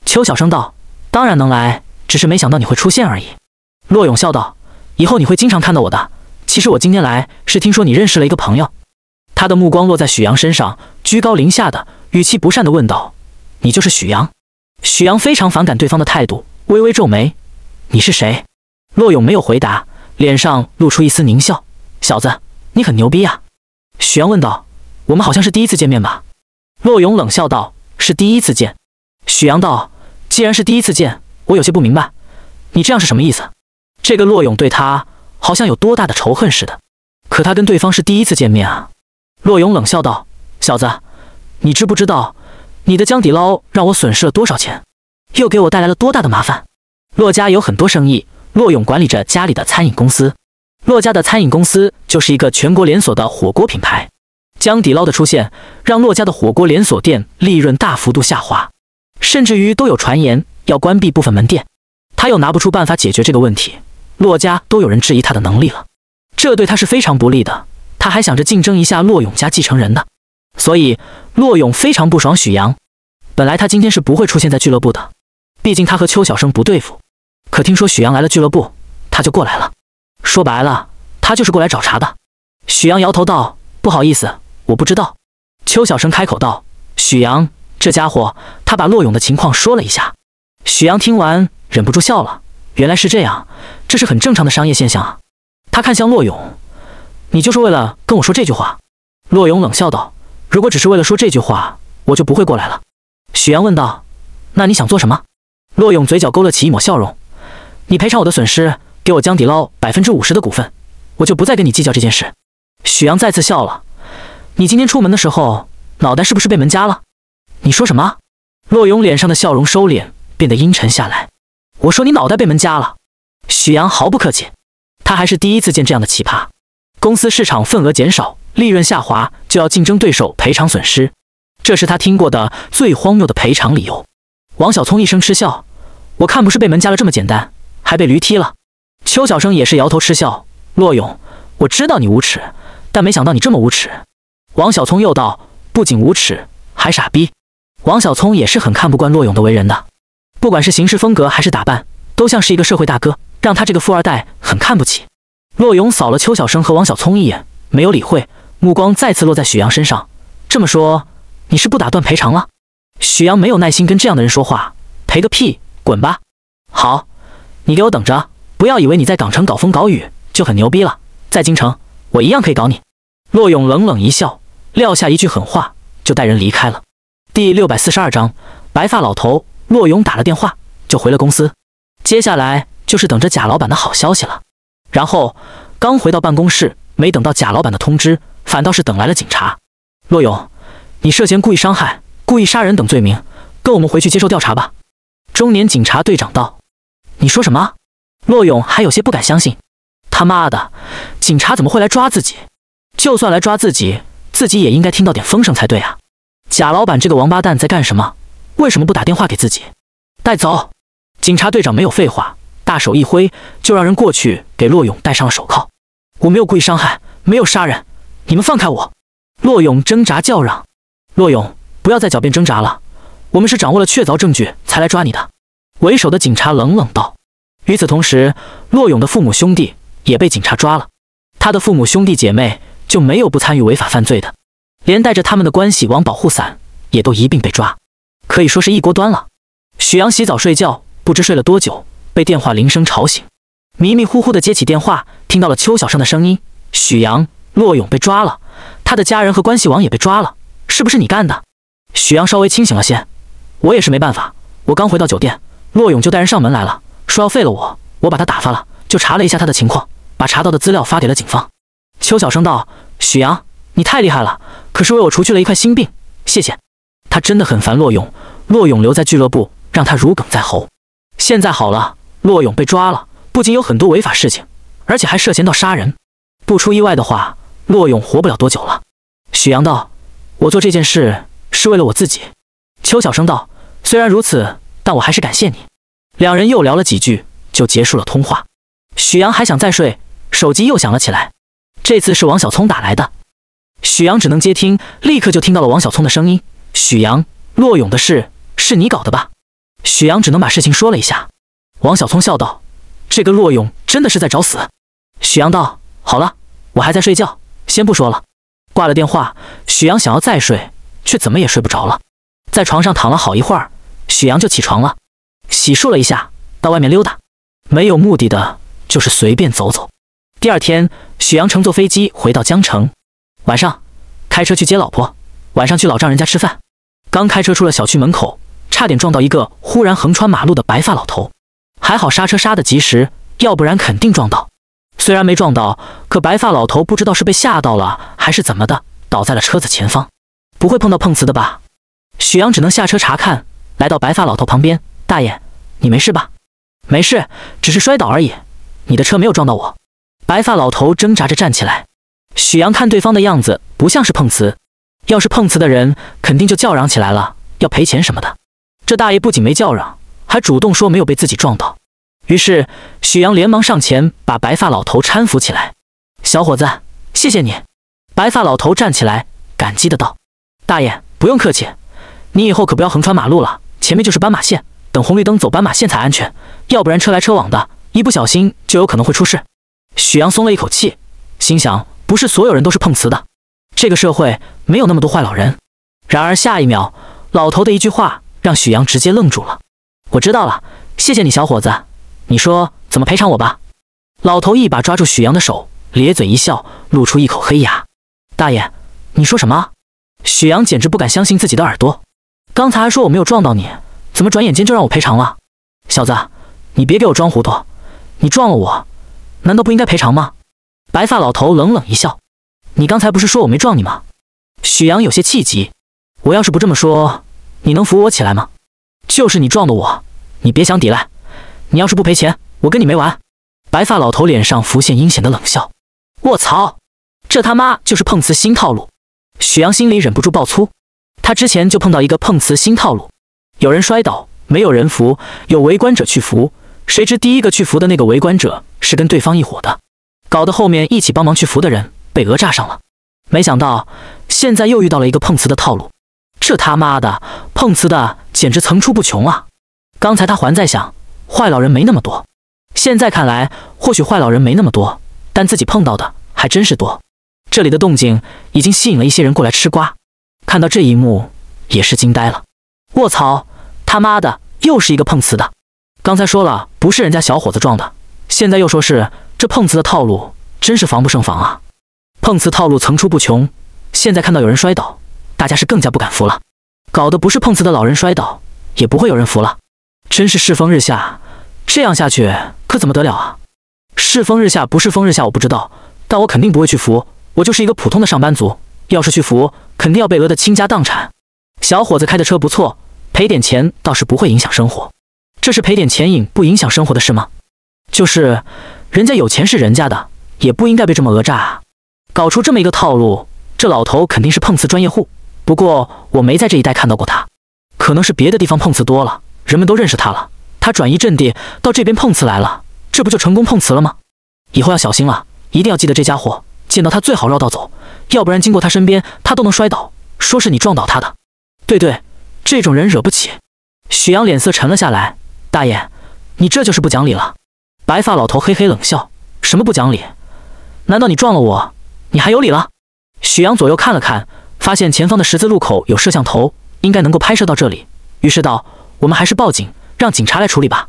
邱小生道：“当然能来，只是没想到你会出现而已。”洛勇笑道：“以后你会经常看到我的。其实我今天来是听说你认识了一个朋友。”他的目光落在许阳身上，居高临下的语气不善的问道：“你就是许阳？”许阳非常反感对方的态度，微微皱眉：“你是谁？”洛勇没有回答，脸上露出一丝狞笑：“小子，你很牛逼啊！”许阳问道：“我们好像是第一次见面吧？”洛勇冷笑道：“是第一次见。”许阳道：“既然是第一次见，我有些不明白，你这样是什么意思？”这个洛勇对他好像有多大的仇恨似的，可他跟对方是第一次见面啊。洛勇冷笑道：“小子，你知不知道你的江底捞让我损失了多少钱，又给我带来了多大的麻烦？”洛家有很多生意，洛勇管理着家里的餐饮公司。洛家的餐饮公司就是一个全国连锁的火锅品牌。江底捞的出现让洛家的火锅连锁店利润大幅度下滑，甚至于都有传言要关闭部分门店。他又拿不出办法解决这个问题。洛家都有人质疑他的能力了，这对他是非常不利的。他还想着竞争一下洛勇家继承人的，所以洛勇非常不爽许阳。本来他今天是不会出现在俱乐部的，毕竟他和邱小生不对付。可听说许阳来了俱乐部，他就过来了。说白了，他就是过来找茬的。许阳摇头道：“不好意思，我不知道。”邱小生开口道：“许阳这家伙，他把洛勇的情况说了一下。”许阳听完，忍不住笑了。原来是这样，这是很正常的商业现象啊！他看向洛勇：“你就是为了跟我说这句话？”洛勇冷笑道：“如果只是为了说这句话，我就不会过来了。”许阳问道：“那你想做什么？”洛勇嘴角勾勒起一抹笑容：“你赔偿我的损失，给我将底捞百分之五十的股份，我就不再跟你计较这件事。”许阳再次笑了：“你今天出门的时候，脑袋是不是被门夹了？”你说什么？洛勇脸上的笑容收敛，变得阴沉下来。我说你脑袋被门夹了，许阳毫不客气。他还是第一次见这样的奇葩。公司市场份额减少，利润下滑，就要竞争对手赔偿损失，这是他听过的最荒谬的赔偿理由。王小聪一声嗤笑：“我看不是被门夹了这么简单，还被驴踢了。”邱小生也是摇头嗤笑：“洛勇，我知道你无耻，但没想到你这么无耻。”王小聪又道：“不仅无耻，还傻逼。”王小聪也是很看不惯洛勇的为人。的不管是行事风格还是打扮，都像是一个社会大哥，让他这个富二代很看不起。洛勇扫了邱小生和王小聪一眼，没有理会，目光再次落在许阳身上。这么说，你是不打断赔偿了？许阳没有耐心跟这样的人说话，赔个屁，滚吧！好，你给我等着！不要以为你在港城搞风搞雨就很牛逼了，在京城我一样可以搞你。洛勇冷冷一笑，撂下一句狠话，就带人离开了。第六百四十二章，白发老头。洛勇打了电话，就回了公司。接下来就是等着贾老板的好消息了。然后刚回到办公室，没等到贾老板的通知，反倒是等来了警察。洛勇，你涉嫌故意伤害、故意杀人等罪名，跟我们回去接受调查吧。”中年警察队长道。“你说什么？”洛勇还有些不敢相信。他妈的，警察怎么会来抓自己？就算来抓自己，自己也应该听到点风声才对啊！贾老板这个王八蛋在干什么？为什么不打电话给自己？带走！警察队长没有废话，大手一挥就让人过去给洛勇戴上了手铐。我没有故意伤害，没有杀人，你们放开我！洛勇挣扎叫嚷。洛勇，不要再狡辩挣扎了，我们是掌握了确凿证据才来抓你的。为首的警察冷冷道。与此同时，洛勇的父母兄弟也被警察抓了。他的父母兄弟姐妹就没有不参与违法犯罪的，连带着他们的关系网保护伞也都一并被抓。可以说是一锅端了。许阳洗澡睡觉，不知睡了多久，被电话铃声吵醒，迷迷糊糊的接起电话，听到了邱小生的声音：“许阳，洛勇被抓了，他的家人和关系网也被抓了，是不是你干的？”许阳稍微清醒了些：“我也是没办法，我刚回到酒店，洛勇就带人上门来了，说要废了我，我把他打发了，就查了一下他的情况，把查到的资料发给了警方。”邱小生道：“许阳，你太厉害了，可是为我除去了一块心病，谢谢。”他真的很烦洛勇，洛勇留在俱乐部让他如鲠在喉。现在好了，洛勇被抓了，不仅有很多违法事情，而且还涉嫌到杀人。不出意外的话，洛勇活不了多久了。许阳道：“我做这件事是为了我自己。”邱小声道：“虽然如此，但我还是感谢你。”两人又聊了几句，就结束了通话。许阳还想再睡，手机又响了起来。这次是王小聪打来的，许阳只能接听，立刻就听到了王小聪的声音。许阳，洛勇的事是你搞的吧？许阳只能把事情说了一下。王小聪笑道：“这个洛勇真的是在找死。”许阳道：“好了，我还在睡觉，先不说了。”挂了电话，许阳想要再睡，却怎么也睡不着了。在床上躺了好一会儿，许阳就起床了，洗漱了一下，到外面溜达，没有目的的，就是随便走走。第二天，许阳乘坐飞机回到江城，晚上开车去接老婆，晚上去老丈人家吃饭。刚开车出了小区门口，差点撞到一个忽然横穿马路的白发老头，还好刹车刹得及时，要不然肯定撞到。虽然没撞到，可白发老头不知道是被吓到了还是怎么的，倒在了车子前方。不会碰到碰瓷的吧？许阳只能下车查看，来到白发老头旁边：“大爷，你没事吧？”“没事，只是摔倒而已。你的车没有撞到我。”白发老头挣扎着站起来。许阳看对方的样子，不像是碰瓷。要是碰瓷的人，肯定就叫嚷起来了，要赔钱什么的。这大爷不仅没叫嚷，还主动说没有被自己撞到。于是许阳连忙上前把白发老头搀扶起来。小伙子，谢谢你。白发老头站起来，感激的道：“大爷不用客气，你以后可不要横穿马路了。前面就是斑马线，等红绿灯走斑马线才安全，要不然车来车往的，一不小心就有可能会出事。”许阳松了一口气，心想：不是所有人都是碰瓷的，这个社会。没有那么多坏老人。然而下一秒，老头的一句话让许阳直接愣住了。我知道了，谢谢你，小伙子。你说怎么赔偿我吧？老头一把抓住许阳的手，咧嘴一笑，露出一口黑牙。大爷，你说什么？许阳简直不敢相信自己的耳朵。刚才还说我没有撞到你，怎么转眼间就让我赔偿了？小子，你别给我装糊涂。你撞了我，难道不应该赔偿吗？白发老头冷冷一笑。你刚才不是说我没撞你吗？许阳有些气急，我要是不这么说，你能扶我起来吗？就是你撞的我，你别想抵赖。你要是不赔钱，我跟你没完。白发老头脸上浮现阴险的冷笑。卧槽，这他妈就是碰瓷新套路！许阳心里忍不住爆粗。他之前就碰到一个碰瓷新套路，有人摔倒，没有人扶，有围观者去扶，谁知第一个去扶的那个围观者是跟对方一伙的，搞得后面一起帮忙去扶的人被讹诈上了。没想到现在又遇到了一个碰瓷的套路，这他妈的碰瓷的简直层出不穷啊！刚才他还在想坏老人没那么多，现在看来或许坏老人没那么多，但自己碰到的还真是多。这里的动静已经吸引了一些人过来吃瓜，看到这一幕也是惊呆了。卧槽，他妈的又是一个碰瓷的！刚才说了不是人家小伙子撞的，现在又说是这碰瓷的套路，真是防不胜防啊！碰瓷套路层出不穷，现在看到有人摔倒，大家是更加不敢扶了。搞得不是碰瓷的老人摔倒，也不会有人扶了。真是世风日下，这样下去可怎么得了啊？世风日下不是风日下，我不知道，但我肯定不会去扶。我就是一个普通的上班族，要是去扶，肯定要被讹得倾家荡产。小伙子开的车不错，赔点钱倒是不会影响生活。这是赔点钱影不影响生活的事吗？就是，人家有钱是人家的，也不应该被这么讹诈啊。搞出这么一个套路，这老头肯定是碰瓷专业户。不过我没在这一带看到过他，可能是别的地方碰瓷多了，人们都认识他了。他转移阵地到这边碰瓷来了，这不就成功碰瓷了吗？以后要小心了，一定要记得这家伙，见到他最好绕道走，要不然经过他身边，他都能摔倒，说是你撞倒他的。对对，这种人惹不起。许阳脸色沉了下来：“大爷，你这就是不讲理了。”白发老头嘿嘿冷笑：“什么不讲理？难道你撞了我？”你还有理了？许阳左右看了看，发现前方的十字路口有摄像头，应该能够拍摄到这里。于是道：“我们还是报警，让警察来处理吧。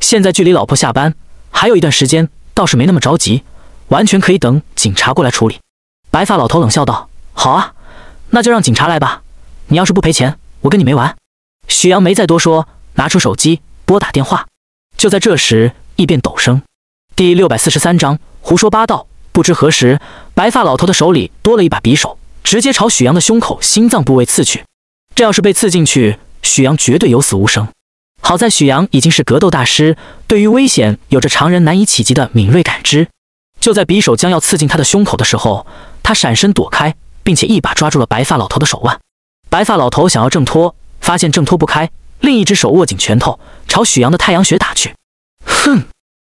现在距离老婆下班还有一段时间，倒是没那么着急，完全可以等警察过来处理。”白发老头冷笑道：“好啊，那就让警察来吧。你要是不赔钱，我跟你没完。”许阳没再多说，拿出手机拨打电话。就在这时，异变陡生。第六百四十三章胡说八道。不知何时。白发老头的手里多了一把匕首，直接朝许阳的胸口心脏部位刺去。这要是被刺进去，许阳绝对有死无生。好在许阳已经是格斗大师，对于危险有着常人难以企及的敏锐感知。就在匕首将要刺进他的胸口的时候，他闪身躲开，并且一把抓住了白发老头的手腕。白发老头想要挣脱，发现挣脱不开，另一只手握紧拳头朝许阳的太阳穴打去。哼！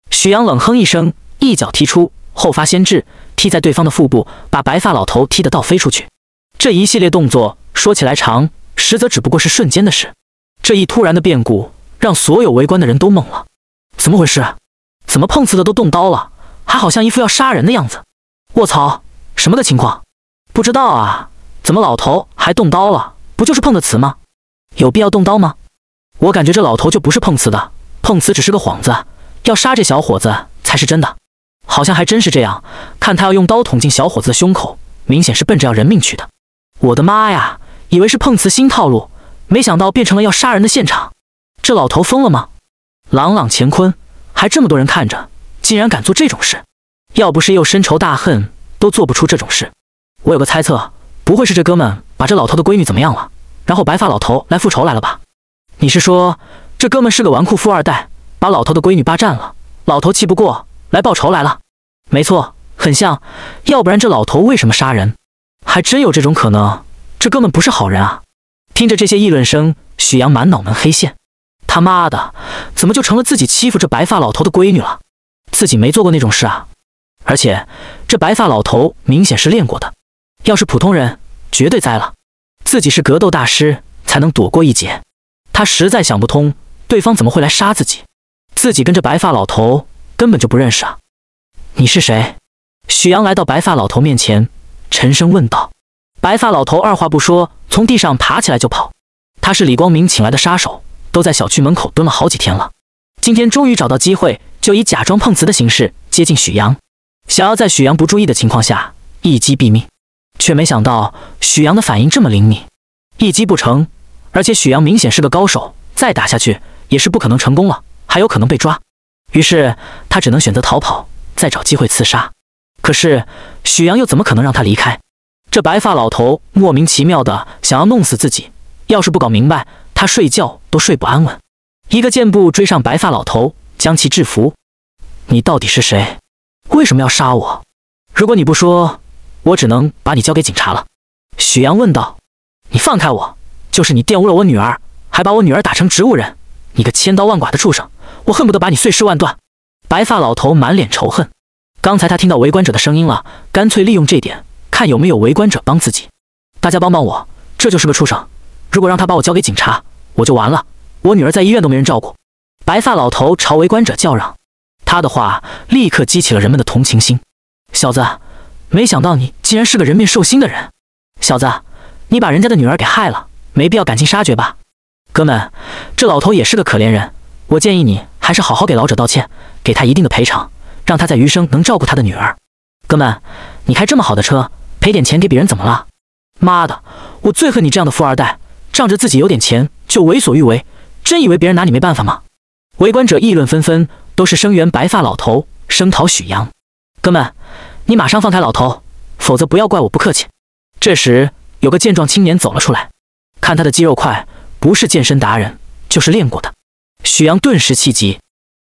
许阳冷哼一声，一脚踢出，后发先至。踢在对方的腹部，把白发老头踢得倒飞出去。这一系列动作说起来长，实则只不过是瞬间的事。这一突然的变故让所有围观的人都懵了：怎么回事？怎么碰瓷的都动刀了，还好像一副要杀人的样子？卧槽，什么的情况？不知道啊，怎么老头还动刀了？不就是碰的瓷吗？有必要动刀吗？我感觉这老头就不是碰瓷的，碰瓷只是个幌子，要杀这小伙子才是真的。好像还真是这样，看他要用刀捅进小伙子的胸口，明显是奔着要人命去的。我的妈呀！以为是碰瓷新套路，没想到变成了要杀人的现场。这老头疯了吗？朗朗乾坤，还这么多人看着，竟然敢做这种事？要不是有深仇大恨，都做不出这种事。我有个猜测，不会是这哥们把这老头的闺女怎么样了，然后白发老头来复仇来了吧？你是说这哥们是个纨绔富二代，把老头的闺女霸占了，老头气不过？来报仇来了，没错，很像。要不然这老头为什么杀人？还真有这种可能。这哥们不是好人啊！听着这些议论声，许阳满脑门黑线。他妈的，怎么就成了自己欺负这白发老头的闺女了？自己没做过那种事啊！而且这白发老头明显是练过的，要是普通人绝对栽了。自己是格斗大师，才能躲过一劫。他实在想不通，对方怎么会来杀自己？自己跟这白发老头……根本就不认识啊！你是谁？许阳来到白发老头面前，沉声问道。白发老头二话不说，从地上爬起来就跑。他是李光明请来的杀手，都在小区门口蹲了好几天了。今天终于找到机会，就以假装碰瓷的形式接近许阳，想要在许阳不注意的情况下一击毙命。却没想到许阳的反应这么灵敏，一击不成，而且许阳明显是个高手，再打下去也是不可能成功了，还有可能被抓。于是他只能选择逃跑，再找机会刺杀。可是许阳又怎么可能让他离开？这白发老头莫名其妙的想要弄死自己，要是不搞明白，他睡觉都睡不安稳。一个箭步追上白发老头，将其制服。你到底是谁？为什么要杀我？如果你不说，我只能把你交给警察了。许阳问道：“你放开我！就是你玷污了我女儿，还把我女儿打成植物人，你个千刀万剐的畜生！”我恨不得把你碎尸万段！白发老头满脸仇恨。刚才他听到围观者的声音了，干脆利用这点，看有没有围观者帮自己。大家帮帮我！这就是个畜生！如果让他把我交给警察，我就完了。我女儿在医院都没人照顾。白发老头朝围观者叫嚷。他的话立刻激起了人们的同情心。小子，没想到你竟然是个人面兽心的人！小子，你把人家的女儿给害了，没必要赶尽杀绝吧？哥们，这老头也是个可怜人。我建议你还是好好给老者道歉，给他一定的赔偿，让他在余生能照顾他的女儿。哥们，你开这么好的车，赔点钱给别人怎么了？妈的，我最恨你这样的富二代，仗着自己有点钱就为所欲为，真以为别人拿你没办法吗？围观者议论纷纷，都是声援白发老头，声讨许阳。哥们，你马上放开老头，否则不要怪我不客气。这时，有个健壮青年走了出来，看他的肌肉块，不是健身达人就是练过的。许阳顿时气急，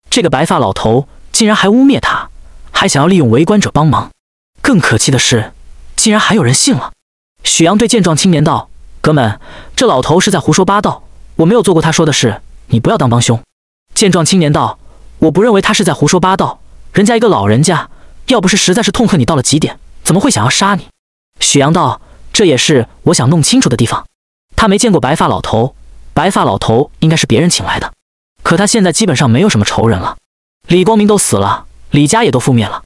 这个白发老头竟然还污蔑他，还想要利用围观者帮忙。更可气的是，竟然还有人信了。许阳对健壮青年道：“哥们，这老头是在胡说八道，我没有做过他说的事，你不要当帮凶。”健壮青年道：“我不认为他是在胡说八道，人家一个老人家，要不是实在是痛恨你到了极点，怎么会想要杀你？”许阳道：“这也是我想弄清楚的地方。他没见过白发老头，白发老头应该是别人请来的。”可他现在基本上没有什么仇人了，李光明都死了，李家也都覆灭了，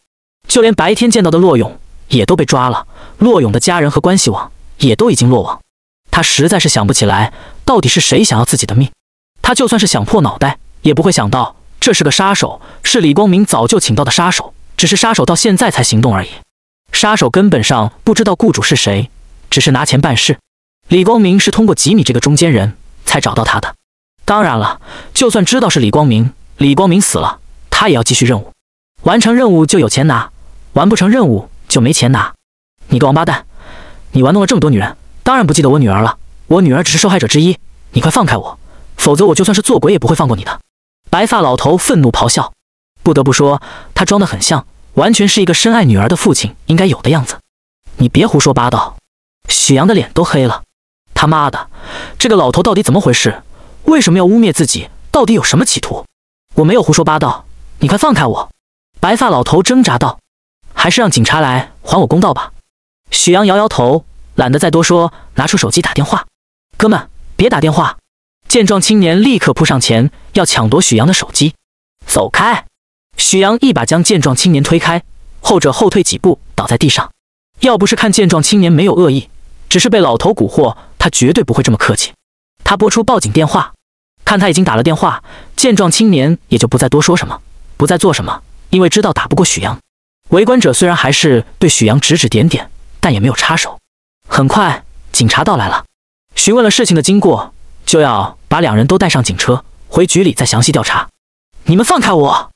就连白天见到的骆勇也都被抓了，骆勇的家人和关系网也都已经落网。他实在是想不起来，到底是谁想要自己的命。他就算是想破脑袋，也不会想到这是个杀手，是李光明早就请到的杀手，只是杀手到现在才行动而已。杀手根本上不知道雇主是谁，只是拿钱办事。李光明是通过吉米这个中间人才找到他的。当然了，就算知道是李光明，李光明死了，他也要继续任务，完成任务就有钱拿，完不成任务就没钱拿。你个王八蛋，你玩弄了这么多女人，当然不记得我女儿了。我女儿只是受害者之一。你快放开我，否则我就算是做鬼也不会放过你的。白发老头愤怒咆哮。不得不说，他装得很像，完全是一个深爱女儿的父亲应该有的样子。你别胡说八道！许阳的脸都黑了。他妈的，这个老头到底怎么回事？为什么要污蔑自己？到底有什么企图？我没有胡说八道，你快放开我！白发老头挣扎道：“还是让警察来还我公道吧。”许阳摇摇头，懒得再多说，拿出手机打电话：“哥们，别打电话！”见状，青年立刻扑上前，要抢夺许阳的手机。走开！许阳一把将见状青年推开，后者后退几步，倒在地上。要不是看见状青年没有恶意，只是被老头蛊惑，他绝对不会这么客气。他拨出报警电话。看他已经打了电话，见状青年也就不再多说什么，不再做什么，因为知道打不过许阳。围观者虽然还是对许阳指指点点，但也没有插手。很快，警察到来了，询问了事情的经过，就要把两人都带上警车回局里再详细调查。你们放开我！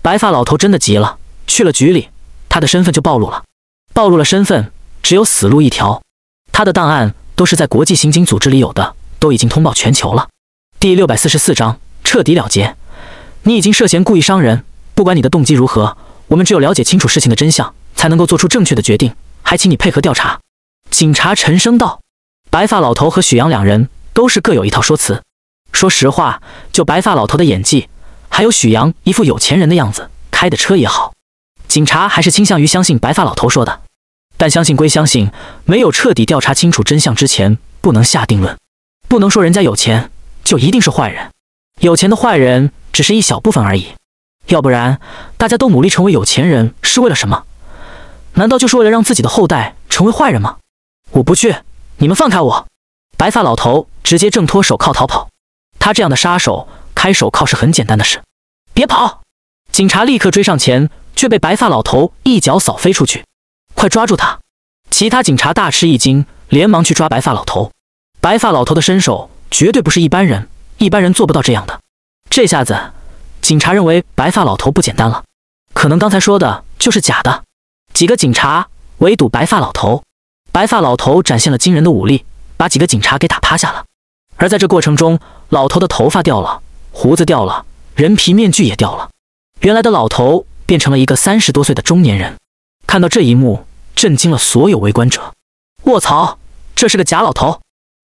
白发老头真的急了。去了局里，他的身份就暴露了，暴露了身份，只有死路一条。他的档案都是在国际刑警组织里有的，都已经通报全球了。第六百四十四章彻底了结。你已经涉嫌故意伤人，不管你的动机如何，我们只有了解清楚事情的真相，才能够做出正确的决定。还请你配合调查。”警察沉声道。白发老头和许阳两人都是各有一套说辞。说实话，就白发老头的演技，还有许阳一副有钱人的样子，开的车也好，警察还是倾向于相信白发老头说的。但相信归相信，没有彻底调查清楚真相之前，不能下定论，不能说人家有钱。就一定是坏人，有钱的坏人只是一小部分而已。要不然，大家都努力成为有钱人是为了什么？难道就是为了让自己的后代成为坏人吗？我不去！你们放开我！白发老头直接挣脱手铐逃跑。他这样的杀手开手铐是很简单的事。别跑！警察立刻追上前，却被白发老头一脚扫飞出去。快抓住他！其他警察大吃一惊，连忙去抓白发老头。白发老头的身手。绝对不是一般人，一般人做不到这样的。这下子，警察认为白发老头不简单了，可能刚才说的就是假的。几个警察围堵白发老头，白发老头展现了惊人的武力，把几个警察给打趴下了。而在这过程中，老头的头发掉了，胡子掉了，人皮面具也掉了，原来的老头变成了一个三十多岁的中年人。看到这一幕，震惊了所有围观者。卧槽，这是个假老头？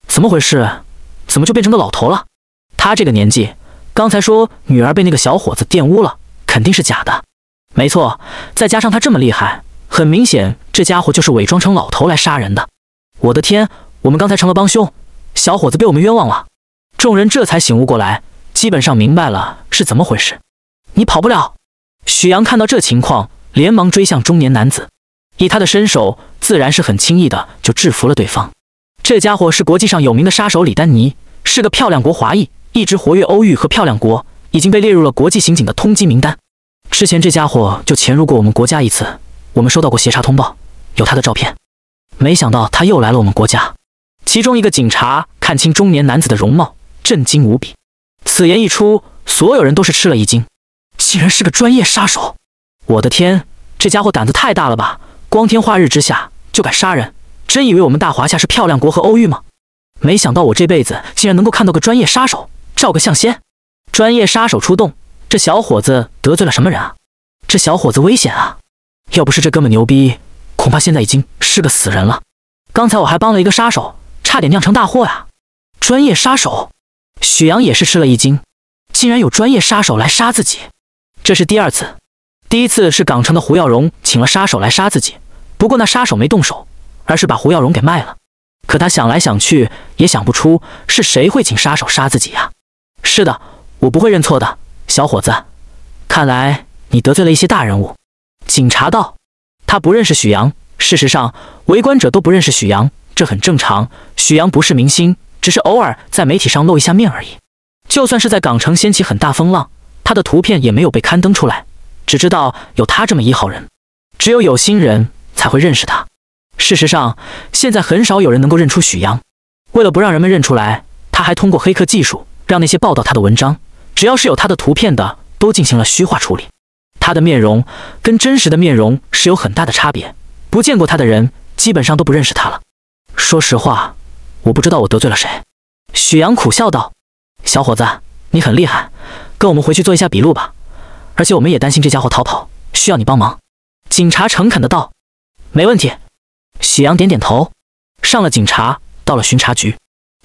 怎么回事？怎么就变成个老头了？他这个年纪，刚才说女儿被那个小伙子玷污了，肯定是假的。没错，再加上他这么厉害，很明显这家伙就是伪装成老头来杀人的。我的天，我们刚才成了帮凶，小伙子被我们冤枉了。众人这才醒悟过来，基本上明白了是怎么回事。你跑不了！许阳看到这情况，连忙追向中年男子。以他的身手，自然是很轻易的就制服了对方。这家伙是国际上有名的杀手李丹尼。是个漂亮国华裔，一直活跃欧域和漂亮国，已经被列入了国际刑警的通缉名单。之前这家伙就潜入过我们国家一次，我们收到过协查通报，有他的照片。没想到他又来了我们国家。其中一个警察看清中年男子的容貌，震惊无比。此言一出，所有人都是吃了一惊，竟然是个专业杀手！我的天，这家伙胆子太大了吧？光天化日之下就敢杀人，真以为我们大华夏是漂亮国和欧域吗？没想到我这辈子竟然能够看到个专业杀手，照个相先。专业杀手出动，这小伙子得罪了什么人啊？这小伙子危险啊！要不是这哥们牛逼，恐怕现在已经是个死人了。刚才我还帮了一个杀手，差点酿成大祸呀。专业杀手，许阳也是吃了一惊，竟然有专业杀手来杀自己。这是第二次，第一次是港城的胡耀荣请了杀手来杀自己，不过那杀手没动手，而是把胡耀荣给卖了。可他想来想去也想不出是谁会请杀手杀自己呀。是的，我不会认错的，小伙子。看来你得罪了一些大人物。警察道：“他不认识许阳。事实上，围观者都不认识许阳，这很正常。许阳不是明星，只是偶尔在媒体上露一下面而已。就算是在港城掀起很大风浪，他的图片也没有被刊登出来。只知道有他这么一号人，只有有心人才会认识他。”事实上，现在很少有人能够认出许阳。为了不让人们认出来，他还通过黑客技术让那些报道他的文章，只要是有他的图片的，都进行了虚化处理。他的面容跟真实的面容是有很大的差别，不见过他的人基本上都不认识他了。说实话，我不知道我得罪了谁。”许阳苦笑道。“小伙子，你很厉害，跟我们回去做一下笔录吧。而且我们也担心这家伙逃跑，需要你帮忙。”警察诚恳的道。“没问题。”许阳点点头，上了警察，到了巡查局。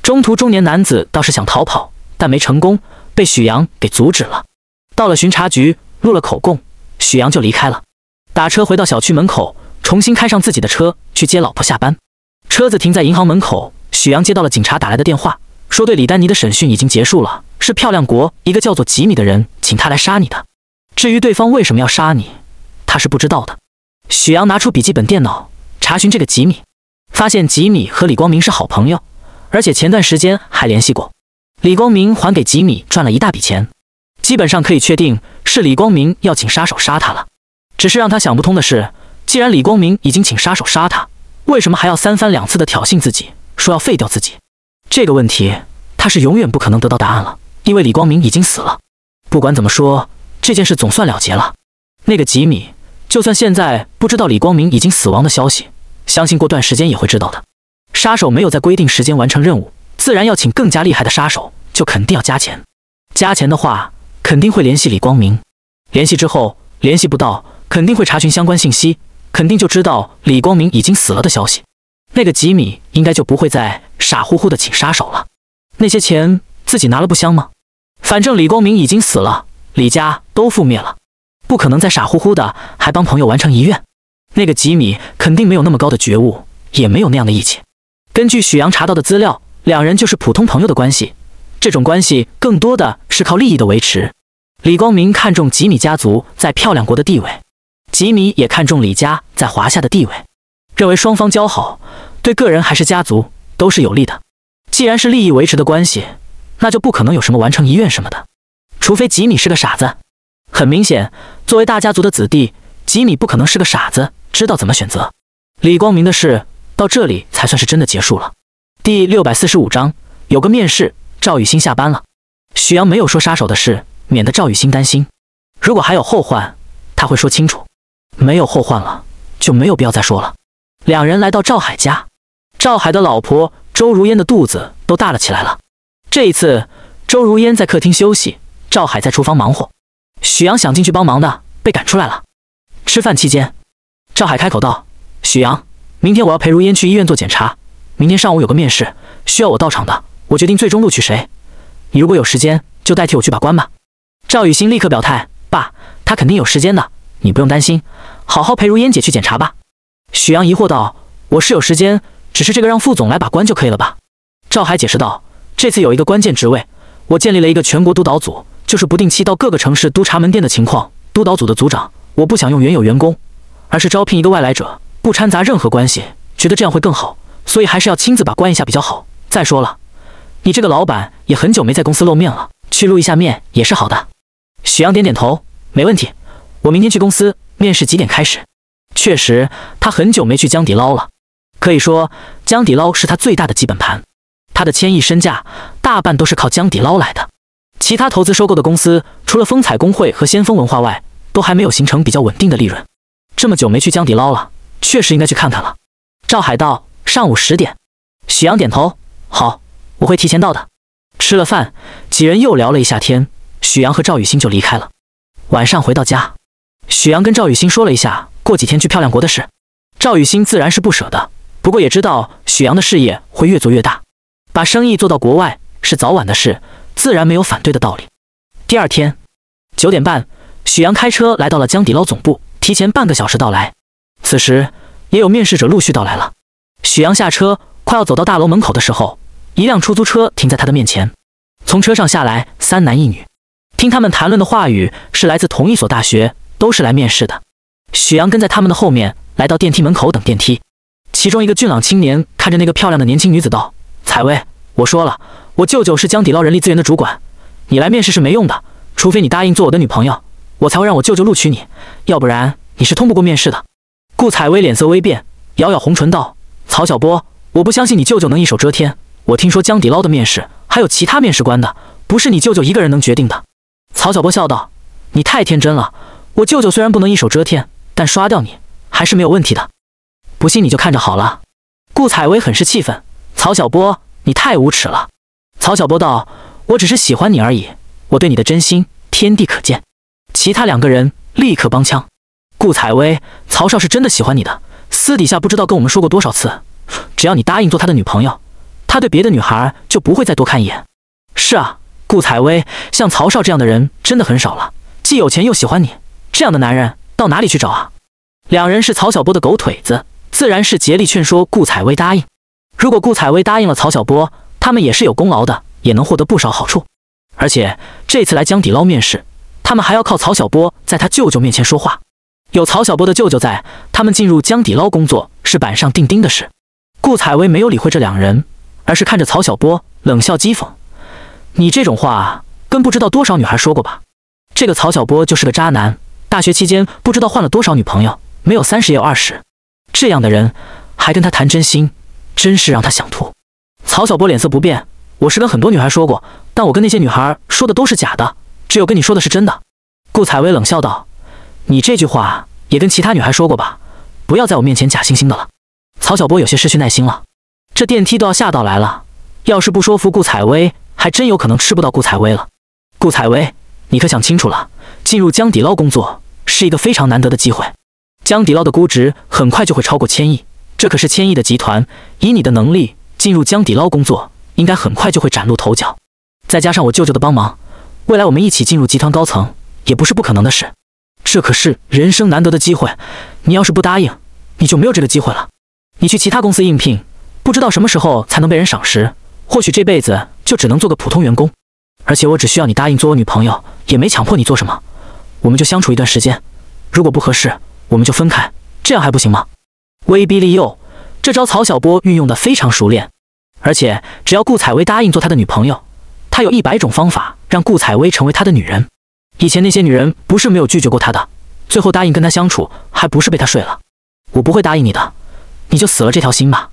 中途，中年男子倒是想逃跑，但没成功，被许阳给阻止了。到了巡查局，录了口供，许阳就离开了。打车回到小区门口，重新开上自己的车去接老婆下班。车子停在银行门口，许阳接到了警察打来的电话，说对李丹妮的审讯已经结束了，是漂亮国一个叫做吉米的人请他来杀你的。至于对方为什么要杀你，他是不知道的。许阳拿出笔记本电脑。查询这个吉米，发现吉米和李光明是好朋友，而且前段时间还联系过。李光明还给吉米赚了一大笔钱，基本上可以确定是李光明要请杀手杀他了。只是让他想不通的是，既然李光明已经请杀手杀他，为什么还要三番两次的挑衅自己，说要废掉自己？这个问题他是永远不可能得到答案了，因为李光明已经死了。不管怎么说，这件事总算了结了。那个吉米，就算现在不知道李光明已经死亡的消息。相信过段时间也会知道的。杀手没有在规定时间完成任务，自然要请更加厉害的杀手，就肯定要加钱。加钱的话，肯定会联系李光明。联系之后，联系不到，肯定会查询相关信息，肯定就知道李光明已经死了的消息。那个吉米应该就不会再傻乎乎的请杀手了。那些钱自己拿了不香吗？反正李光明已经死了，李家都覆灭了，不可能再傻乎乎的还帮朋友完成遗愿。那个吉米肯定没有那么高的觉悟，也没有那样的义气。根据许阳查到的资料，两人就是普通朋友的关系。这种关系更多的是靠利益的维持。李光明看中吉米家族在漂亮国的地位，吉米也看中李家在华夏的地位，认为双方交好对个人还是家族都是有利的。既然是利益维持的关系，那就不可能有什么完成遗愿什么的，除非吉米是个傻子。很明显，作为大家族的子弟，吉米不可能是个傻子。知道怎么选择，李光明的事到这里才算是真的结束了。第六百四十五章有个面试，赵雨欣下班了，许阳没有说杀手的事，免得赵雨欣担心。如果还有后患，他会说清楚。没有后患了，就没有必要再说了。两人来到赵海家，赵海的老婆周如烟的肚子都大了起来了。这一次，周如烟在客厅休息，赵海在厨房忙活。许阳想进去帮忙的，被赶出来了。吃饭期间。赵海开口道：“许阳，明天我要陪如烟去医院做检查。明天上午有个面试，需要我到场的。我决定最终录取谁，你如果有时间，就代替我去把关吧。”赵雨欣立刻表态：“爸，他肯定有时间的，你不用担心。好好陪如烟姐去检查吧。”许阳疑惑道：“我是有时间，只是这个让副总来把关就可以了吧？”赵海解释道：“这次有一个关键职位，我建立了一个全国督导组，就是不定期到各个城市督查门店的情况。督导组的组长，我不想用原有员工。”而是招聘一个外来者，不掺杂任何关系，觉得这样会更好，所以还是要亲自把关一下比较好。再说了，你这个老板也很久没在公司露面了，去露一下面也是好的。许阳点点头，没问题，我明天去公司面试，几点开始？确实，他很久没去江底捞了，可以说江底捞是他最大的基本盘，他的千亿身价大半都是靠江底捞来的。其他投资收购的公司，除了风采工会和先锋文化外，都还没有形成比较稳定的利润。这么久没去江底捞了，确实应该去看看了。赵海道上午十点，许阳点头，好，我会提前到的。吃了饭，几人又聊了一下天。许阳和赵雨欣就离开了。晚上回到家，许阳跟赵雨欣说了一下过几天去漂亮国的事。赵雨欣自然是不舍的，不过也知道许阳的事业会越做越大，把生意做到国外是早晚的事，自然没有反对的道理。第二天九点半，许阳开车来到了江底捞总部。提前半个小时到来，此时也有面试者陆续到来了。许阳下车，快要走到大楼门口的时候，一辆出租车停在他的面前。从车上下来三男一女，听他们谈论的话语是来自同一所大学，都是来面试的。许阳跟在他们的后面，来到电梯门口等电梯。其中一个俊朗青年看着那个漂亮的年轻女子道：“采薇，我说了，我舅舅是江底捞人力资源的主管，你来面试是没用的，除非你答应做我的女朋友。”我才会让我舅舅录取你，要不然你是通不过面试的。顾采薇脸色微变，咬咬红唇道：“曹小波，我不相信你舅舅能一手遮天。我听说江底捞的面试还有其他面试官的，不是你舅舅一个人能决定的。”曹小波笑道：“你太天真了。我舅舅虽然不能一手遮天，但刷掉你还是没有问题的。不信你就看着好了。”顾采薇很是气愤：“曹小波，你太无耻了！”曹小波道：“我只是喜欢你而已，我对你的真心天地可见。”其他两个人立刻帮腔。顾采薇，曹少是真的喜欢你的，私底下不知道跟我们说过多少次，只要你答应做他的女朋友，他对别的女孩就不会再多看一眼。是啊，顾采薇，像曹少这样的人真的很少了，既有钱又喜欢你这样的男人，到哪里去找啊？两人是曹小波的狗腿子，自然是竭力劝说顾采薇答应。如果顾采薇答应了曹小波，他们也是有功劳的，也能获得不少好处。而且这次来江底捞面试。他们还要靠曹小波在他舅舅面前说话，有曹小波的舅舅在，他们进入江底捞工作是板上钉钉的事。顾采薇没有理会这两人，而是看着曹小波冷笑讥讽：“你这种话跟不知道多少女孩说过吧？这个曹小波就是个渣男，大学期间不知道换了多少女朋友，没有三十也有二十。这样的人还跟他谈真心，真是让他想吐。”曹小波脸色不变：“我是跟很多女孩说过，但我跟那些女孩说的都是假的。”只有跟你说的是真的，顾采薇冷笑道：“你这句话也跟其他女孩说过吧？不要在我面前假惺惺的了。”曹小波有些失去耐心了，这电梯都要下到来了，要是不说服顾采薇，还真有可能吃不到顾采薇了。顾采薇，你可想清楚了，进入江底捞工作是一个非常难得的机会。江底捞的估值很快就会超过千亿，这可是千亿的集团。以你的能力，进入江底捞工作，应该很快就会崭露头角。再加上我舅舅的帮忙。未来我们一起进入集团高层也不是不可能的事，这可是人生难得的机会。你要是不答应，你就没有这个机会了。你去其他公司应聘，不知道什么时候才能被人赏识，或许这辈子就只能做个普通员工。而且我只需要你答应做我女朋友，也没强迫你做什么。我们就相处一段时间，如果不合适，我们就分开，这样还不行吗？威逼利诱这招曹小波运用的非常熟练，而且只要顾采薇答应做他的女朋友。他有一百种方法让顾采薇成为他的女人。以前那些女人不是没有拒绝过他的，最后答应跟他相处，还不是被他睡了？我不会答应你的，你就死了这条心吧。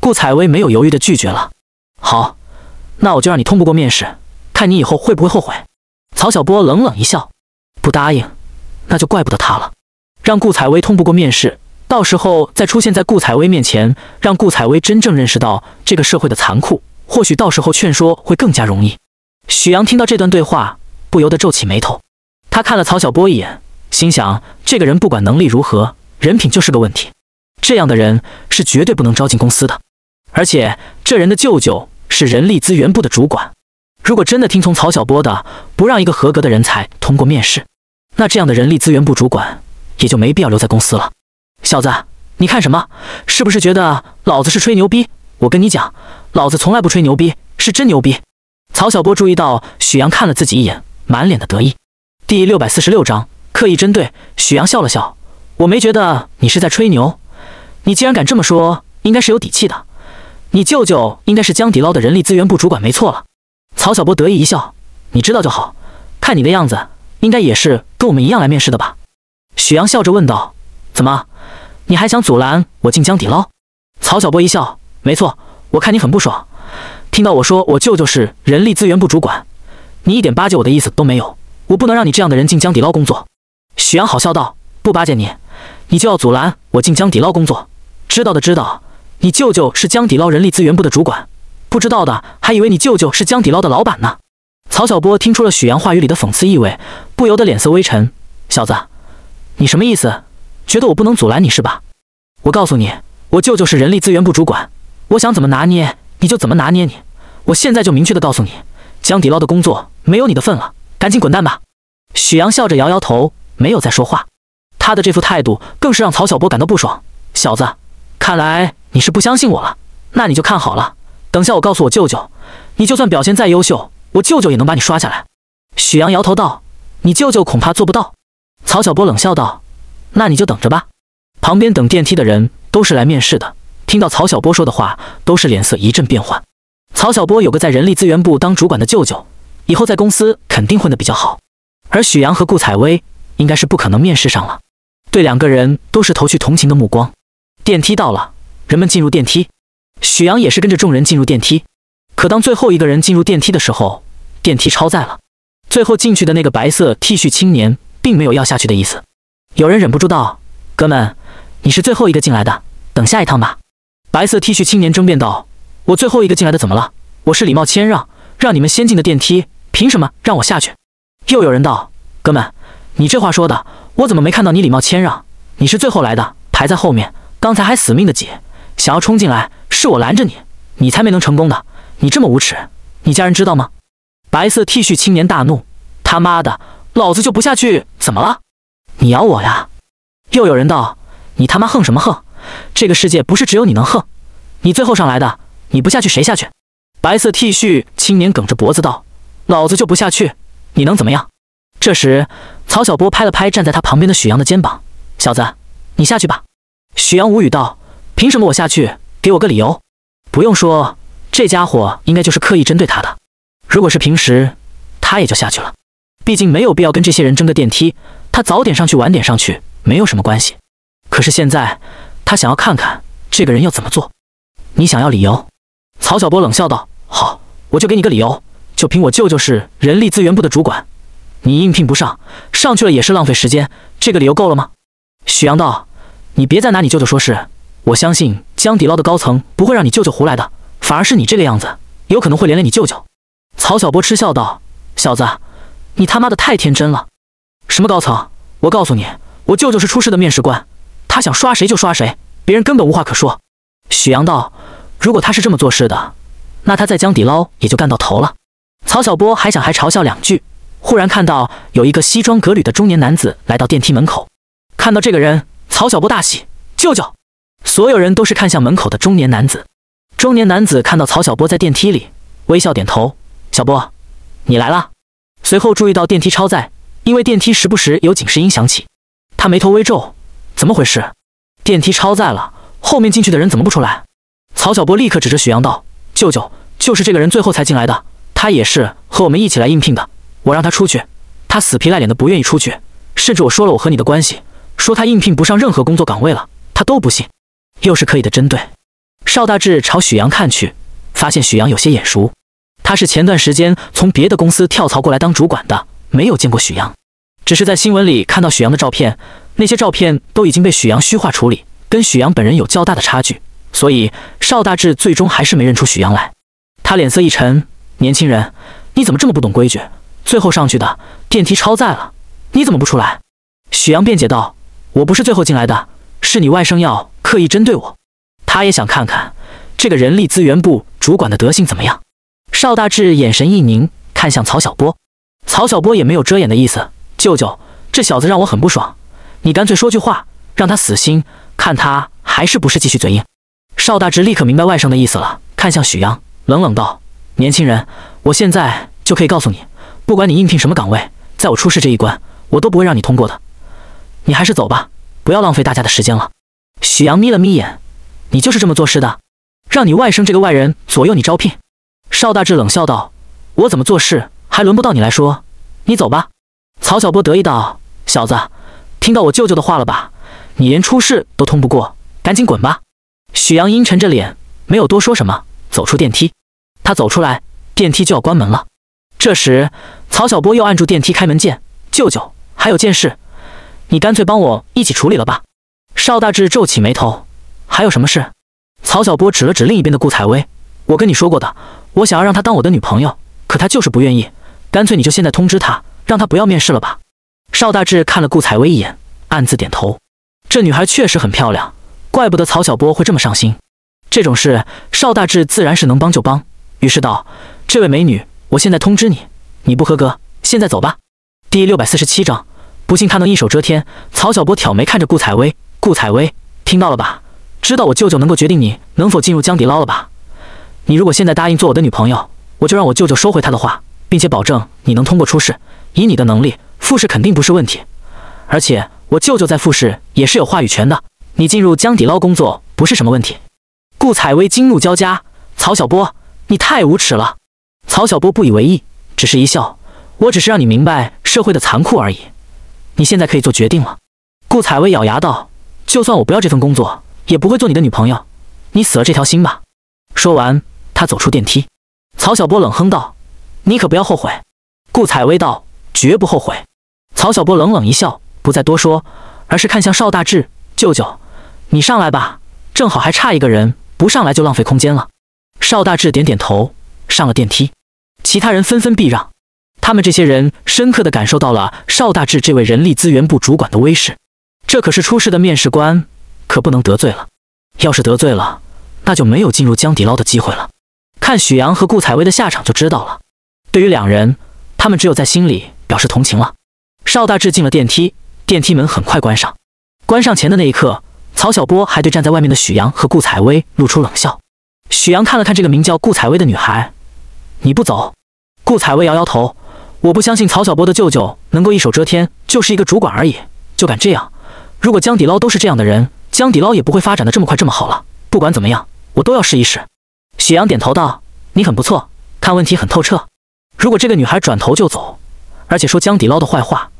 顾采薇没有犹豫的拒绝了。好，那我就让你通不过面试，看你以后会不会后悔。曹小波冷冷一笑，不答应，那就怪不得他了。让顾采薇通不过面试，到时候再出现在顾采薇面前，让顾采薇真正认识到这个社会的残酷。或许到时候劝说会更加容易。许阳听到这段对话，不由得皱起眉头。他看了曹小波一眼，心想：这个人不管能力如何，人品就是个问题。这样的人是绝对不能招进公司的。而且这人的舅舅是人力资源部的主管，如果真的听从曹小波的，不让一个合格的人才通过面试，那这样的人力资源部主管也就没必要留在公司了。小子，你看什么？是不是觉得老子是吹牛逼？我跟你讲。老子从来不吹牛逼，是真牛逼。曹小波注意到许阳看了自己一眼，满脸的得意。第六百四十六章刻意针对许阳笑了笑，我没觉得你是在吹牛，你既然敢这么说，应该是有底气的。你舅舅应该是江底捞的人力资源部主管，没错了。曹小波得意一笑，你知道就好。看你的样子，应该也是跟我们一样来面试的吧？许阳笑着问道：“怎么？你还想阻拦我进江底捞？”曹小波一笑，没错。我看你很不爽，听到我说我舅舅是人力资源部主管，你一点巴结我的意思都没有。我不能让你这样的人进江底捞工作。许阳好笑道：“不巴结你，你就要阻拦我进江底捞工作？知道的知道，你舅舅是江底捞人力资源部的主管，不知道的还以为你舅舅是江底捞的老板呢。”曹小波听出了许阳话语里的讽刺意味，不由得脸色微沉：“小子，你什么意思？觉得我不能阻拦你是吧？我告诉你，我舅舅是人力资源部主管。”我想怎么拿捏你就怎么拿捏你，我现在就明确的告诉你，江底捞的工作没有你的份了，赶紧滚蛋吧！许阳笑着摇摇头，没有再说话。他的这副态度更是让曹小波感到不爽。小子，看来你是不相信我了，那你就看好了，等下我告诉我舅舅，你就算表现再优秀，我舅舅也能把你刷下来。许阳摇头道：“你舅舅恐怕做不到。”曹小波冷笑道：“那你就等着吧。”旁边等电梯的人都是来面试的。听到曹小波说的话，都是脸色一阵变幻。曹小波有个在人力资源部当主管的舅舅，以后在公司肯定混得比较好。而许阳和顾采薇应该是不可能面试上了，对两个人都是投去同情的目光。电梯到了，人们进入电梯，许阳也是跟着众人进入电梯。可当最后一个人进入电梯的时候，电梯超载了。最后进去的那个白色 T 恤青年并没有要下去的意思。有人忍不住道：“哥们，你是最后一个进来的，等下一趟吧。”白色 T 恤青年争辩道：“我最后一个进来的，怎么了？我是礼貌谦让，让你们先进的电梯，凭什么让我下去？”又有人道：“哥们，你这话说的，我怎么没看到你礼貌谦让？你是最后来的，排在后面，刚才还死命的挤，想要冲进来，是我拦着你，你才没能成功的。你这么无耻，你家人知道吗？”白色 T 恤青年大怒：“他妈的，老子就不下去，怎么了？你咬我呀！”又有人道：“你他妈横什么横？”这个世界不是只有你能横，你最后上来的，你不下去谁下去？白色 T 恤青年梗着脖子道：“老子就不下去，你能怎么样？”这时，曹小波拍了拍站在他旁边的许阳的肩膀：“小子，你下去吧。”许阳无语道：“凭什么我下去？给我个理由。”不用说，这家伙应该就是刻意针对他的。如果是平时，他也就下去了，毕竟没有必要跟这些人争个电梯，他早点上去晚点上去没有什么关系。可是现在。他想要看看这个人要怎么做。你想要理由？曹小波冷笑道：“好，我就给你个理由，就凭我舅舅是人力资源部的主管，你应聘不上，上去了也是浪费时间。这个理由够了吗？”许阳道：“你别再拿你舅舅说事，我相信江底捞的高层不会让你舅舅胡来的，反而是你这个样子，有可能会连累你舅舅。”曹小波嗤笑道：“小子，你他妈的太天真了！什么高层？我告诉你，我舅舅是出事的面试官。”他想刷谁就刷谁，别人根本无话可说。许阳道：“如果他是这么做事的，那他在江底捞也就干到头了。”曹小波还想还嘲笑两句，忽然看到有一个西装革履的中年男子来到电梯门口。看到这个人，曹小波大喜：“舅舅！”所有人都是看向门口的中年男子。中年男子看到曹小波在电梯里，微笑点头：“小波，你来了。”随后注意到电梯超载，因为电梯时不时有警示音响起，他眉头微皱。怎么回事？电梯超载了，后面进去的人怎么不出来？曹小波立刻指着许阳道：“舅舅，就是这个人最后才进来的，他也是和我们一起来应聘的。我让他出去，他死皮赖脸的不愿意出去，甚至我说了我和你的关系，说他应聘不上任何工作岗位了，他都不信。又是刻意的针对。”邵大志朝许阳看去，发现许阳有些眼熟。他是前段时间从别的公司跳槽过来当主管的，没有见过许阳，只是在新闻里看到许阳的照片。那些照片都已经被许阳虚化处理，跟许阳本人有较大的差距，所以邵大志最终还是没认出许阳来。他脸色一沉：“年轻人，你怎么这么不懂规矩？最后上去的电梯超载了，你怎么不出来？”许阳辩解道：“我不是最后进来的，是你外甥要刻意针对我，他也想看看这个人力资源部主管的德性怎么样。”邵大志眼神一凝，看向曹小波。曹小波也没有遮掩的意思：“舅舅，这小子让我很不爽。”你干脆说句话，让他死心，看他还是不是继续嘴硬。邵大志立刻明白外甥的意思了，看向许阳，冷冷道：“年轻人，我现在就可以告诉你，不管你应聘什么岗位，在我出事这一关，我都不会让你通过的。你还是走吧，不要浪费大家的时间了。”许阳眯了眯眼：“你就是这么做事的？让你外甥这个外人左右你招聘？”邵大志冷笑道：“我怎么做事，还轮不到你来说。你走吧。”曹小波得意道：“小子。”听到我舅舅的话了吧？你连初试都通不过，赶紧滚吧！许阳阴沉着脸，没有多说什么，走出电梯。他走出来，电梯就要关门了。这时，曹小波又按住电梯开门键。舅舅，还有件事，你干脆帮我一起处理了吧。邵大志皱起眉头，还有什么事？曹小波指了指另一边的顾采薇：“我跟你说过的，我想要让她当我的女朋友，可她就是不愿意。干脆你就现在通知她，让她不要面试了吧。”邵大志看了顾采薇一眼，暗自点头。这女孩确实很漂亮，怪不得曹小波会这么上心。这种事，邵大志自然是能帮就帮。于是道：“这位美女，我现在通知你，你不合格，现在走吧。”第六百四十七章，不信他能一手遮天。曹小波挑眉看着顾采薇：“顾采薇，听到了吧？知道我舅舅能够决定你能否进入江底捞了吧？你如果现在答应做我的女朋友，我就让我舅舅收回他的话，并且保证你能通过初试。以你的能力。”复试肯定不是问题，而且我舅舅在复试也是有话语权的。你进入江底捞工作不是什么问题。顾采薇惊怒交加：“曹小波，你太无耻了！”曹小波不以为意，只是一笑：“我只是让你明白社会的残酷而已。”你现在可以做决定了。顾采薇咬牙道：“就算我不要这份工作，也不会做你的女朋友。你死了这条心吧。”说完，他走出电梯。曹小波冷哼道：“你可不要后悔。”顾采薇道：“绝不后悔。”曹小波冷冷一笑，不再多说，而是看向邵大志：“舅舅，你上来吧，正好还差一个人，不上来就浪费空间了。”邵大志点点头，上了电梯。其他人纷纷避让，他们这些人深刻的感受到了邵大志这位人力资源部主管的威势。这可是出事的面试官，可不能得罪了。要是得罪了，那就没有进入江底捞的机会了。看许阳和顾采薇的下场就知道了。对于两人，他们只有在心里表示同情了。邵大志进了电梯，电梯门很快关上。关上前的那一刻，曹小波还对站在外面的许阳和顾采薇露出冷笑。许阳看了看这个名叫顾采薇的女孩：“你不走？”顾采薇摇摇头：“我不相信曹小波的舅舅能够一手遮天，就是一个主管而已，就敢这样。如果江底捞都是这样的人，江底捞也不会发展的这么快这么好了。不管怎么样，我都要试一试。”许阳点头道：“你很不错，看问题很透彻。如果这个女孩转头就走，而且说江底捞的坏话。”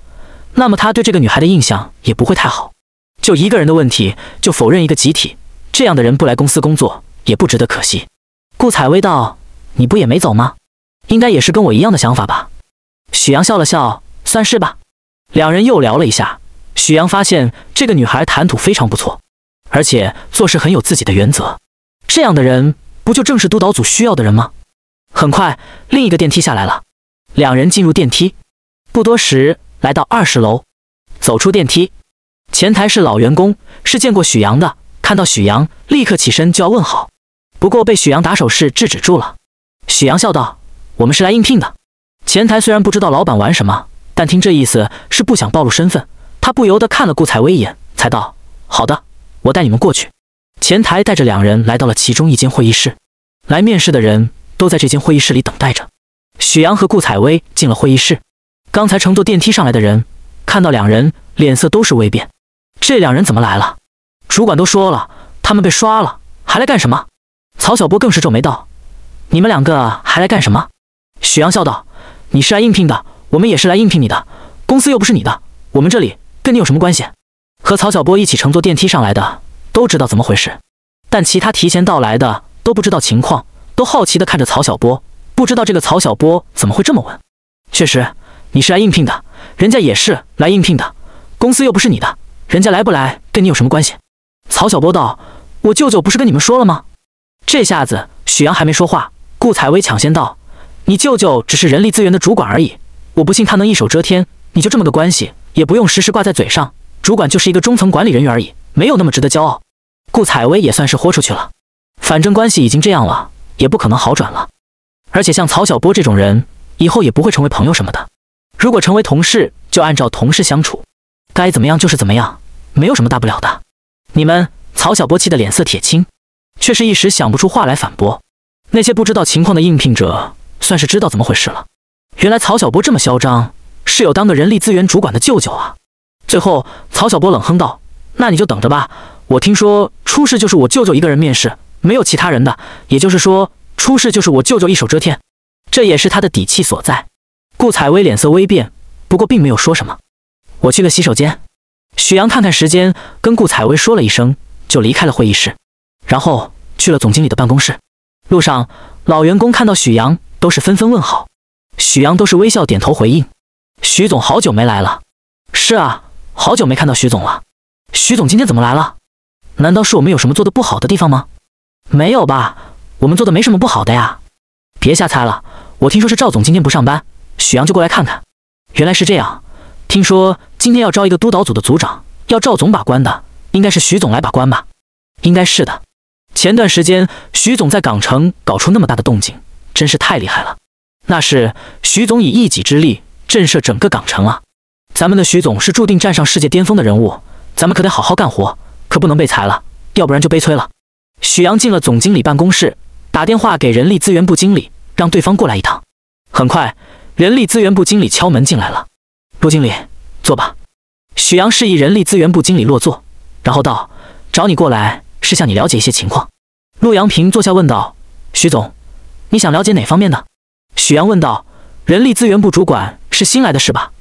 那么他对这个女孩的印象也不会太好。就一个人的问题就否认一个集体，这样的人不来公司工作也不值得可惜。顾采薇道：“你不也没走吗？应该也是跟我一样的想法吧？”许阳笑了笑，算是吧。两人又聊了一下，许阳发现这个女孩谈吐非常不错，而且做事很有自己的原则。这样的人不就正是督导组需要的人吗？很快，另一个电梯下来了，两人进入电梯。不多时。来到二十楼，走出电梯，前台是老员工，是见过许阳的。看到许阳，立刻起身就要问好，不过被许阳打手势制止住了。许阳笑道：“我们是来应聘的。”前台虽然不知道老板玩什么，但听这意思是不想暴露身份。他不由得看了顾采薇一眼，才道：“好的，我带你们过去。”前台带着两人来到了其中一间会议室。来面试的人都在这间会议室里等待着。许阳和顾采薇进了会议室。刚才乘坐电梯上来的人，看到两人脸色都是微变。这两人怎么来了？主管都说了，他们被刷了，还来干什么？曹小波更是皱眉道：“你们两个还来干什么？”许阳笑道：“你是来应聘的，我们也是来应聘你的。公司又不是你的，我们这里跟你有什么关系？”和曹小波一起乘坐电梯上来的都知道怎么回事，但其他提前到来的都不知道情况，都好奇地看着曹小波，不知道这个曹小波怎么会这么问。确实。你是来应聘的，人家也是来应聘的，公司又不是你的，人家来不来跟你有什么关系？曹小波道：“我舅舅不是跟你们说了吗？”这下子许阳还没说话，顾采薇抢先道：“你舅舅只是人力资源的主管而已，我不信他能一手遮天。你就这么个关系，也不用时时挂在嘴上。主管就是一个中层管理人员而已，没有那么值得骄傲。”顾采薇也算是豁出去了，反正关系已经这样了，也不可能好转了，而且像曹小波这种人，以后也不会成为朋友什么的。如果成为同事，就按照同事相处，该怎么样就是怎么样，没有什么大不了的。你们，曹小波气得脸色铁青，却是一时想不出话来反驳。那些不知道情况的应聘者算是知道怎么回事了。原来曹小波这么嚣张，是有当个人力资源主管的舅舅啊。最后，曹小波冷哼道：“那你就等着吧。我听说初试就是我舅舅一个人面试，没有其他人的，也就是说，初试就是我舅舅一手遮天，这也是他的底气所在。”顾采薇脸色微变，不过并没有说什么。我去个洗手间。许阳看看时间，跟顾采薇说了一声，就离开了会议室，然后去了总经理的办公室。路上，老员工看到许阳，都是纷纷问好，许阳都是微笑点头回应。许总好久没来了。是啊，好久没看到许总了。许总今天怎么来了？难道是我们有什么做的不好的地方吗？没有吧，我们做的没什么不好的呀。别瞎猜了，我听说是赵总今天不上班。许阳就过来看看，原来是这样。听说今天要招一个督导组的组长，要赵总把关的，应该是徐总来把关吧？应该是的。前段时间徐总在港城搞出那么大的动静，真是太厉害了。那是徐总以一己之力震慑整个港城了。咱们的徐总是注定站上世界巅峰的人物，咱们可得好好干活，可不能被裁了，要不然就悲催了。许阳进了总经理办公室，打电话给人力资源部经理，让对方过来一趟。很快。人力资源部经理敲门进来了，陆经理，坐吧。许阳示意人力资源部经理落座，然后道：“找你过来是向你了解一些情况。”陆阳平坐下问道：“许总，你想了解哪方面的？”许阳问道：“人力资源部主管是新来的，是吧？”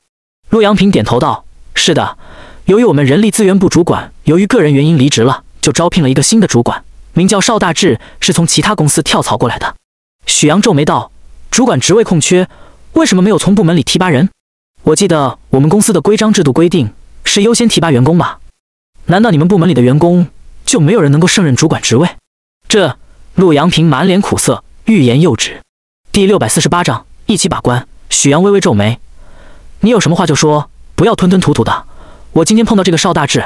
陆阳平点头道：“是的，由于我们人力资源部主管由于个人原因离职了，就招聘了一个新的主管，名叫邵大志，是从其他公司跳槽过来的。”许阳皱眉道：“主管职位空缺。”为什么没有从部门里提拔人？我记得我们公司的规章制度规定是优先提拔员工吧？难道你们部门里的员工就没有人能够胜任主管职位？这陆阳平满脸苦涩，欲言又止。第六百四十八章一起把关。许阳微微皱眉：“你有什么话就说，不要吞吞吐吐的。我今天碰到这个邵大志，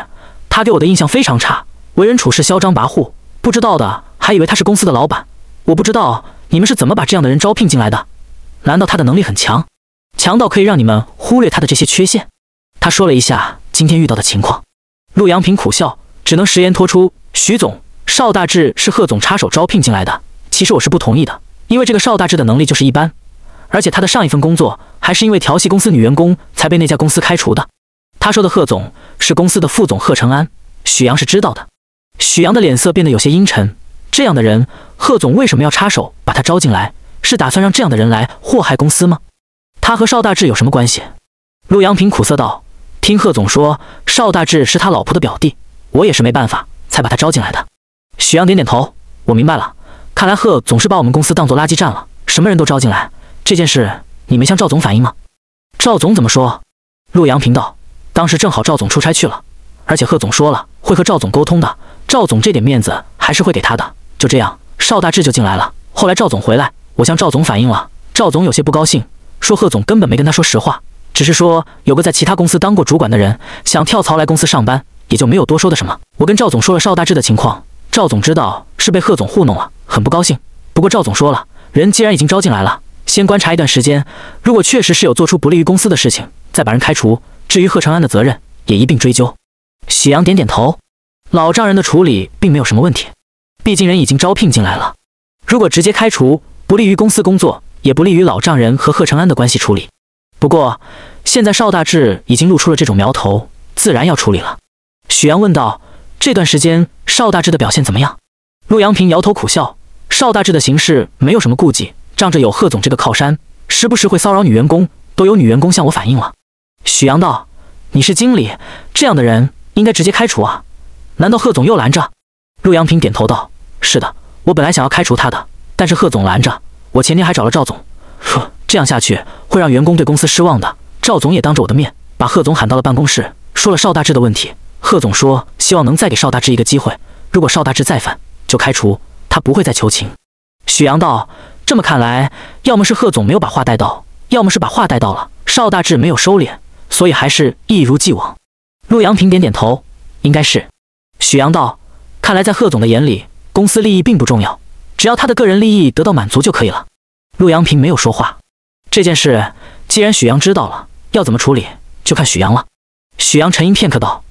他给我的印象非常差，为人处事嚣张跋扈，不知道的还以为他是公司的老板。我不知道你们是怎么把这样的人招聘进来的。”难道他的能力很强，强到可以让你们忽略他的这些缺陷？他说了一下今天遇到的情况。陆阳平苦笑，只能实言托出：“许总，邵大志是贺总插手招聘进来的。其实我是不同意的，因为这个邵大志的能力就是一般，而且他的上一份工作还是因为调戏公司女员工才被那家公司开除的。”他说的贺总是公司的副总贺成安，许阳是知道的。许阳的脸色变得有些阴沉。这样的人，贺总为什么要插手把他招进来？是打算让这样的人来祸害公司吗？他和邵大志有什么关系？陆阳平苦涩道：“听贺总说，邵大志是他老婆的表弟，我也是没办法才把他招进来的。”许阳点点头：“我明白了。看来贺总是把我们公司当做垃圾站了，什么人都招进来。这件事你没向赵总反映吗？”“赵总怎么说？”陆阳平道：“当时正好赵总出差去了，而且贺总说了会和赵总沟通的，赵总这点面子还是会给他的。就这样，邵大志就进来了。后来赵总回来。”我向赵总反映了，赵总有些不高兴，说贺总根本没跟他说实话，只是说有个在其他公司当过主管的人想跳槽来公司上班，也就没有多说的什么。我跟赵总说了邵大志的情况，赵总知道是被贺总糊弄了，很不高兴。不过赵总说了，人既然已经招进来了，先观察一段时间，如果确实是有做出不利于公司的事情，再把人开除。至于贺成安的责任，也一并追究。许阳点点头，老丈人的处理并没有什么问题，毕竟人已经招聘进来了，如果直接开除。不利于公司工作，也不利于老丈人和贺成安的关系处理。不过，现在邵大志已经露出了这种苗头，自然要处理了。许阳问道：“这段时间邵大志的表现怎么样？”陆阳平摇头苦笑：“邵大志的行事没有什么顾忌，仗着有贺总这个靠山，时不时会骚扰女员工，都有女员工向我反映了。”许阳道：“你是经理，这样的人应该直接开除啊！难道贺总又拦着？”陆阳平点头道：“是的，我本来想要开除他的。”但是贺总拦着我，前天还找了赵总，说这样下去会让员工对公司失望的。赵总也当着我的面把贺总喊到了办公室，说了邵大志的问题。贺总说希望能再给邵大志一个机会，如果邵大志再犯就开除他，不会再求情。许阳道：“这么看来，要么是贺总没有把话带到，要么是把话带到了，邵大志没有收敛，所以还是一如既往。”陆阳平点点头：“应该是。”许阳道：“看来在贺总的眼里，公司利益并不重要。”只要他的个人利益得到满足就可以了。陆阳平没有说话。这件事既然许阳知道了，要怎么处理就看许阳了。许阳沉吟片刻道：“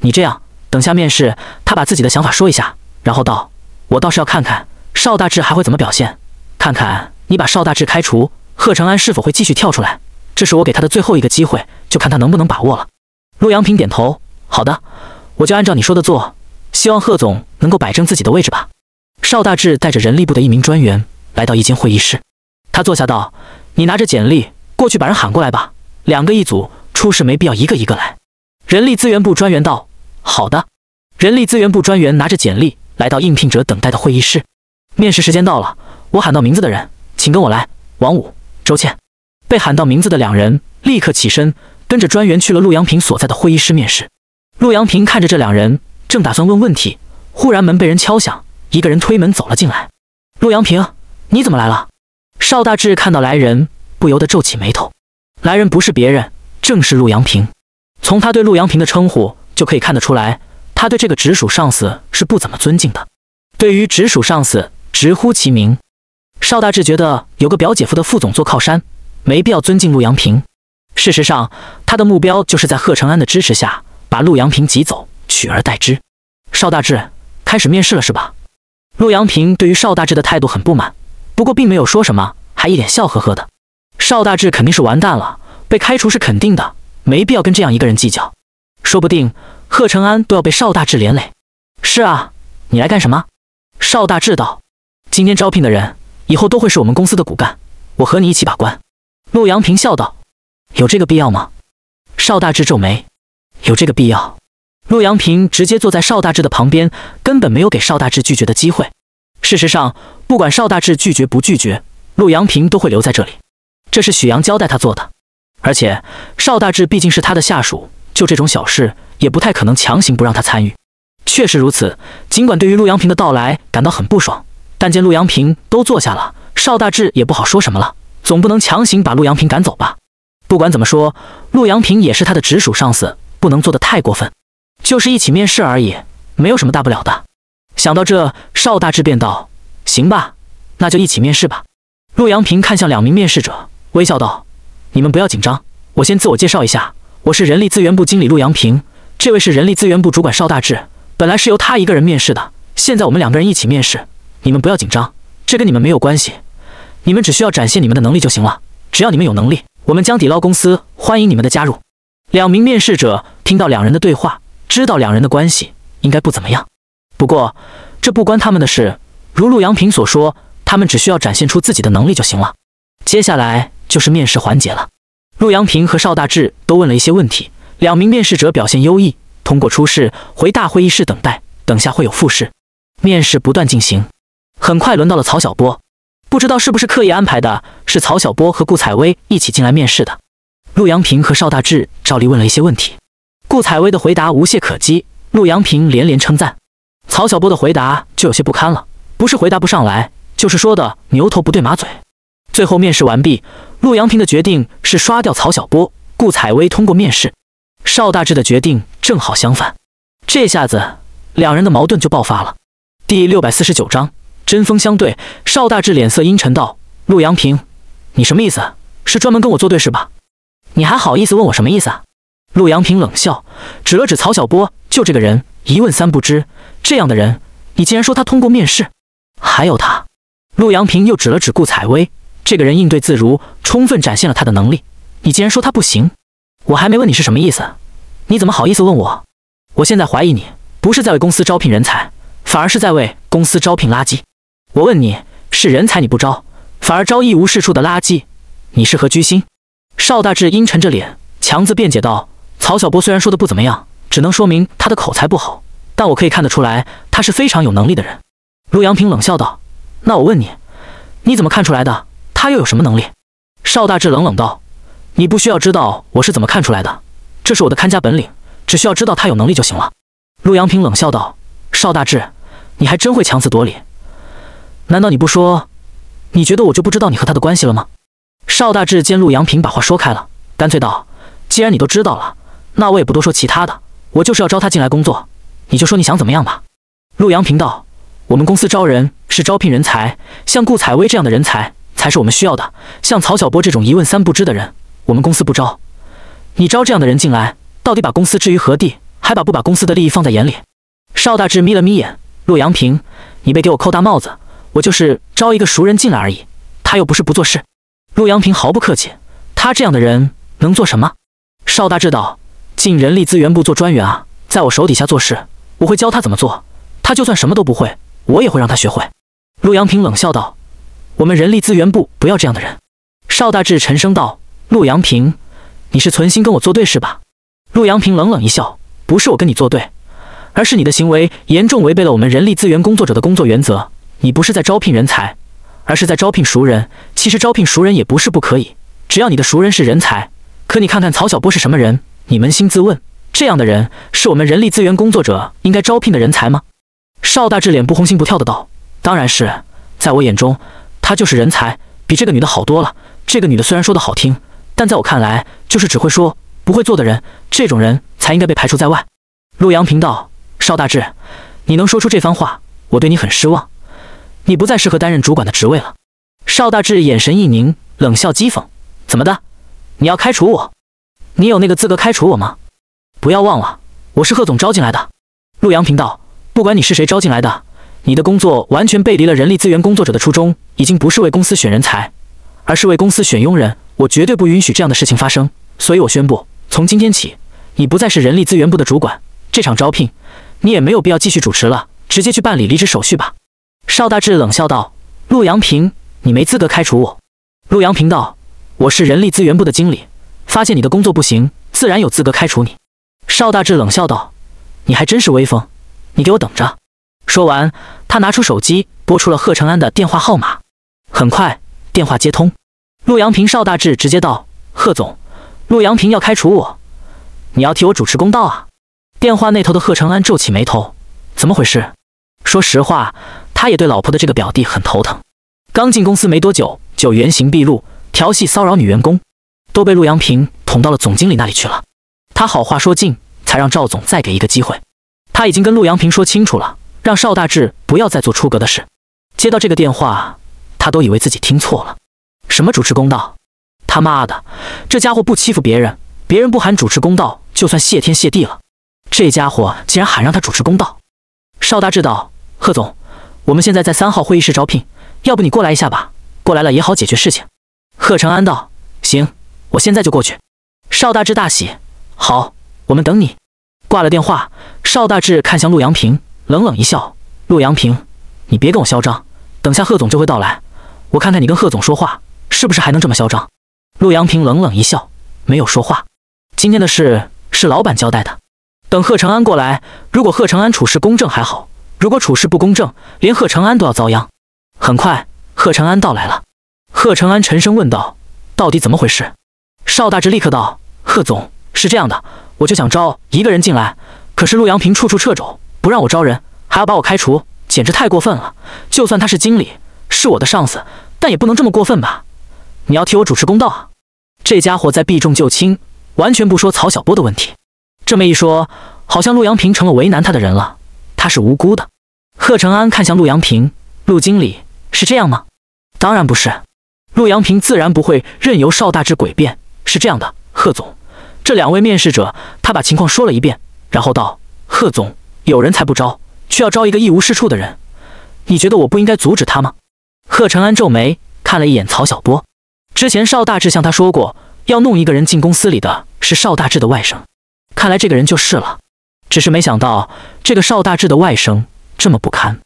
你这样，等下面试，他把自己的想法说一下，然后道：我倒是要看看邵大志还会怎么表现，看看你把邵大志开除，贺成安是否会继续跳出来。这是我给他的最后一个机会，就看他能不能把握了。”陆阳平点头：“好的，我就按照你说的做。希望贺总能够摆正自己的位置吧。”邵大志带着人力部的一名专员来到一间会议室，他坐下道：“你拿着简历过去，把人喊过来吧。两个一组，出事没必要一个一个来。”人力资源部专员道：“好的。”人力资源部专员拿着简历来到应聘者等待的会议室，面试时间到了，我喊到名字的人，请跟我来。王五、周倩，被喊到名字的两人立刻起身，跟着专员去了陆阳平所在的会议室面试。陆阳平看着这两人，正打算问问题，忽然门被人敲响。一个人推门走了进来，陆阳平，你怎么来了？邵大志看到来人，不由得皱起眉头。来人不是别人，正是陆阳平。从他对陆阳平的称呼就可以看得出来，他对这个直属上司是不怎么尊敬的。对于直属上司直呼其名，邵大志觉得有个表姐夫的副总做靠山，没必要尊敬陆阳平。事实上，他的目标就是在贺承安的支持下把陆阳平挤走，取而代之。邵大志开始面试了，是吧？陆阳平对于邵大志的态度很不满，不过并没有说什么，还一脸笑呵呵的。邵大志肯定是完蛋了，被开除是肯定的，没必要跟这样一个人计较。说不定贺成安都要被邵大志连累。是啊，你来干什么？邵大志道：“今天招聘的人，以后都会是我们公司的骨干，我和你一起把关。”陆阳平笑道：“有这个必要吗？”邵大志皱眉：“有这个必要。”陆阳平直接坐在邵大志的旁边，根本没有给邵大志拒绝的机会。事实上，不管邵大志拒绝不拒绝，陆阳平都会留在这里。这是许阳交代他做的。而且，邵大志毕竟是他的下属，就这种小事，也不太可能强行不让他参与。确实如此。尽管对于陆阳平的到来感到很不爽，但见陆阳平都坐下了，邵大志也不好说什么了。总不能强行把陆阳平赶走吧？不管怎么说，陆阳平也是他的直属上司，不能做得太过分。就是一起面试而已，没有什么大不了的。想到这，邵大志便道：“行吧，那就一起面试吧。”陆阳平看向两名面试者，微笑道：“你们不要紧张，我先自我介绍一下，我是人力资源部经理陆阳平，这位是人力资源部主管邵大志。本来是由他一个人面试的，现在我们两个人一起面试，你们不要紧张，这跟你们没有关系，你们只需要展现你们的能力就行了。只要你们有能力，我们将底捞公司欢迎你们的加入。”两名面试者听到两人的对话。知道两人的关系应该不怎么样，不过这不关他们的事。如陆阳平所说，他们只需要展现出自己的能力就行了。接下来就是面试环节了。陆阳平和邵大志都问了一些问题，两名面试者表现优异，通过初试，回大会议室等待。等下会有复试。面试不断进行，很快轮到了曹小波。不知道是不是刻意安排的，是曹小波和顾采薇一起进来面试的。陆阳平和邵大志照例问了一些问题。顾采薇的回答无懈可击，陆阳平连连称赞。曹小波的回答就有些不堪了，不是回答不上来，就是说的牛头不对马嘴。最后面试完毕，陆阳平的决定是刷掉曹小波，顾采薇通过面试。邵大志的决定正好相反，这下子两人的矛盾就爆发了。第六百四十九章针锋相对。邵大志脸色阴沉道：“陆阳平，你什么意思？是专门跟我作对是吧？你还好意思问我什么意思啊？”陆阳平冷笑，指了指曹小波，就这个人一问三不知，这样的人你竟然说他通过面试？还有他，陆阳平又指了指顾采薇，这个人应对自如，充分展现了他的能力，你竟然说他不行？我还没问你是什么意思，你怎么好意思问我？我现在怀疑你不是在为公司招聘人才，反而是在为公司招聘垃圾。我问你是人才你不招，反而招一无是处的垃圾，你是何居心？邵大志阴沉着脸，强子辩解道。曹小波虽然说的不怎么样，只能说明他的口才不好，但我可以看得出来，他是非常有能力的人。陆阳平冷笑道：“那我问你，你怎么看出来的？他又有什么能力？”邵大志冷冷道：“你不需要知道我是怎么看出来的，这是我的看家本领，只需要知道他有能力就行了。”陆阳平冷笑道：“邵大志，你还真会强词夺理。难道你不说，你觉得我就不知道你和他的关系了吗？”邵大志见陆阳平把话说开了，干脆道：“既然你都知道了。”那我也不多说其他的，我就是要招他进来工作，你就说你想怎么样吧。陆阳平道：“我们公司招人是招聘人才，像顾采薇这样的人才才是我们需要的，像曹小波这种一问三不知的人，我们公司不招。你招这样的人进来，到底把公司置于何地？还把不把公司的利益放在眼里？”邵大志眯了眯眼：“陆阳平，你别给我扣大帽子，我就是招一个熟人进来而已，他又不是不做事。”陆阳平毫不客气：“他这样的人能做什么？”邵大志道。进人力资源部做专员啊，在我手底下做事，我会教他怎么做。他就算什么都不会，我也会让他学会。陆阳平冷笑道：“我们人力资源部不要这样的人。”邵大志沉声道：“陆阳平，你是存心跟我作对是吧？”陆阳平冷冷一笑：“不是我跟你作对，而是你的行为严重违背了我们人力资源工作者的工作原则。你不是在招聘人才，而是在招聘熟人。其实招聘熟人也不是不可以，只要你的熟人是人才。可你看看曹小波是什么人？”你扪心自问，这样的人是我们人力资源工作者应该招聘的人才吗？邵大志脸不红心不跳的道：“当然是，在我眼中，他就是人才，比这个女的好多了。这个女的虽然说的好听，但在我看来就是只会说不会做的人。这种人才应该被排除在外。”陆阳平道：“邵大志，你能说出这番话，我对你很失望，你不再适合担任主管的职位了。”邵大志眼神一凝，冷笑讥讽：“怎么的？你要开除我？”你有那个资格开除我吗？不要忘了，我是贺总招进来的。陆阳平道：“不管你是谁招进来的，你的工作完全背离了人力资源工作者的初衷，已经不是为公司选人才，而是为公司选佣人。我绝对不允许这样的事情发生，所以我宣布，从今天起，你不再是人力资源部的主管，这场招聘，你也没有必要继续主持了，直接去办理离职手续吧。”邵大志冷笑道：“陆阳平，你没资格开除我。”陆阳平道：“我是人力资源部的经理。”发现你的工作不行，自然有资格开除你。”邵大志冷笑道，“你还真是威风，你给我等着！”说完，他拿出手机拨出了贺成安的电话号码。很快，电话接通。陆阳平、邵大志直接道：“贺总，陆阳平要开除我，你要替我主持公道啊！”电话那头的贺成安皱起眉头：“怎么回事？”说实话，他也对老婆的这个表弟很头疼。刚进公司没多久，就原形毕露，调戏骚扰女员工。都被陆阳平捅到了总经理那里去了，他好话说尽，才让赵总再给一个机会。他已经跟陆阳平说清楚了，让邵大志不要再做出格的事。接到这个电话，他都以为自己听错了。什么主持公道？他妈的，这家伙不欺负别人，别人不喊主持公道，就算谢天谢地了。这家伙竟然喊让他主持公道。邵大志道：“贺总，我们现在在三号会议室招聘，要不你过来一下吧？过来了也好解决事情。”贺承安道：“行。”我现在就过去。邵大志大喜，好，我们等你。挂了电话，邵大志看向陆阳平，冷冷一笑：“陆阳平，你别跟我嚣张。等下贺总就会到来，我看看你跟贺总说话是不是还能这么嚣张。”陆阳平冷冷一笑，没有说话。今天的事是老板交代的。等贺承安过来，如果贺承安处事公正还好，如果处事不公正，连贺承安都要遭殃。很快，贺承安到来了。贺承安沉声问道：“到底怎么回事？”邵大志立刻道：“贺总是这样的，我就想招一个人进来，可是陆阳平处处掣肘，不让我招人，还要把我开除，简直太过分了。就算他是经理，是我的上司，但也不能这么过分吧？你要替我主持公道啊！”这家伙在避重就轻，完全不说曹小波的问题。这么一说，好像陆阳平成了为难他的人了，他是无辜的。贺承安看向陆阳平：“陆经理是这样吗？”“当然不是。”陆阳平自然不会任由邵大志诡辩。是这样的，贺总，这两位面试者，他把情况说了一遍，然后道：“贺总，有人才不招，却要招一个一无是处的人，你觉得我不应该阻止他吗？”贺承安皱眉看了一眼曹小波，之前邵大志向他说过，要弄一个人进公司里的，是邵大志的外甥，看来这个人就是了。只是没想到这个邵大志的外甥这么不堪，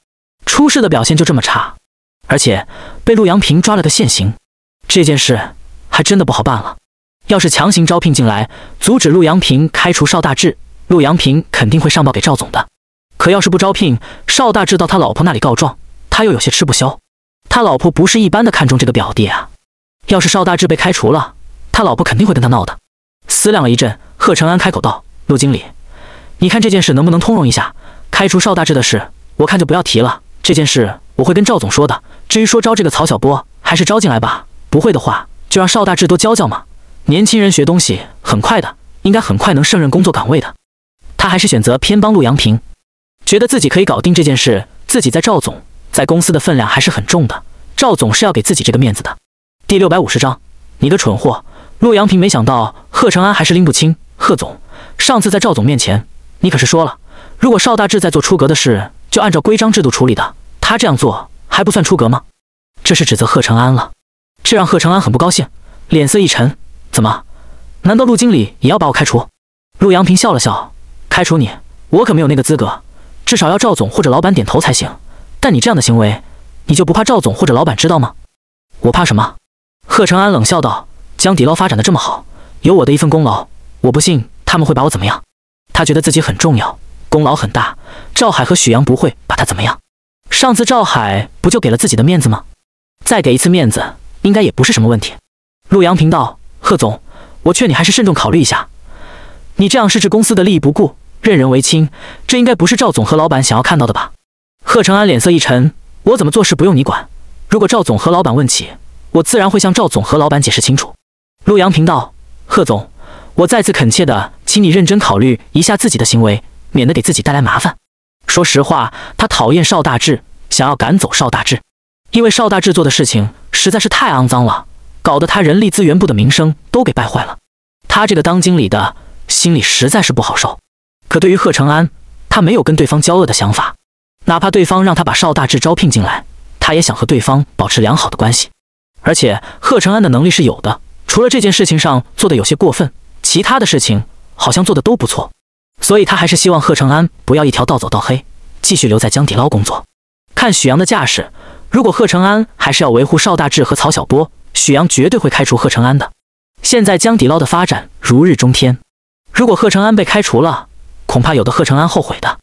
出事的表现就这么差，而且被陆阳平抓了个现行，这件事还真的不好办了。要是强行招聘进来，阻止陆阳平开除邵大志，陆阳平肯定会上报给赵总的。可要是不招聘，邵大志到他老婆那里告状，他又有些吃不消。他老婆不是一般的看重这个表弟啊！要是邵大志被开除了，他老婆肯定会跟他闹的。思量了一阵，贺成安开口道：“陆经理，你看这件事能不能通融一下？开除邵大志的事，我看就不要提了。这件事我会跟赵总说的。至于说招这个曹小波，还是招进来吧。不会的话，就让邵大志多教教嘛。”年轻人学东西很快的，应该很快能胜任工作岗位的。他还是选择偏帮陆阳平，觉得自己可以搞定这件事。自己在赵总在公司的分量还是很重的，赵总是要给自己这个面子的。第六百五十章，你个蠢货！陆阳平没想到贺成安还是拎不清。贺总，上次在赵总面前，你可是说了，如果邵大志在做出格的事，就按照规章制度处理的。他这样做还不算出格吗？这是指责贺成安了，这让贺成安很不高兴，脸色一沉。怎么？难道陆经理也要把我开除？陆阳平笑了笑：“开除你，我可没有那个资格，至少要赵总或者老板点头才行。但你这样的行为，你就不怕赵总或者老板知道吗？”“我怕什么？”贺成安冷笑道。“江底捞发展的这么好，有我的一份功劳，我不信他们会把我怎么样。”他觉得自己很重要，功劳很大，赵海和许阳不会把他怎么样。上次赵海不就给了自己的面子吗？再给一次面子，应该也不是什么问题。”陆阳平道。贺总，我劝你还是慎重考虑一下，你这样是置公司的利益不顾，任人唯亲，这应该不是赵总和老板想要看到的吧？贺成安脸色一沉，我怎么做事不用你管，如果赵总和老板问起，我自然会向赵总和老板解释清楚。陆阳平道：“贺总，我再次恳切的请你认真考虑一下自己的行为，免得给自己带来麻烦。”说实话，他讨厌邵大志，想要赶走邵大志，因为邵大志做的事情实在是太肮脏了。搞得他人力资源部的名声都给败坏了，他这个当经理的心里实在是不好受。可对于贺成安，他没有跟对方交恶的想法，哪怕对方让他把邵大志招聘进来，他也想和对方保持良好的关系。而且贺成安的能力是有的，除了这件事情上做的有些过分，其他的事情好像做的都不错。所以他还是希望贺成安不要一条道走到黑，继续留在江底捞工作。看许阳的架势，如果贺成安还是要维护邵大志和曹小波。许阳绝对会开除贺成安的。现在江底捞的发展如日中天，如果贺成安被开除了，恐怕有的贺成安后悔的。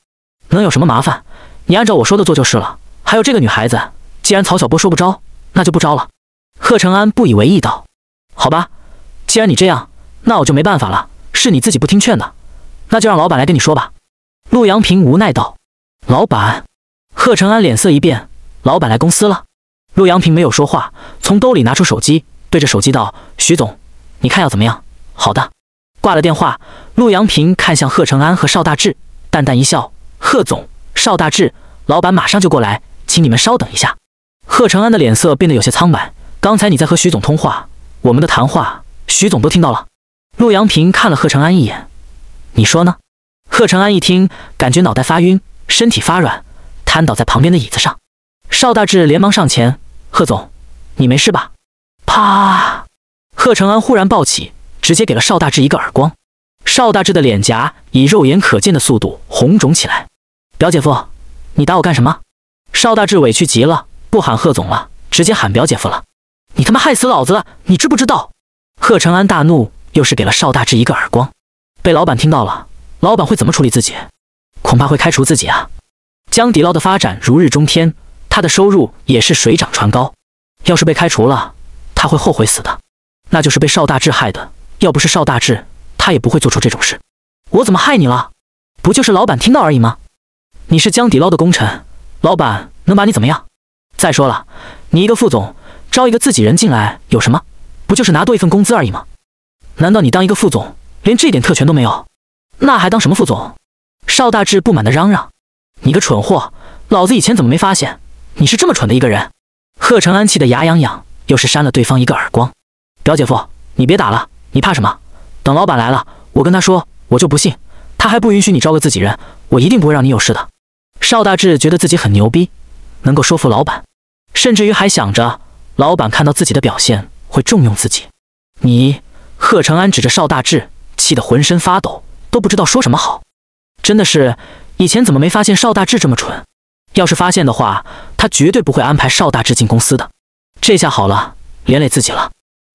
能有什么麻烦？你按照我说的做就是了。还有这个女孩子，既然曹小波说不招，那就不招了。贺成安不以为意道：“好吧，既然你这样，那我就没办法了。是你自己不听劝的，那就让老板来跟你说吧。”陆阳平无奈道：“老板。”贺成安脸色一变：“老板来公司了？”陆阳平没有说话，从兜里拿出手机，对着手机道：“徐总，你看要怎么样？”“好的。”挂了电话，陆阳平看向贺成安和邵大志，淡淡一笑：“贺总，邵大志，老板马上就过来，请你们稍等一下。”贺成安的脸色变得有些苍白。刚才你在和徐总通话，我们的谈话，徐总都听到了。陆阳平看了贺成安一眼：“你说呢？”贺成安一听，感觉脑袋发晕，身体发软，瘫倒在旁边的椅子上。邵大志连忙上前。贺总，你没事吧？啪！贺承安忽然抱起，直接给了邵大志一个耳光。邵大志的脸颊以肉眼可见的速度红肿起来。表姐夫，你打我干什么？邵大志委屈极了，不喊贺总了，直接喊表姐夫了。你他妈害死老子了，你知不知道？贺承安大怒，又是给了邵大志一个耳光。被老板听到了，老板会怎么处理自己？恐怕会开除自己啊！江底捞的发展如日中天。他的收入也是水涨船高，要是被开除了，他会后悔死的。那就是被邵大志害的，要不是邵大志，他也不会做出这种事。我怎么害你了？不就是老板听到而已吗？你是江底捞的功臣，老板能把你怎么样？再说了，你一个副总招一个自己人进来有什么？不就是拿多一份工资而已吗？难道你当一个副总连这点特权都没有？那还当什么副总？邵大志不满的嚷嚷：“你个蠢货，老子以前怎么没发现？”你是这么蠢的一个人，贺成安气得牙痒痒，又是扇了对方一个耳光。表姐夫，你别打了，你怕什么？等老板来了，我跟他说，我就不信他还不允许你招个自己人，我一定不会让你有事的。邵大志觉得自己很牛逼，能够说服老板，甚至于还想着老板看到自己的表现会重用自己。你，贺成安指着邵大志，气得浑身发抖，都不知道说什么好。真的是，以前怎么没发现邵大志这么蠢？要是发现的话，他绝对不会安排邵大志进公司的。这下好了，连累自己了。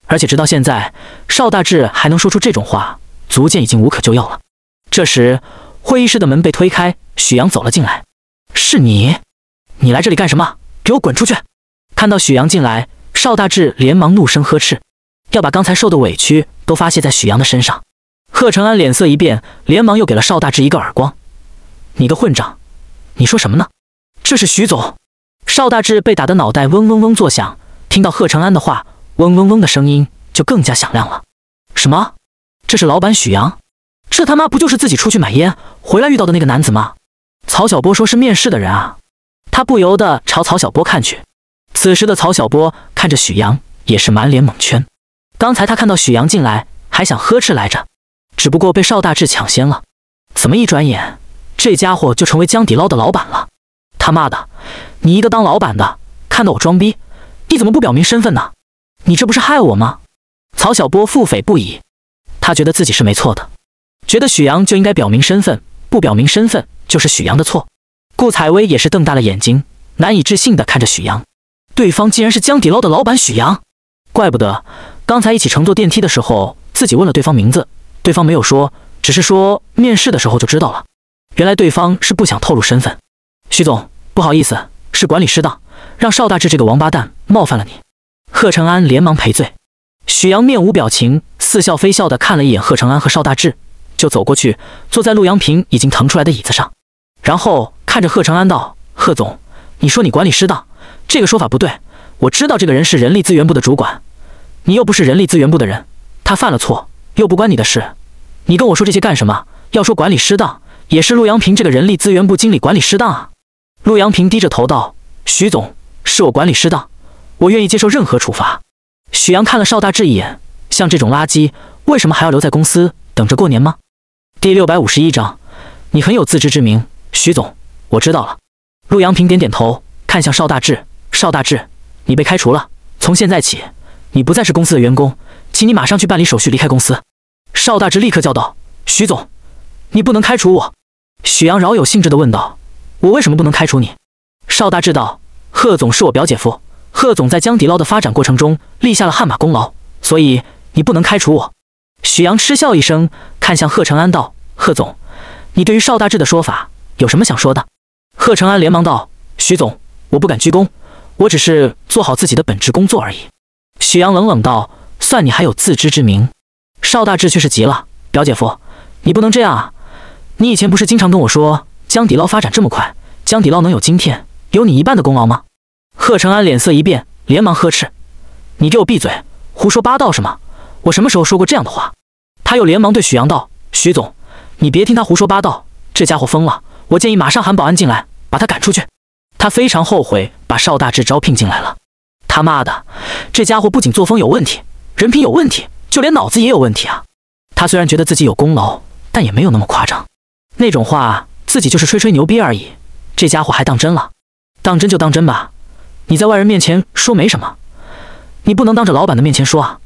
而且直到现在，邵大志还能说出这种话，足见已经无可救药了。这时，会议室的门被推开，许阳走了进来。“是你？你来这里干什么？给我滚出去！”看到许阳进来，邵大志连忙怒声呵斥，要把刚才受的委屈都发泄在许阳的身上。贺成安脸色一变，连忙又给了邵大志一个耳光：“你个混账！你说什么呢？”这是徐总，邵大志被打的脑袋嗡嗡嗡作响，听到贺成安的话，嗡嗡嗡的声音就更加响亮了。什么？这是老板许阳？这他妈不就是自己出去买烟回来遇到的那个男子吗？曹小波说是面试的人啊，他不由得朝曹小波看去。此时的曹小波看着许阳也是满脸懵圈，刚才他看到许阳进来还想呵斥来着，只不过被邵大志抢先了。怎么一转眼，这家伙就成为江底捞的老板了？他妈的，你一个当老板的，看到我装逼，你怎么不表明身份呢？你这不是害我吗？曹小波腹诽不已，他觉得自己是没错的，觉得许阳就应该表明身份，不表明身份就是许阳的错。顾采薇也是瞪大了眼睛，难以置信的看着许阳，对方竟然是江底捞的老板许阳，怪不得刚才一起乘坐电梯的时候，自己问了对方名字，对方没有说，只是说面试的时候就知道了，原来对方是不想透露身份，徐总。不好意思，是管理失当，让邵大志这个王八蛋冒犯了你。贺成安连忙赔罪。许阳面无表情，似笑非笑的看了一眼贺成安和邵大志，就走过去，坐在陆阳平已经腾出来的椅子上，然后看着贺成安道：“贺总，你说你管理失当，这个说法不对。我知道这个人是人力资源部的主管，你又不是人力资源部的人，他犯了错又不关你的事，你跟我说这些干什么？要说管理失当，也是陆阳平这个人力资源部经理管理失当啊。”陆阳平低着头道：“徐总，是我管理失当，我愿意接受任何处罚。”许阳看了邵大志一眼，像这种垃圾，为什么还要留在公司等着过年吗？第六百五十一章，你很有自知之明，徐总，我知道了。陆阳平点点头，看向邵大志：“邵大志，你被开除了，从现在起，你不再是公司的员工，请你马上去办理手续，离开公司。”邵大志立刻叫道：“徐总，你不能开除我！”许阳饶有兴致地问道。我为什么不能开除你？邵大志道：“贺总是我表姐夫，贺总在江底捞的发展过程中立下了汗马功劳，所以你不能开除我。”许阳嗤笑一声，看向贺成安道：“贺总，你对于邵大志的说法有什么想说的？”贺成安连忙道：“许总，我不敢鞠躬，我只是做好自己的本职工作而已。”许阳冷冷道：“算你还有自知之明。”邵大志却是急了：“表姐夫，你不能这样啊！你以前不是经常跟我说？”江底捞发展这么快，江底捞能有今天，有你一半的功劳吗？贺成安脸色一变，连忙呵斥：“你给我闭嘴，胡说八道什么？我什么时候说过这样的话？”他又连忙对许阳道：“许总，你别听他胡说八道，这家伙疯了。我建议马上喊保安进来，把他赶出去。”他非常后悔把邵大志招聘进来了。他妈的，这家伙不仅作风有问题，人品有问题，就连脑子也有问题啊！他虽然觉得自己有功劳，但也没有那么夸张，那种话。自己就是吹吹牛逼而已，这家伙还当真了，当真就当真吧。你在外人面前说没什么，你不能当着老板的面前说啊，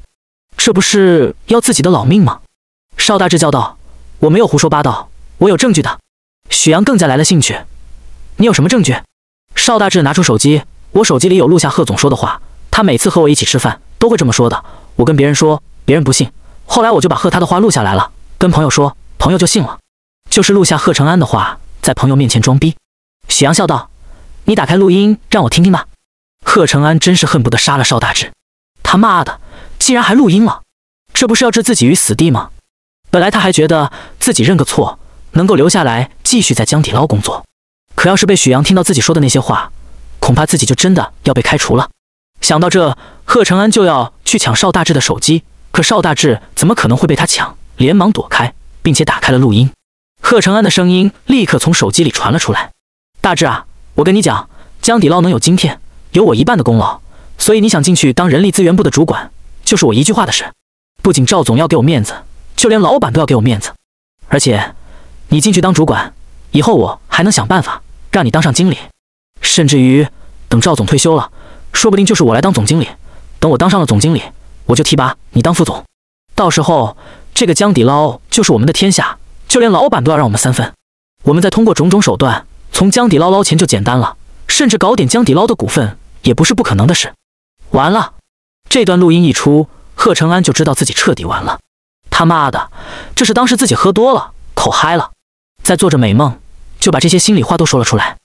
这不是要自己的老命吗？邵大志叫道：“我没有胡说八道，我有证据的。”许阳更加来了兴趣：“你有什么证据？”邵大志拿出手机：“我手机里有录下贺总说的话，他每次和我一起吃饭都会这么说的。我跟别人说，别人不信，后来我就把贺他的话录下来了，跟朋友说，朋友就信了。”就是录下贺成安的话，在朋友面前装逼。许阳笑道：“你打开录音，让我听听吧。”贺成安真是恨不得杀了邵大志，他妈的，竟然还录音了，这不是要置自己于死地吗？本来他还觉得自己认个错，能够留下来继续在江底捞工作，可要是被许阳听到自己说的那些话，恐怕自己就真的要被开除了。想到这，贺成安就要去抢邵大志的手机，可邵大志怎么可能会被他抢？连忙躲开，并且打开了录音。贺成安的声音立刻从手机里传了出来：“大志啊，我跟你讲，江底捞能有今天，有我一半的功劳。所以你想进去当人力资源部的主管，就是我一句话的事。不仅赵总要给我面子，就连老板都要给我面子。而且，你进去当主管以后，我还能想办法让你当上经理，甚至于等赵总退休了，说不定就是我来当总经理。等我当上了总经理，我就提拔你当副总。到时候，这个江底捞就是我们的天下。”就连老板都要让我们三分，我们再通过种种手段从江底捞捞钱就简单了，甚至搞点江底捞的股份也不是不可能的事。完了，这段录音一出，贺承安就知道自己彻底完了。他妈的，这是当时自己喝多了，口嗨了，在做着美梦，就把这些心里话都说了出来，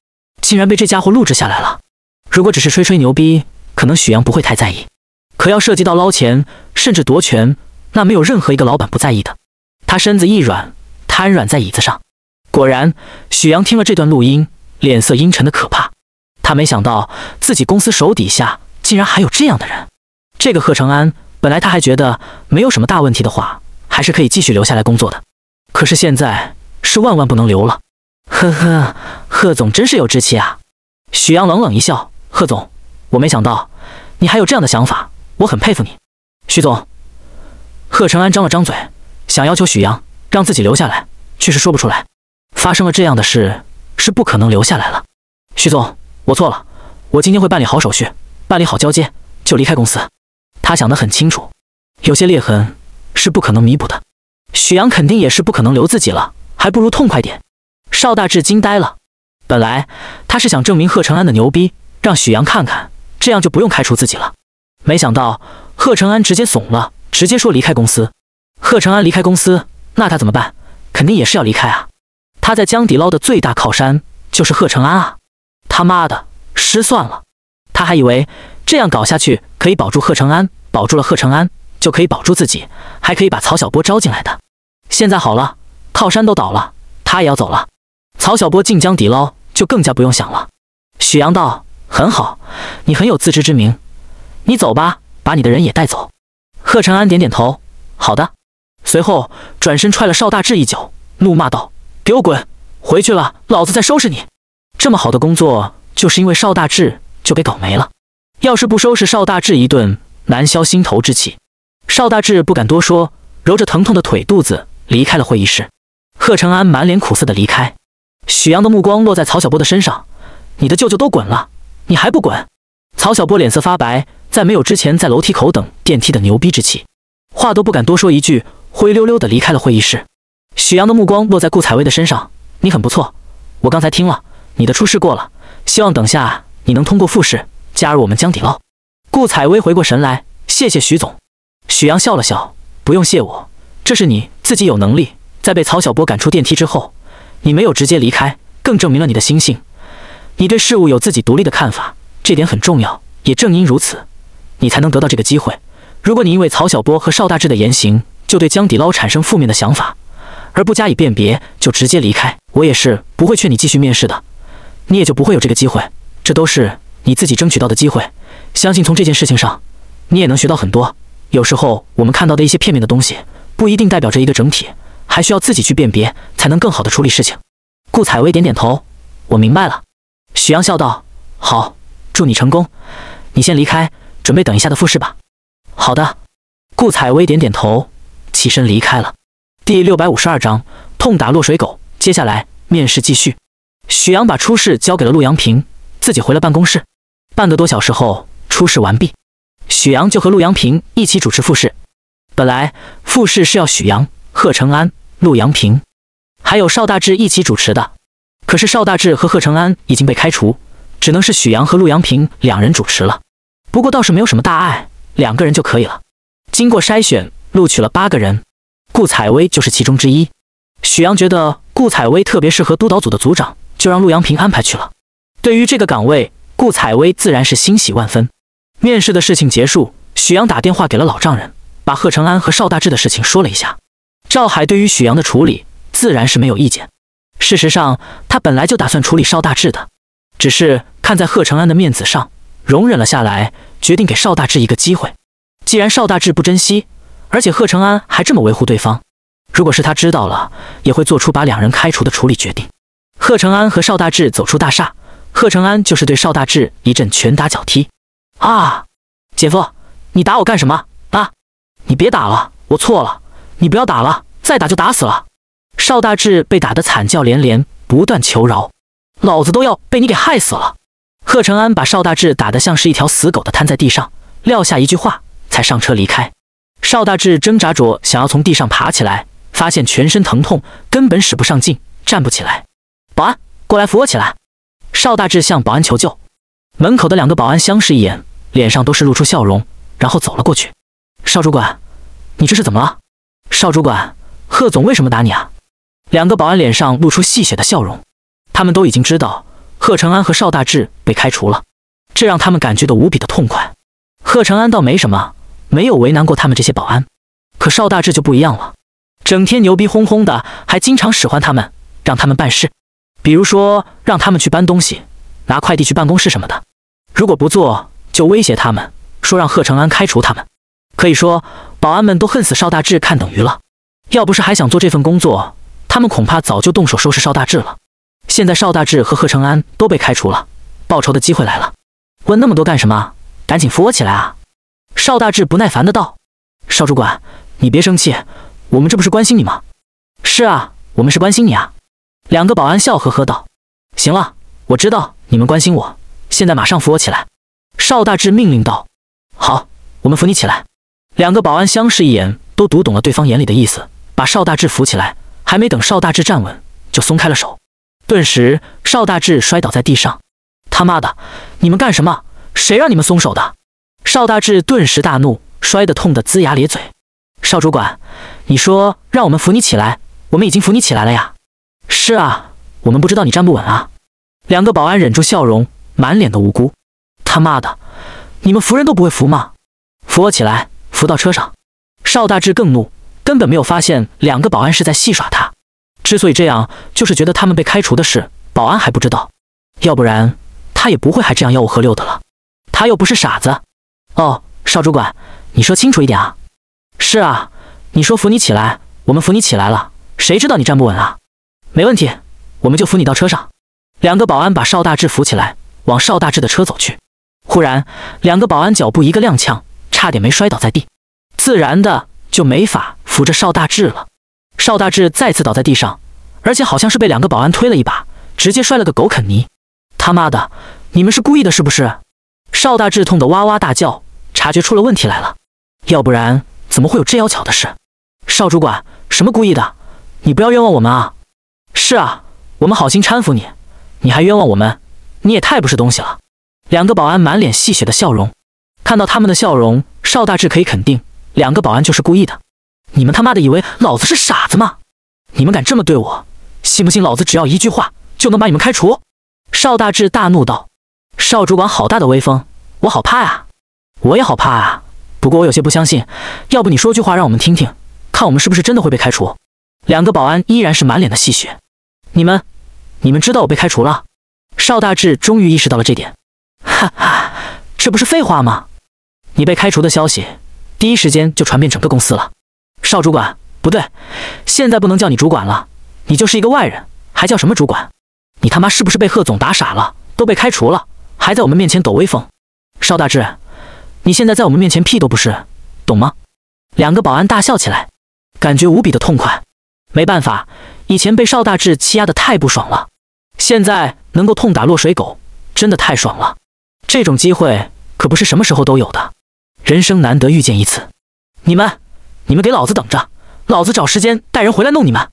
竟然被这家伙录制下来了。如果只是吹吹牛逼，可能许阳不会太在意，可要涉及到捞钱，甚至夺权，那没有任何一个老板不在意的。他身子一软。瘫软在椅子上。果然，许阳听了这段录音，脸色阴沉的可怕。他没想到自己公司手底下竟然还有这样的人。这个贺成安，本来他还觉得没有什么大问题的话，还是可以继续留下来工作的。可是现在是万万不能留了。呵呵，贺总真是有志气啊！许阳冷冷一笑：“贺总，我没想到你还有这样的想法，我很佩服你。”许总，贺成安张了张嘴，想要求许阳。让自己留下来，却是说不出来。发生了这样的事，是不可能留下来了。徐总，我错了，我今天会办理好手续，办理好交接，就离开公司。他想得很清楚，有些裂痕是不可能弥补的。许阳肯定也是不可能留自己了，还不如痛快点。邵大志惊呆了，本来他是想证明贺成安的牛逼，让许阳看看，这样就不用开除自己了。没想到贺成安直接怂了，直接说离开公司。贺成安离开公司。那他怎么办？肯定也是要离开啊！他在江底捞的最大靠山就是贺成安啊！他妈的，失算了！他还以为这样搞下去可以保住贺成安，保住了贺成安就可以保住自己，还可以把曹小波招进来的。现在好了，靠山都倒了，他也要走了，曹小波进江底捞就更加不用想了。许阳道：“很好，你很有自知之明。你走吧，把你的人也带走。”贺成安点点头：“好的。”随后转身踹了邵大志一脚，怒骂道：“给我滚！回去了，老子再收拾你！这么好的工作，就是因为邵大志就给搞没了。要是不收拾邵大志一顿，难消心头之气。”邵大志不敢多说，揉着疼痛的腿肚子离开了会议室。贺成安满脸苦涩的离开。许阳的目光落在曹小波的身上：“你的舅舅都滚了，你还不滚？”曹小波脸色发白，再没有之前在楼梯口等电梯的牛逼之气，话都不敢多说一句。灰溜溜的离开了会议室，许阳的目光落在顾采薇的身上。你很不错，我刚才听了你的初试过了，希望等下你能通过复试，加入我们江底捞。顾采薇回过神来，谢谢许总。许阳笑了笑，不用谢我，这是你自己有能力。在被曹小波赶出电梯之后，你没有直接离开，更证明了你的心性，你对事物有自己独立的看法，这点很重要。也正因如此，你才能得到这个机会。如果你因为曹小波和邵大志的言行，就对江底捞产生负面的想法，而不加以辨别就直接离开，我也是不会劝你继续面试的，你也就不会有这个机会。这都是你自己争取到的机会，相信从这件事情上，你也能学到很多。有时候我们看到的一些片面的东西，不一定代表着一个整体，还需要自己去辨别，才能更好的处理事情。顾采薇点点头，我明白了。许阳笑道：“好，祝你成功。你先离开，准备等一下的复试吧。”好的。顾采薇点点头。起身离开了。第六百五十二章，痛打落水狗。接下来面试继续。许阳把初试交给了陆阳平，自己回了办公室。半个多小时后，初试完毕，许阳就和陆阳平一起主持复试。本来复试是要许阳、贺成安、陆阳平还有邵大志一起主持的，可是邵大志和贺成安已经被开除，只能是许阳和陆阳平两人主持了。不过倒是没有什么大碍，两个人就可以了。经过筛选。录取了八个人，顾采薇就是其中之一。许阳觉得顾采薇特别适合督导组的组长，就让陆阳平安排去了。对于这个岗位，顾采薇自然是欣喜万分。面试的事情结束，许阳打电话给了老丈人，把贺成安和邵大志的事情说了一下。赵海对于许阳的处理自然是没有意见。事实上，他本来就打算处理邵大志的，只是看在贺成安的面子上，容忍了下来，决定给邵大志一个机会。既然邵大志不珍惜。而且贺成安还这么维护对方，如果是他知道了，也会做出把两人开除的处理决定。贺成安和邵大志走出大厦，贺成安就是对邵大志一阵拳打脚踢。啊，姐夫，你打我干什么啊？你别打了，我错了，你不要打了，再打就打死了。邵大志被打得惨叫连连，不断求饶，老子都要被你给害死了。贺成安把邵大志打得像是一条死狗的瘫在地上，撂下一句话，才上车离开。邵大志挣扎着想要从地上爬起来，发现全身疼痛，根本使不上劲，站不起来。保安，过来扶我起来！邵大志向保安求救。门口的两个保安相视一眼，脸上都是露出笑容，然后走了过去。邵主管，你这是怎么了？邵主管，贺总为什么打你啊？两个保安脸上露出戏谑的笑容，他们都已经知道贺成安和邵大志被开除了，这让他们感觉到无比的痛快。贺成安倒没什么。没有为难过他们这些保安，可邵大志就不一样了，整天牛逼哄哄的，还经常使唤他们，让他们办事，比如说让他们去搬东西、拿快递去办公室什么的。如果不做，就威胁他们说让贺成安开除他们。可以说，保安们都恨死邵大志看等于了。要不是还想做这份工作，他们恐怕早就动手收拾邵大志了。现在邵大志和贺成安都被开除了，报仇的机会来了。问那么多干什么？赶紧扶我起来啊！邵大志不耐烦的道：“邵主管，你别生气，我们这不是关心你吗？”“是啊，我们是关心你啊！”两个保安笑呵呵道。“行了，我知道你们关心我，现在马上扶我起来。”邵大志命令道。“好，我们扶你起来。”两个保安相视一眼，都读懂了对方眼里的意思，把邵大志扶起来。还没等邵大志站稳，就松开了手。顿时，邵大志摔倒在地上。“他妈的，你们干什么？谁让你们松手的？”邵大志顿时大怒，摔得痛得龇牙咧嘴。邵主管，你说让我们扶你起来，我们已经扶你起来了呀。是啊，我们不知道你站不稳啊。两个保安忍住笑容，满脸的无辜。他妈的，你们扶人都不会扶吗？扶我起来，扶到车上。邵大志更怒，根本没有发现两个保安是在戏耍他。之所以这样，就是觉得他们被开除的事，保安还不知道，要不然他也不会还这样吆五喝六的了。他又不是傻子。哦，邵主管，你说清楚一点啊！是啊，你说扶你起来，我们扶你起来了，谁知道你站不稳啊？没问题，我们就扶你到车上。两个保安把邵大志扶起来，往邵大志的车走去。忽然，两个保安脚步一个踉跄，差点没摔倒在地，自然的就没法扶着邵大志了。邵大志再次倒在地上，而且好像是被两个保安推了一把，直接摔了个狗啃泥！他妈的，你们是故意的是不是？邵大志痛得哇哇大叫。察觉出了问题来了，要不然怎么会有这要巧的事？邵主管，什么故意的？你不要冤枉我们啊！是啊，我们好心搀扶你，你还冤枉我们，你也太不是东西了！两个保安满脸戏谑的笑容，看到他们的笑容，邵大志可以肯定，两个保安就是故意的。你们他妈的以为老子是傻子吗？你们敢这么对我，信不信老子只要一句话就能把你们开除？邵大志大怒道：“邵主管，好大的威风，我好怕呀！”我也好怕啊，不过我有些不相信。要不你说句话让我们听听，看我们是不是真的会被开除？两个保安依然是满脸的戏谑。你们，你们知道我被开除了？邵大志终于意识到了这点。哈哈，这不是废话吗？你被开除的消息第一时间就传遍整个公司了。邵主管，不对，现在不能叫你主管了，你就是一个外人，还叫什么主管？你他妈是不是被贺总打傻了？都被开除了，还在我们面前抖威风？邵大志。你现在在我们面前屁都不是，懂吗？两个保安大笑起来，感觉无比的痛快。没办法，以前被邵大志欺压的太不爽了，现在能够痛打落水狗，真的太爽了。这种机会可不是什么时候都有的，人生难得遇见一次。你们，你们给老子等着，老子找时间带人回来弄你们！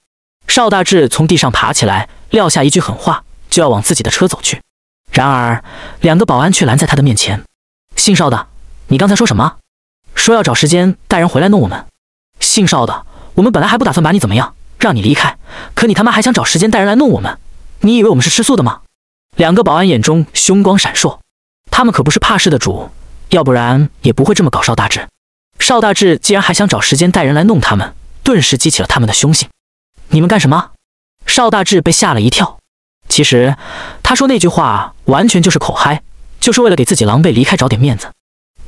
邵大志从地上爬起来，撂下一句狠话，就要往自己的车走去。然而，两个保安却拦在他的面前，姓邵的。你刚才说什么？说要找时间带人回来弄我们，姓邵的。我们本来还不打算把你怎么样，让你离开。可你他妈还想找时间带人来弄我们？你以为我们是吃素的吗？两个保安眼中凶光闪烁，他们可不是怕事的主，要不然也不会这么搞邵大志。邵大志既然还想找时间带人来弄他们，顿时激起了他们的凶性。你们干什么？邵大志被吓了一跳。其实他说那句话完全就是口嗨，就是为了给自己狼狈离开找点面子。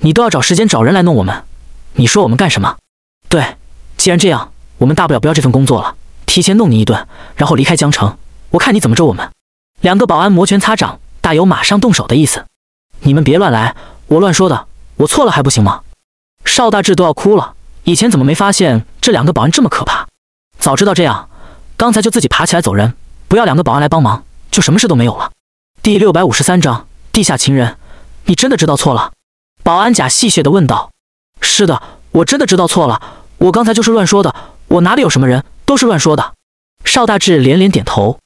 你都要找时间找人来弄我们，你说我们干什么？对，既然这样，我们大不了不要这份工作了，提前弄你一顿，然后离开江城，我看你怎么着我们。两个保安摩拳擦掌，大有马上动手的意思。你们别乱来，我乱说的，我错了还不行吗？邵大志都要哭了，以前怎么没发现这两个保安这么可怕？早知道这样，刚才就自己爬起来走人，不要两个保安来帮忙，就什么事都没有了。第六百五十三章地下情人，你真的知道错了？保安甲戏谑的问道：“是的，我真的知道错了，我刚才就是乱说的，我哪里有什么人，都是乱说的。”邵大志连连点头，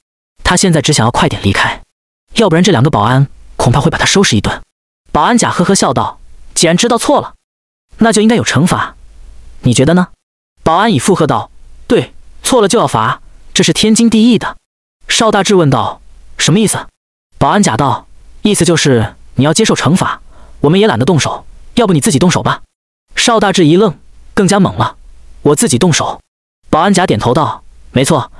他现在只想要快点离开，要不然这两个保安恐怕会把他收拾一顿。保安甲呵呵笑道：“既然知道错了，那就应该有惩罚，你觉得呢？”保安乙附和道：“对，错了就要罚，这是天经地义的。”邵大志问道：“什么意思？”保安甲道：“意思就是你要接受惩罚。”我们也懒得动手，要不你自己动手吧？邵大志一愣，更加懵了。我自己动手？保安甲点头道：“没错，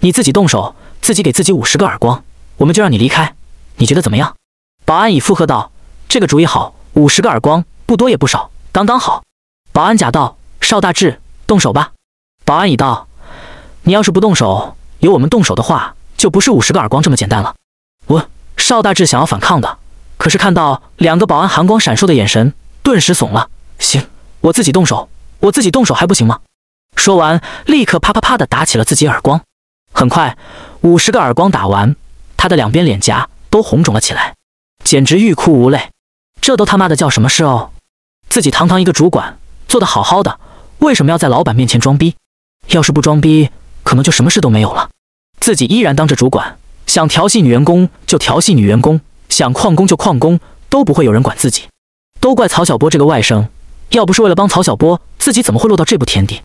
你自己动手，自己给自己五十个耳光，我们就让你离开。你觉得怎么样？”保安乙附和道：“这个主意好，五十个耳光不多也不少，刚刚好。”保安甲道：“邵大志，动手吧。”保安乙道：“你要是不动手，由我们动手的话，就不是五十个耳光这么简单了。”我邵大志想要反抗的。可是看到两个保安寒光闪烁的眼神，顿时怂了。行，我自己动手，我自己动手还不行吗？说完，立刻啪啪啪的打起了自己耳光。很快，五十个耳光打完，他的两边脸颊都红肿了起来，简直欲哭无泪。这都他妈的叫什么事哦？自己堂堂一个主管，做得好好的，为什么要在老板面前装逼？要是不装逼，可能就什么事都没有了。自己依然当着主管，想调戏女员工就调戏女员工。想旷工就旷工，都不会有人管自己。都怪曹小波这个外甥，要不是为了帮曹小波，自己怎么会落到这步田地？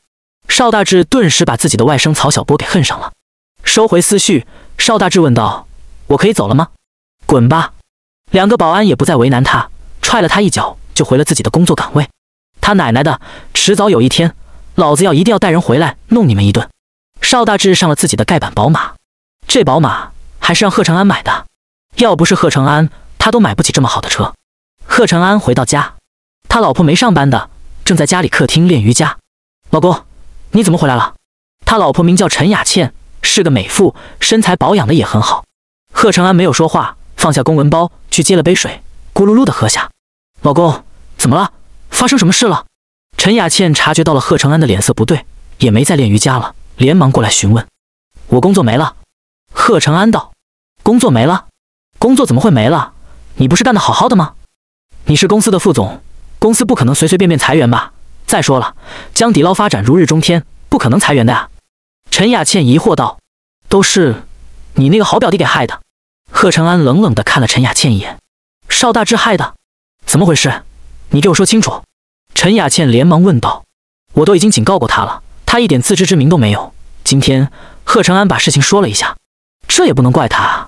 邵大志顿时把自己的外甥曹小波给恨上了。收回思绪，邵大志问道：“我可以走了吗？”“滚吧！”两个保安也不再为难他，踹了他一脚就回了自己的工作岗位。他奶奶的，迟早有一天，老子要一定要带人回来弄你们一顿！邵大志上了自己的盖板宝马，这宝马还是让贺长安买的。要不是贺成安，他都买不起这么好的车。贺成安回到家，他老婆没上班的，正在家里客厅练瑜伽。老公，你怎么回来了？他老婆名叫陈雅倩，是个美妇，身材保养的也很好。贺成安没有说话，放下公文包，去接了杯水，咕噜噜的喝下。老公，怎么了？发生什么事了？陈雅倩察觉到了贺成安的脸色不对，也没再练瑜伽了，连忙过来询问。我工作没了。贺成安道：“工作没了。”工作怎么会没了？你不是干得好好的吗？你是公司的副总，公司不可能随随便便裁员吧？再说了，江底捞发展如日中天，不可能裁员的呀。陈雅倩疑惑道：“都是你那个好表弟给害的。”贺成安冷冷地看了陈雅倩一眼：“邵大志害的？怎么回事？你给我说清楚。”陈雅倩连忙问道：“我都已经警告过他了，他一点自知之明都没有。”今天，贺成安把事情说了一下，这也不能怪他。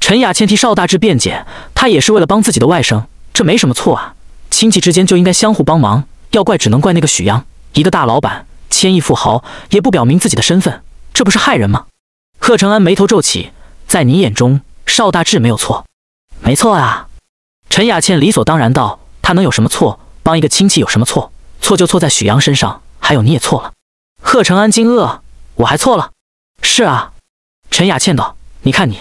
陈雅倩替邵大志辩解，他也是为了帮自己的外甥，这没什么错啊。亲戚之间就应该相互帮忙，要怪只能怪那个许阳，一个大老板、千亿富豪也不表明自己的身份，这不是害人吗？贺成安眉头皱起，在你眼中邵大志没有错？没错啊。陈雅倩理所当然道：“他能有什么错？帮一个亲戚有什么错？错就错在许阳身上。还有你也错了。”贺成安惊愕：“我还错了？”“是啊。”陈雅倩道：“你看你。”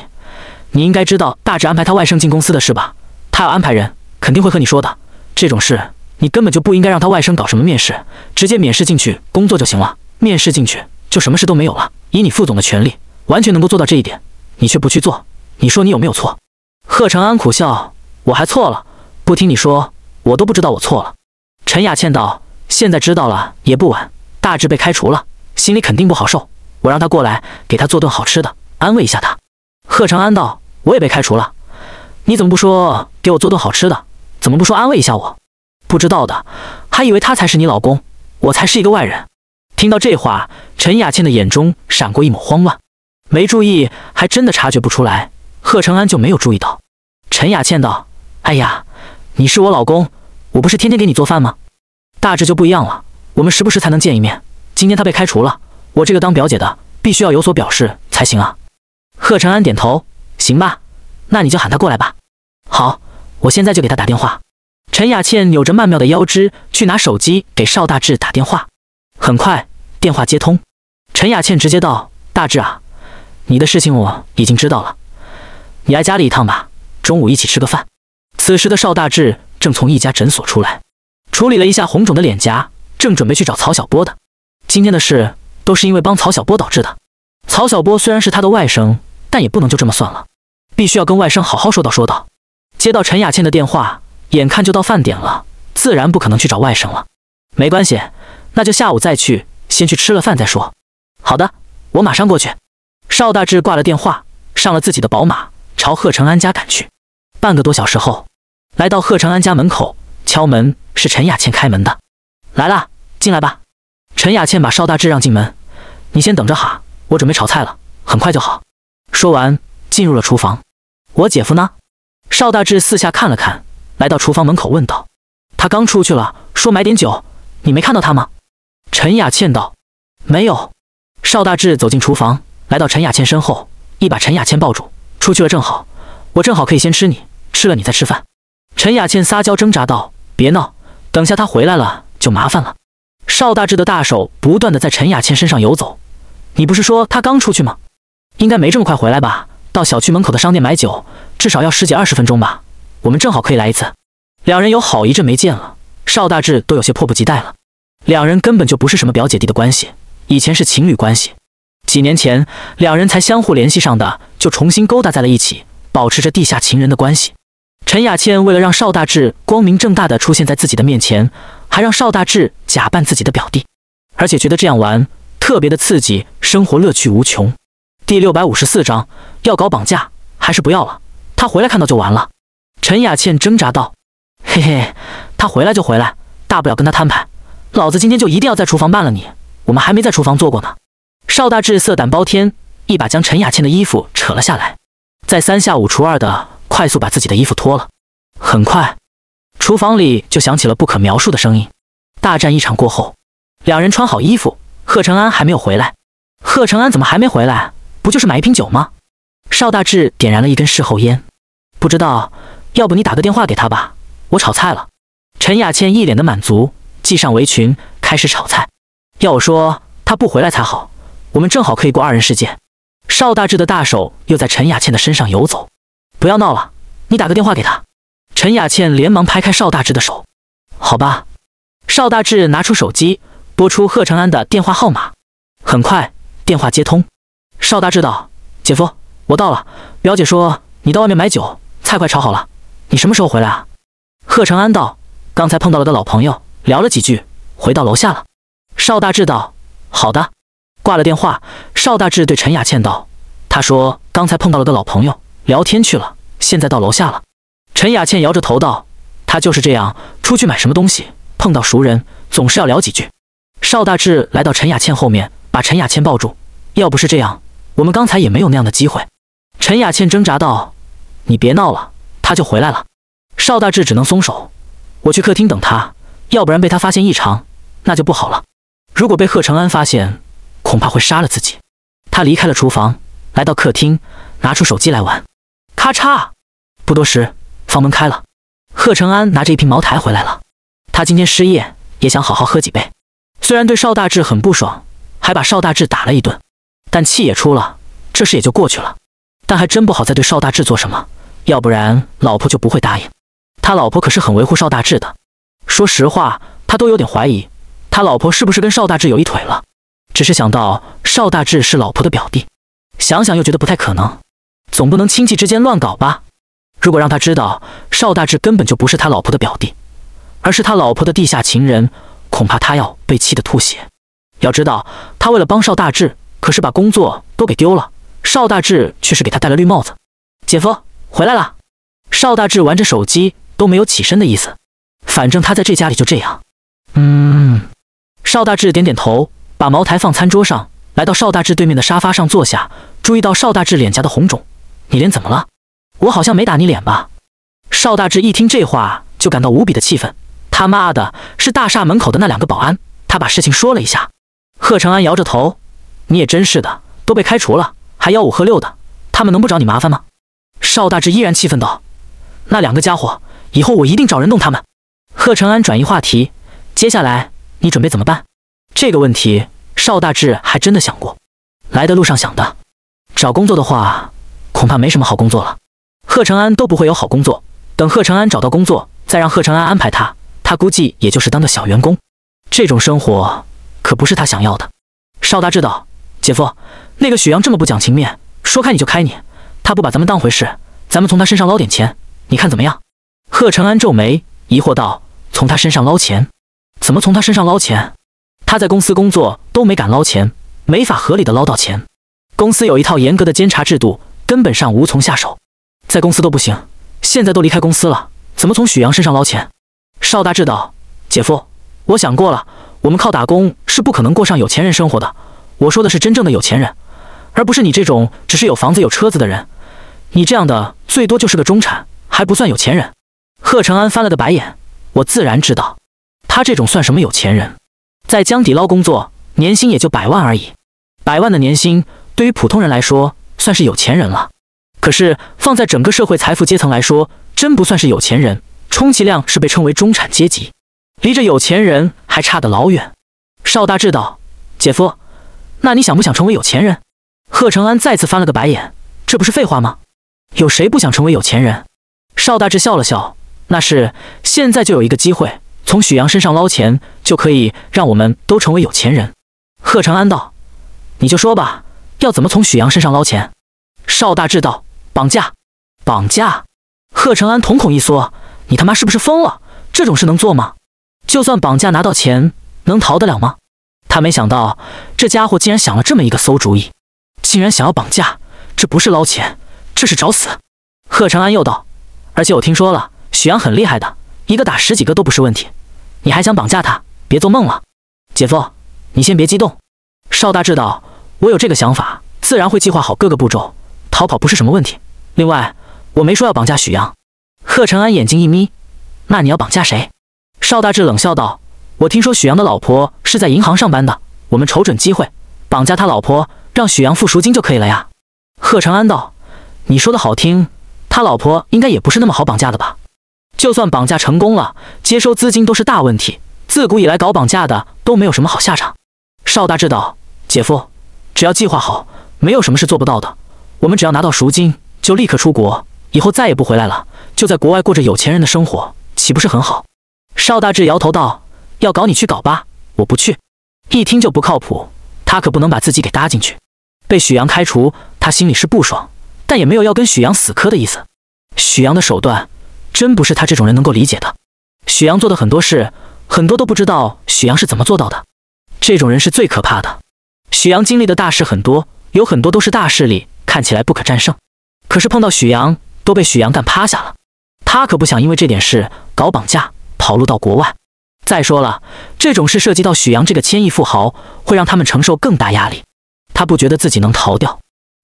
你应该知道大致安排他外甥进公司的事吧？他要安排人，肯定会和你说的。这种事你根本就不应该让他外甥搞什么面试，直接免试进去工作就行了。面试进去就什么事都没有了。以你副总的权利，完全能够做到这一点，你却不去做，你说你有没有错？贺成安苦笑：“我还错了？不听你说，我都不知道我错了。”陈雅倩道：“现在知道了也不晚。大志被开除了，心里肯定不好受。我让他过来，给他做顿好吃的，安慰一下他。”贺成安道：“我也被开除了，你怎么不说给我做顿好吃的？怎么不说安慰一下我？不知道的还以为他才是你老公，我才是一个外人。”听到这话，陈雅倩的眼中闪过一抹慌乱，没注意还真的察觉不出来。贺成安就没有注意到。陈雅倩道：“哎呀，你是我老公，我不是天天给你做饭吗？大致就不一样了，我们时不时才能见一面。今天他被开除了，我这个当表姐的必须要有所表示才行啊。”贺承安点头，行吧，那你就喊他过来吧。好，我现在就给他打电话。陈雅倩扭着曼妙的腰肢去拿手机给邵大志打电话。很快，电话接通，陈雅倩直接道：“大志啊，你的事情我已经知道了，你来家里一趟吧，中午一起吃个饭。”此时的邵大志正从一家诊所出来，处理了一下红肿的脸颊，正准备去找曹小波的。今天的事都是因为帮曹小波导致的。曹小波虽然是他的外甥。但也不能就这么算了，必须要跟外甥好好说道说道。接到陈雅倩的电话，眼看就到饭点了，自然不可能去找外甥了。没关系，那就下午再去，先去吃了饭再说。好的，我马上过去。邵大志挂了电话，上了自己的宝马，朝贺成安家赶去。半个多小时后，来到贺成安家门口，敲门是陈雅倩开门的。来啦，进来吧。陈雅倩把邵大志让进门，你先等着哈，我准备炒菜了，很快就好。说完，进入了厨房。我姐夫呢？邵大志四下看了看，来到厨房门口问道：“他刚出去了，说买点酒。你没看到他吗？”陈雅倩道：“没有。”邵大志走进厨房，来到陈雅倩身后，一把陈雅倩抱住：“出去了正好，我正好可以先吃你吃了，你再吃饭。”陈雅倩撒娇挣扎道：“别闹，等下他回来了就麻烦了。”邵大志的大手不断的在陈雅倩身上游走。“你不是说他刚出去吗？”应该没这么快回来吧？到小区门口的商店买酒，至少要十几二十分钟吧。我们正好可以来一次。两人有好一阵没见了，邵大志都有些迫不及待了。两人根本就不是什么表姐弟的关系，以前是情侣关系。几年前，两人才相互联系上的，就重新勾搭在了一起，保持着地下情人的关系。陈雅倩为了让邵大志光明正大的出现在自己的面前，还让邵大志假扮自己的表弟，而且觉得这样玩特别的刺激，生活乐趣无穷。第六百五十四章，要搞绑架还是不要了？他回来看到就完了。陈雅倩挣扎道：“嘿嘿，他回来就回来，大不了跟他摊牌，老子今天就一定要在厨房办了你。我们还没在厨房做过呢。”邵大志色胆包天，一把将陈雅倩的衣服扯了下来，再三下五除二的快速把自己的衣服脱了。很快，厨房里就响起了不可描述的声音。大战一场过后，两人穿好衣服，贺成安还没有回来。贺成安怎么还没回来？不就是买一瓶酒吗？邵大志点燃了一根事后烟，不知道，要不你打个电话给他吧。我炒菜了。陈雅倩一脸的满足，系上围裙开始炒菜。要我说，他不回来才好，我们正好可以过二人世界。邵大志的大手又在陈雅倩的身上游走。不要闹了，你打个电话给他。陈雅倩连忙拍开邵大志的手。好吧。邵大志拿出手机，拨出贺成安的电话号码。很快，电话接通。邵大志道：“姐夫，我到了。表姐说你到外面买酒，菜快炒好了。你什么时候回来啊？”贺成安道：“刚才碰到了个老朋友，聊了几句，回到楼下了。”邵大志道：“好的。”挂了电话，邵大志对陈雅倩道：“他说刚才碰到了个老朋友，聊天去了，现在到楼下了。”陈雅倩摇着头道：“他就是这样，出去买什么东西，碰到熟人总是要聊几句。”邵大志来到陈雅倩后面，把陈雅倩抱住。要不是这样。我们刚才也没有那样的机会。”陈雅倩挣扎道，“你别闹了，他就回来了。”邵大志只能松手，“我去客厅等他，要不然被他发现异常，那就不好了。如果被贺成安发现，恐怕会杀了自己。”他离开了厨房，来到客厅，拿出手机来玩。咔嚓！不多时，房门开了，贺成安拿着一瓶茅台回来了。他今天失业，也想好好喝几杯。虽然对邵大志很不爽，还把邵大志打了一顿。但气也出了，这事也就过去了。但还真不好再对邵大志做什么，要不然老婆就不会答应。他老婆可是很维护邵大志的。说实话，他都有点怀疑，他老婆是不是跟邵大志有一腿了？只是想到邵大志是老婆的表弟，想想又觉得不太可能。总不能亲戚之间乱搞吧？如果让他知道邵大志根本就不是他老婆的表弟，而是他老婆的地下情人，恐怕他要被气得吐血。要知道，他为了帮邵大志。可是把工作都给丢了，邵大志却是给他戴了绿帽子。姐夫回来了，邵大志玩着手机都没有起身的意思。反正他在这家里就这样。嗯，邵大志点点头，把茅台放餐桌上，来到邵大志对面的沙发上坐下，注意到邵大志脸颊的红肿。你脸怎么了？我好像没打你脸吧？邵大志一听这话就感到无比的气愤。他妈的，是大厦门口的那两个保安。他把事情说了一下。贺成安摇着头。你也真是的，都被开除了，还吆五喝六的，他们能不找你麻烦吗？邵大志依然气愤道：“那两个家伙，以后我一定找人弄他们。”贺成安转移话题：“接下来你准备怎么办？”这个问题，邵大志还真的想过。来的路上想的，找工作的话，恐怕没什么好工作了。贺成安都不会有好工作。等贺成安找到工作，再让贺成安安排他，他估计也就是当个小员工。这种生活可不是他想要的。邵大志道。姐夫，那个许阳这么不讲情面，说开你就开你。他不把咱们当回事，咱们从他身上捞点钱，你看怎么样？贺成安皱眉疑惑道：“从他身上捞钱？怎么从他身上捞钱？他在公司工作都没敢捞钱，没法合理的捞到钱。公司有一套严格的监察制度，根本上无从下手。在公司都不行，现在都离开公司了，怎么从许阳身上捞钱？”邵大志道：“姐夫，我想过了，我们靠打工是不可能过上有钱人生活的。”我说的是真正的有钱人，而不是你这种只是有房子有车子的人。你这样的最多就是个中产，还不算有钱人。贺成安翻了个白眼，我自然知道，他这种算什么有钱人？在江底捞工作，年薪也就百万而已。百万的年薪对于普通人来说算是有钱人了，可是放在整个社会财富阶层来说，真不算是有钱人，充其量是被称为中产阶级，离着有钱人还差得老远。邵大志道：“姐夫。”那你想不想成为有钱人？贺成安再次翻了个白眼，这不是废话吗？有谁不想成为有钱人？邵大志笑了笑，那是现在就有一个机会，从许阳身上捞钱，就可以让我们都成为有钱人。贺成安道：“你就说吧，要怎么从许阳身上捞钱？”邵大志道：“绑架，绑架！”贺成安瞳孔一缩：“你他妈是不是疯了？这种事能做吗？就算绑架拿到钱，能逃得了吗？”他没想到这家伙竟然想了这么一个馊主意，竟然想要绑架，这不是捞钱，这是找死。贺成安又道：“而且我听说了，许阳很厉害的，一个打十几个都不是问题，你还想绑架他？别做梦了，姐夫，你先别激动。”邵大志道：“我有这个想法，自然会计划好各个步骤，逃跑不是什么问题。另外，我没说要绑架许阳。”贺成安眼睛一眯：“那你要绑架谁？”邵大志冷笑道。我听说许阳的老婆是在银行上班的，我们瞅准机会绑架他老婆，让许阳付赎金就可以了呀。贺长安道：“你说的好听，他老婆应该也不是那么好绑架的吧？就算绑架成功了，接收资金都是大问题。自古以来搞绑架的都没有什么好下场。”邵大志道：“姐夫，只要计划好，没有什么是做不到的。我们只要拿到赎金，就立刻出国，以后再也不回来了，就在国外过着有钱人的生活，岂不是很好？”邵大志摇头道。要搞你去搞吧，我不去。一听就不靠谱，他可不能把自己给搭进去。被许阳开除，他心里是不爽，但也没有要跟许阳死磕的意思。许阳的手段，真不是他这种人能够理解的。许阳做的很多事，很多都不知道许阳是怎么做到的。这种人是最可怕的。许阳经历的大事很多，有很多都是大势力看起来不可战胜，可是碰到许阳都被许阳干趴下了。他可不想因为这点事搞绑架，跑路到国外。再说了，这种事涉及到许阳这个千亿富豪，会让他们承受更大压力。他不觉得自己能逃掉。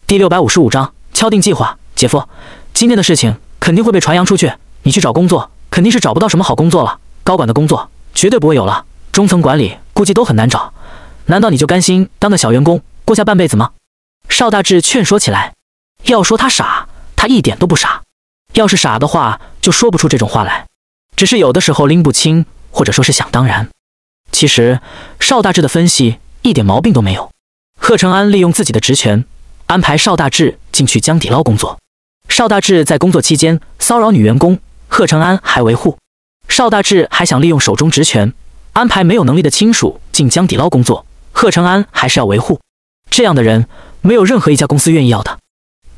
第六百五十五章敲定计划。姐夫，今天的事情肯定会被传扬出去，你去找工作肯定是找不到什么好工作了。高管的工作绝对不会有了，中层管理估计都很难找。难道你就甘心当个小员工过下半辈子吗？邵大志劝说起来。要说他傻，他一点都不傻。要是傻的话，就说不出这种话来。只是有的时候拎不清。或者说是想当然，其实邵大志的分析一点毛病都没有。贺成安利用自己的职权安排邵大志进去江底捞工作，邵大志在工作期间骚扰女员工，贺成安还维护。邵大志还想利用手中职权安排没有能力的亲属进江底捞工作，贺成安还是要维护。这样的人没有任何一家公司愿意要的，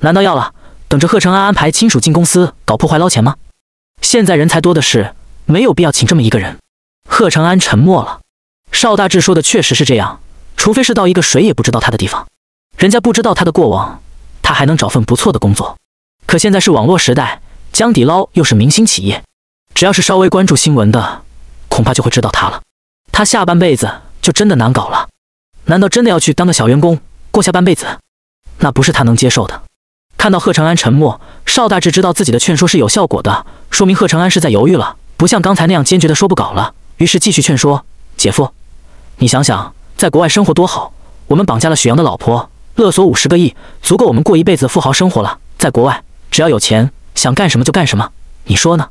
难道要了，等着贺成安安排亲属进公司搞破坏捞钱吗？现在人才多的是，没有必要请这么一个人。贺成安沉默了。邵大志说的确实是这样，除非是到一个谁也不知道他的地方，人家不知道他的过往，他还能找份不错的工作。可现在是网络时代，江底捞又是明星企业，只要是稍微关注新闻的，恐怕就会知道他了。他下半辈子就真的难搞了。难道真的要去当个小员工过下半辈子？那不是他能接受的。看到贺成安沉默，邵大志知道自己的劝说是有效果的，说明贺成安是在犹豫了，不像刚才那样坚决的说不搞了。于是继续劝说姐夫：“你想想，在国外生活多好！我们绑架了许阳的老婆，勒索五十个亿，足够我们过一辈子富豪生活了。在国外，只要有钱，想干什么就干什么。你说呢？”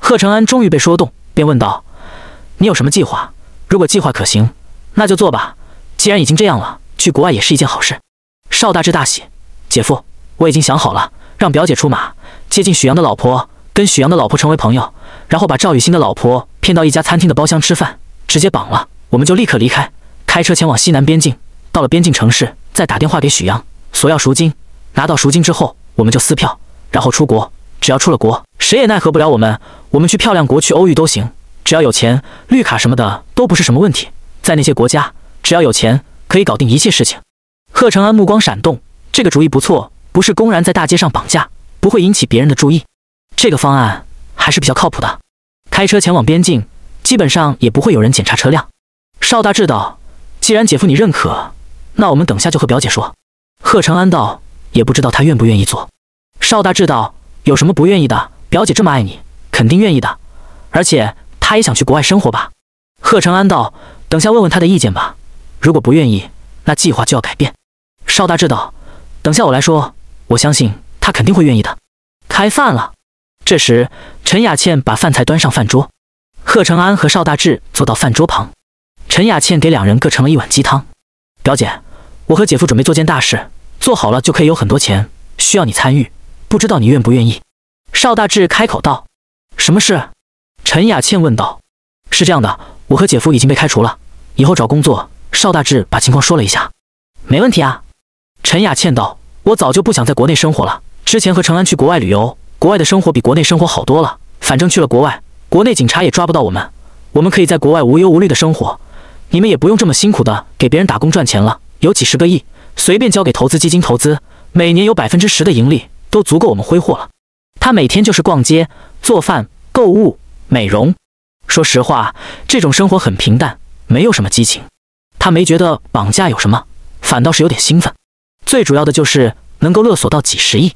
贺成安终于被说动，便问道：“你有什么计划？如果计划可行，那就做吧。既然已经这样了，去国外也是一件好事。”邵大志大喜：“姐夫，我已经想好了，让表姐出马，接近许阳的老婆，跟许阳的老婆成为朋友。”然后把赵雨欣的老婆骗到一家餐厅的包厢吃饭，直接绑了，我们就立刻离开，开车前往西南边境。到了边境城市，再打电话给许阳索要赎金。拿到赎金之后，我们就撕票，然后出国。只要出了国，谁也奈何不了我们。我们去漂亮国，去欧域都行，只要有钱，绿卡什么的都不是什么问题。在那些国家，只要有钱，可以搞定一切事情。贺成安目光闪动，这个主意不错，不是公然在大街上绑架，不会引起别人的注意。这个方案。还是比较靠谱的。开车前往边境，基本上也不会有人检查车辆。邵大志道：“既然姐夫你认可，那我们等下就和表姐说。”贺成安道：“也不知道她愿不愿意做。”邵大志道：“有什么不愿意的？表姐这么爱你，肯定愿意的。而且她也想去国外生活吧？”贺成安道：“等下问问她的意见吧。如果不愿意，那计划就要改变。”邵大志道：“等下我来说，我相信她肯定会愿意的。”开饭了。这时，陈雅倩把饭菜端上饭桌，贺成安和邵大志坐到饭桌旁，陈雅倩给两人各盛了一碗鸡汤。表姐，我和姐夫准备做件大事，做好了就可以有很多钱，需要你参与，不知道你愿不愿意？邵大志开口道。什么事？陈雅倩问道。是这样的，我和姐夫已经被开除了，以后找工作。邵大志把情况说了一下。没问题啊。陈雅倩道。我早就不想在国内生活了，之前和成安去国外旅游。国外的生活比国内生活好多了。反正去了国外，国内警察也抓不到我们，我们可以在国外无忧无虑的生活。你们也不用这么辛苦的给别人打工赚钱了，有几十个亿，随便交给投资基金投资，每年有百分之十的盈利，都足够我们挥霍了。他每天就是逛街、做饭、购物、美容。说实话，这种生活很平淡，没有什么激情。他没觉得绑架有什么，反倒是有点兴奋。最主要的就是能够勒索到几十亿。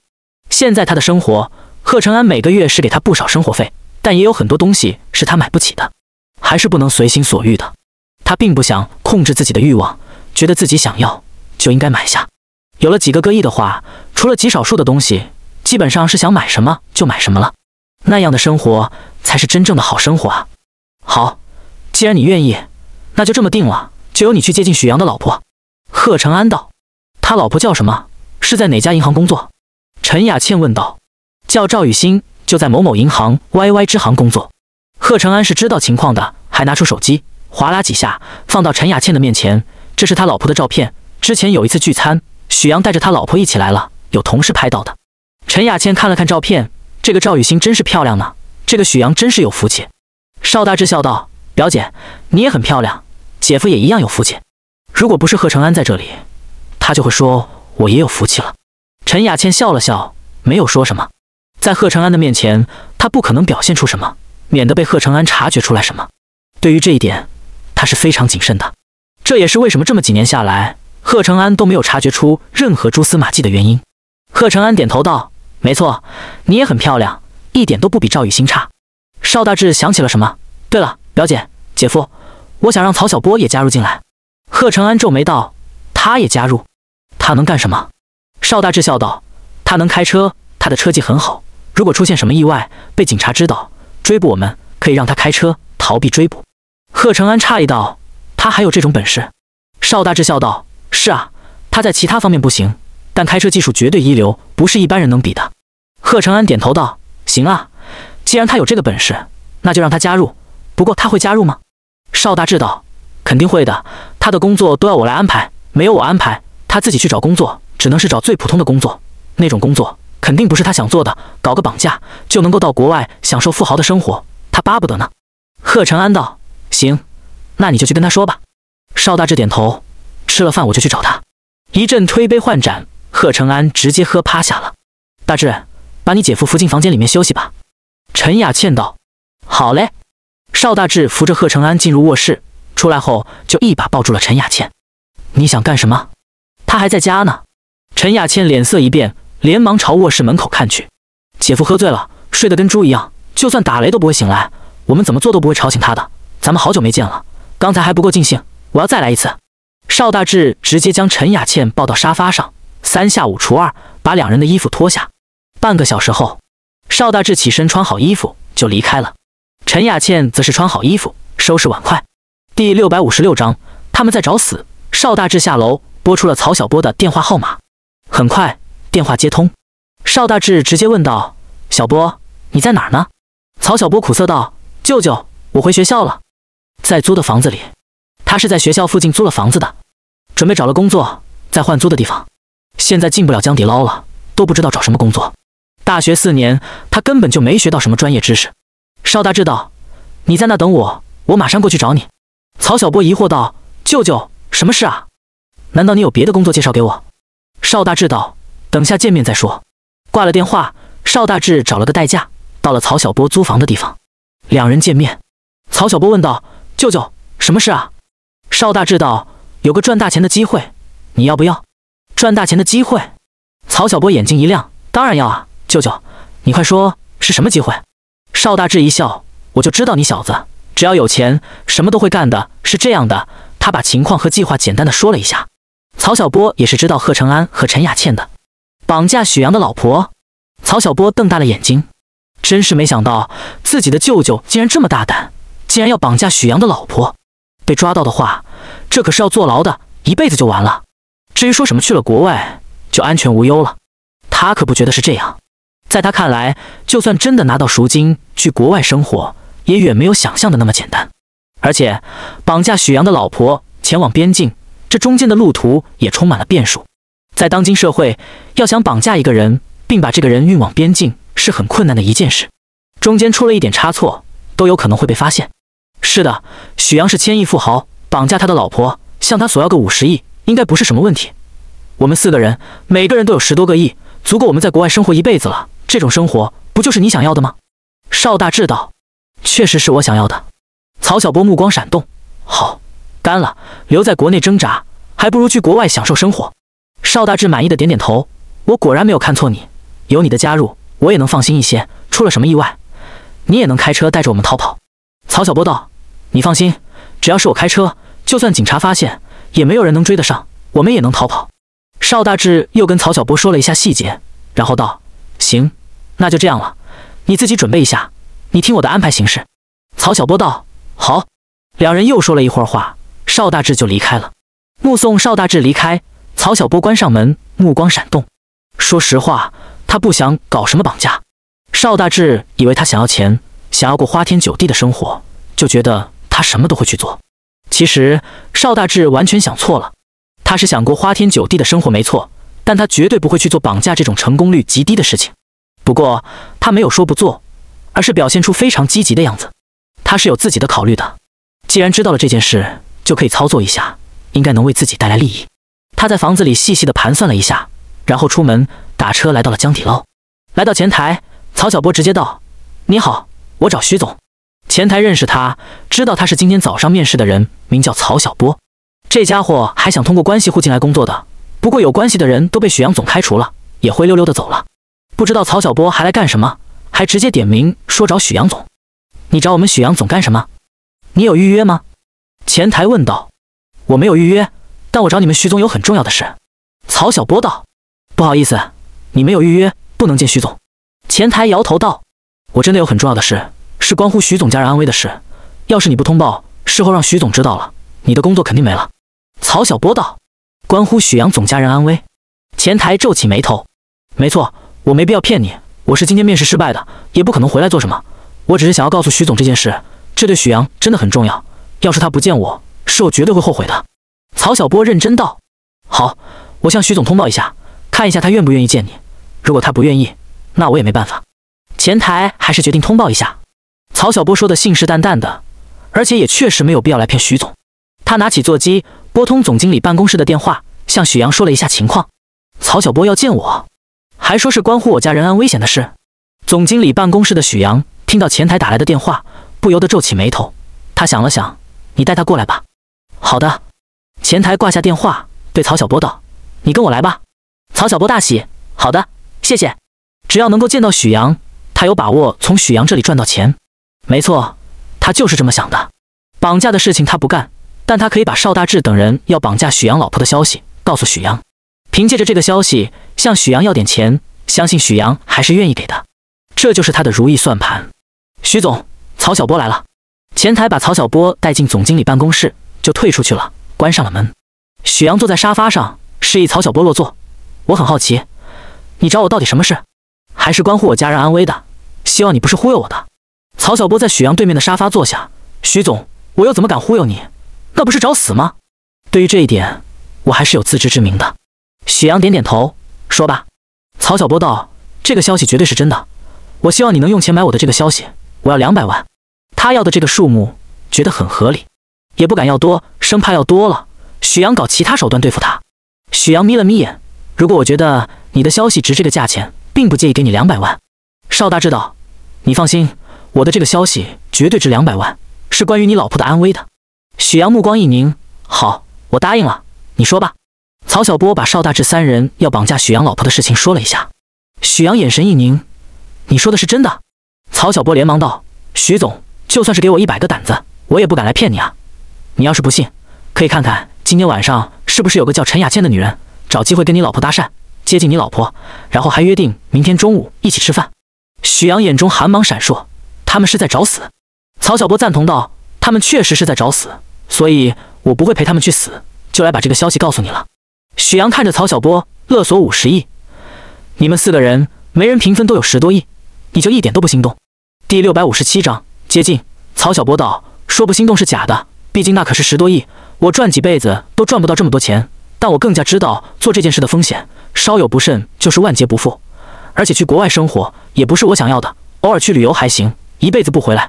现在他的生活。贺成安每个月是给他不少生活费，但也有很多东西是他买不起的，还是不能随心所欲的。他并不想控制自己的欲望，觉得自己想要就应该买下。有了几个个亿的话，除了极少数的东西，基本上是想买什么就买什么了。那样的生活才是真正的好生活啊！好，既然你愿意，那就这么定了，就由你去接近许阳的老婆。贺成安道：“他老婆叫什么？是在哪家银行工作？”陈雅倩问道。叫赵雨欣，就在某某银行 YY 支行工作。贺成安是知道情况的，还拿出手机划拉几下，放到陈雅倩的面前。这是他老婆的照片。之前有一次聚餐，许阳带着他老婆一起来了，有同事拍到的。陈雅倩看了看照片，这个赵雨欣真是漂亮呢，这个许阳真是有福气。邵大志笑道：“表姐，你也很漂亮，姐夫也一样有福气。如果不是贺成安在这里，他就会说我也有福气了。”陈雅倩笑了笑，没有说什么。在贺承安的面前，他不可能表现出什么，免得被贺承安察觉出来什么。对于这一点，他是非常谨慎的。这也是为什么这么几年下来，贺承安都没有察觉出任何蛛丝马迹的原因。贺承安点头道：“没错，你也很漂亮，一点都不比赵雨欣差。”邵大志想起了什么，对了，表姐、姐夫，我想让曹小波也加入进来。贺承安皱眉道：“他也加入？他能干什么？”邵大志笑道：“他能开车，他的车技很好。”如果出现什么意外，被警察知道追捕，我们可以让他开车逃避追捕。贺成安诧异道：“他还有这种本事？”邵大志笑道：“是啊，他在其他方面不行，但开车技术绝对一流，不是一般人能比的。”贺成安点头道：“行啊，既然他有这个本事，那就让他加入。不过他会加入吗？”邵大志道：“肯定会的，他的工作都要我来安排，没有我安排，他自己去找工作，只能是找最普通的工作，那种工作。”肯定不是他想做的，搞个绑架就能够到国外享受富豪的生活，他巴不得呢。贺承安道：“行，那你就去跟他说吧。”邵大志点头。吃了饭我就去找他。一阵推杯换盏，贺承安直接喝趴下了。大志，把你姐夫扶进房间里面休息吧。陈雅倩道：“好嘞。”邵大志扶着贺承安进入卧室，出来后就一把抱住了陈雅倩：“你想干什么？”他还在家呢。陈雅倩脸色一变。连忙朝卧室门口看去，姐夫喝醉了，睡得跟猪一样，就算打雷都不会醒来。我们怎么做都不会吵醒他的。咱们好久没见了，刚才还不够尽兴，我要再来一次。邵大志直接将陈雅倩抱到沙发上，三下五除二把两人的衣服脱下。半个小时后，邵大志起身穿好衣服就离开了，陈雅倩则是穿好衣服收拾碗筷。第六百五十六章，他们在找死。邵大志下楼拨出了曹小波的电话号码，很快。电话接通，邵大志直接问道：“小波，你在哪儿呢？”曹小波苦涩道：“舅舅，我回学校了，在租的房子里。他是在学校附近租了房子的，准备找了工作再换租的地方。现在进不了江底捞了，都不知道找什么工作。大学四年，他根本就没学到什么专业知识。”邵大志道：“你在那等我，我马上过去找你。”曹小波疑惑道：“舅舅，什么事啊？难道你有别的工作介绍给我？”邵大志道。等下见面再说。挂了电话，邵大志找了个代驾，到了曹小波租房的地方。两人见面，曹小波问道：“舅舅，什么事啊？”邵大志道：“有个赚大钱的机会，你要不要？”赚大钱的机会？曹小波眼睛一亮：“当然要啊，舅舅，你快说是什么机会？”邵大志一笑：“我就知道你小子，只要有钱，什么都会干的。是这样的，他把情况和计划简单的说了一下。曹小波也是知道贺成安和陈雅倩的。”绑架许阳的老婆，曹小波瞪大了眼睛，真是没想到自己的舅舅竟然这么大胆，竟然要绑架许阳的老婆。被抓到的话，这可是要坐牢的，一辈子就完了。至于说什么去了国外就安全无忧了，他可不觉得是这样。在他看来，就算真的拿到赎金去国外生活，也远没有想象的那么简单。而且，绑架许阳的老婆前往边境，这中间的路途也充满了变数。在当今社会，要想绑架一个人并把这个人运往边境是很困难的一件事，中间出了一点差错，都有可能会被发现。是的，许阳是千亿富豪，绑架他的老婆，向他索要个五十亿，应该不是什么问题。我们四个人，每个人都有十多个亿，足够我们在国外生活一辈子了。这种生活，不就是你想要的吗？邵大志道：“确实是我想要的。”曹小波目光闪动：“好，干了！留在国内挣扎，还不如去国外享受生活。”邵大志满意的点点头，我果然没有看错你，有你的加入，我也能放心一些。出了什么意外，你也能开车带着我们逃跑。曹小波道：“你放心，只要是我开车，就算警察发现，也没有人能追得上，我们也能逃跑。”邵大志又跟曹小波说了一下细节，然后道：“行，那就这样了，你自己准备一下，你听我的安排行事。”曹小波道：“好。”两人又说了一会儿话，邵大志就离开了，目送邵大志离开。曹小波关上门，目光闪动。说实话，他不想搞什么绑架。邵大志以为他想要钱，想要过花天酒地的生活，就觉得他什么都会去做。其实邵大志完全想错了，他是想过花天酒地的生活没错，但他绝对不会去做绑架这种成功率极低的事情。不过他没有说不做，而是表现出非常积极的样子。他是有自己的考虑的。既然知道了这件事，就可以操作一下，应该能为自己带来利益。他在房子里细细的盘算了一下，然后出门打车来到了江底捞。来到前台，曹小波直接道：“你好，我找徐总。”前台认识他，知道他是今天早上面试的人，名叫曹小波。这家伙还想通过关系户进来工作的，不过有关系的人都被许阳总开除了，也灰溜溜的走了。不知道曹小波还来干什么，还直接点名说找许阳总。你找我们许阳总干什么？你有预约吗？前台问道。我没有预约。但我找你们徐总有很重要的事。曹小波道：“不好意思，你没有预约，不能见徐总。”前台摇头道：“我真的有很重要的事，是关乎徐总家人安危的事。要是你不通报，事后让徐总知道了，你的工作肯定没了。”曹小波道：“关乎许阳总家人安危。”前台皱起眉头：“没错，我没必要骗你。我是今天面试失败的，也不可能回来做什么。我只是想要告诉徐总这件事，这对许阳真的很重要。要是他不见我，是我绝对会后悔的。”曹小波认真道：“好，我向徐总通报一下，看一下他愿不愿意见你。如果他不愿意，那我也没办法。”前台还是决定通报一下。曹小波说的信誓旦旦的，而且也确实没有必要来骗徐总。他拿起座机，拨通总经理办公室的电话，向许阳说了一下情况。曹小波要见我，还说是关乎我家人安危险的事。总经理办公室的许阳听到前台打来的电话，不由得皱起眉头。他想了想：“你带他过来吧。”“好的。”前台挂下电话，对曹小波道：“你跟我来吧。”曹小波大喜：“好的，谢谢。只要能够见到许阳，他有把握从许阳这里赚到钱。没错，他就是这么想的。绑架的事情他不干，但他可以把邵大志等人要绑架许阳老婆的消息告诉许阳，凭借着这个消息向许阳要点钱，相信许阳还是愿意给的。这就是他的如意算盘。”徐总，曹小波来了。前台把曹小波带进总经理办公室，就退出去了。关上了门，许阳坐在沙发上，示意曹小波落座。我很好奇，你找我到底什么事？还是关乎我家人安危的？希望你不是忽悠我的。曹小波在许阳对面的沙发坐下。许总，我又怎么敢忽悠你？那不是找死吗？对于这一点，我还是有自知之明的。许阳点点头，说吧。曹小波道：“这个消息绝对是真的。我希望你能用钱买我的这个消息，我要两百万。”他要的这个数目觉得很合理。也不敢要多，生怕要多了，许阳搞其他手段对付他。许阳眯了眯眼，如果我觉得你的消息值这个价钱，并不介意给你两百万。邵大志道：“你放心，我的这个消息绝对值两百万，是关于你老婆的安危的。”许阳目光一凝：“好，我答应了，你说吧。”曹小波把邵大志三人要绑架许阳老婆的事情说了一下。许阳眼神一凝：“你说的是真的？”曹小波连忙道：“许总，就算是给我一百个胆子，我也不敢来骗你啊！”你要是不信，可以看看今天晚上是不是有个叫陈雅倩的女人找机会跟你老婆搭讪，接近你老婆，然后还约定明天中午一起吃饭。许阳眼中寒芒闪烁，他们是在找死。曹小波赞同道：“他们确实是在找死，所以我不会陪他们去死，就来把这个消息告诉你了。”许阳看着曹小波，勒索五十亿，你们四个人每人平分都有十多亿，你就一点都不心动？第六百五十七章接近。曹小波道：“说不心动是假的。”毕竟那可是十多亿，我赚几辈子都赚不到这么多钱。但我更加知道做这件事的风险，稍有不慎就是万劫不复。而且去国外生活也不是我想要的，偶尔去旅游还行，一辈子不回来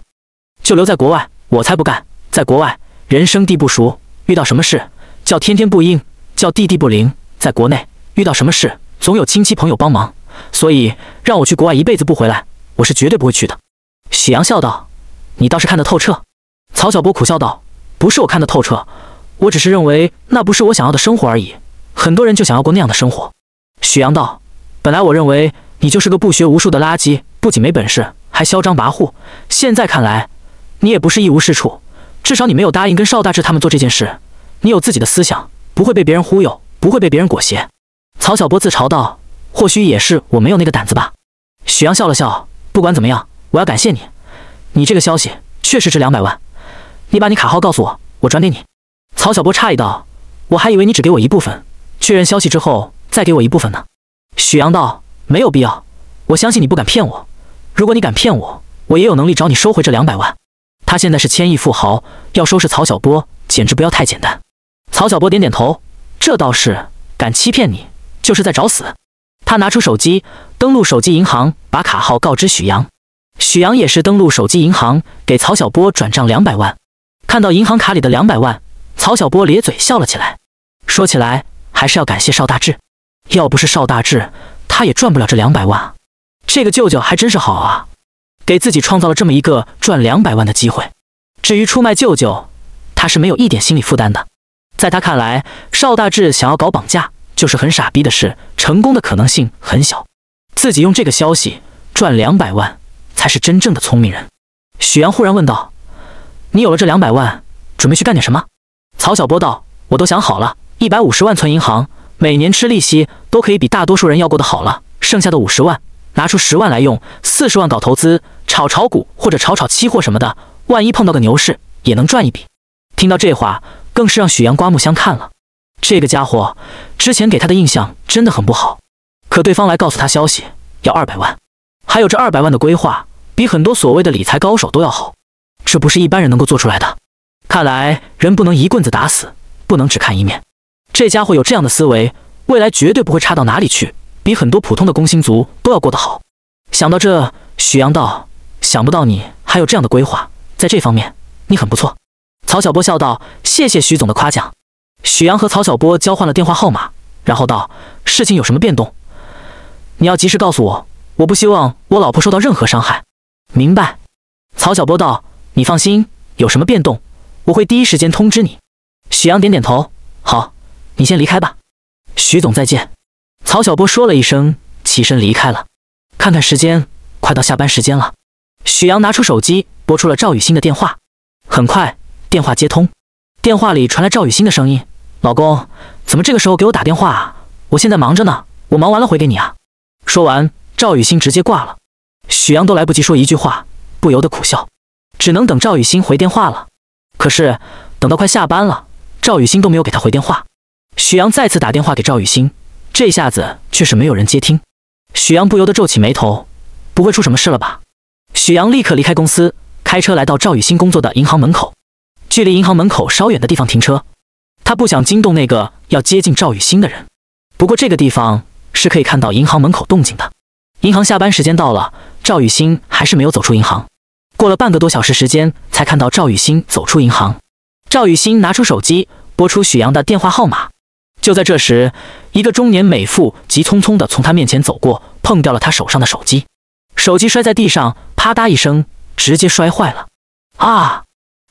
就留在国外，我才不干。在国外，人生地不熟，遇到什么事叫天天不应，叫地地不灵。在国内遇到什么事，总有亲戚朋友帮忙，所以让我去国外一辈子不回来，我是绝对不会去的。许阳笑道：“你倒是看得透彻。”曹小波苦笑道。不是我看得透彻，我只是认为那不是我想要的生活而已。很多人就想要过那样的生活。许阳道：“本来我认为你就是个不学无术的垃圾，不仅没本事，还嚣张跋扈。现在看来，你也不是一无是处。至少你没有答应跟邵大志他们做这件事。你有自己的思想，不会被别人忽悠，不会被别人裹挟。”曹小波自嘲道：“或许也是我没有那个胆子吧。”许阳笑了笑：“不管怎么样，我要感谢你。你这个消息确实值两百万。”你把你卡号告诉我，我转给你。曹小波诧异道：“我还以为你只给我一部分，确认消息之后再给我一部分呢。”许阳道：“没有必要，我相信你不敢骗我。如果你敢骗我，我也有能力找你收回这两百万。”他现在是千亿富豪，要收拾曹小波简直不要太简单。曹小波点点头：“这倒是，敢欺骗你就是在找死。”他拿出手机，登录手机银行，把卡号告知许阳。许阳也是登录手机银行，给曹小波转账两百万。看到银行卡里的两百万，曹小波咧嘴笑了起来。说起来还是要感谢邵大志，要不是邵大志，他也赚不了这两百万啊。这个舅舅还真是好啊，给自己创造了这么一个赚两百万的机会。至于出卖舅舅，他是没有一点心理负担的。在他看来，邵大志想要搞绑架就是很傻逼的事，成功的可能性很小。自己用这个消息赚两百万，才是真正的聪明人。许阳忽然问道。你有了这两百万，准备去干点什么？曹小波道：“我都想好了，一百五十万存银行，每年吃利息都可以比大多数人要过得好了。剩下的五十万，拿出十万来用，四十万搞投资，炒炒股或者炒炒期货什么的，万一碰到个牛市，也能赚一笔。”听到这话，更是让许阳刮目相看了。这个家伙之前给他的印象真的很不好，可对方来告诉他消息要二百万，还有这二百万的规划，比很多所谓的理财高手都要好。这不是一般人能够做出来的。看来人不能一棍子打死，不能只看一面。这家伙有这样的思维，未来绝对不会差到哪里去，比很多普通的工薪族都要过得好。想到这，许阳道：“想不到你还有这样的规划，在这方面你很不错。”曹小波笑道：“谢谢许总的夸奖。”许阳和曹小波交换了电话号码，然后道：“事情有什么变动，你要及时告诉我。我不希望我老婆受到任何伤害。”明白。曹小波道。你放心，有什么变动，我会第一时间通知你。许阳点点头，好，你先离开吧。许总，再见。曹小波说了一声，起身离开了。看看时间，快到下班时间了。许阳拿出手机，拨出了赵雨欣的电话。很快，电话接通，电话里传来赵雨欣的声音：“老公，怎么这个时候给我打电话？啊？我现在忙着呢，我忙完了回给你啊。”说完，赵雨欣直接挂了。许阳都来不及说一句话，不由得苦笑。只能等赵雨欣回电话了。可是等到快下班了，赵雨欣都没有给他回电话。许阳再次打电话给赵雨欣，这下子却是没有人接听。许阳不由得皱起眉头，不会出什么事了吧？许阳立刻离开公司，开车来到赵雨欣工作的银行门口，距离银行门口稍远的地方停车。他不想惊动那个要接近赵雨欣的人。不过这个地方是可以看到银行门口动静的。银行下班时间到了，赵雨欣还是没有走出银行。过了半个多小时时间，才看到赵雨欣走出银行。赵雨欣拿出手机，拨出许阳的电话号码。就在这时，一个中年美妇急匆匆地从他面前走过，碰掉了他手上的手机。手机摔在地上，啪嗒一声，直接摔坏了。啊！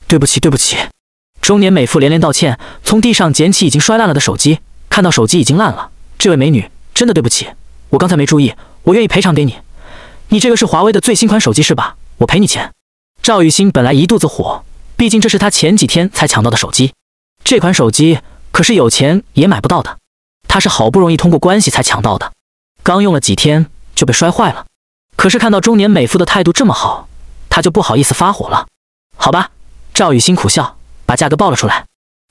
对不起，对不起！中年美妇连连道歉，从地上捡起已经摔烂了的手机。看到手机已经烂了，这位美女真的对不起，我刚才没注意，我愿意赔偿给你。你这个是华为的最新款手机是吧？我赔你钱。赵雨欣本来一肚子火，毕竟这是他前几天才抢到的手机，这款手机可是有钱也买不到的，他是好不容易通过关系才抢到的，刚用了几天就被摔坏了。可是看到中年美妇的态度这么好，他就不好意思发火了。好吧，赵雨欣苦笑，把价格报了出来。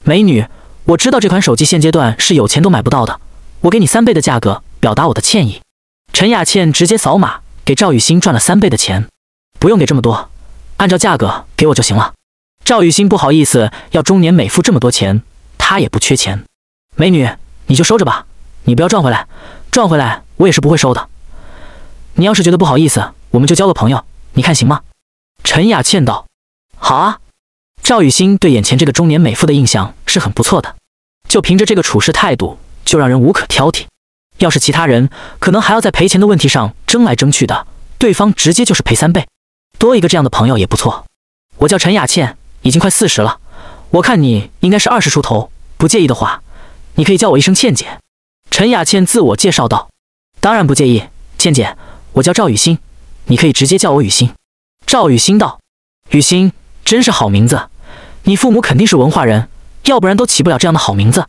美女，我知道这款手机现阶段是有钱都买不到的，我给你三倍的价格，表达我的歉意。陈雅倩直接扫码给赵雨欣赚了三倍的钱，不用给这么多。按照价格给我就行了。赵雨欣不好意思要中年美妇这么多钱，她也不缺钱。美女，你就收着吧，你不要赚回来，赚回来我也是不会收的。你要是觉得不好意思，我们就交个朋友，你看行吗？陈雅倩道：“好啊。”赵雨欣对眼前这个中年美妇的印象是很不错的，就凭着这个处事态度就让人无可挑剔。要是其他人，可能还要在赔钱的问题上争来争去的，对方直接就是赔三倍。多一个这样的朋友也不错。我叫陈雅倩，已经快四十了。我看你应该是二十出头，不介意的话，你可以叫我一声倩姐。”陈雅倩自我介绍道，“当然不介意，倩姐，我叫赵雨欣，你可以直接叫我雨欣。”赵雨欣道，“雨欣真是好名字，你父母肯定是文化人，要不然都起不了这样的好名字。”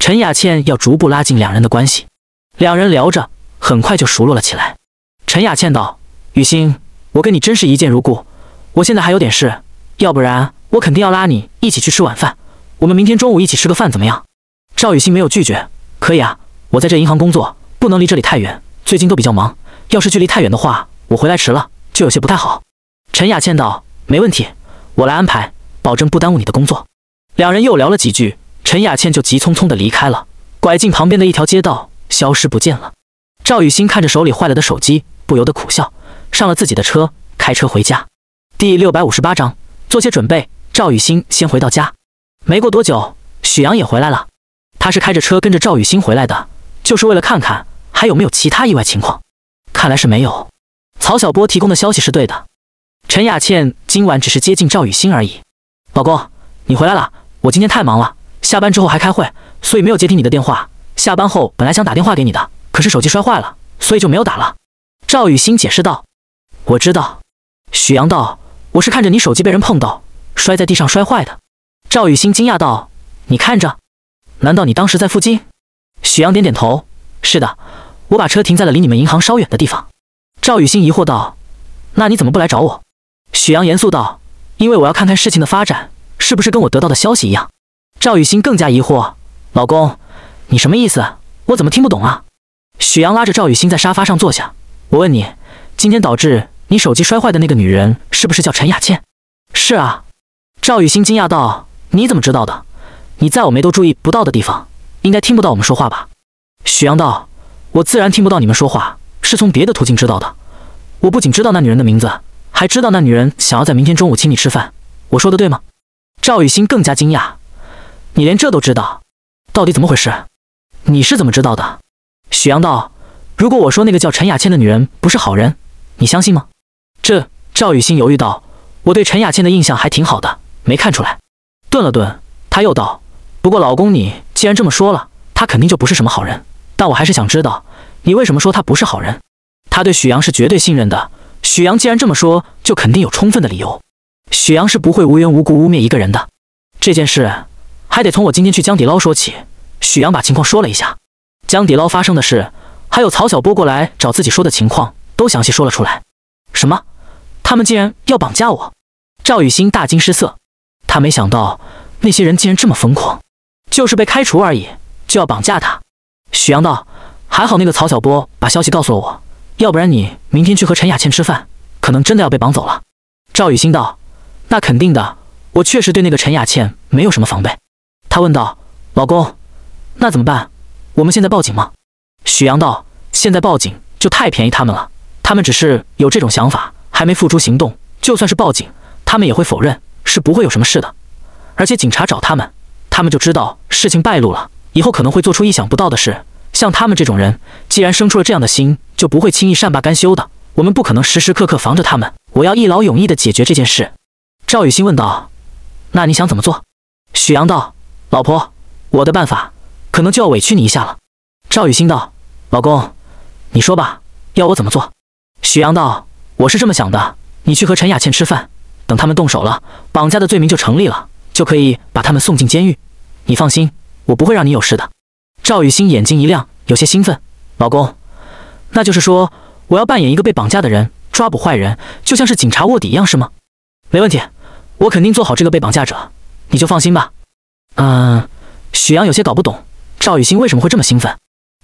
陈雅倩要逐步拉近两人的关系，两人聊着很快就熟络了起来。陈雅倩道：“雨欣。”我跟你真是一见如故。我现在还有点事，要不然我肯定要拉你一起去吃晚饭。我们明天中午一起吃个饭怎么样？赵雨欣没有拒绝，可以啊。我在这银行工作，不能离这里太远。最近都比较忙，要是距离太远的话，我回来迟了就有些不太好。陈雅倩道：“没问题，我来安排，保证不耽误你的工作。”两人又聊了几句，陈雅倩就急匆匆的离开了，拐进旁边的一条街道，消失不见了。赵雨欣看着手里坏了的手机，不由得苦笑。上了自己的车，开车回家。第六百五十八章，做些准备。赵雨欣先回到家，没过多久，许阳也回来了。他是开着车跟着赵雨欣回来的，就是为了看看还有没有其他意外情况。看来是没有。曹小波提供的消息是对的。陈雅倩今晚只是接近赵雨欣而已。老公，你回来了。我今天太忙了，下班之后还开会，所以没有接听你的电话。下班后本来想打电话给你的，可是手机摔坏了，所以就没有打了。赵雨欣解释道。我知道，许阳道：“我是看着你手机被人碰到，摔在地上摔坏的。”赵雨欣惊讶道：“你看着？难道你当时在附近？”许阳点点头：“是的，我把车停在了离你们银行稍远的地方。”赵雨欣疑惑道：“那你怎么不来找我？”许阳严肃道：“因为我要看看事情的发展是不是跟我得到的消息一样。”赵雨欣更加疑惑：“老公，你什么意思？我怎么听不懂啊？”许阳拉着赵雨欣在沙发上坐下：“我问你，今天导致……”你手机摔坏的那个女人是不是叫陈雅倩？是啊，赵雨欣惊讶道：“你怎么知道的？你在我没都注意不到的地方，应该听不到我们说话吧？”许阳道：“我自然听不到你们说话，是从别的途径知道的。我不仅知道那女人的名字，还知道那女人想要在明天中午请你吃饭。我说的对吗？”赵雨欣更加惊讶：“你连这都知道，到底怎么回事？你是怎么知道的？”许阳道：“如果我说那个叫陈雅倩的女人不是好人，你相信吗？”这赵雨欣犹豫道：“我对陈雅倩的印象还挺好的，没看出来。”顿了顿，他又道：“不过老公，你既然这么说了，他肯定就不是什么好人。但我还是想知道，你为什么说他不是好人？他对许阳是绝对信任的。许阳既然这么说，就肯定有充分的理由。许阳是不会无缘无故污蔑一个人的。这件事还得从我今天去江底捞说起。”许阳把情况说了一下，江底捞发生的事，还有曹小波过来找自己说的情况，都详细说了出来。什么？他们竟然要绑架我！赵雨欣大惊失色，他没想到那些人竟然这么疯狂，就是被开除而已，就要绑架他。许阳道：“还好那个曹小波把消息告诉了我，要不然你明天去和陈雅倩吃饭，可能真的要被绑走了。”赵雨欣道：“那肯定的，我确实对那个陈雅倩没有什么防备。”他问道：“老公，那怎么办？我们现在报警吗？”许阳道：“现在报警就太便宜他们了。”他们只是有这种想法，还没付诸行动。就算是报警，他们也会否认，是不会有什么事的。而且警察找他们，他们就知道事情败露了，以后可能会做出意想不到的事。像他们这种人，既然生出了这样的心，就不会轻易善罢甘休的。我们不可能时时刻刻防着他们。我要一劳永逸的解决这件事。”赵雨欣问道：“那你想怎么做？”许阳道：“老婆，我的办法可能就要委屈你一下了。”赵雨欣道：“老公，你说吧，要我怎么做？”许阳道：“我是这么想的，你去和陈雅倩吃饭，等他们动手了，绑架的罪名就成立了，就可以把他们送进监狱。你放心，我不会让你有事的。”赵雨欣眼睛一亮，有些兴奋：“老公，那就是说我要扮演一个被绑架的人，抓捕坏人，就像是警察卧底一样，是吗？”“没问题，我肯定做好这个被绑架者，你就放心吧。”嗯，许阳有些搞不懂赵雨欣为什么会这么兴奋，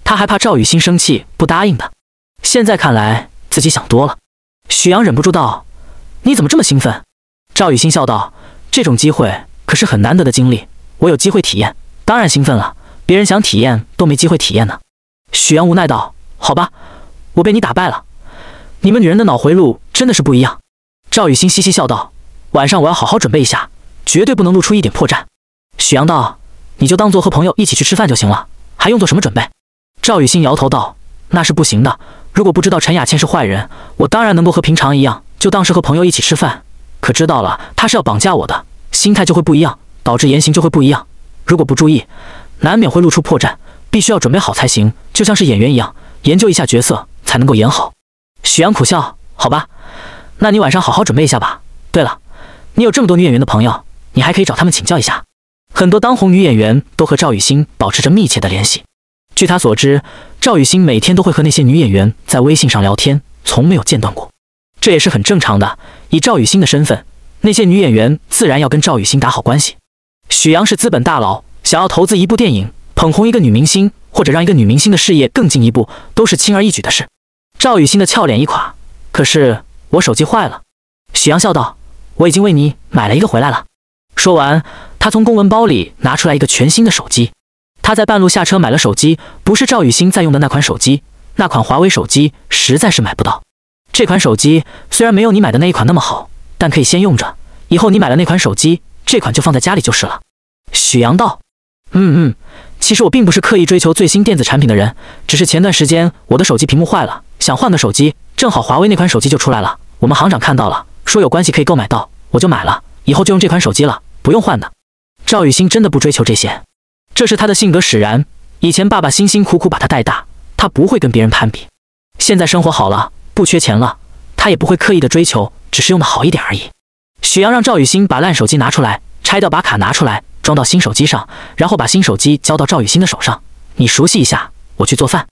他还怕赵雨欣生气不答应的，现在看来。自己想多了，许阳忍不住道：“你怎么这么兴奋？”赵雨欣笑道：“这种机会可是很难得的经历，我有机会体验，当然兴奋了。别人想体验都没机会体验呢。”许阳无奈道：“好吧，我被你打败了。你们女人的脑回路真的是不一样。”赵雨欣嘻嘻笑道：“晚上我要好好准备一下，绝对不能露出一点破绽。”许阳道：“你就当做和朋友一起去吃饭就行了，还用做什么准备？”赵雨欣摇头道：“那是不行的。”如果不知道陈雅倩是坏人，我当然能够和平常一样，就当是和朋友一起吃饭。可知道了她是要绑架我的，心态就会不一样，导致言行就会不一样。如果不注意，难免会露出破绽，必须要准备好才行。就像是演员一样，研究一下角色才能够演好。许阳苦笑：“好吧，那你晚上好好准备一下吧。对了，你有这么多女演员的朋友，你还可以找他们请教一下。很多当红女演员都和赵雨欣保持着密切的联系。”据他所知，赵雨欣每天都会和那些女演员在微信上聊天，从没有间断过。这也是很正常的。以赵雨欣的身份，那些女演员自然要跟赵雨欣打好关系。许阳是资本大佬，想要投资一部电影，捧红一个女明星，或者让一个女明星的事业更进一步，都是轻而易举的事。赵雨欣的俏脸一垮，可是我手机坏了。许阳笑道：“我已经为你买了一个回来了。”说完，他从公文包里拿出来一个全新的手机。他在半路下车买了手机，不是赵雨欣在用的那款手机，那款华为手机实在是买不到。这款手机虽然没有你买的那一款那么好，但可以先用着。以后你买了那款手机，这款就放在家里就是了。许阳道：“嗯嗯，其实我并不是刻意追求最新电子产品的人，只是前段时间我的手机屏幕坏了，想换个手机，正好华为那款手机就出来了。我们行长看到了，说有关系可以购买到，我就买了，以后就用这款手机了，不用换的。”赵雨欣真的不追求这些。这是他的性格使然。以前爸爸辛辛苦苦把他带大，他不会跟别人攀比。现在生活好了，不缺钱了，他也不会刻意的追求，只是用的好一点而已。许阳让赵雨欣把烂手机拿出来拆掉，把卡拿出来装到新手机上，然后把新手机交到赵雨欣的手上。你熟悉一下，我去做饭。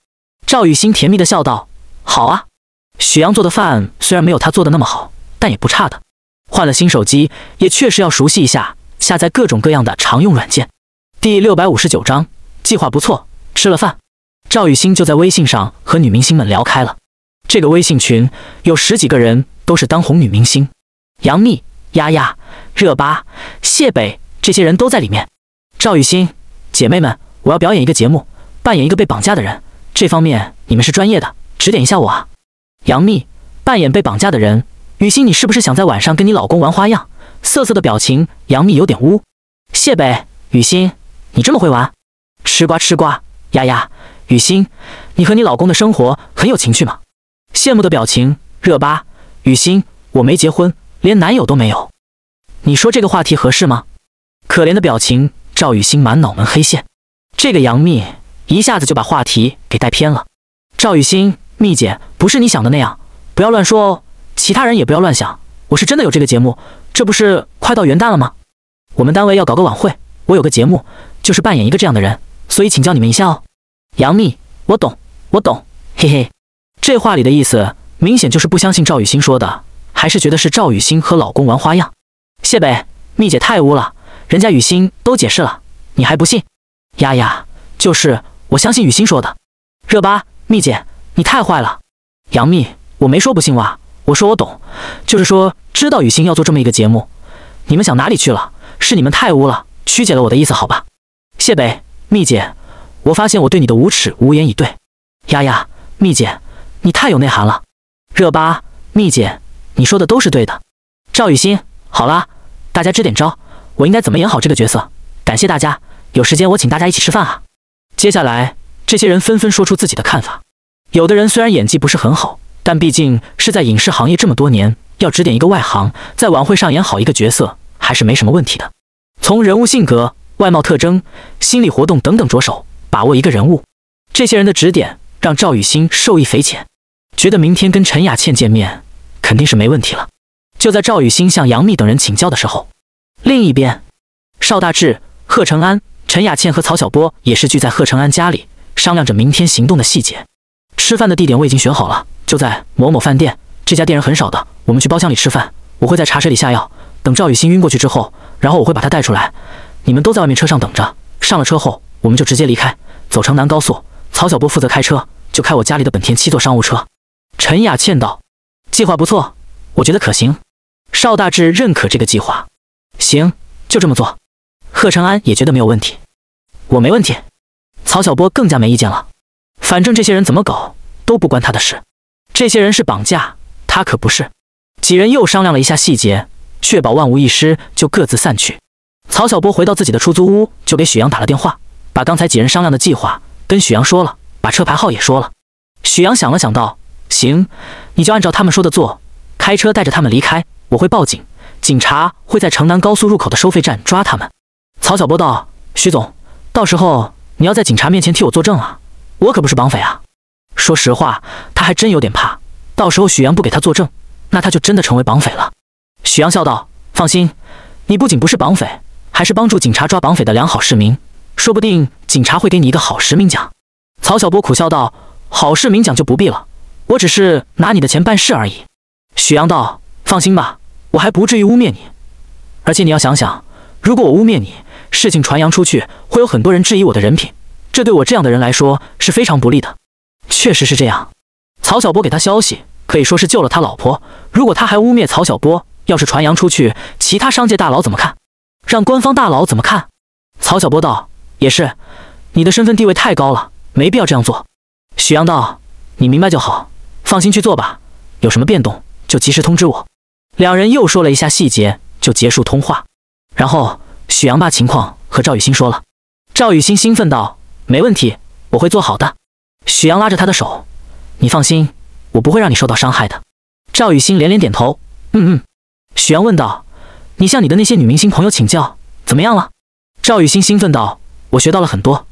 赵雨欣甜蜜的笑道：“好啊。”许阳做的饭虽然没有他做的那么好，但也不差的。换了新手机，也确实要熟悉一下，下载各种各样的常用软件。第六百五十九章，计划不错。吃了饭，赵雨欣就在微信上和女明星们聊开了。这个微信群有十几个人，都是当红女明星，杨幂、丫丫、热巴、谢北这些人都在里面。赵雨欣，姐妹们，我要表演一个节目，扮演一个被绑架的人，这方面你们是专业的，指点一下我啊。杨幂，扮演被绑架的人，雨欣，你是不是想在晚上跟你老公玩花样？瑟瑟的表情，杨幂有点污。谢北，雨欣。你这么会玩，吃瓜吃瓜，丫丫雨欣，你和你老公的生活很有情趣吗？羡慕的表情。热巴雨欣，我没结婚，连男友都没有。你说这个话题合适吗？可怜的表情。赵雨欣满脑门黑线，这个杨幂一下子就把话题给带偏了。赵雨欣，蜜姐不是你想的那样，不要乱说哦。其他人也不要乱想，我是真的有这个节目，这不是快到元旦了吗？我们单位要搞个晚会，我有个节目。就是扮演一个这样的人，所以请教你们一下哦。杨幂，我懂，我懂，嘿嘿。这话里的意思，明显就是不相信赵雨欣说的，还是觉得是赵雨欣和老公玩花样。谢北，蜜姐太污了，人家雨欣都解释了，你还不信？丫丫，就是我相信雨欣说的。热巴，蜜姐你太坏了。杨幂，我没说不信哇，我说我懂，就是说知道雨欣要做这么一个节目，你们想哪里去了？是你们太污了，曲解了我的意思，好吧？谢北，蜜姐，我发现我对你的无耻无言以对。丫丫，蜜姐，你太有内涵了。热巴，蜜姐，你说的都是对的。赵雨欣，好啦，大家支点招，我应该怎么演好这个角色？感谢大家，有时间我请大家一起吃饭啊。接下来，这些人纷纷说出自己的看法。有的人虽然演技不是很好，但毕竟是在影视行业这么多年，要指点一个外行在晚会上演好一个角色，还是没什么问题的。从人物性格。外貌特征、心理活动等等着手把握一个人物，这些人的指点让赵雨欣受益匪浅，觉得明天跟陈雅倩见面肯定是没问题了。就在赵雨欣向杨幂等人请教的时候，另一边，邵大志、贺成安、陈雅倩和曹小波也是聚在贺成安家里商量着明天行动的细节。吃饭的地点我已经选好了，就在某某饭店，这家店人很少的，我们去包厢里吃饭。我会在茶水里下药，等赵雨欣晕过去之后，然后我会把她带出来。你们都在外面车上等着。上了车后，我们就直接离开，走城南高速。曹小波负责开车，就开我家里的本田七座商务车。陈雅倩道：“计划不错，我觉得可行。”邵大志认可这个计划：“行，就这么做。”贺成安也觉得没有问题：“我没问题。”曹小波更加没意见了：“反正这些人怎么搞都不关他的事。这些人是绑架，他可不是。”几人又商量了一下细节，确保万无一失，就各自散去。曹小波回到自己的出租屋，就给许阳打了电话，把刚才几人商量的计划跟许阳说了，把车牌号也说了。许阳想了想，道：“行，你就按照他们说的做，开车带着他们离开，我会报警，警察会在城南高速入口的收费站抓他们。”曹小波道：“许总，到时候你要在警察面前替我作证啊，我可不是绑匪啊。”说实话，他还真有点怕，到时候许阳不给他作证，那他就真的成为绑匪了。许阳笑道：“放心，你不仅不是绑匪。”还是帮助警察抓绑匪的良好市民，说不定警察会给你一个好市民奖。曹小波苦笑道：“好市民奖就不必了，我只是拿你的钱办事而已。”许阳道：“放心吧，我还不至于污蔑你。而且你要想想，如果我污蔑你，事情传扬出去，会有很多人质疑我的人品，这对我这样的人来说是非常不利的。确实是这样。曹小波给他消息，可以说是救了他老婆。如果他还污蔑曹小波，要是传扬出去，其他商界大佬怎么看？”让官方大佬怎么看？曹小波道：“也是，你的身份地位太高了，没必要这样做。”许阳道：“你明白就好，放心去做吧。有什么变动就及时通知我。”两人又说了一下细节，就结束通话。然后许阳把情况和赵雨欣说了。赵雨欣兴奋道：“没问题，我会做好的。”许阳拉着他的手：“你放心，我不会让你受到伤害的。”赵雨欣连连点头：“嗯嗯。”许阳问道。你向你的那些女明星朋友请教怎么样了？赵雨欣兴奋道：“我学到了很多，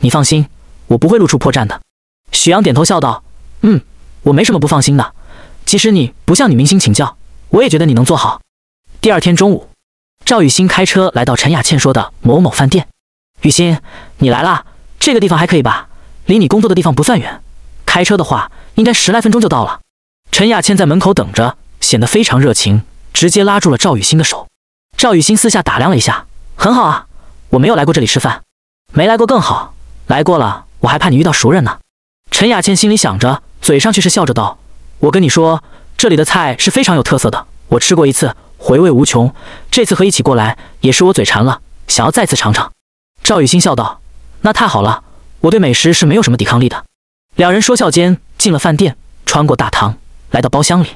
你放心，我不会露出破绽的。”许阳点头笑道：“嗯，我没什么不放心的。即使你不向女明星请教，我也觉得你能做好。”第二天中午，赵雨欣开车来到陈雅倩说的某某饭店。雨欣，你来啦，这个地方还可以吧？离你工作的地方不算远，开车的话应该十来分钟就到了。陈雅倩在门口等着，显得非常热情。直接拉住了赵雨欣的手。赵雨欣私下打量了一下，很好啊，我没有来过这里吃饭，没来过更好。来过了，我还怕你遇到熟人呢。陈雅倩心里想着，嘴上却是笑着道：“我跟你说，这里的菜是非常有特色的，我吃过一次，回味无穷。这次和一起过来，也是我嘴馋了，想要再次尝尝。”赵雨欣笑道：“那太好了，我对美食是没有什么抵抗力的。”两人说笑间，进了饭店，穿过大堂，来到包厢里。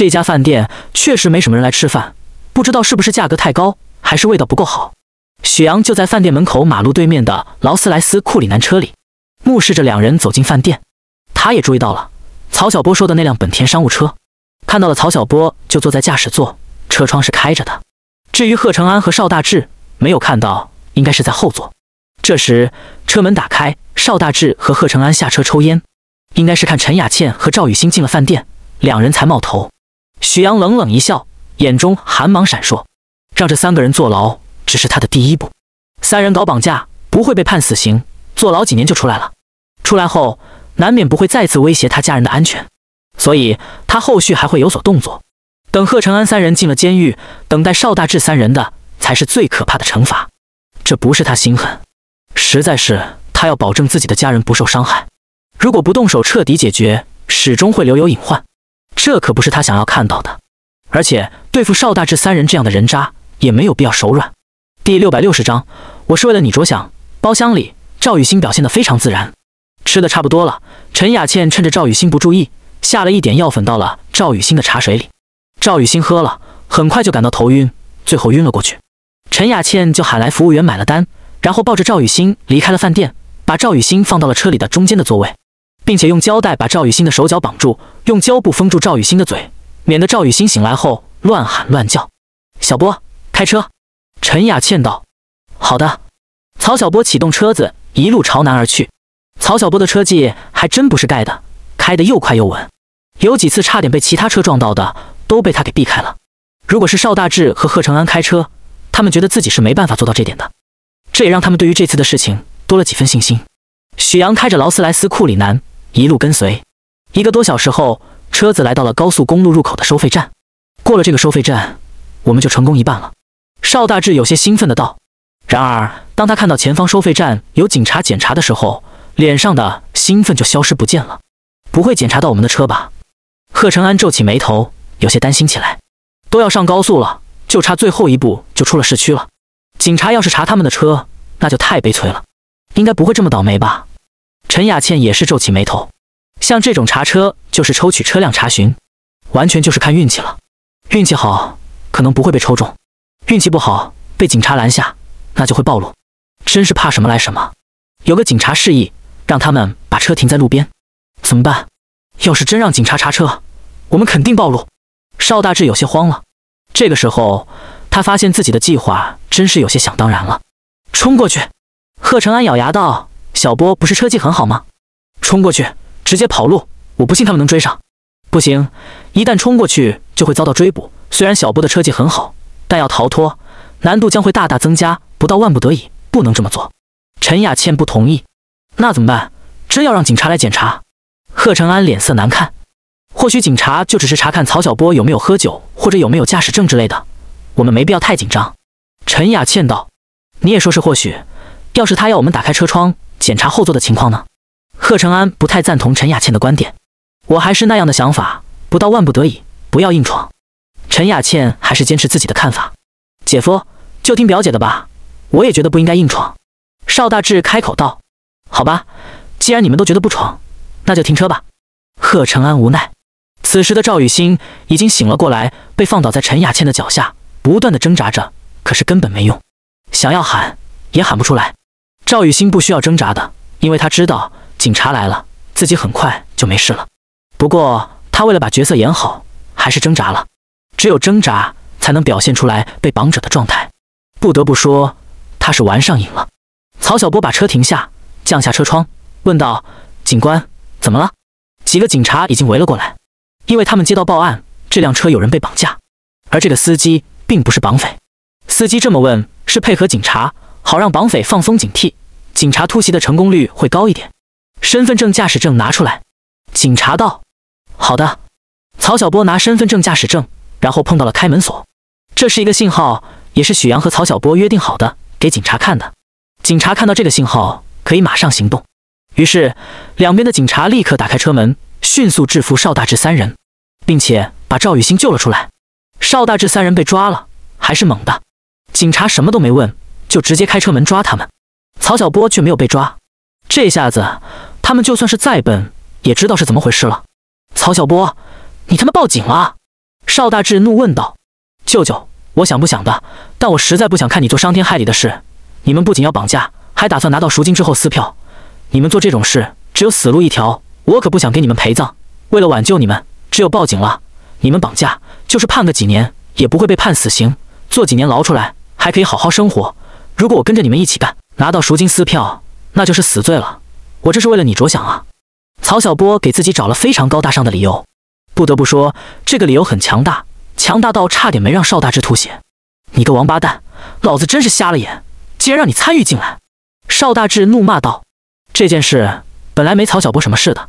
这家饭店确实没什么人来吃饭，不知道是不是价格太高，还是味道不够好。许阳就在饭店门口马路对面的劳斯莱斯库里南车里，目视着两人走进饭店。他也注意到了曹小波说的那辆本田商务车，看到了曹小波就坐在驾驶座，车窗是开着的。至于贺成安和邵大志没有看到，应该是在后座。这时车门打开，邵大志和贺成安下车抽烟，应该是看陈雅倩和赵雨欣进了饭店，两人才冒头。许阳冷冷一笑，眼中寒芒闪烁。让这三个人坐牢只是他的第一步。三人搞绑架，不会被判死刑，坐牢几年就出来了。出来后，难免不会再次威胁他家人的安全，所以他后续还会有所动作。等贺承安三人进了监狱，等待邵大志三人的才是最可怕的惩罚。这不是他心狠，实在是他要保证自己的家人不受伤害。如果不动手彻底解决，始终会留有隐患。这可不是他想要看到的，而且对付邵大志三人这样的人渣，也没有必要手软。第六百六十章，我是为了你着想。包厢里，赵雨欣表现得非常自然，吃的差不多了。陈雅倩趁着赵雨欣不注意，下了一点药粉到了赵雨欣的茶水里。赵雨欣喝了，很快就感到头晕，最后晕了过去。陈雅倩就喊来服务员买了单，然后抱着赵雨欣离开了饭店，把赵雨欣放到了车里的中间的座位。并且用胶带把赵雨欣的手脚绑住，用胶布封住赵雨欣的嘴，免得赵雨欣醒来后乱喊乱叫。小波，开车。”陈雅倩道。“好的。”曹小波启动车子，一路朝南而去。曹小波的车技还真不是盖的，开得又快又稳，有几次差点被其他车撞到的，都被他给避开了。如果是邵大志和贺成安开车，他们觉得自己是没办法做到这点的。这也让他们对于这次的事情多了几分信心。许阳开着劳斯莱斯库里南。一路跟随，一个多小时后，车子来到了高速公路入口的收费站。过了这个收费站，我们就成功一半了。邵大志有些兴奋的道。然而，当他看到前方收费站有警察检查的时候，脸上的兴奋就消失不见了。不会检查到我们的车吧？贺成安皱起眉头，有些担心起来。都要上高速了，就差最后一步就出了市区了。警察要是查他们的车，那就太悲催了。应该不会这么倒霉吧？陈雅倩也是皱起眉头，像这种查车就是抽取车辆查询，完全就是看运气了。运气好可能不会被抽中，运气不好被警察拦下，那就会暴露。真是怕什么来什么。有个警察示意让他们把车停在路边，怎么办？要是真让警察查车，我们肯定暴露。邵大志有些慌了，这个时候他发现自己的计划真是有些想当然了。冲过去！贺成安咬牙道。小波不是车技很好吗？冲过去直接跑路，我不信他们能追上。不行，一旦冲过去就会遭到追捕。虽然小波的车技很好，但要逃脱难度将会大大增加。不到万不得已，不能这么做。陈雅倩不同意。那怎么办？真要让警察来检查？贺成安脸色难看。或许警察就只是查看曹小波有没有喝酒或者有没有驾驶证之类的，我们没必要太紧张。陈雅倩道：“你也说是或许。要是他要我们打开车窗。”检查后座的情况呢？贺成安不太赞同陈雅倩的观点，我还是那样的想法，不到万不得已不要硬闯。陈雅倩还是坚持自己的看法，姐夫就听表姐的吧，我也觉得不应该硬闯。邵大志开口道：“好吧，既然你们都觉得不闯，那就停车吧。”贺成安无奈。此时的赵雨欣已经醒了过来，被放倒在陈雅倩的脚下，不断的挣扎着，可是根本没用，想要喊也喊不出来。赵雨欣不需要挣扎的，因为他知道警察来了，自己很快就没事了。不过他为了把角色演好，还是挣扎了。只有挣扎才能表现出来被绑者的状态。不得不说，他是玩上瘾了。曹小波把车停下，降下车窗，问道：“警官，怎么了？”几个警察已经围了过来，因为他们接到报案，这辆车有人被绑架，而这个司机并不是绑匪。司机这么问是配合警察，好让绑匪放松警惕。警察突袭的成功率会高一点。身份证、驾驶证拿出来。警察道：“好的。”曹小波拿身份证、驾驶证，然后碰到了开门锁，这是一个信号，也是许阳和曹小波约定好的，给警察看的。警察看到这个信号，可以马上行动。于是，两边的警察立刻打开车门，迅速制服邵大志三人，并且把赵雨欣救了出来。邵大志三人被抓了，还是猛的。警察什么都没问，就直接开车门抓他们。曹小波却没有被抓，这下子他们就算是再笨，也知道是怎么回事了。曹小波，你他妈报警了！邵大志怒问道：“舅舅，我想不想的？但我实在不想看你做伤天害理的事。你们不仅要绑架，还打算拿到赎金之后撕票。你们做这种事，只有死路一条。我可不想给你们陪葬。为了挽救你们，只有报警了。你们绑架就是判个几年，也不会被判死刑，坐几年牢出来还可以好好生活。如果我跟着你们一起干……”拿到赎金撕票，那就是死罪了。我这是为了你着想啊！曹小波给自己找了非常高大上的理由，不得不说，这个理由很强大，强大到差点没让邵大志吐血。你个王八蛋，老子真是瞎了眼，竟然让你参与进来！邵大志怒骂道：“这件事本来没曹小波什么事的，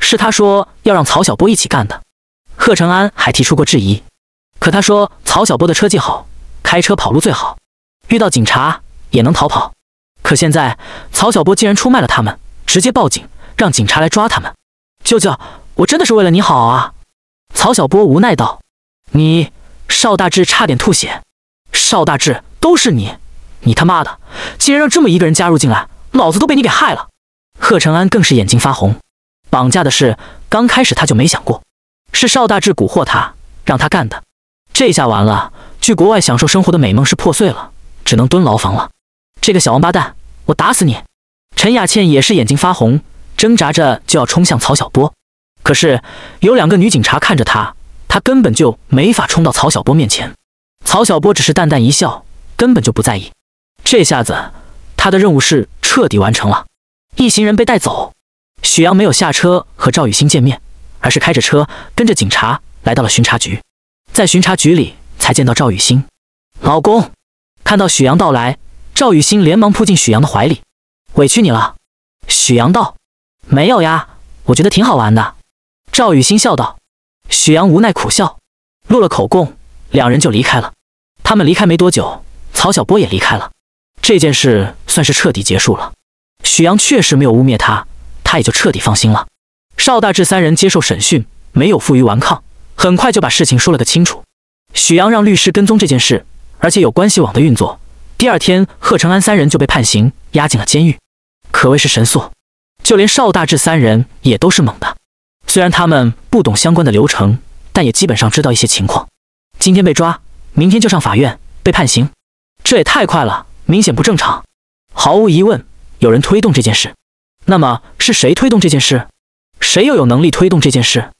是他说要让曹小波一起干的。贺成安还提出过质疑，可他说曹小波的车技好，开车跑路最好，遇到警察也能逃跑。”可现在，曹小波竟然出卖了他们，直接报警，让警察来抓他们。舅舅，我真的是为了你好啊！”曹小波无奈道。“你，邵大志差点吐血。邵大志，都是你！你他妈的，竟然让这么一个人加入进来，老子都被你给害了！”贺成安更是眼睛发红。绑架的事，刚开始他就没想过，是邵大志蛊惑他，让他干的。这下完了，去国外享受生活的美梦是破碎了，只能蹲牢房了。这个小王八蛋！我打死你！陈雅倩也是眼睛发红，挣扎着就要冲向曹小波，可是有两个女警察看着她，她根本就没法冲到曹小波面前。曹小波只是淡淡一笑，根本就不在意。这下子，他的任务是彻底完成了。一行人被带走，许阳没有下车和赵雨欣见面，而是开着车跟着警察来到了巡查局，在巡查局里才见到赵雨欣。老公，看到许阳到来。赵雨欣连忙扑进许阳的怀里，委屈你了。许阳道：“没有呀，我觉得挺好玩的。”赵雨欣笑道。许阳无奈苦笑，录了口供，两人就离开了。他们离开没多久，曹小波也离开了。这件事算是彻底结束了。许阳确实没有污蔑他，他也就彻底放心了。邵大志三人接受审讯，没有负隅顽抗，很快就把事情说了个清楚。许阳让律师跟踪这件事，而且有关系网的运作。第二天，贺承安三人就被判刑，押进了监狱，可谓是神速。就连邵大志三人也都是猛的，虽然他们不懂相关的流程，但也基本上知道一些情况。今天被抓，明天就上法院被判刑，这也太快了，明显不正常。毫无疑问，有人推动这件事。那么是谁推动这件事？谁又有能力推动这件事？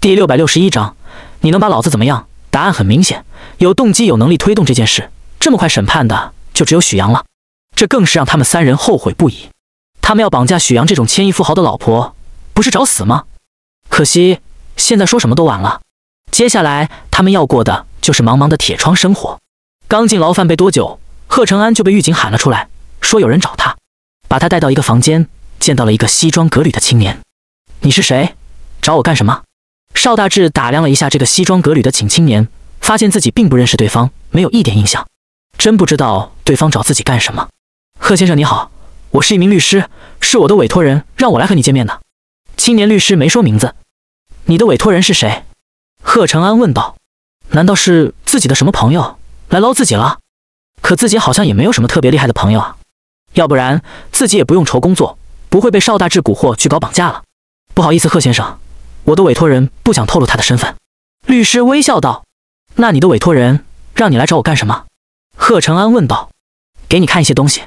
第六百六十一章，你能把老子怎么样？答案很明显，有动机、有能力推动这件事，这么快审判的。就只有许阳了，这更是让他们三人后悔不已。他们要绑架许阳这种千亿富豪的老婆，不是找死吗？可惜现在说什么都晚了。接下来他们要过的就是茫茫的铁窗生活。刚进牢饭没多久，贺成安就被狱警喊了出来，说有人找他，把他带到一个房间，见到了一个西装革履的青年。你是谁？找我干什么？邵大志打量了一下这个西装革履的请青年，发现自己并不认识对方，没有一点印象。真不知道对方找自己干什么。贺先生你好，我是一名律师，是我的委托人让我来和你见面的。青年律师没说名字。你的委托人是谁？贺成安问道。难道是自己的什么朋友来捞自己了？可自己好像也没有什么特别厉害的朋友啊。要不然自己也不用愁工作，不会被邵大志蛊惑去搞绑架了。不好意思，贺先生，我的委托人不想透露他的身份。律师微笑道。那你的委托人让你来找我干什么？贺承安问道：“给你看一些东西。”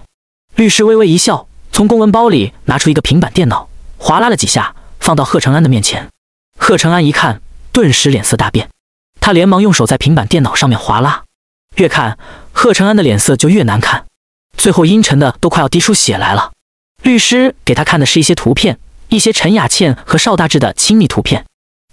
律师微微一笑，从公文包里拿出一个平板电脑，划拉了几下，放到贺承安的面前。贺承安一看，顿时脸色大变，他连忙用手在平板电脑上面划拉。越看，贺承安的脸色就越难看，最后阴沉的都快要滴出血来了。律师给他看的是一些图片，一些陈雅倩和邵大志的亲密图片。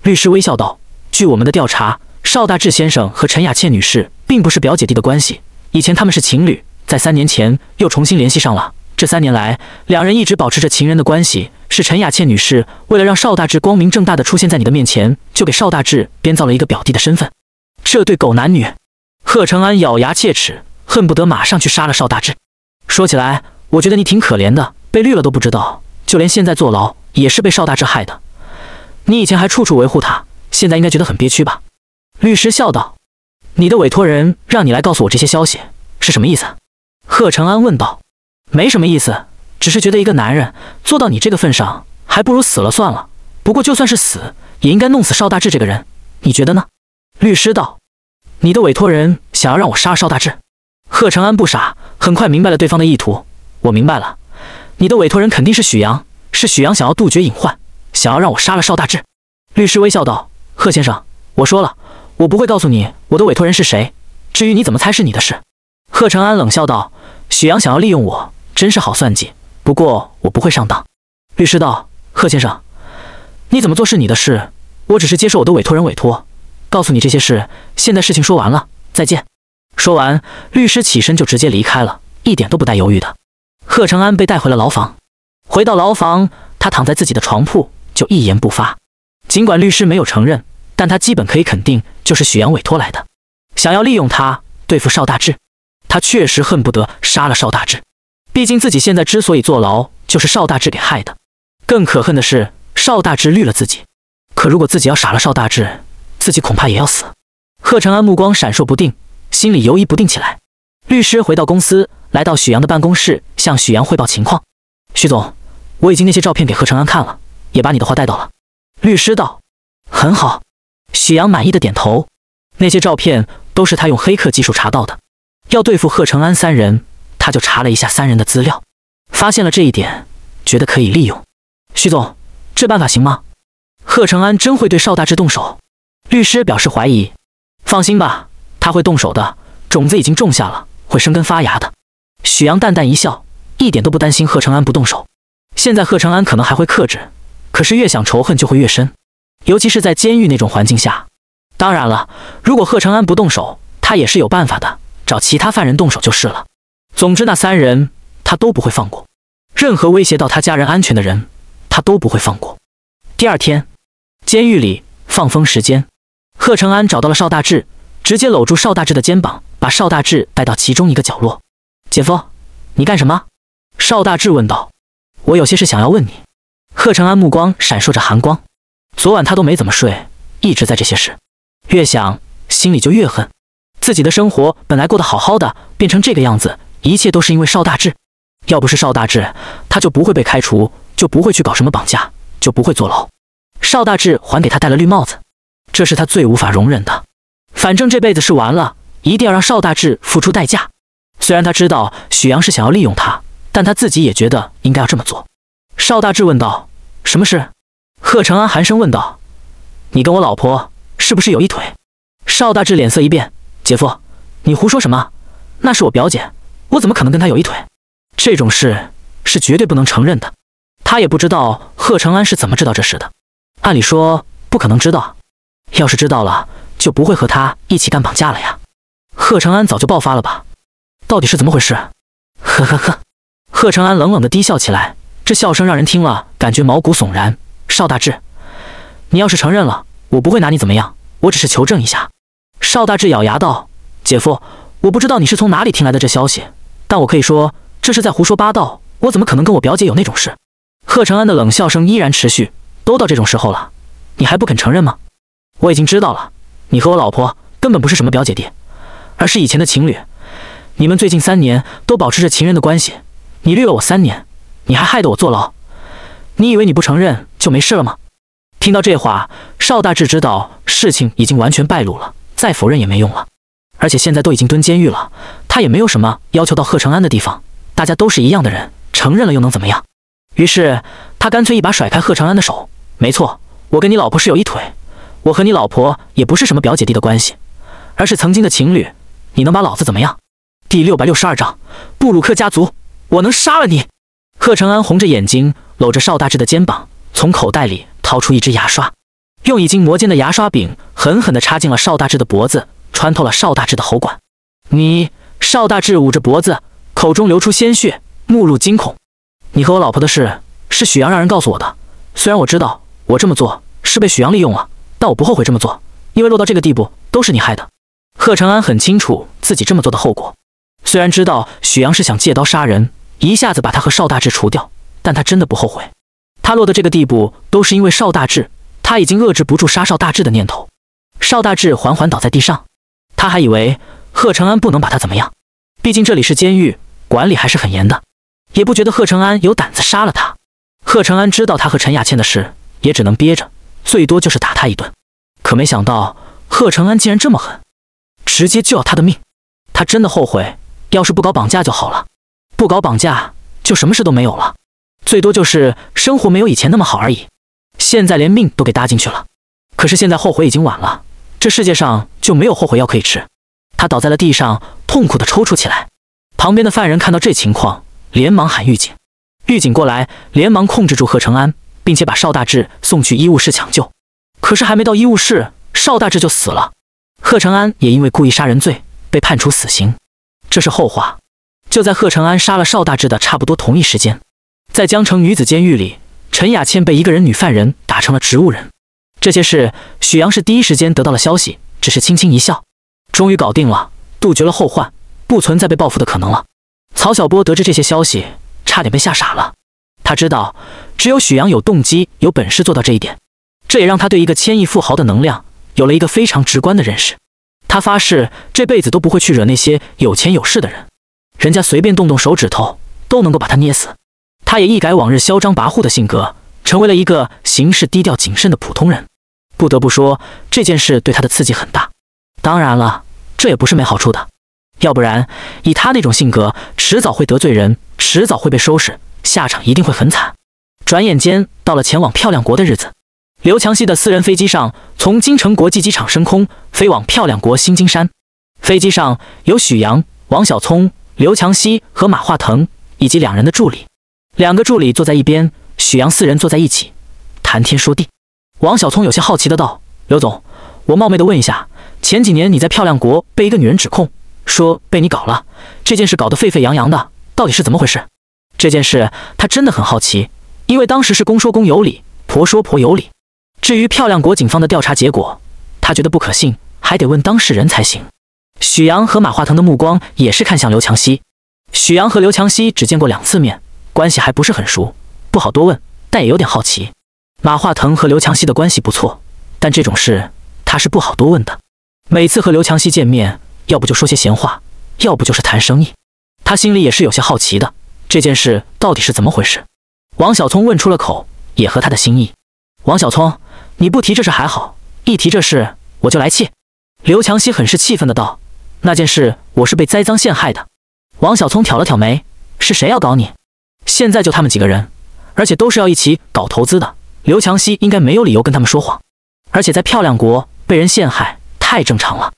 律师微笑道：“据我们的调查，邵大志先生和陈雅倩女士并不是表姐弟的关系。”以前他们是情侣，在三年前又重新联系上了。这三年来，两人一直保持着情人的关系。是陈雅倩女士为了让邵大志光明正大的出现在你的面前，就给邵大志编造了一个表弟的身份。这对狗男女，贺成安咬牙切齿，恨不得马上去杀了邵大志。说起来，我觉得你挺可怜的，被绿了都不知道，就连现在坐牢也是被邵大志害的。你以前还处处维护他，现在应该觉得很憋屈吧？律师笑道。你的委托人让你来告诉我这些消息是什么意思？贺成安问道。没什么意思，只是觉得一个男人做到你这个份上，还不如死了算了。不过就算是死，也应该弄死邵大志这个人。你觉得呢？律师道。你的委托人想要让我杀了邵大志？贺成安不傻，很快明白了对方的意图。我明白了，你的委托人肯定是许阳，是许阳想要杜绝隐患，想要让我杀了邵大志。律师微笑道：“贺先生，我说了。”我不会告诉你我的委托人是谁。至于你怎么猜是你的事。”贺成安冷笑道，“许阳想要利用我，真是好算计。不过我不会上当。”律师道：“贺先生，你怎么做是你的事，我只是接受我的委托人委托，告诉你这些事。现在事情说完了，再见。”说完，律师起身就直接离开了，一点都不带犹豫的。贺成安被带回了牢房。回到牢房，他躺在自己的床铺，就一言不发。尽管律师没有承认。但他基本可以肯定，就是许阳委托来的，想要利用他对付邵大志。他确实恨不得杀了邵大志，毕竟自己现在之所以坐牢，就是邵大志给害的。更可恨的是，邵大志绿了自己。可如果自己要杀了邵大志，自己恐怕也要死。贺成安目光闪烁不定，心里犹疑不定起来。律师回到公司，来到许阳的办公室，向许阳汇报情况。许总，我已经那些照片给贺成安看了，也把你的话带到了。律师道：“很好。”许阳满意的点头，那些照片都是他用黑客技术查到的。要对付贺成安三人，他就查了一下三人的资料，发现了这一点，觉得可以利用。许总，这办法行吗？贺成安真会对邵大志动手？律师表示怀疑。放心吧，他会动手的。种子已经种下了，会生根发芽的。许阳淡淡一笑，一点都不担心贺成安不动手。现在贺成安可能还会克制，可是越想仇恨就会越深。尤其是在监狱那种环境下，当然了，如果贺承安不动手，他也是有办法的，找其他犯人动手就是了。总之，那三人他都不会放过，任何威胁到他家人安全的人，他都不会放过。第二天，监狱里放风时间，贺承安找到了邵大志，直接搂住邵大志的肩膀，把邵大志带到其中一个角落。“姐夫，你干什么？”邵大志问道。“我有些事想要问你。”贺承安目光闪烁着寒光。昨晚他都没怎么睡，一直在这些事。越想心里就越恨，自己的生活本来过得好好的，变成这个样子，一切都是因为邵大志。要不是邵大志，他就不会被开除，就不会去搞什么绑架，就不会坐牢。邵大志还给他戴了绿帽子，这是他最无法容忍的。反正这辈子是完了，一定要让邵大志付出代价。虽然他知道许阳是想要利用他，但他自己也觉得应该要这么做。邵大志问道：“什么事？”贺承安寒声问道：“你跟我老婆是不是有一腿？”邵大志脸色一变：“姐夫，你胡说什么？那是我表姐，我怎么可能跟她有一腿？这种事是绝对不能承认的。”他也不知道贺承安是怎么知道这事的，按理说不可能知道。要是知道了，就不会和他一起干绑架了呀。贺承安早就爆发了吧？到底是怎么回事？呵呵呵，贺承安冷冷的低笑起来，这笑声让人听了感觉毛骨悚然。邵大志，你要是承认了，我不会拿你怎么样。我只是求证一下。”邵大志咬牙道，“姐夫，我不知道你是从哪里听来的这消息，但我可以说这是在胡说八道。我怎么可能跟我表姐有那种事？”贺承安的冷笑声依然持续。都到这种时候了，你还不肯承认吗？我已经知道了，你和我老婆根本不是什么表姐弟，而是以前的情侣。你们最近三年都保持着情人的关系。你绿了我三年，你还害得我坐牢。你以为你不承认？就没事了吗？听到这话，邵大志知道事情已经完全败露了，再否认也没用了。而且现在都已经蹲监狱了，他也没有什么要求到贺成安的地方。大家都是一样的人，承认了又能怎么样？于是他干脆一把甩开贺成安的手。没错，我跟你老婆是有一腿，我和你老婆也不是什么表姐弟的关系，而是曾经的情侣。你能把老子怎么样？第六百六十二章布鲁克家族，我能杀了你！贺成安红着眼睛，搂着邵大志的肩膀。从口袋里掏出一支牙刷，用已经磨尖的牙刷柄狠狠地插进了邵大志的脖子，穿透了邵大志的喉管。你，邵大志捂着脖子，口中流出鲜血，目露惊恐。你和我老婆的事是许阳让人告诉我的。虽然我知道我这么做是被许阳利用了，但我不后悔这么做，因为落到这个地步都是你害的。贺成安很清楚自己这么做的后果，虽然知道许阳是想借刀杀人，一下子把他和邵大志除掉，但他真的不后悔。他落的这个地步，都是因为邵大志。他已经遏制不住杀邵大志的念头。邵大志缓缓倒在地上，他还以为贺承安不能把他怎么样，毕竟这里是监狱，管理还是很严的，也不觉得贺承安有胆子杀了他。贺承安知道他和陈雅倩的事，也只能憋着，最多就是打他一顿。可没想到贺承安竟然这么狠，直接就要他的命。他真的后悔，要是不搞绑架就好了，不搞绑架就什么事都没有了。最多就是生活没有以前那么好而已，现在连命都给搭进去了。可是现在后悔已经晚了，这世界上就没有后悔药可以吃。他倒在了地上，痛苦的抽搐起来。旁边的犯人看到这情况，连忙喊狱警。狱警过来，连忙控制住贺成安，并且把邵大志送去医务室抢救。可是还没到医务室，邵大志就死了。贺成安也因为故意杀人罪被判处死刑。这是后话。就在贺成安杀了邵大志的差不多同一时间。在江城女子监狱里，陈雅倩被一个人女犯人打成了植物人。这些事，许阳是第一时间得到了消息，只是轻轻一笑。终于搞定了，杜绝了后患，不存在被报复的可能了。曹小波得知这些消息，差点被吓傻了。他知道，只有许阳有动机、有本事做到这一点。这也让他对一个千亿富豪的能量有了一个非常直观的认识。他发誓这辈子都不会去惹那些有钱有势的人，人家随便动动手指头都能够把他捏死。他也一改往日嚣张跋扈的性格，成为了一个行事低调谨慎的普通人。不得不说，这件事对他的刺激很大。当然了，这也不是没好处的，要不然以他那种性格，迟早会得罪人，迟早会被收拾，下场一定会很惨。转眼间到了前往漂亮国的日子，刘强西的私人飞机上从京城国际机场升空，飞往漂亮国新金山。飞机上有许阳、王小聪、刘强西和马化腾，以及两人的助理。两个助理坐在一边，许阳四人坐在一起，谈天说地。王小聪有些好奇的道：“刘总，我冒昧的问一下，前几年你在漂亮国被一个女人指控，说被你搞了，这件事搞得沸沸扬扬的，到底是怎么回事？”这件事他真的很好奇，因为当时是公说公有理，婆说婆有理。至于漂亮国警方的调查结果，他觉得不可信，还得问当事人才行。许阳和马化腾的目光也是看向刘强西。许阳和刘强西只见过两次面。关系还不是很熟，不好多问，但也有点好奇。马化腾和刘强西的关系不错，但这种事他是不好多问的。每次和刘强西见面，要不就说些闲话，要不就是谈生意。他心里也是有些好奇的，这件事到底是怎么回事？王小聪问出了口，也和他的心意。王小聪，你不提这事还好，一提这事我就来气。刘强西很是气愤的道：“那件事我是被栽赃陷害的。”王小聪挑了挑眉：“是谁要搞你？”现在就他们几个人，而且都是要一起搞投资的。刘强西应该没有理由跟他们说谎，而且在漂亮国被人陷害太正常了。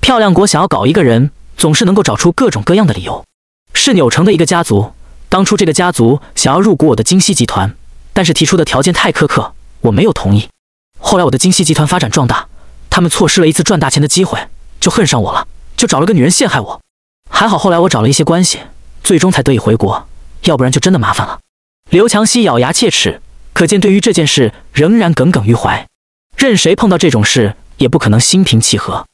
漂亮国想要搞一个人，总是能够找出各种各样的理由。是纽城的一个家族，当初这个家族想要入股我的金西集团，但是提出的条件太苛刻，我没有同意。后来我的金西集团发展壮大，他们错失了一次赚大钱的机会，就恨上我了，就找了个女人陷害我。还好后来我找了一些关系，最终才得以回国。要不然就真的麻烦了。刘强西咬牙切齿，可见对于这件事仍然耿耿于怀。任谁碰到这种事，也不可能心平气和。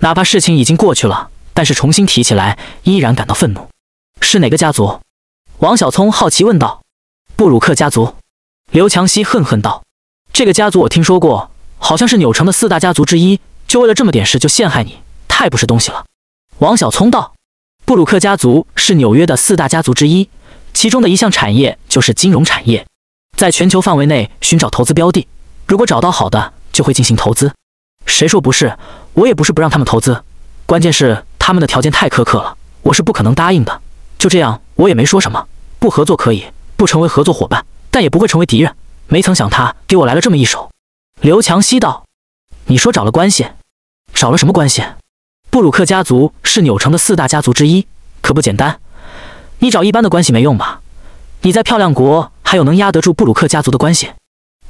哪怕事情已经过去了，但是重新提起来，依然感到愤怒。是哪个家族？王小聪好奇问道。布鲁克家族。刘强西恨恨道：“这个家族我听说过，好像是纽城的四大家族之一。就为了这么点事就陷害你，太不是东西了。”王小聪道：“布鲁克家族是纽约的四大家族之一。”其中的一项产业就是金融产业，在全球范围内寻找投资标的，如果找到好的，就会进行投资。谁说不是？我也不是不让他们投资，关键是他们的条件太苛刻了，我是不可能答应的。就这样，我也没说什么，不合作可以，不成为合作伙伴，但也不会成为敌人。没曾想他给我来了这么一手。刘强西道：“你说找了关系，找了什么关系？布鲁克家族是纽城的四大家族之一，可不简单。”你找一般的关系没用吧？你在漂亮国还有能压得住布鲁克家族的关系？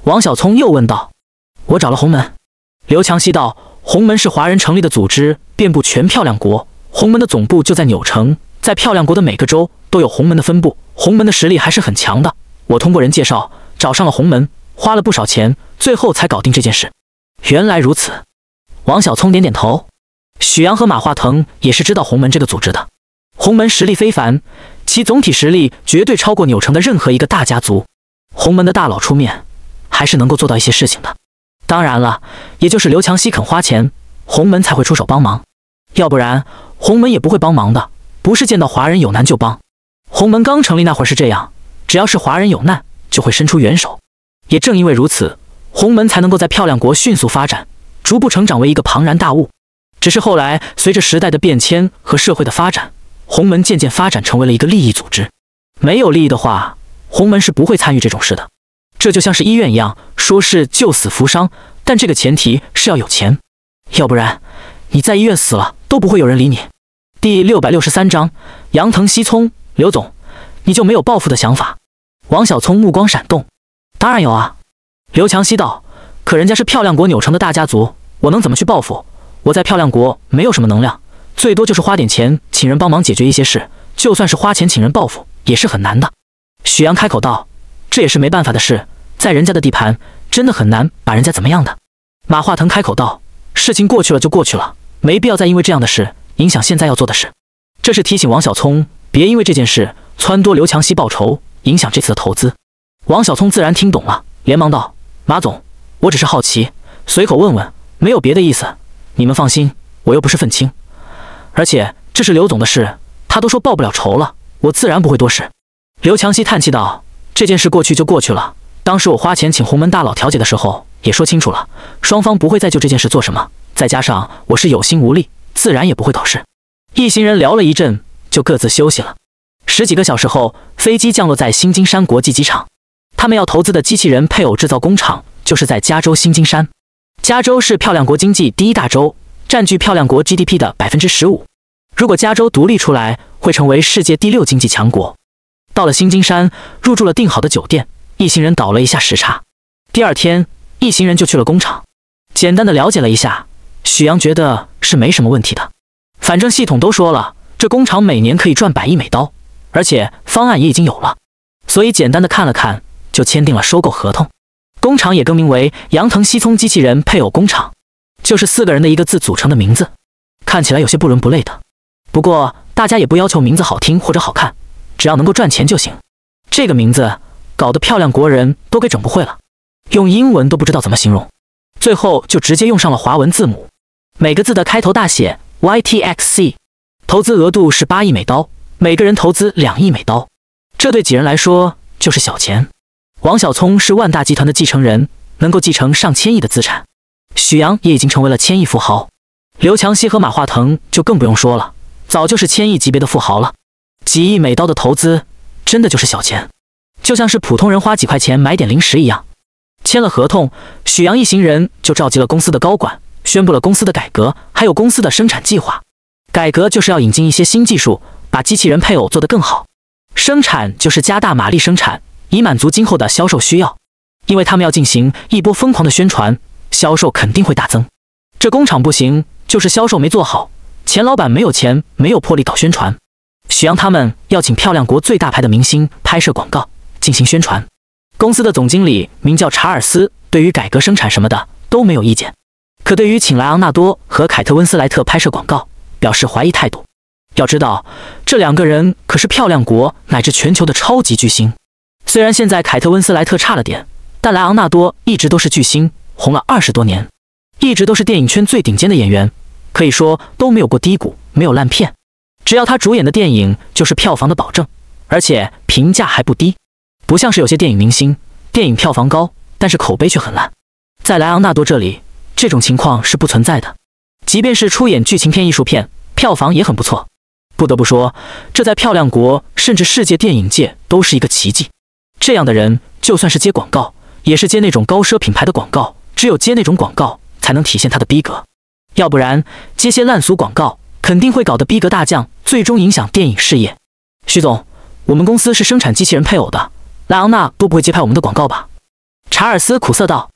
王小聪又问道。我找了洪门。刘强熙道：“洪门是华人成立的组织，遍布全漂亮国。洪门的总部就在纽城，在漂亮国的每个州都有洪门的分部。洪门的实力还是很强的。我通过人介绍找上了洪门，花了不少钱，最后才搞定这件事。”原来如此，王小聪点点头。许阳和马化腾也是知道洪门这个组织的。洪门实力非凡。其总体实力绝对超过纽城的任何一个大家族，洪门的大佬出面，还是能够做到一些事情的。当然了，也就是刘强西肯花钱，洪门才会出手帮忙，要不然洪门也不会帮忙的。不是见到华人有难就帮，洪门刚成立那会儿是这样，只要是华人有难，就会伸出援手。也正因为如此，洪门才能够在漂亮国迅速发展，逐步成长为一个庞然大物。只是后来随着时代的变迁和社会的发展。洪门渐渐发展成为了一个利益组织，没有利益的话，洪门是不会参与这种事的。这就像是医院一样，说是救死扶伤，但这个前提是要有钱，要不然你在医院死了都不会有人理你。第六百六十三章，杨腾、西聪、刘总，你就没有报复的想法？王小聪目光闪动，当然有啊。刘强西道，可人家是漂亮国纽城的大家族，我能怎么去报复？我在漂亮国没有什么能量。最多就是花点钱请人帮忙解决一些事，就算是花钱请人报复，也是很难的。许阳开口道：“这也是没办法的事，在人家的地盘，真的很难把人家怎么样的。”马化腾开口道：“事情过去了就过去了，没必要再因为这样的事影响现在要做的事。”这是提醒王小聪别因为这件事撺掇刘强西报仇，影响这次的投资。王小聪自然听懂了，连忙道：“马总，我只是好奇，随口问问，没有别的意思。你们放心，我又不是愤青。”而且这是刘总的事，他都说报不了仇了，我自然不会多事。刘强西叹气道：“这件事过去就过去了。当时我花钱请洪门大佬调解的时候，也说清楚了，双方不会再就这件事做什么。再加上我是有心无力，自然也不会搞事。”一行人聊了一阵，就各自休息了。十几个小时后，飞机降落在新金山国际机场。他们要投资的机器人配偶制造工厂就是在加州新金山。加州是漂亮国经济第一大州，占据漂亮国 GDP 的百分之十五。如果加州独立出来，会成为世界第六经济强国。到了新金山，入住了订好的酒店，一行人倒了一下时差。第二天，一行人就去了工厂，简单的了解了一下，许阳觉得是没什么问题的。反正系统都说了，这工厂每年可以赚百亿美刀，而且方案也已经有了，所以简单的看了看，就签订了收购合同。工厂也更名为杨腾西聪机器人配偶工厂，就是四个人的一个字组成的名字，看起来有些不伦不类的。不过大家也不要求名字好听或者好看，只要能够赚钱就行。这个名字搞得漂亮，国人都给整不会了，用英文都不知道怎么形容，最后就直接用上了华文字母，每个字的开头大写 Y T X C。投资额度是八亿美刀，每个人投资两亿美刀，这对几人来说就是小钱。王小聪是万大集团的继承人，能够继承上千亿的资产。许阳也已经成为了千亿富豪，刘强西和马化腾就更不用说了。早就是千亿级别的富豪了，几亿美刀的投资，真的就是小钱，就像是普通人花几块钱买点零食一样。签了合同，许阳一行人就召集了公司的高管，宣布了公司的改革，还有公司的生产计划。改革就是要引进一些新技术，把机器人配偶做得更好。生产就是加大马力生产，以满足今后的销售需要。因为他们要进行一波疯狂的宣传，销售肯定会大增。这工厂不行，就是销售没做好。钱老板没有钱，没有魄力搞宣传。许阳他们要请漂亮国最大牌的明星拍摄广告进行宣传。公司的总经理名叫查尔斯，对于改革生产什么的都没有意见，可对于请莱昂纳多和凯特温斯莱特拍摄广告表示怀疑态度。要知道，这两个人可是漂亮国乃至全球的超级巨星。虽然现在凯特温斯莱特差了点，但莱昂纳多一直都是巨星，红了二十多年，一直都是电影圈最顶尖的演员。可以说都没有过低谷，没有烂片，只要他主演的电影就是票房的保证，而且评价还不低，不像是有些电影明星电影票房高，但是口碑却很烂，在莱昂纳多这里这种情况是不存在的，即便是出演剧情片、艺术片，票房也很不错。不得不说，这在漂亮国甚至世界电影界都是一个奇迹。这样的人就算是接广告，也是接那种高奢品牌的广告，只有接那种广告才能体现他的逼格。要不然接些烂俗广告，肯定会搞得逼格大降，最终影响电影事业。徐总，我们公司是生产机器人配偶的，莱昂纳多不会接拍我们的广告吧？查尔斯苦涩道：“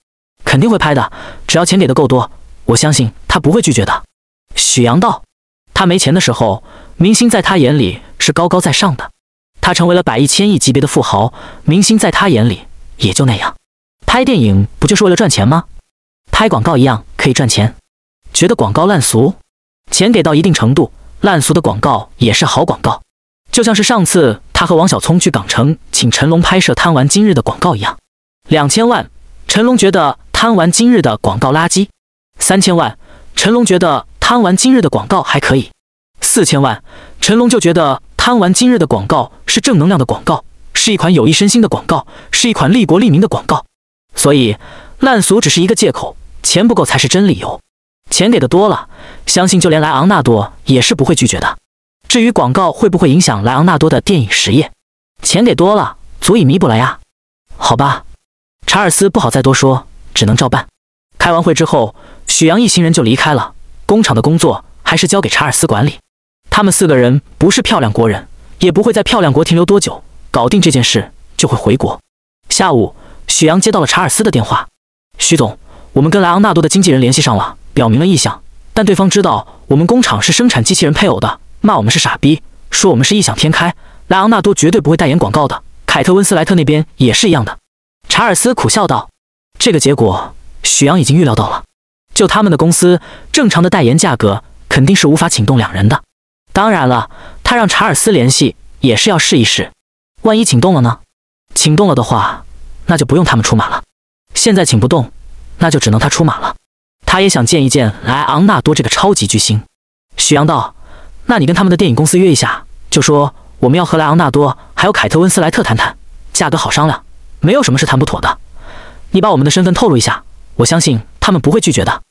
肯定会拍的，只要钱给的够多，我相信他不会拒绝的。”许阳道：“他没钱的时候，明星在他眼里是高高在上的；他成为了百亿千亿级别的富豪，明星在他眼里也就那样。拍电影不就是为了赚钱吗？拍广告一样可以赚钱。”觉得广告烂俗，钱给到一定程度，烂俗的广告也是好广告。就像是上次他和王小聪去港城请陈龙拍摄《贪玩今日》的广告一样，两千万，陈龙觉得《贪玩今日》的广告垃圾；三千万，陈龙觉得《贪玩今日》的广告还可以；四千万，陈龙就觉得《贪玩今日》的广告是正能量的广告，是一款有益身心的广告，是一款利国利民的广告。所以，烂俗只是一个借口，钱不够才是真理由。钱给的多了，相信就连莱昂纳多也是不会拒绝的。至于广告会不会影响莱昂纳多的电影事业，钱给多了，足以弥补了呀。好吧，查尔斯不好再多说，只能照办。开完会之后，许阳一行人就离开了工厂的工作，还是交给查尔斯管理。他们四个人不是漂亮国人，也不会在漂亮国停留多久，搞定这件事就会回国。下午，许阳接到了查尔斯的电话：“许总，我们跟莱昂纳多的经纪人联系上了。”表明了意向，但对方知道我们工厂是生产机器人配偶的，骂我们是傻逼，说我们是异想天开。莱昂纳多绝对不会代言广告的，凯特温斯莱特那边也是一样的。查尔斯苦笑道：“这个结果，许阳已经预料到了。就他们的公司，正常的代言价格肯定是无法请动两人的。当然了，他让查尔斯联系也是要试一试，万一请动了呢？请动了的话，那就不用他们出马了。现在请不动，那就只能他出马了。”他也想见一见莱昂纳多这个超级巨星。许阳道：“那你跟他们的电影公司约一下，就说我们要和莱昂纳多还有凯特温斯莱特谈谈，价格好商量，没有什么是谈不妥的。你把我们的身份透露一下，我相信他们不会拒绝的。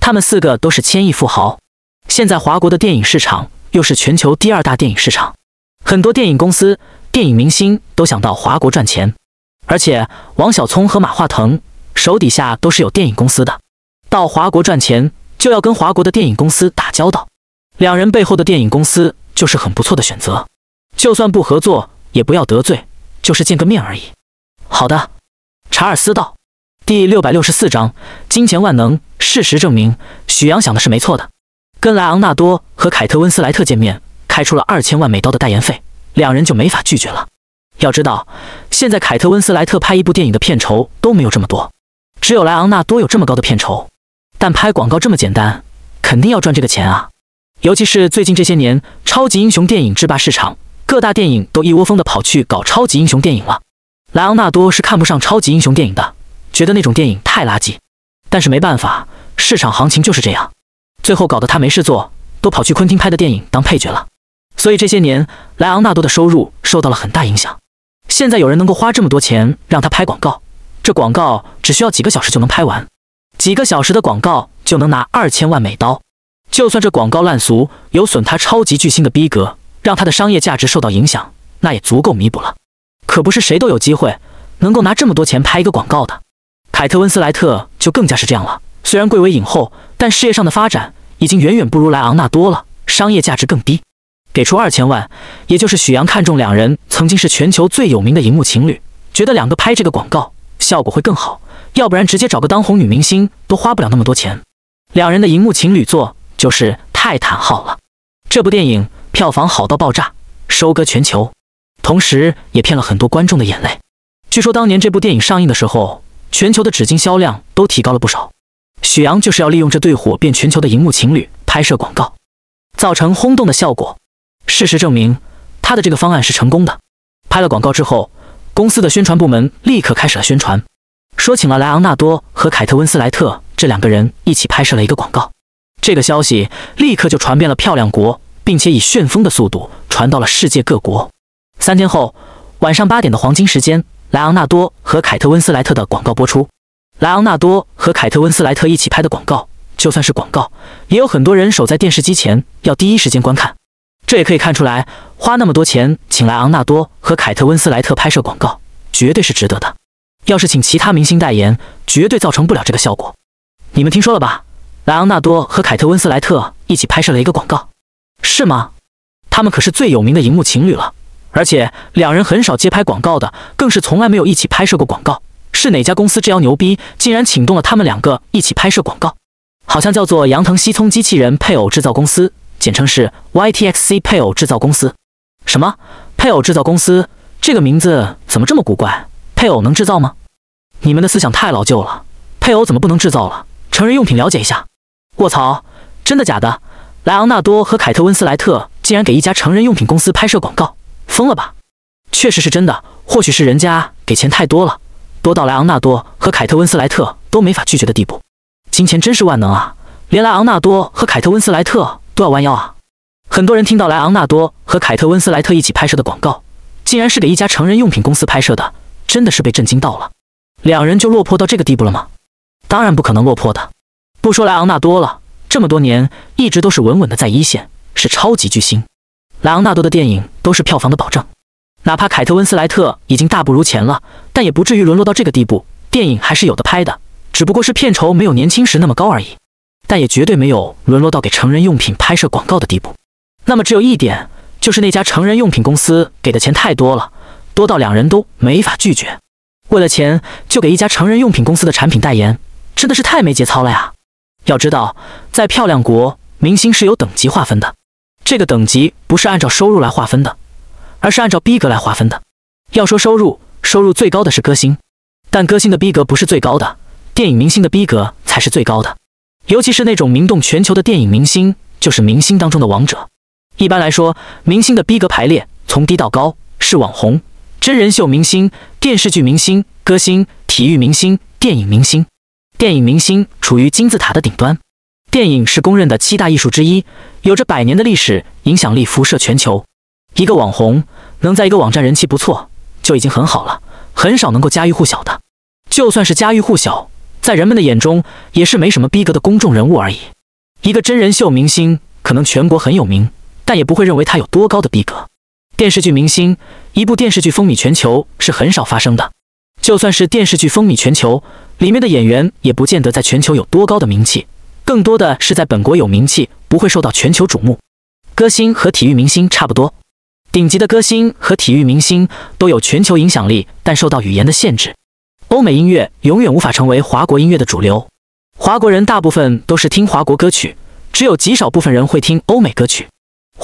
他们四个都是千亿富豪，现在华国的电影市场又是全球第二大电影市场，很多电影公司、电影明星都想到华国赚钱。而且王小聪和马化腾手底下都是有电影公司的。”到华国赚钱，就要跟华国的电影公司打交道。两人背后的电影公司就是很不错的选择。就算不合作，也不要得罪，就是见个面而已。好的，查尔斯道。第六百六十四章金钱万能。事实证明，许阳想的是没错的。跟莱昂纳多和凯特温斯莱特见面，开出了二千万美刀的代言费，两人就没法拒绝了。要知道，现在凯特温斯莱特拍一部电影的片酬都没有这么多，只有莱昂纳多有这么高的片酬。但拍广告这么简单，肯定要赚这个钱啊！尤其是最近这些年，超级英雄电影制霸市场，各大电影都一窝蜂的跑去搞超级英雄电影了。莱昂纳多是看不上超级英雄电影的，觉得那种电影太垃圾。但是没办法，市场行情就是这样，最后搞得他没事做，都跑去昆汀拍的电影当配角了。所以这些年，莱昂纳多的收入受到了很大影响。现在有人能够花这么多钱让他拍广告，这广告只需要几个小时就能拍完。几个小时的广告就能拿二千万美刀，就算这广告烂俗，有损他超级巨星的逼格，让他的商业价值受到影响，那也足够弥补了。可不是谁都有机会能够拿这么多钱拍一个广告的。凯特·温斯莱特就更加是这样了，虽然贵为影后，但事业上的发展已经远远不如莱昂纳多了，商业价值更低。给出二千万，也就是许阳看中两人曾经是全球最有名的荧幕情侣，觉得两个拍这个广告效果会更好。要不然直接找个当红女明星都花不了那么多钱。两人的荧幕情侣作就是《泰坦号》了，这部电影票房好到爆炸，收割全球，同时也骗了很多观众的眼泪。据说当年这部电影上映的时候，全球的纸巾销量都提高了不少。许阳就是要利用这对火遍全球的荧幕情侣拍摄广告，造成轰动的效果。事实证明，他的这个方案是成功的。拍了广告之后，公司的宣传部门立刻开始了宣传。说请了莱昂纳多和凯特温斯莱特这两个人一起拍摄了一个广告，这个消息立刻就传遍了漂亮国，并且以旋风的速度传到了世界各国。三天后晚上八点的黄金时间，莱昂纳多和凯特温斯莱特的广告播出。莱昂纳多和凯特温斯莱特一起拍的广告，就算是广告，也有很多人守在电视机前要第一时间观看。这也可以看出来，花那么多钱请莱昂纳多和凯特温斯莱特拍摄广告，绝对是值得的。要是请其他明星代言，绝对造成不了这个效果。你们听说了吧？莱昂纳多和凯特温斯莱特一起拍摄了一个广告，是吗？他们可是最有名的荧幕情侣了，而且两人很少接拍广告的，更是从来没有一起拍摄过广告。是哪家公司这妖牛逼，竟然请动了他们两个一起拍摄广告？好像叫做杨腾西聪机器人配偶制造公司，简称是 Y T X C 配偶制造公司。什么配偶制造公司？这个名字怎么这么古怪？配偶能制造吗？你们的思想太老旧了，配偶怎么不能制造了？成人用品了解一下。卧槽，真的假的？莱昂纳多和凯特温斯莱特竟然给一家成人用品公司拍摄广告，疯了吧？确实是真的，或许是人家给钱太多了，多到莱昂纳多和凯特温斯莱特都没法拒绝的地步。金钱真是万能啊，连莱昂纳多和凯特温斯莱特都要弯腰啊。很多人听到莱昂纳多和凯特温斯莱特一起拍摄的广告，竟然是给一家成人用品公司拍摄的。真的是被震惊到了，两人就落魄到这个地步了吗？当然不可能落魄的。不说莱昂纳多了，这么多年一直都是稳稳的在一线，是超级巨星。莱昂纳多的电影都是票房的保证。哪怕凯特温斯莱特已经大不如前了，但也不至于沦落到这个地步，电影还是有的拍的，只不过是片酬没有年轻时那么高而已。但也绝对没有沦落到给成人用品拍摄广告的地步。那么只有一点，就是那家成人用品公司给的钱太多了。多到两人都没法拒绝。为了钱就给一家成人用品公司的产品代言，真的是太没节操了呀！要知道，在漂亮国，明星是有等级划分的。这个等级不是按照收入来划分的，而是按照逼格来划分的。要说收入，收入最高的是歌星，但歌星的逼格不是最高的，电影明星的逼格才是最高的。尤其是那种名动全球的电影明星，就是明星当中的王者。一般来说，明星的逼格排列从低到高是网红。真人秀明星、电视剧明星、歌星、体育明星、电影明星，电影明星处于金字塔的顶端。电影是公认的七大艺术之一，有着百年的历史，影响力辐射全球。一个网红能在一个网站人气不错，就已经很好了，很少能够家喻户晓的。就算是家喻户晓，在人们的眼中也是没什么逼格的公众人物而已。一个真人秀明星可能全国很有名，但也不会认为他有多高的逼格。电视剧明星，一部电视剧风靡全球是很少发生的。就算是电视剧风靡全球，里面的演员也不见得在全球有多高的名气，更多的是在本国有名气，不会受到全球瞩目。歌星和体育明星差不多，顶级的歌星和体育明星都有全球影响力，但受到语言的限制，欧美音乐永远无法成为华国音乐的主流。华国人大部分都是听华国歌曲，只有极少部分人会听欧美歌曲。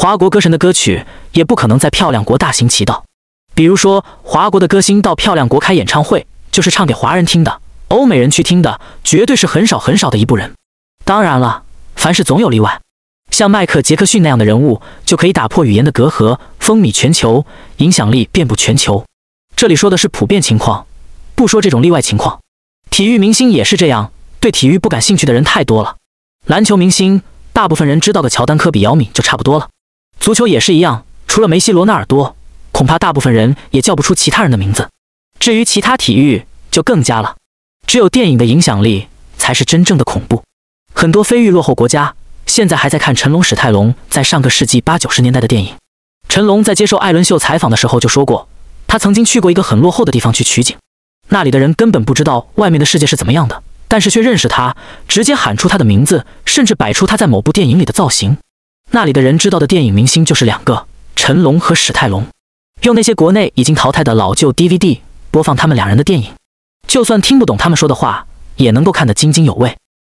华国歌神的歌曲也不可能在漂亮国大行其道。比如说，华国的歌星到漂亮国开演唱会，就是唱给华人听的，欧美人去听的绝对是很少很少的一部分人。当然了，凡事总有例外，像迈克·杰克逊那样的人物就可以打破语言的隔阂，风靡全球，影响力遍布全球。这里说的是普遍情况，不说这种例外情况。体育明星也是这样，对体育不感兴趣的人太多了。篮球明星，大部分人知道的乔丹、科比、姚明就差不多了。足球也是一样，除了梅西、罗纳尔多，恐怕大部分人也叫不出其他人的名字。至于其他体育，就更加了。只有电影的影响力才是真正的恐怖。很多非域落后国家现在还在看成龙、史泰龙在上个世纪八九十年代的电影。成龙在接受艾伦秀采访的时候就说过，他曾经去过一个很落后的地方去取景，那里的人根本不知道外面的世界是怎么样的，但是却认识他，直接喊出他的名字，甚至摆出他在某部电影里的造型。那里的人知道的电影明星就是两个成龙和史泰龙，用那些国内已经淘汰的老旧 DVD 播放他们两人的电影，就算听不懂他们说的话，也能够看得津津有味。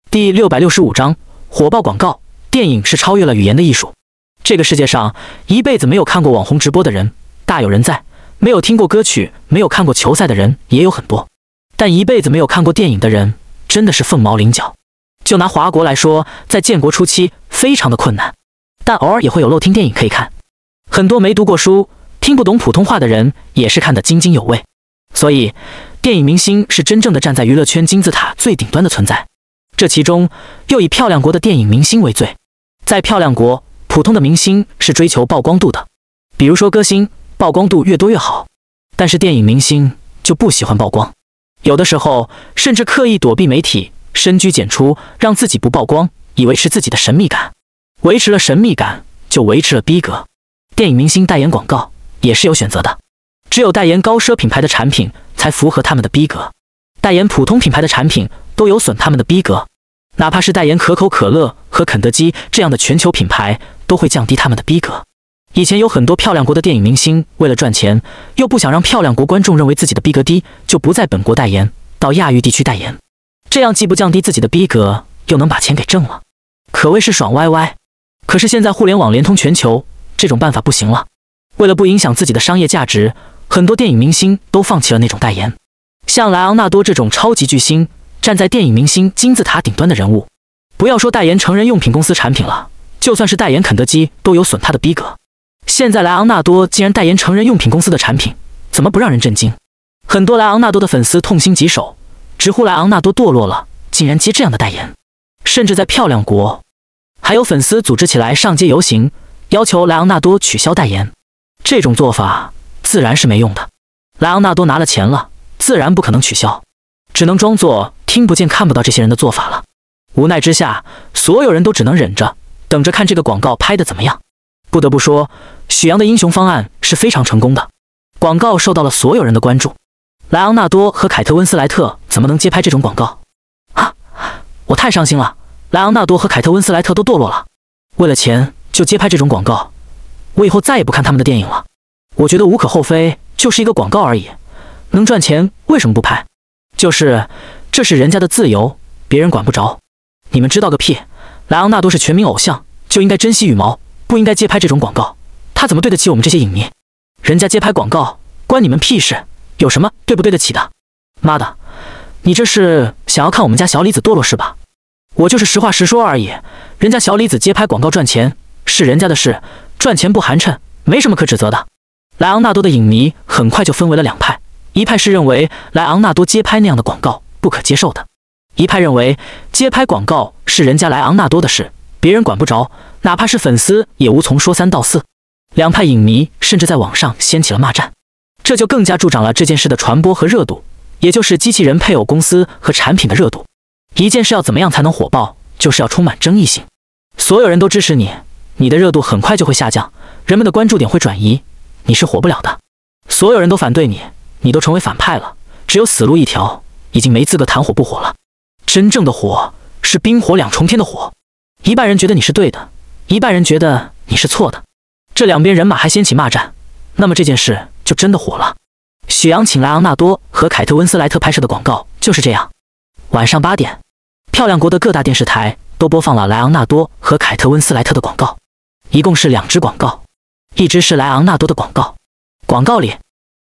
第六百六十五章火爆广告电影是超越了语言的艺术。这个世界上一辈子没有看过网红直播的人大有人在，没有听过歌曲、没有看过球赛的人也有很多，但一辈子没有看过电影的人真的是凤毛麟角。就拿华国来说，在建国初期非常的困难。但偶尔也会有漏听电影可以看，很多没读过书、听不懂普通话的人也是看得津津有味。所以，电影明星是真正的站在娱乐圈金字塔最顶端的存在。这其中，又以漂亮国的电影明星为最。在漂亮国，普通的明星是追求曝光度的，比如说歌星，曝光度越多越好。但是电影明星就不喜欢曝光，有的时候甚至刻意躲避媒体，深居简出，让自己不曝光，以维持自己的神秘感。维持了神秘感，就维持了逼格。电影明星代言广告也是有选择的，只有代言高奢品牌的产品才符合他们的逼格，代言普通品牌的产品都有损他们的逼格。哪怕是代言可口可乐和肯德基这样的全球品牌，都会降低他们的逼格。以前有很多漂亮国的电影明星为了赚钱，又不想让漂亮国观众认为自己的逼格低，就不在本国代言，到亚裔地区代言，这样既不降低自己的逼格，又能把钱给挣了，可谓是爽歪歪。可是现在互联网连通全球，这种办法不行了。为了不影响自己的商业价值，很多电影明星都放弃了那种代言。像莱昂纳多这种超级巨星，站在电影明星金字塔顶端的人物，不要说代言成人用品公司产品了，就算是代言肯德基都有损他的逼格。现在莱昂纳多竟然代言成人用品公司的产品，怎么不让人震惊？很多莱昂纳多的粉丝痛心疾首，直呼莱昂纳多堕落了，竟然接这样的代言。甚至在漂亮国。还有粉丝组织起来上街游行，要求莱昂纳多取消代言。这种做法自然是没用的。莱昂纳多拿了钱了，自然不可能取消，只能装作听不见、看不到这些人的做法了。无奈之下，所有人都只能忍着，等着看这个广告拍得怎么样。不得不说，许阳的英雄方案是非常成功的。广告受到了所有人的关注。莱昂纳多和凯特·温斯莱特怎么能接拍这种广告？啊，我太伤心了！莱昂纳多和凯特·温斯莱特都堕落了，为了钱就接拍这种广告，我以后再也不看他们的电影了。我觉得无可厚非，就是一个广告而已，能赚钱为什么不拍？就是，这是人家的自由，别人管不着。你们知道个屁！莱昂纳多是全民偶像，就应该珍惜羽毛，不应该接拍这种广告。他怎么对得起我们这些影迷？人家接拍广告关你们屁事？有什么对不对得起的？妈的，你这是想要看我们家小李子堕落是吧？我就是实话实说而已。人家小李子接拍广告赚钱是人家的事，赚钱不寒碜，没什么可指责的。莱昂纳多的影迷很快就分为了两派：一派是认为莱昂纳多接拍那样的广告不可接受的；一派认为接拍广告是人家莱昂纳多的事，别人管不着，哪怕是粉丝也无从说三道四。两派影迷甚至在网上掀起了骂战，这就更加助长了这件事的传播和热度，也就是机器人配偶公司和产品的热度。一件事要怎么样才能火爆？就是要充满争议性。所有人都支持你，你的热度很快就会下降，人们的关注点会转移，你是火不了的。所有人都反对你，你都成为反派了，只有死路一条，已经没资格谈火不火了。真正的火是冰火两重天的火，一半人觉得你是对的，一半人觉得你是错的，这两边人马还掀起骂战，那么这件事就真的火了。许阳请莱昂纳多和凯特温斯莱特拍摄的广告就是这样。晚上八点，漂亮国的各大电视台都播放了莱昂纳多和凯特温斯莱特的广告，一共是两支广告，一支是莱昂纳多的广告。广告里，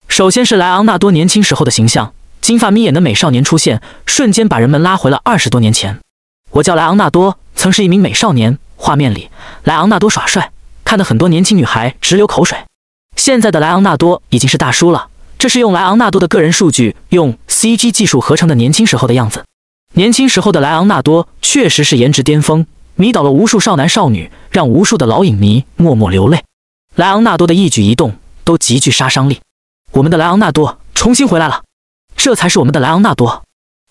首先是莱昂纳多年轻时候的形象，金发眯眼的美少年出现，瞬间把人们拉回了二十多年前。我叫莱昂纳多，曾是一名美少年。画面里，莱昂纳多耍帅，看得很多年轻女孩直流口水。现在的莱昂纳多已经是大叔了，这是用莱昂纳多的个人数据用 CG 技术合成的年轻时候的样子。年轻时候的莱昂纳多确实是颜值巅峰，迷倒了无数少男少女，让无数的老影迷默默流泪。莱昂纳多的一举一动都极具杀伤力。我们的莱昂纳多重新回来了，这才是我们的莱昂纳多。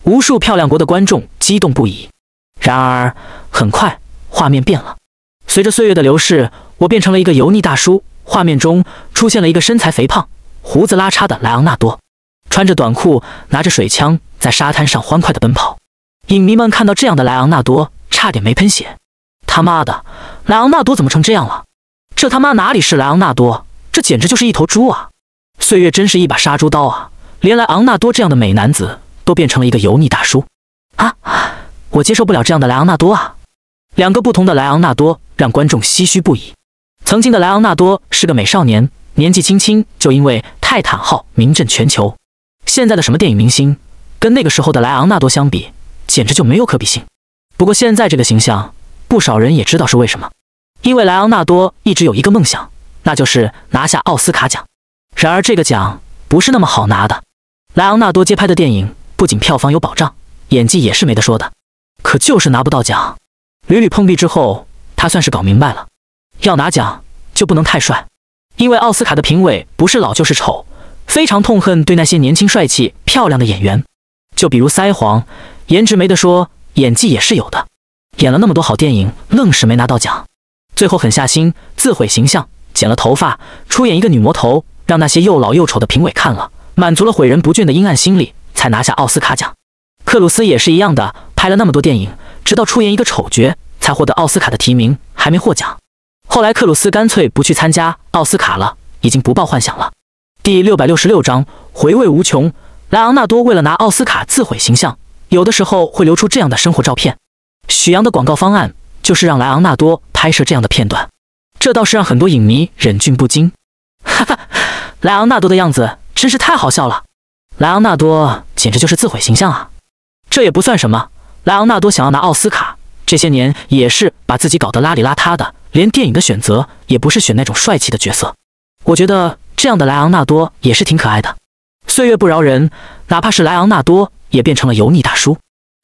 无数漂亮国的观众激动不已。然而，很快画面变了。随着岁月的流逝，我变成了一个油腻大叔。画面中出现了一个身材肥胖、胡子拉碴的莱昂纳多，穿着短裤，拿着水枪，在沙滩上欢快地奔跑。影迷们看到这样的莱昂纳多，差点没喷血！他妈的，莱昂纳多怎么成这样了？这他妈哪里是莱昂纳多？这简直就是一头猪啊！岁月真是一把杀猪刀啊！连莱昂纳多这样的美男子都变成了一个油腻大叔啊！我接受不了这样的莱昂纳多啊！两个不同的莱昂纳多，让观众唏嘘不已。曾经的莱昂纳多是个美少年，年纪轻轻就因为《泰坦号》名震全球。现在的什么电影明星，跟那个时候的莱昂纳多相比？简直就没有可比性。不过现在这个形象，不少人也知道是为什么，因为莱昂纳多一直有一个梦想，那就是拿下奥斯卡奖。然而这个奖不是那么好拿的。莱昂纳多接拍的电影不仅票房有保障，演技也是没得说的，可就是拿不到奖。屡屡碰壁之后，他算是搞明白了，要拿奖就不能太帅，因为奥斯卡的评委不是老就是丑，非常痛恨对那些年轻帅气漂亮的演员，就比如腮皇。颜值没得说，演技也是有的。演了那么多好电影，愣是没拿到奖。最后狠下心，自毁形象，剪了头发，出演一个女魔头，让那些又老又丑的评委看了，满足了毁人不倦的阴暗心理，才拿下奥斯卡奖。克鲁斯也是一样的，拍了那么多电影，直到出演一个丑角，才获得奥斯卡的提名，还没获奖。后来克鲁斯干脆不去参加奥斯卡了，已经不抱幻想了。第六百六十六章：回味无穷。莱昂纳多为了拿奥斯卡，自毁形象。有的时候会留出这样的生活照片，许阳的广告方案就是让莱昂纳多拍摄这样的片段，这倒是让很多影迷忍俊不禁。哈哈，莱昂纳多的样子真是太好笑了，莱昂纳多简直就是自毁形象啊！这也不算什么，莱昂纳多想要拿奥斯卡，这些年也是把自己搞得邋里邋遢的，连电影的选择也不是选那种帅气的角色。我觉得这样的莱昂纳多也是挺可爱的。岁月不饶人，哪怕是莱昂纳多。也变成了油腻大叔，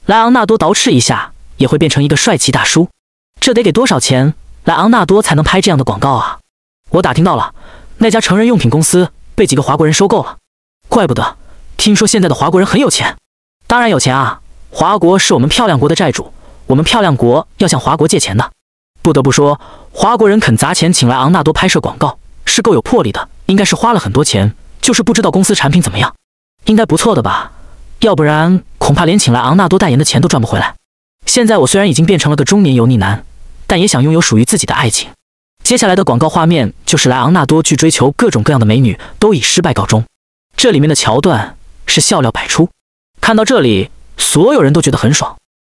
莱昂纳多捯饬一下也会变成一个帅气大叔，这得给多少钱莱昂纳多才能拍这样的广告啊？我打听到了，那家成人用品公司被几个华国人收购了，怪不得，听说现在的华国人很有钱，当然有钱啊！华国是我们漂亮国的债主，我们漂亮国要向华国借钱的。不得不说，华国人肯砸钱请莱昂纳多拍摄广告是够有魄力的，应该是花了很多钱，就是不知道公司产品怎么样，应该不错的吧？要不然，恐怕连请来昂纳多代言的钱都赚不回来。现在我虽然已经变成了个中年油腻男，但也想拥有属于自己的爱情。接下来的广告画面就是莱昂纳多去追求各种各样的美女，都以失败告终。这里面的桥段是笑料百出，看到这里，所有人都觉得很爽。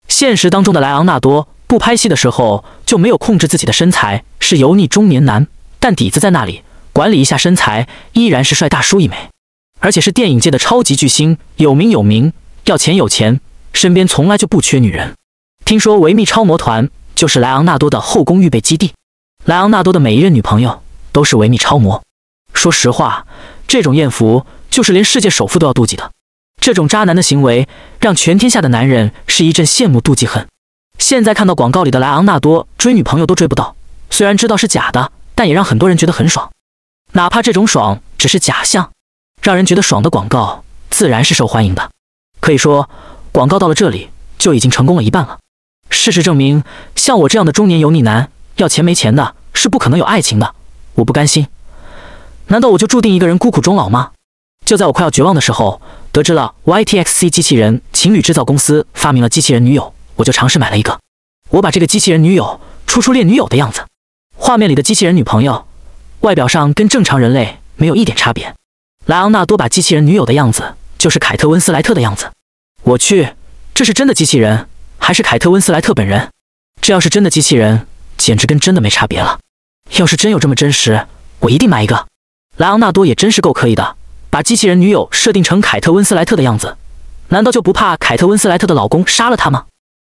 现实当中的莱昂纳多不拍戏的时候就没有控制自己的身材，是油腻中年男，但底子在那里，管理一下身材，依然是帅大叔一枚。而且是电影界的超级巨星，有名有名，要钱有钱，身边从来就不缺女人。听说维密超模团就是莱昂纳多的后宫预备基地，莱昂纳多的每一任女朋友都是维密超模。说实话，这种艳福就是连世界首富都要妒忌的。这种渣男的行为让全天下的男人是一阵羡慕妒忌恨。现在看到广告里的莱昂纳多追女朋友都追不到，虽然知道是假的，但也让很多人觉得很爽，哪怕这种爽只是假象。让人觉得爽的广告自然是受欢迎的，可以说广告到了这里就已经成功了一半了。事实证明，像我这样的中年油腻男，要钱没钱的，是不可能有爱情的。我不甘心，难道我就注定一个人孤苦终老吗？就在我快要绝望的时候，得知了 Y T X C 机器人情侣制造公司发明了机器人女友，我就尝试买了一个。我把这个机器人女友初初恋女友的样子，画面里的机器人女朋友，外表上跟正常人类没有一点差别。莱昂纳多把机器人女友的样子，就是凯特温斯莱特的样子。我去，这是真的机器人还是凯特温斯莱特本人？这要是真的机器人，简直跟真的没差别了。要是真有这么真实，我一定买一个。莱昂纳多也真是够可以的，把机器人女友设定成凯特温斯莱特的样子，难道就不怕凯特温斯莱特的老公杀了他吗？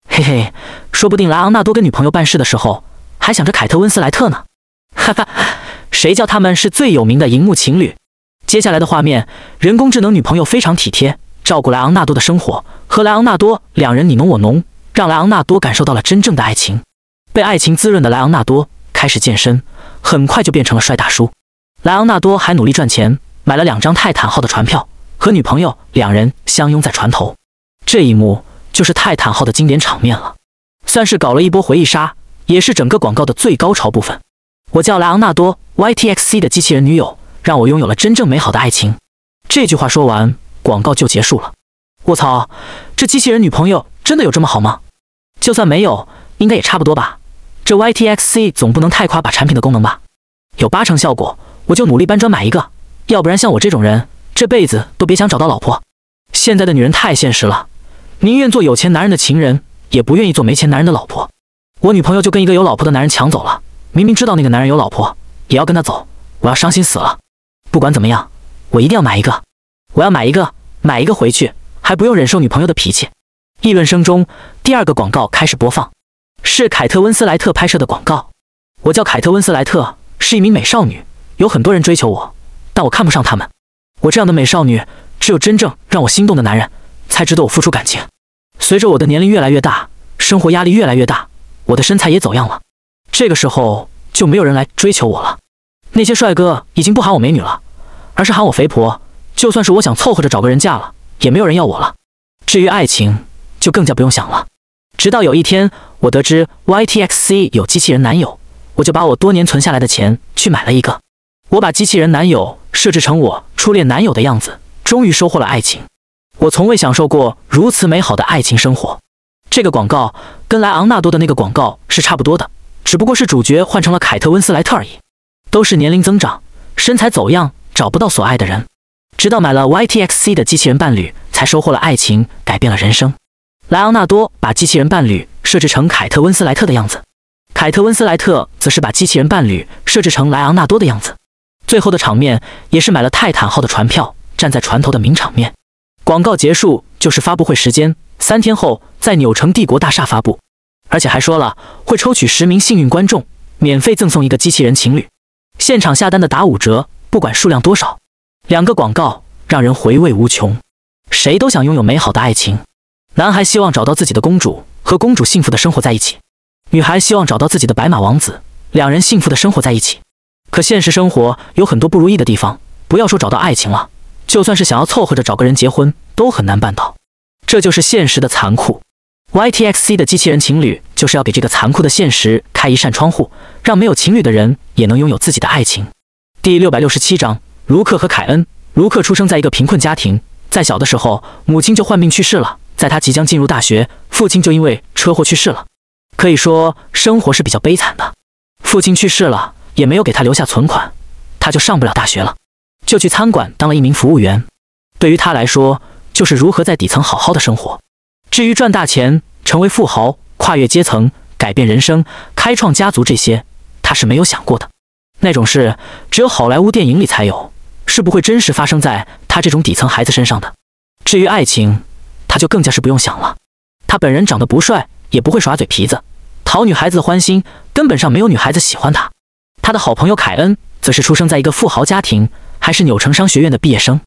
嘿嘿，说不定莱昂纳多跟女朋友办事的时候，还想着凯特温斯莱特呢。哈哈，谁叫他们是最有名的荧幕情侣？接下来的画面，人工智能女朋友非常体贴，照顾莱昂纳多的生活，和莱昂纳多两人你侬我侬，让莱昂纳多感受到了真正的爱情。被爱情滋润的莱昂纳多开始健身，很快就变成了帅大叔。莱昂纳多还努力赚钱，买了两张泰坦号的船票，和女朋友两人相拥在船头。这一幕就是泰坦号的经典场面了，算是搞了一波回忆杀，也是整个广告的最高潮部分。我叫莱昂纳多，YTXC 的机器人女友。让我拥有了真正美好的爱情，这句话说完，广告就结束了。卧槽，这机器人女朋友真的有这么好吗？就算没有，应该也差不多吧。这 YTXC 总不能太夸把产品的功能吧？有八成效果，我就努力搬砖买一个。要不然像我这种人，这辈子都别想找到老婆。现在的女人太现实了，宁愿做有钱男人的情人，也不愿意做没钱男人的老婆。我女朋友就跟一个有老婆的男人抢走了，明明知道那个男人有老婆，也要跟他走，我要伤心死了。不管怎么样，我一定要买一个。我要买一个，买一个回去，还不用忍受女朋友的脾气。议论声中，第二个广告开始播放，是凯特温斯莱特拍摄的广告。我叫凯特温斯莱特，是一名美少女，有很多人追求我，但我看不上他们。我这样的美少女，只有真正让我心动的男人，才值得我付出感情。随着我的年龄越来越大，生活压力越来越大，我的身材也走样了。这个时候就没有人来追求我了。那些帅哥已经不喊我美女了。而是喊我肥婆，就算是我想凑合着找个人嫁了，也没有人要我了。至于爱情，就更加不用想了。直到有一天，我得知 Y T X C 有机器人男友，我就把我多年存下来的钱去买了一个。我把机器人男友设置成我初恋男友的样子，终于收获了爱情。我从未享受过如此美好的爱情生活。这个广告跟莱昂纳多的那个广告是差不多的，只不过是主角换成了凯特温斯莱特而已，都是年龄增长、身材走样。找不到所爱的人，直到买了 YTXC 的机器人伴侣，才收获了爱情，改变了人生。莱昂纳多把机器人伴侣设置成凯特温斯莱特的样子，凯特温斯莱特则是把机器人伴侣设置成莱昂纳多的样子。最后的场面也是买了泰坦号的船票，站在船头的名场面。广告结束就是发布会时间，三天后在纽城帝国大厦发布，而且还说了会抽取十名幸运观众，免费赠送一个机器人情侣，现场下单的打五折。不管数量多少，两个广告让人回味无穷。谁都想拥有美好的爱情。男孩希望找到自己的公主，和公主幸福的生活在一起；女孩希望找到自己的白马王子，两人幸福的生活在一起。可现实生活有很多不如意的地方，不要说找到爱情了，就算是想要凑合着找个人结婚，都很难办到。这就是现实的残酷。YTXC 的机器人情侣就是要给这个残酷的现实开一扇窗户，让没有情侣的人也能拥有自己的爱情。第六百六十七章，卢克和凯恩。卢克出生在一个贫困家庭，在小的时候，母亲就患病去世了。在他即将进入大学，父亲就因为车祸去世了。可以说，生活是比较悲惨的。父亲去世了，也没有给他留下存款，他就上不了大学了，就去餐馆当了一名服务员。对于他来说，就是如何在底层好好的生活。至于赚大钱，成为富豪，跨越阶层，改变人生，开创家族，这些，他是没有想过的。那种事只有好莱坞电影里才有，是不会真实发生在他这种底层孩子身上的。至于爱情，他就更加是不用想了。他本人长得不帅，也不会耍嘴皮子，讨女孩子的欢心，根本上没有女孩子喜欢他。他的好朋友凯恩则是出生在一个富豪家庭，还是纽城商学院的毕业生。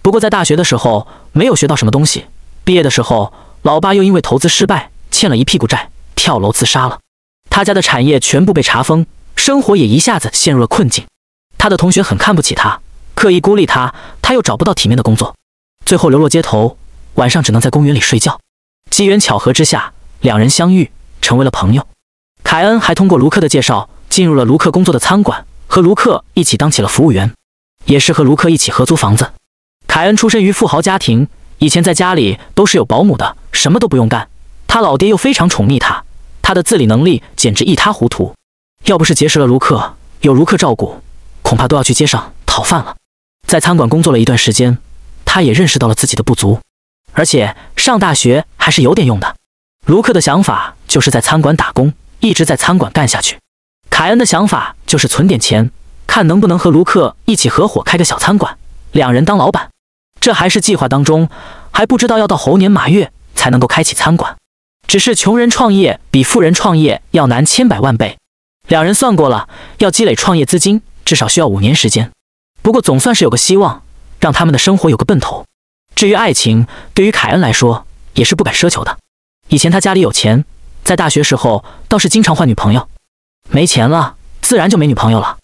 不过在大学的时候没有学到什么东西，毕业的时候，老爸又因为投资失败欠了一屁股债，跳楼自杀了。他家的产业全部被查封。生活也一下子陷入了困境，他的同学很看不起他，刻意孤立他，他又找不到体面的工作，最后流落街头，晚上只能在公园里睡觉。机缘巧合之下，两人相遇，成为了朋友。凯恩还通过卢克的介绍进入了卢克工作的餐馆，和卢克一起当起了服务员，也是和卢克一起合租房子。凯恩出身于富豪家庭，以前在家里都是有保姆的，什么都不用干，他老爹又非常宠溺他，他的自理能力简直一塌糊涂。要不是结识了卢克，有卢克照顾，恐怕都要去街上讨饭了。在餐馆工作了一段时间，他也认识到了自己的不足，而且上大学还是有点用的。卢克的想法就是在餐馆打工，一直在餐馆干下去。凯恩的想法就是存点钱，看能不能和卢克一起合伙开个小餐馆，两人当老板。这还是计划当中，还不知道要到猴年马月才能够开启餐馆。只是穷人创业比富人创业要难千百万倍。两人算过了，要积累创业资金，至少需要五年时间。不过总算是有个希望，让他们的生活有个奔头。至于爱情，对于凯恩来说也是不敢奢求的。以前他家里有钱，在大学时候倒是经常换女朋友，没钱了自然就没女朋友了。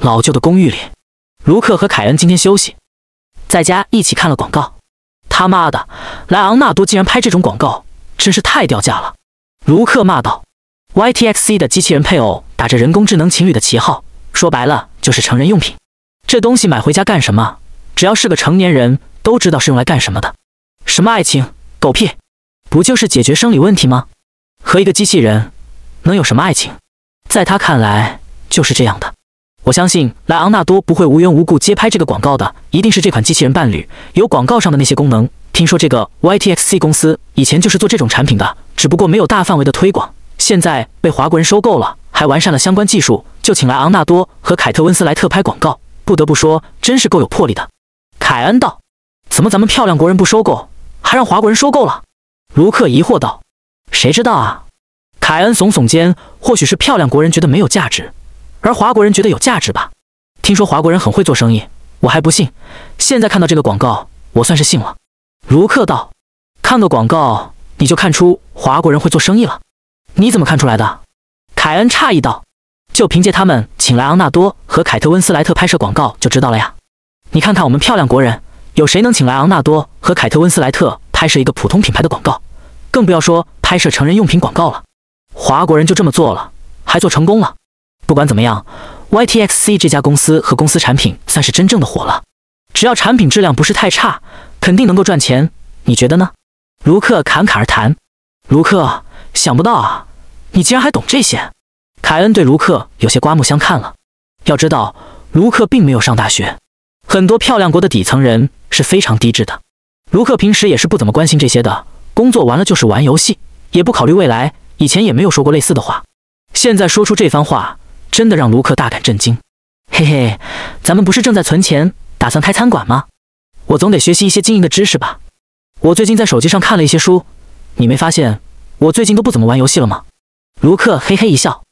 老旧的公寓里，卢克和凯恩今天休息，在家一起看了广告。他妈的，莱昂纳多竟然拍这种广告，真是太掉价了！卢克骂道：“Y T X C 的机器人配偶。”打着人工智能情侣的旗号，说白了就是成人用品。这东西买回家干什么？只要是个成年人，都知道是用来干什么的。什么爱情？狗屁！不就是解决生理问题吗？和一个机器人能有什么爱情？在他看来就是这样的。我相信莱昂纳多不会无缘无故接拍这个广告的，一定是这款机器人伴侣有广告上的那些功能。听说这个 YTXC 公司以前就是做这种产品的，只不过没有大范围的推广，现在被华国人收购了。还完善了相关技术，就请来昂纳多和凯特温斯莱特拍广告。不得不说，真是够有魄力的。凯恩道：“怎么，咱们漂亮国人不收购，还让华国人收购了？”卢克疑惑道：“谁知道啊？”凯恩耸耸肩：“或许是漂亮国人觉得没有价值，而华国人觉得有价值吧。听说华国人很会做生意，我还不信。现在看到这个广告，我算是信了。”卢克道：“看个广告你就看出华国人会做生意了？你怎么看出来的？”凯恩诧异道：“就凭借他们请莱昂纳多和凯特温斯莱特拍摄广告就知道了呀！你看看我们漂亮国人，有谁能请莱昂纳多和凯特温斯莱特拍摄一个普通品牌的广告？更不要说拍摄成人用品广告了。华国人就这么做了，还做成功了。不管怎么样，YTXC 这家公司和公司产品算是真正的火了。只要产品质量不是太差，肯定能够赚钱。你觉得呢？”卢克侃侃而谈。卢克，想不到啊！你竟然还懂这些，凯恩对卢克有些刮目相看了。要知道，卢克并没有上大学，很多漂亮国的底层人是非常低智的。卢克平时也是不怎么关心这些的，工作完了就是玩游戏，也不考虑未来。以前也没有说过类似的话，现在说出这番话，真的让卢克大感震惊。嘿嘿，咱们不是正在存钱，打算开餐馆吗？我总得学习一些经营的知识吧。我最近在手机上看了一些书，你没发现我最近都不怎么玩游戏了吗？卢克嘿嘿一笑，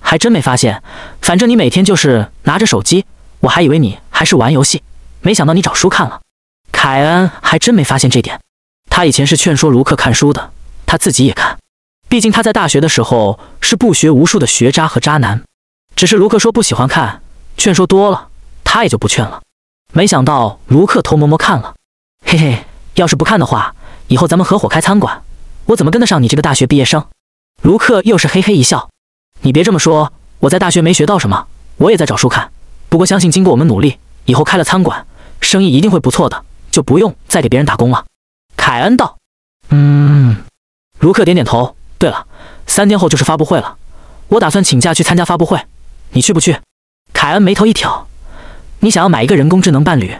还真没发现。反正你每天就是拿着手机，我还以为你还是玩游戏，没想到你找书看了。凯恩还真没发现这点，他以前是劝说卢克看书的，他自己也看。毕竟他在大学的时候是不学无术的学渣和渣男，只是卢克说不喜欢看，劝说多了他也就不劝了。没想到卢克偷摸摸看了，嘿嘿，要是不看的话，以后咱们合伙开餐馆，我怎么跟得上你这个大学毕业生？卢克又是嘿嘿一笑，“你别这么说，我在大学没学到什么，我也在找书看。不过相信经过我们努力，以后开了餐馆，生意一定会不错的，就不用再给别人打工了。”凯恩道，“嗯。”卢克点点头，“对了，三天后就是发布会了，我打算请假去参加发布会，你去不去？”凯恩眉头一挑，“你想要买一个人工智能伴侣？”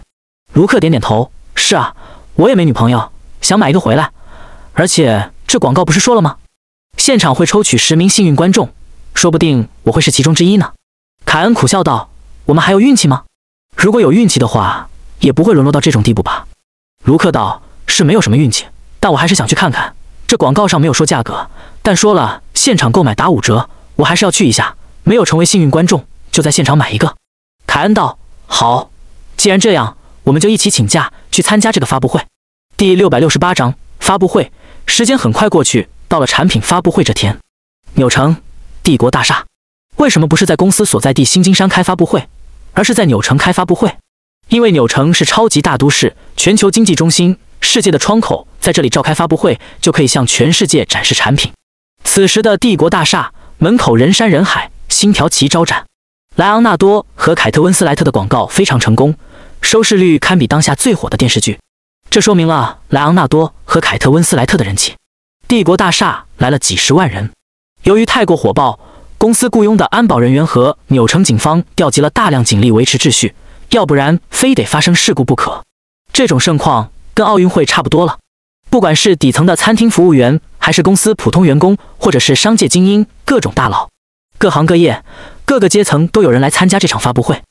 卢克点点头，“是啊，我也没女朋友，想买一个回来。而且这广告不是说了吗？”现场会抽取十名幸运观众，说不定我会是其中之一呢。凯恩苦笑道：“我们还有运气吗？如果有运气的话，也不会沦落到这种地步吧。”卢克道：“是没有什么运气，但我还是想去看看。这广告上没有说价格，但说了现场购买打五折，我还是要去一下。没有成为幸运观众，就在现场买一个。”凯恩道：“好，既然这样，我们就一起请假去参加这个发布会。”第六百六十八章发布会。时间很快过去。到了产品发布会这天，纽城帝国大厦为什么不是在公司所在地新金山开发布会，而是在纽城开发布会？因为纽城是超级大都市，全球经济中心，世界的窗口，在这里召开发布会就可以向全世界展示产品。此时的帝国大厦门口人山人海，星条旗招展。莱昂纳多和凯特温斯莱特的广告非常成功，收视率堪比当下最火的电视剧，这说明了莱昂纳多和凯特温斯莱特的人气。帝国大厦来了几十万人，由于太过火爆，公司雇佣的安保人员和纽城警方调集了大量警力维持秩序，要不然非得发生事故不可。这种盛况跟奥运会差不多了。不管是底层的餐厅服务员，还是公司普通员工，或者是商界精英、各种大佬，各行各业、各个阶层都有人来参加这场发布会。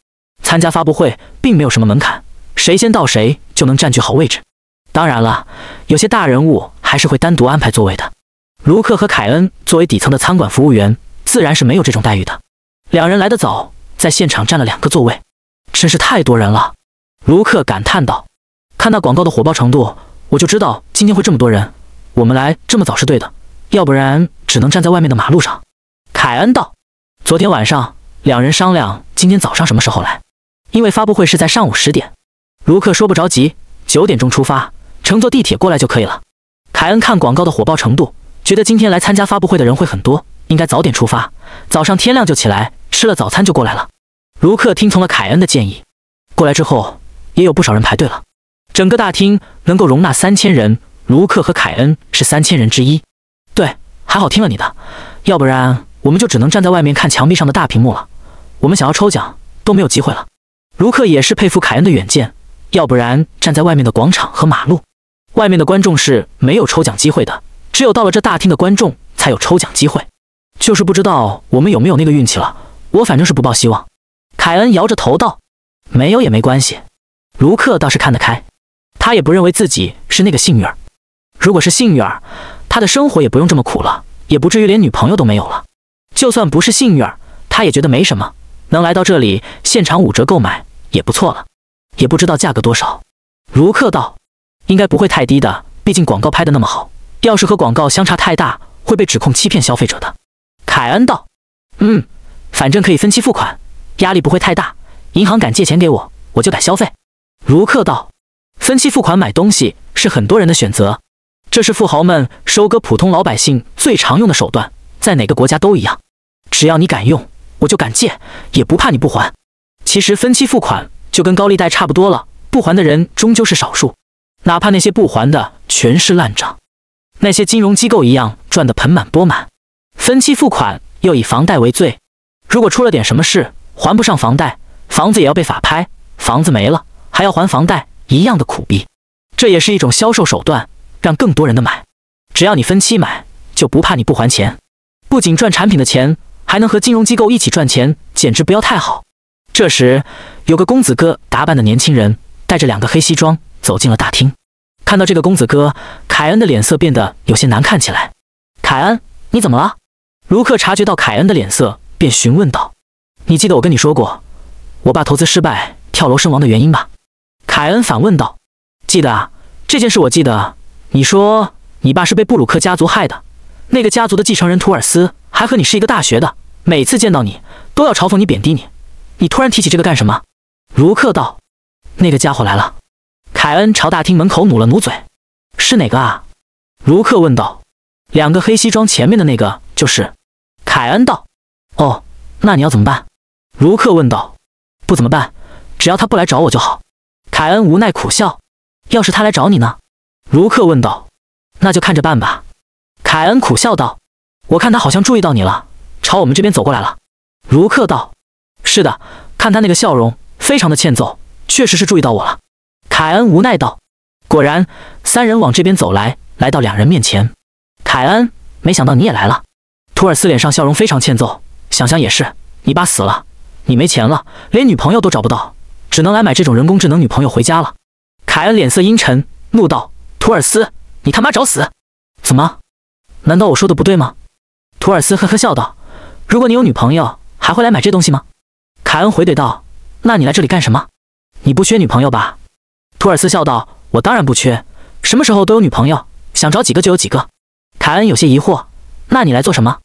参加发布会并没有什么门槛，谁先到谁就能占据好位置。当然了，有些大人物还是会单独安排座位的。卢克和凯恩作为底层的餐馆服务员，自然是没有这种待遇的。两人来得早，在现场占了两个座位。真是太多人了，卢克感叹道。看那广告的火爆程度，我就知道今天会这么多人。我们来这么早是对的，要不然只能站在外面的马路上。凯恩道。昨天晚上，两人商量今天早上什么时候来，因为发布会是在上午十点。卢克说不着急，九点钟出发。乘坐地铁过来就可以了。凯恩看广告的火爆程度，觉得今天来参加发布会的人会很多，应该早点出发。早上天亮就起来，吃了早餐就过来了。卢克听从了凯恩的建议，过来之后也有不少人排队了。整个大厅能够容纳三千人，卢克和凯恩是三千人之一。对，还好听了你的，要不然我们就只能站在外面看墙壁上的大屏幕了。我们想要抽奖都没有机会了。卢克也是佩服凯恩的远见，要不然站在外面的广场和马路。外面的观众是没有抽奖机会的，只有到了这大厅的观众才有抽奖机会。就是不知道我们有没有那个运气了。我反正是不抱希望。凯恩摇着头道：“没有也没关系。”卢克倒是看得开，他也不认为自己是那个幸运儿。如果是幸运儿，他的生活也不用这么苦了，也不至于连女朋友都没有了。就算不是幸运儿，他也觉得没什么，能来到这里，现场五折购买也不错了。也不知道价格多少。卢克道。应该不会太低的，毕竟广告拍的那么好。要是和广告相差太大，会被指控欺骗消费者的。凯恩道：“嗯，反正可以分期付款，压力不会太大。银行敢借钱给我，我就敢消费。”卢克道：“分期付款买东西是很多人的选择，这是富豪们收割普通老百姓最常用的手段，在哪个国家都一样。只要你敢用，我就敢借，也不怕你不还。其实分期付款就跟高利贷差不多了，不还的人终究是少数。”哪怕那些不还的全是烂账，那些金融机构一样赚得盆满钵满。分期付款又以房贷为最，如果出了点什么事还不上房贷，房子也要被法拍，房子没了还要还房贷，一样的苦逼。这也是一种销售手段，让更多人的买。只要你分期买，就不怕你不还钱。不仅赚产品的钱，还能和金融机构一起赚钱，简直不要太好。这时，有个公子哥打扮的年轻人，带着两个黑西装。走进了大厅，看到这个公子哥凯恩的脸色变得有些难看起来。凯恩，你怎么了？卢克察觉到凯恩的脸色，便询问道：“你记得我跟你说过，我爸投资失败跳楼身亡的原因吧？”凯恩反问道：“记得啊，这件事我记得。你说你爸是被布鲁克家族害的，那个家族的继承人图尔斯还和你是一个大学的，每次见到你都要嘲讽你、贬低你。你突然提起这个干什么？”卢克道：“那个家伙来了。”凯恩朝大厅门口努了努嘴，“是哪个啊？”卢克问道。“两个黑西装前面的那个就是。”凯恩道。“哦，那你要怎么办？”卢克问道。“不怎么办，只要他不来找我就好。”凯恩无奈苦笑。“要是他来找你呢？”卢克问道。“那就看着办吧。”凯恩苦笑道。“我看他好像注意到你了，朝我们这边走过来了。”卢克道。“是的，看他那个笑容，非常的欠揍，确实是注意到我了。”凯恩无奈道：“果然，三人往这边走来，来到两人面前。凯恩，没想到你也来了。”图尔斯脸上笑容非常欠揍。想想也是，你爸死了，你没钱了，连女朋友都找不到，只能来买这种人工智能女朋友回家了。凯恩脸色阴沉，怒道：“图尔斯，你他妈找死！怎么？难道我说的不对吗？”图尔斯呵呵笑道：“如果你有女朋友，还会来买这东西吗？”凯恩回怼道：“那你来这里干什么？你不缺女朋友吧？”托尔斯笑道：“我当然不缺，什么时候都有女朋友，想找几个就有几个。”凯恩有些疑惑：“那你来做什么？”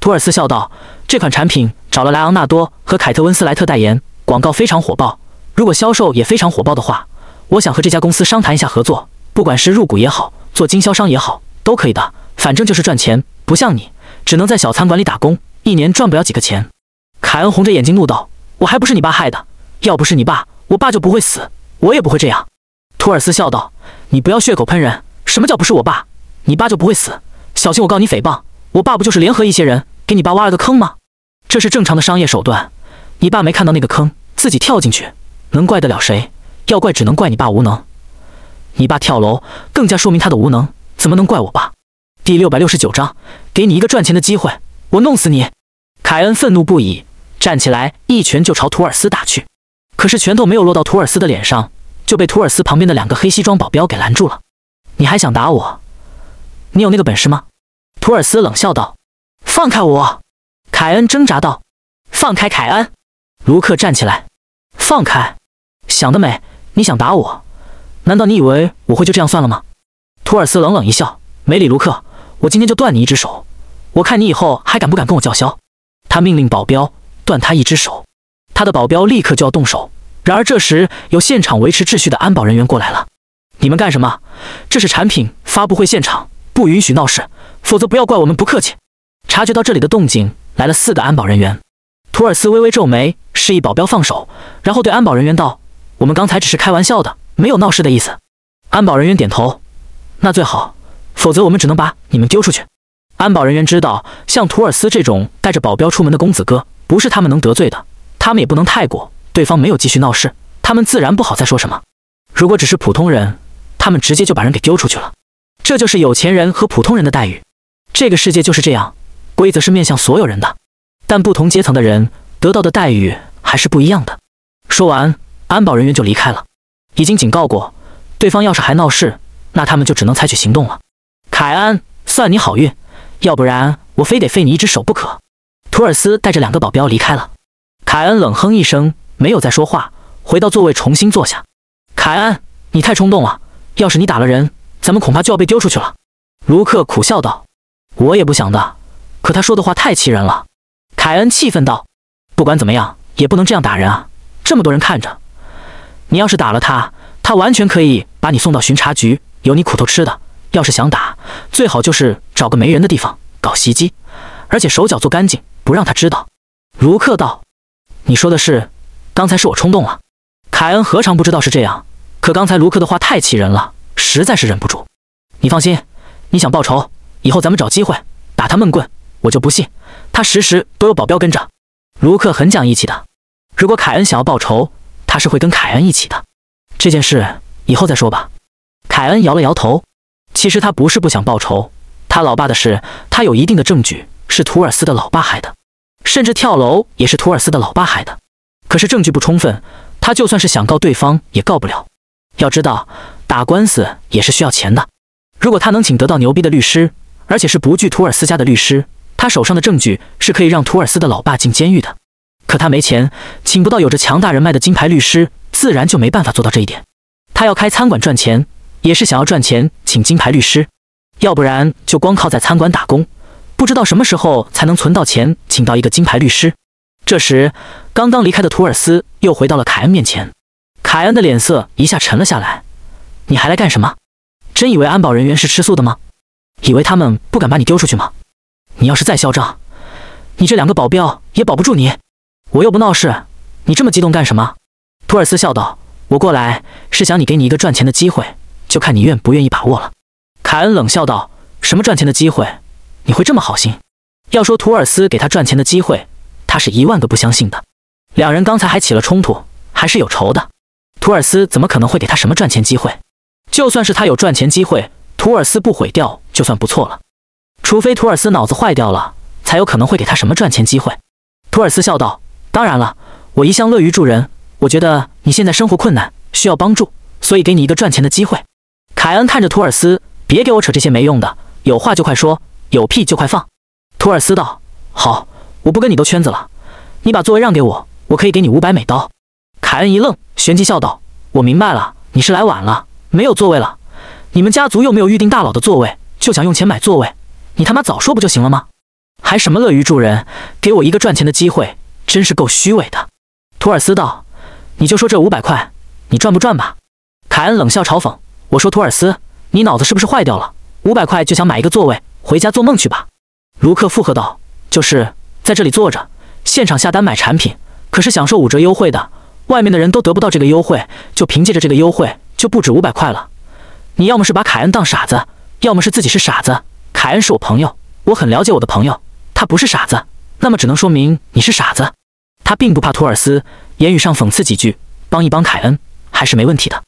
托尔斯笑道：“这款产品找了莱昂纳多和凯特温斯莱特代言，广告非常火爆。如果销售也非常火爆的话，我想和这家公司商谈一下合作，不管是入股也好，做经销商也好，都可以的。反正就是赚钱，不像你，只能在小餐馆里打工，一年赚不了几个钱。”凯恩红着眼睛怒道：“我还不是你爸害的！要不是你爸，我爸就不会死，我也不会这样。”托尔斯笑道：“你不要血口喷人，什么叫不是我爸？你爸就不会死？小心我告你诽谤！我爸不就是联合一些人给你爸挖了个坑吗？这是正常的商业手段，你爸没看到那个坑，自己跳进去，能怪得了谁？要怪只能怪你爸无能。你爸跳楼更加说明他的无能，怎么能怪我爸？”第六百六十九章，给你一个赚钱的机会，我弄死你！凯恩愤怒不已，站起来一拳就朝托尔斯打去，可是拳头没有落到托尔斯的脸上。就被图尔斯旁边的两个黑西装保镖给拦住了。你还想打我？你有那个本事吗？图尔斯冷笑道。放开我！凯恩挣扎道。放开凯恩！卢克站起来。放开！想得美！你想打我？难道你以为我会就这样算了吗？图尔斯冷冷一笑，没理卢克。我今天就断你一只手，我看你以后还敢不敢跟我叫嚣。他命令保镖断他一只手。他的保镖立刻就要动手。然而这时，有现场维持秩序的安保人员过来了。你们干什么？这是产品发布会现场，不允许闹事，否则不要怪我们不客气。察觉到这里的动静，来了四个安保人员。图尔斯微微皱眉，示意保镖放手，然后对安保人员道：“我们刚才只是开玩笑的，没有闹事的意思。”安保人员点头：“那最好，否则我们只能把你们丢出去。”安保人员知道，像图尔斯这种带着保镖出门的公子哥，不是他们能得罪的，他们也不能太过。对方没有继续闹事，他们自然不好再说什么。如果只是普通人，他们直接就把人给丢出去了。这就是有钱人和普通人的待遇。这个世界就是这样，规则是面向所有人的，但不同阶层的人得到的待遇还是不一样的。说完，安保人员就离开了。已经警告过对方，要是还闹事，那他们就只能采取行动了。凯恩，算你好运，要不然我非得废你一只手不可。图尔斯带着两个保镖离开了。凯恩冷哼一声。没有再说话，回到座位重新坐下。凯恩，你太冲动了。要是你打了人，咱们恐怕就要被丢出去了。卢克苦笑道：“我也不想的，可他说的话太气人了。”凯恩气愤道：“不管怎么样，也不能这样打人啊！这么多人看着，你要是打了他，他完全可以把你送到巡查局，有你苦头吃的。要是想打，最好就是找个没人的地方搞袭击，而且手脚做干净，不让他知道。”卢克道：“你说的是。”刚才是我冲动了，凯恩何尝不知道是这样？可刚才卢克的话太气人了，实在是忍不住。你放心，你想报仇，以后咱们找机会打他闷棍。我就不信他时时都有保镖跟着。卢克很讲义气的，如果凯恩想要报仇，他是会跟凯恩一起的。这件事以后再说吧。凯恩摇了摇头。其实他不是不想报仇，他老爸的事，他有一定的证据，是图尔斯的老爸害的，甚至跳楼也是图尔斯的老爸害的。可是证据不充分，他就算是想告对方也告不了。要知道，打官司也是需要钱的。如果他能请得到牛逼的律师，而且是不惧图尔斯家的律师，他手上的证据是可以让图尔斯的老爸进监狱的。可他没钱，请不到有着强大人脉的金牌律师，自然就没办法做到这一点。他要开餐馆赚钱，也是想要赚钱请金牌律师，要不然就光靠在餐馆打工，不知道什么时候才能存到钱请到一个金牌律师。这时，刚刚离开的图尔斯又回到了凯恩面前，凯恩的脸色一下沉了下来。你还来干什么？真以为安保人员是吃素的吗？以为他们不敢把你丢出去吗？你要是再嚣张，你这两个保镖也保不住你。我又不闹事，你这么激动干什么？图尔斯笑道：“我过来是想你给你一个赚钱的机会，就看你愿不愿意把握了。”凯恩冷笑道：“什么赚钱的机会？你会这么好心？”要说图尔斯给他赚钱的机会。他是一万个不相信的。两人刚才还起了冲突，还是有仇的。图尔斯怎么可能会给他什么赚钱机会？就算是他有赚钱机会，图尔斯不毁掉就算不错了。除非图尔斯脑子坏掉了，才有可能会给他什么赚钱机会。图尔斯笑道：“当然了，我一向乐于助人。我觉得你现在生活困难，需要帮助，所以给你一个赚钱的机会。”凯恩看着图尔斯：“别给我扯这些没用的，有话就快说，有屁就快放。”图尔斯道：“好。”我不跟你兜圈子了，你把座位让给我，我可以给你五百美刀。凯恩一愣，旋即笑道：“我明白了，你是来晚了，没有座位了。你们家族又没有预定大佬的座位，就想用钱买座位，你他妈早说不就行了吗？还什么乐于助人，给我一个赚钱的机会，真是够虚伪的。”图尔斯道：“你就说这五百块，你赚不赚吧？”凯恩冷笑嘲讽：“我说图尔斯，你脑子是不是坏掉了？五百块就想买一个座位，回家做梦去吧。”卢克附和道：“就是。”在这里坐着，现场下单买产品，可是享受五折优惠的。外面的人都得不到这个优惠，就凭借着这个优惠，就不止五百块了。你要么是把凯恩当傻子，要么是自己是傻子。凯恩是我朋友，我很了解我的朋友，他不是傻子，那么只能说明你是傻子。他并不怕托尔斯，言语上讽刺几句，帮一帮凯恩还是没问题的。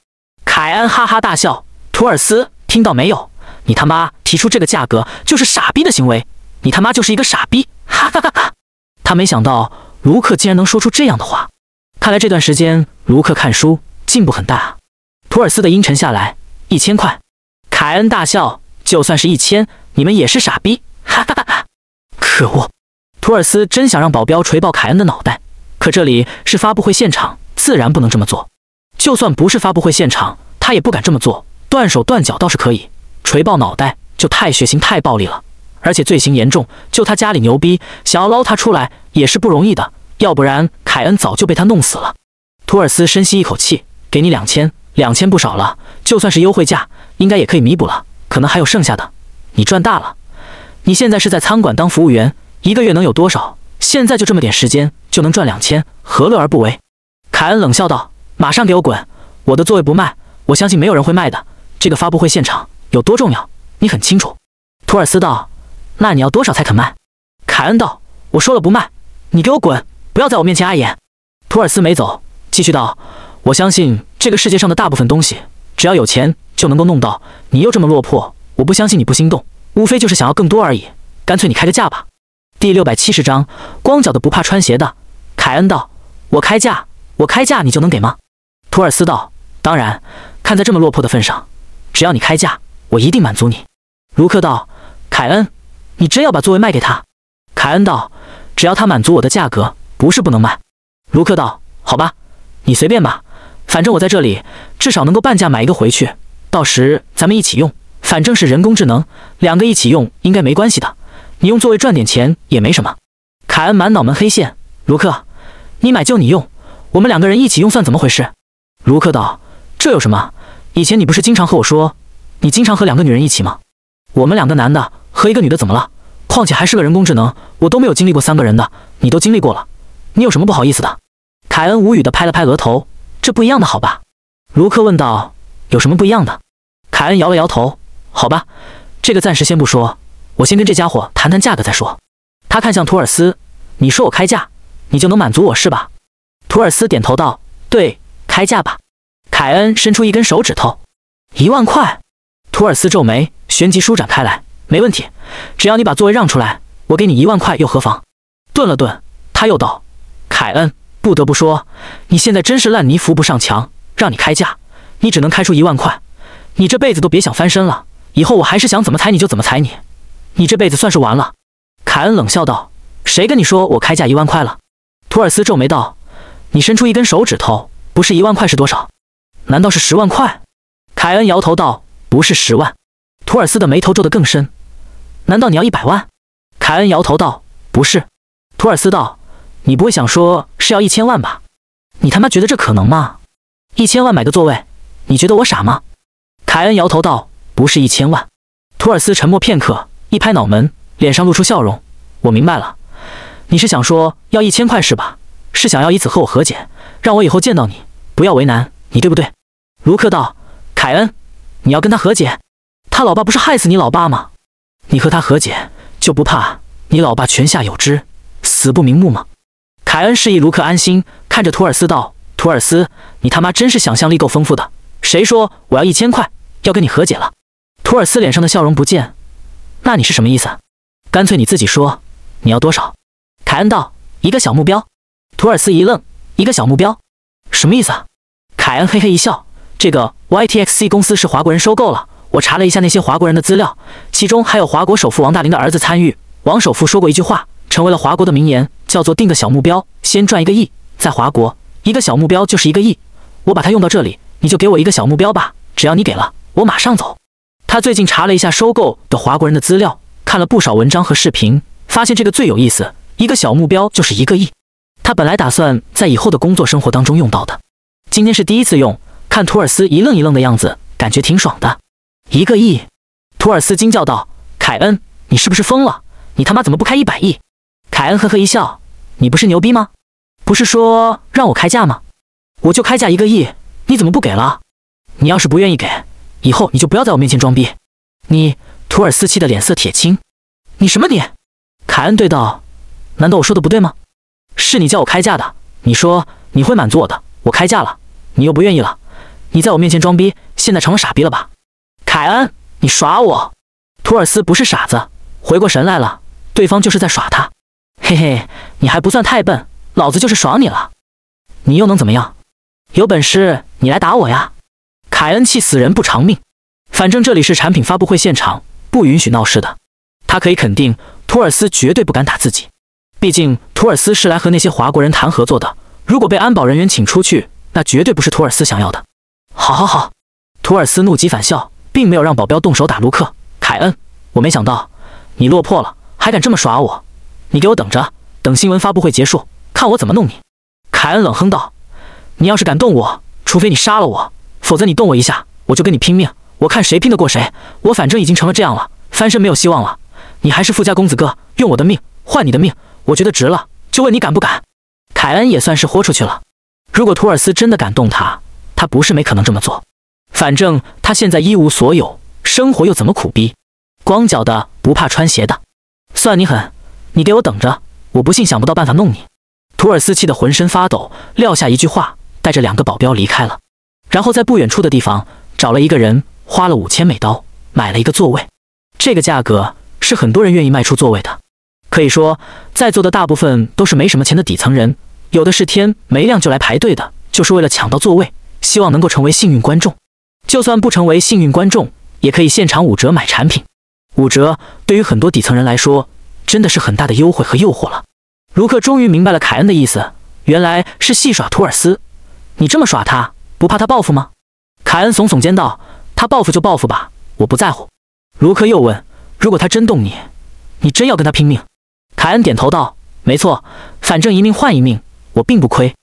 凯恩哈哈大笑，托尔斯，听到没有？你他妈提出这个价格就是傻逼的行为。你他妈就是一个傻逼！哈哈哈哈，他没想到卢克竟然能说出这样的话，看来这段时间卢克看书进步很大。图尔斯的阴沉下来，一千块。凯恩大笑，就算是一千，你们也是傻逼！哈哈哈哈，可恶！图尔斯真想让保镖锤爆凯恩的脑袋，可这里是发布会现场，自然不能这么做。就算不是发布会现场，他也不敢这么做。断手断脚倒是可以，锤爆脑袋就太血腥太暴力了。而且罪行严重，就他家里牛逼，想要捞他出来也是不容易的。要不然凯恩早就被他弄死了。图尔斯深吸一口气：“给你两千，两千不少了，就算是优惠价，应该也可以弥补了。可能还有剩下的，你赚大了。你现在是在餐馆当服务员，一个月能有多少？现在就这么点时间就能赚两千，何乐而不为？”凯恩冷笑道：“马上给我滚！我的座位不卖，我相信没有人会卖的。这个发布会现场有多重要，你很清楚。”图尔斯道。那你要多少才肯卖？凯恩道：“我说了不卖，你给我滚，不要在我面前碍眼。”图尔斯没走，继续道：“我相信这个世界上的大部分东西，只要有钱就能够弄到。你又这么落魄，我不相信你不心动，无非就是想要更多而已。干脆你开个价吧。”第六百七十章：光脚的不怕穿鞋的。凯恩道：“我开价，我开价，你就能给吗？”图尔斯道：“当然，看在这么落魄的份上，只要你开价，我一定满足你。”卢克道：“凯恩。”你真要把座位卖给他？凯恩道：“只要他满足我的价格，不是不能卖。”卢克道：“好吧，你随便吧，反正我在这里，至少能够半价买一个回去，到时咱们一起用。反正是人工智能，两个一起用应该没关系的。你用座位赚点钱也没什么。”凯恩满脑门黑线：“卢克，你买就你用，我们两个人一起用算怎么回事？”卢克道：“这有什么？以前你不是经常和我说，你经常和两个女人一起吗？我们两个男的。”和一个女的怎么了？况且还是个人工智能，我都没有经历过三个人的，你都经历过了，你有什么不好意思的？凯恩无语的拍了拍额头，这不一样的好吧？卢克问道：“有什么不一样的？”凯恩摇了摇头，好吧，这个暂时先不说，我先跟这家伙谈谈价格再说。他看向图尔斯：“你说我开价，你就能满足我是吧？”图尔斯点头道：“对，开价吧。”凯恩伸出一根手指头：“一万块。”图尔斯皱眉，旋即舒展开来。没问题，只要你把座位让出来，我给你一万块又何妨？顿了顿，他又道：“凯恩，不得不说，你现在真是烂泥扶不上墙。让你开价，你只能开出一万块，你这辈子都别想翻身了。以后我还是想怎么踩你就怎么踩你，你这辈子算是完了。”凯恩冷笑道：“谁跟你说我开价一万块了？”图尔斯皱眉道：“你伸出一根手指头，不是一万块是多少？难道是十万块？”凯恩摇头道：“不是十万。”图尔斯的眉头皱得更深。难道你要一百万？凯恩摇头道：“不是。”图尔斯道：“你不会想说是要一千万吧？你他妈觉得这可能吗？一千万买个座位？你觉得我傻吗？”凯恩摇头道：“不是一千万。”图尔斯沉默片刻，一拍脑门，脸上露出笑容：“我明白了，你是想说要一千块是吧？是想要以此和我和解，让我以后见到你不要为难你，对不对？”卢克道：“凯恩，你要跟他和解？他老爸不是害死你老爸吗？”你和他和解，就不怕你老爸泉下有知，死不瞑目吗？凯恩示意卢克安心，看着图尔斯道：“图尔斯，你他妈真是想象力够丰富的。谁说我要一千块，要跟你和解了？”图尔斯脸上的笑容不见。那你是什么意思？干脆你自己说，你要多少？凯恩道：“一个小目标。”图尔斯一愣：“一个小目标，什么意思？”凯恩嘿嘿一笑：“这个 Y T X C 公司是华国人收购了。”我查了一下那些华国人的资料，其中还有华国首富王大林的儿子参与。王首富说过一句话，成为了华国的名言，叫做“定个小目标，先赚一个亿”。在华国，一个小目标就是一个亿。我把它用到这里，你就给我一个小目标吧。只要你给了，我马上走。他最近查了一下收购的华国人的资料，看了不少文章和视频，发现这个最有意思，一个小目标就是一个亿。他本来打算在以后的工作生活当中用到的，今天是第一次用。看图尔斯一愣一愣的样子，感觉挺爽的。一个亿！图尔斯惊叫道：“凯恩，你是不是疯了？你他妈怎么不开一百亿？”凯恩呵呵一笑：“你不是牛逼吗？不是说让我开价吗？我就开价一个亿，你怎么不给了？你要是不愿意给，以后你就不要在我面前装逼！”你，图尔斯气得脸色铁青：“你什么你？”凯恩对道：“难道我说的不对吗？是你叫我开价的，你说你会满足我的，我开价了，你又不愿意了，你在我面前装逼，现在成了傻逼了吧？”凯恩，你耍我！图尔斯不是傻子，回过神来了，对方就是在耍他。嘿嘿，你还不算太笨，老子就是耍你了。你又能怎么样？有本事你来打我呀！凯恩气死人不偿命，反正这里是产品发布会现场，不允许闹事的。他可以肯定，图尔斯绝对不敢打自己，毕竟图尔斯是来和那些华国人谈合作的。如果被安保人员请出去，那绝对不是图尔斯想要的。好好好，图尔斯怒极反笑。并没有让保镖动手打卢克·凯恩。我没想到你落魄了还敢这么耍我，你给我等着！等新闻发布会结束，看我怎么弄你！凯恩冷哼道：“你要是敢动我，除非你杀了我，否则你动我一下，我就跟你拼命。我看谁拼得过谁。我反正已经成了这样了，翻身没有希望了。你还是富家公子哥，用我的命换你的命，我觉得值了。就问你敢不敢？”凯恩也算是豁出去了。如果图尔斯真的敢动他，他不是没可能这么做。反正他现在一无所有，生活又怎么苦逼？光脚的不怕穿鞋的，算你狠！你给我等着，我不信想不到办法弄你！图尔斯气得浑身发抖，撂下一句话，带着两个保镖离开了。然后在不远处的地方找了一个人，花了五千美刀买了一个座位。这个价格是很多人愿意卖出座位的。可以说，在座的大部分都是没什么钱的底层人，有的是天没亮就来排队的，就是为了抢到座位，希望能够成为幸运观众。就算不成为幸运观众，也可以现场五折买产品。五折对于很多底层人来说，真的是很大的优惠和诱惑了。卢克终于明白了凯恩的意思，原来是戏耍图尔斯。你这么耍他，不怕他报复吗？凯恩耸耸肩道：“他报复就报复吧，我不在乎。”卢克又问：“如果他真动你，你真要跟他拼命？”凯恩点头道：“没错，反正一命换一命，我并不亏。”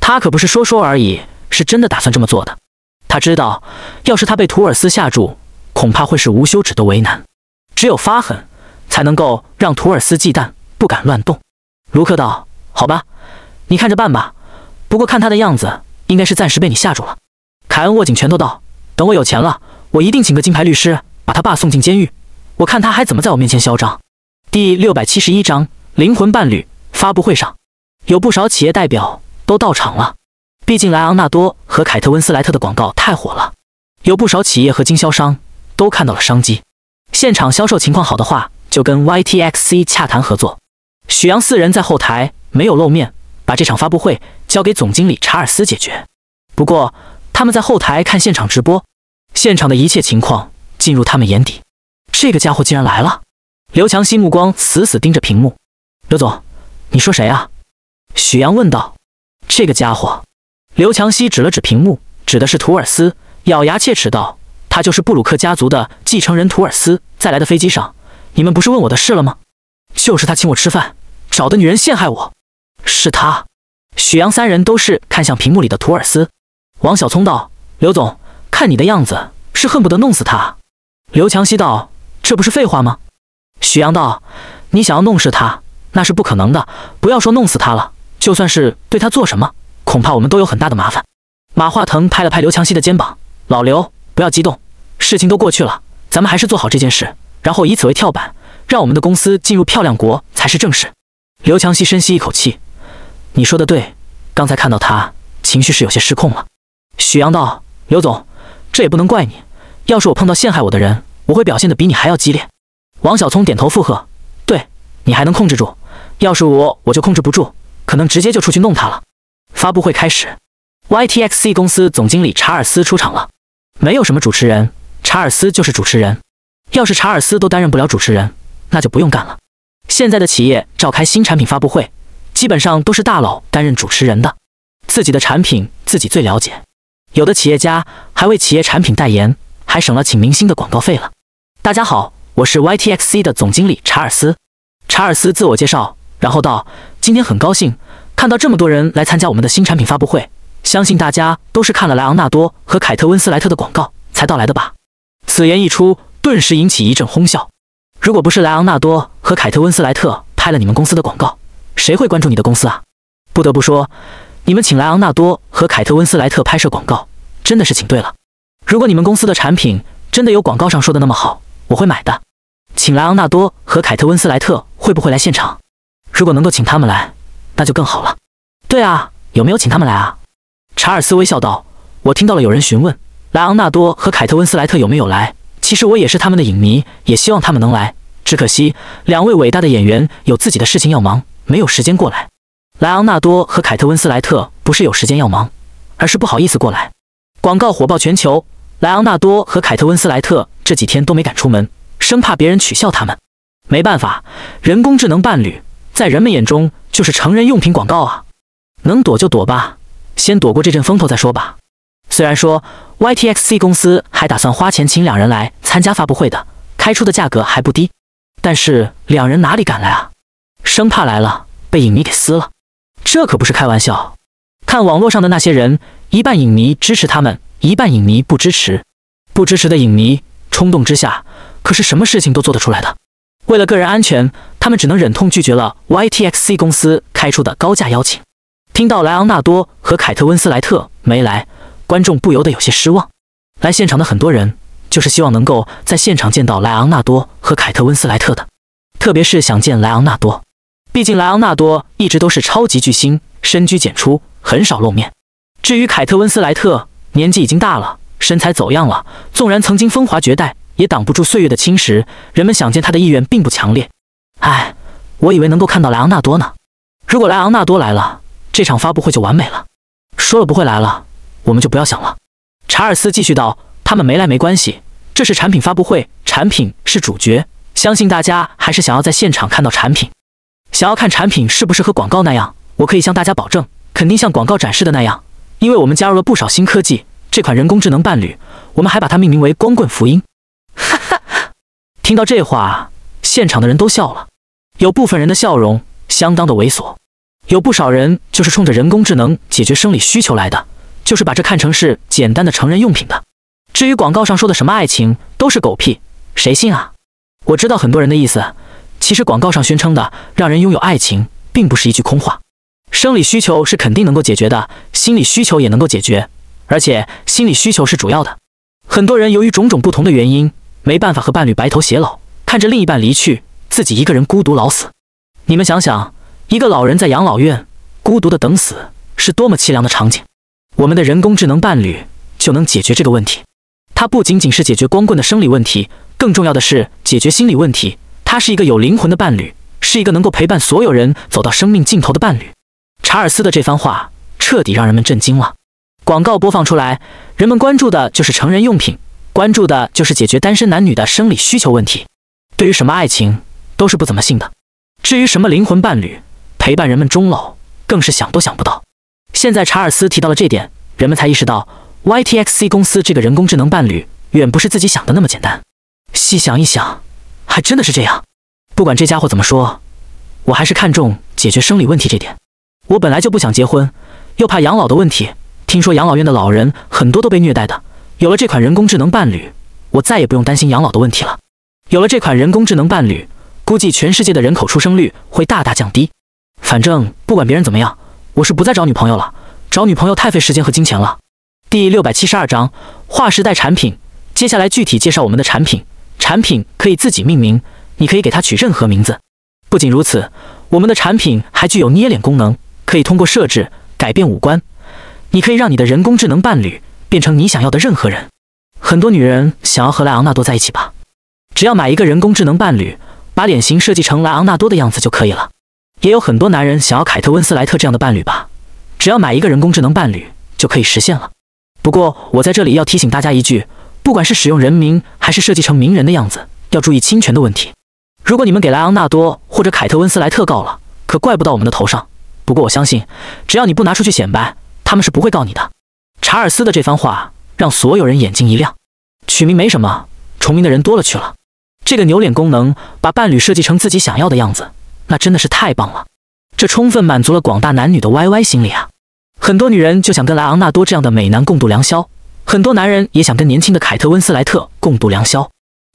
他可不是说说而已，是真的打算这么做的。他知道，要是他被图尔斯吓住，恐怕会是无休止的为难。只有发狠，才能够让图尔斯忌惮，不敢乱动。卢克道：“好吧，你看着办吧。不过看他的样子，应该是暂时被你吓住了。”凯恩握紧拳头道：“等我有钱了，我一定请个金牌律师，把他爸送进监狱。我看他还怎么在我面前嚣张。”第六百七十一章灵魂伴侣发布会上，有不少企业代表都到场了。毕竟莱昂纳多和凯特温斯莱特的广告太火了，有不少企业和经销商都看到了商机。现场销售情况好的话，就跟 YTXC 洽谈合作。许阳四人在后台没有露面，把这场发布会交给总经理查尔斯解决。不过他们在后台看现场直播，现场的一切情况进入他们眼底。这个家伙竟然来了！刘强西目光死死盯着屏幕。刘总，你说谁啊？许阳问道。这个家伙。刘强西指了指屏幕，指的是图尔斯，咬牙切齿道：“他就是布鲁克家族的继承人图尔斯。在来的飞机上，你们不是问我的事了吗？就是他请我吃饭，找的女人陷害我，是他。”许阳三人都是看向屏幕里的图尔斯。王小聪道：“刘总，看你的样子是恨不得弄死他。”刘强西道：“这不是废话吗？”许阳道：“你想要弄死他，那是不可能的。不要说弄死他了，就算是对他做什么。”恐怕我们都有很大的麻烦。马化腾拍了拍刘强西的肩膀：“老刘，不要激动，事情都过去了，咱们还是做好这件事，然后以此为跳板，让我们的公司进入漂亮国才是正事。”刘强西深吸一口气：“你说的对，刚才看到他情绪是有些失控了。”许阳道：“刘总，这也不能怪你。要是我碰到陷害我的人，我会表现的比你还要激烈。”王小聪点头附和：“对，你还能控制住，要是我，我就控制不住，可能直接就出去弄他了。”发布会开始，Y T X C 公司总经理查尔斯出场了。没有什么主持人，查尔斯就是主持人。要是查尔斯都担任不了主持人，那就不用干了。现在的企业召开新产品发布会，基本上都是大佬担任主持人的。自己的产品自己最了解，有的企业家还为企业产品代言，还省了请明星的广告费了。大家好，我是 Y T X C 的总经理查尔斯。查尔斯自我介绍，然后道：“今天很高兴。”看到这么多人来参加我们的新产品发布会，相信大家都是看了莱昂纳多和凯特温斯莱特的广告才到来的吧？此言一出，顿时引起一阵哄笑。如果不是莱昂纳多和凯特温斯莱特拍了你们公司的广告，谁会关注你的公司啊？不得不说，你们请莱昂纳多和凯特温斯莱特拍摄广告真的是请对了。如果你们公司的产品真的有广告上说的那么好，我会买的。请莱昂纳多和凯特温斯莱特会不会来现场？如果能够请他们来。那就更好了。对啊，有没有请他们来啊？查尔斯微笑道：“我听到了有人询问莱昂纳多和凯特温斯莱特有没有来。其实我也是他们的影迷，也希望他们能来。只可惜两位伟大的演员有自己的事情要忙，没有时间过来。莱昂纳多和凯特温斯莱特不是有时间要忙，而是不好意思过来。广告火爆全球，莱昂纳多和凯特温斯莱特这几天都没敢出门，生怕别人取笑他们。没办法，人工智能伴侣在人们眼中……”就是成人用品广告啊，能躲就躲吧，先躲过这阵风头再说吧。虽然说 Y T X C 公司还打算花钱请两人来参加发布会的，开出的价格还不低，但是两人哪里敢来啊？生怕来了被影迷给撕了。这可不是开玩笑。看网络上的那些人，一半影迷支持他们，一半影迷不支持。不支持的影迷冲动之下，可是什么事情都做得出来的。为了个人安全，他们只能忍痛拒绝了 Y T X C 公司开出的高价邀请。听到莱昂纳多和凯特温斯莱特没来，观众不由得有些失望。来现场的很多人就是希望能够在现场见到莱昂纳多和凯特温斯莱特的，特别是想见莱昂纳多，毕竟莱昂纳多一直都是超级巨星，深居简出，很少露面。至于凯特温斯莱特，年纪已经大了，身材走样了，纵然曾经风华绝代。也挡不住岁月的侵蚀。人们想见他的意愿并不强烈。哎，我以为能够看到莱昂纳多呢。如果莱昂纳多来了，这场发布会就完美了。说了不会来了，我们就不要想了。查尔斯继续道：“他们没来没关系，这是产品发布会，产品是主角。相信大家还是想要在现场看到产品，想要看产品是不是和广告那样。我可以向大家保证，肯定像广告展示的那样，因为我们加入了不少新科技。这款人工智能伴侣，我们还把它命名为‘光棍福音’。”听到这话，现场的人都笑了，有部分人的笑容相当的猥琐，有不少人就是冲着人工智能解决生理需求来的，就是把这看成是简单的成人用品的。至于广告上说的什么爱情都是狗屁，谁信啊？我知道很多人的意思，其实广告上宣称的让人拥有爱情，并不是一句空话，生理需求是肯定能够解决的，心理需求也能够解决，而且心理需求是主要的。很多人由于种种不同的原因。没办法和伴侣白头偕老，看着另一半离去，自己一个人孤独老死。你们想想，一个老人在养老院孤独的等死，是多么凄凉的场景。我们的人工智能伴侣就能解决这个问题。它不仅仅是解决光棍的生理问题，更重要的是解决心理问题。它是一个有灵魂的伴侣，是一个能够陪伴所有人走到生命尽头的伴侣。查尔斯的这番话彻底让人们震惊了。广告播放出来，人们关注的就是成人用品。关注的就是解决单身男女的生理需求问题，对于什么爱情都是不怎么信的。至于什么灵魂伴侣陪伴人们终老，更是想都想不到。现在查尔斯提到了这点，人们才意识到 YTXC 公司这个人工智能伴侣远不是自己想的那么简单。细想一想，还真的是这样。不管这家伙怎么说，我还是看重解决生理问题这点。我本来就不想结婚，又怕养老的问题。听说养老院的老人很多都被虐待的。有了这款人工智能伴侣，我再也不用担心养老的问题了。有了这款人工智能伴侣，估计全世界的人口出生率会大大降低。反正不管别人怎么样，我是不再找女朋友了。找女朋友太费时间和金钱了。第六百七十二章：划时代产品。接下来具体介绍我们的产品。产品可以自己命名，你可以给它取任何名字。不仅如此，我们的产品还具有捏脸功能，可以通过设置改变五官。你可以让你的人工智能伴侣。变成你想要的任何人，很多女人想要和莱昂纳多在一起吧，只要买一个人工智能伴侣，把脸型设计成莱昂纳多的样子就可以了。也有很多男人想要凯特温斯莱特这样的伴侣吧，只要买一个人工智能伴侣就可以实现了。不过我在这里要提醒大家一句，不管是使用人名还是设计成名人的样子，要注意侵权的问题。如果你们给莱昂纳多或者凯特温斯莱特告了，可怪不到我们的头上。不过我相信，只要你不拿出去显摆，他们是不会告你的。查尔斯的这番话让所有人眼睛一亮。取名没什么重名的人多了去了。这个扭脸功能，把伴侣设计成自己想要的样子，那真的是太棒了。这充分满足了广大男女的 YY 心理啊！很多女人就想跟莱昂纳多这样的美男共度良宵，很多男人也想跟年轻的凯特温斯莱特共度良宵。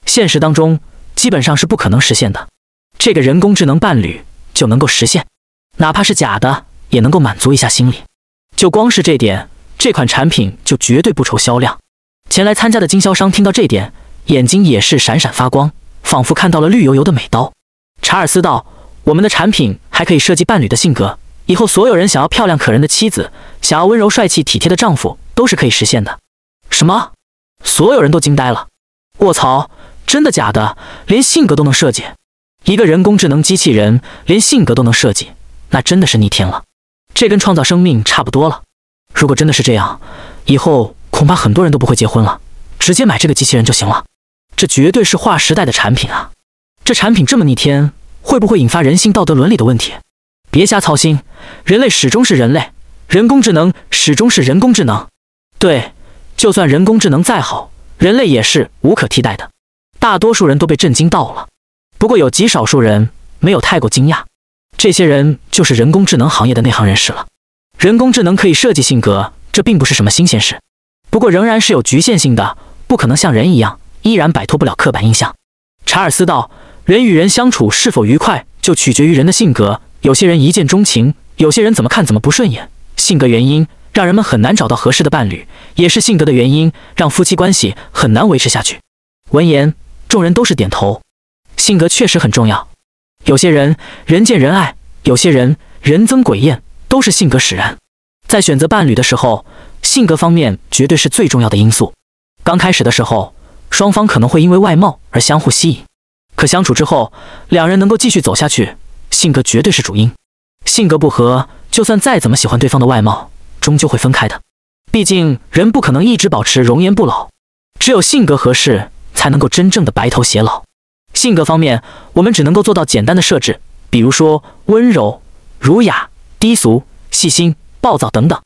现实当中基本上是不可能实现的，这个人工智能伴侣就能够实现，哪怕是假的也能够满足一下心理。就光是这点。这款产品就绝对不愁销量。前来参加的经销商听到这点，眼睛也是闪闪发光，仿佛看到了绿油油的美刀。查尔斯道：“我们的产品还可以设计伴侣的性格，以后所有人想要漂亮可人的妻子，想要温柔帅气体贴的丈夫，都是可以实现的。”什么？所有人都惊呆了！卧槽，真的假的？连性格都能设计？一个人工智能机器人连性格都能设计？那真的是逆天了！这跟创造生命差不多了。如果真的是这样，以后恐怕很多人都不会结婚了，直接买这个机器人就行了。这绝对是划时代的产品啊！这产品这么逆天，会不会引发人性、道德、伦理的问题？别瞎操心，人类始终是人类，人工智能始终是人工智能。对，就算人工智能再好，人类也是无可替代的。大多数人都被震惊到了，不过有极少数人没有太过惊讶，这些人就是人工智能行业的内行人士了。人工智能可以设计性格，这并不是什么新鲜事，不过仍然是有局限性的，不可能像人一样，依然摆脱不了刻板印象。查尔斯道：“人与人相处是否愉快，就取决于人的性格。有些人一见钟情，有些人怎么看怎么不顺眼，性格原因让人们很难找到合适的伴侣，也是性格的原因让夫妻关系很难维持下去。”闻言，众人都是点头。性格确实很重要，有些人人见人爱，有些人人憎鬼厌。都是性格使然，在选择伴侣的时候，性格方面绝对是最重要的因素。刚开始的时候，双方可能会因为外貌而相互吸引，可相处之后，两人能够继续走下去，性格绝对是主因。性格不合，就算再怎么喜欢对方的外貌，终究会分开的。毕竟人不可能一直保持容颜不老，只有性格合适，才能够真正的白头偕老。性格方面，我们只能够做到简单的设置，比如说温柔、儒雅。低俗、细心、暴躁等等，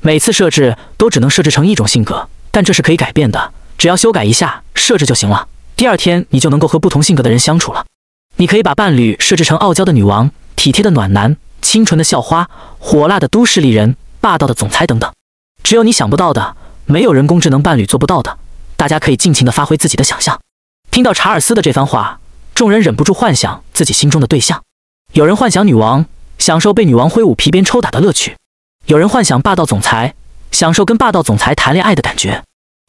每次设置都只能设置成一种性格，但这是可以改变的，只要修改一下设置就行了。第二天你就能够和不同性格的人相处了。你可以把伴侣设置成傲娇的女王、体贴的暖男、清纯的校花、火辣的都市丽人、霸道的总裁等等，只有你想不到的，没有人工智能伴侣做不到的。大家可以尽情的发挥自己的想象。听到查尔斯的这番话，众人忍不住幻想自己心中的对象，有人幻想女王。享受被女王挥舞皮鞭抽打的乐趣，有人幻想霸道总裁，享受跟霸道总裁谈恋爱的感觉；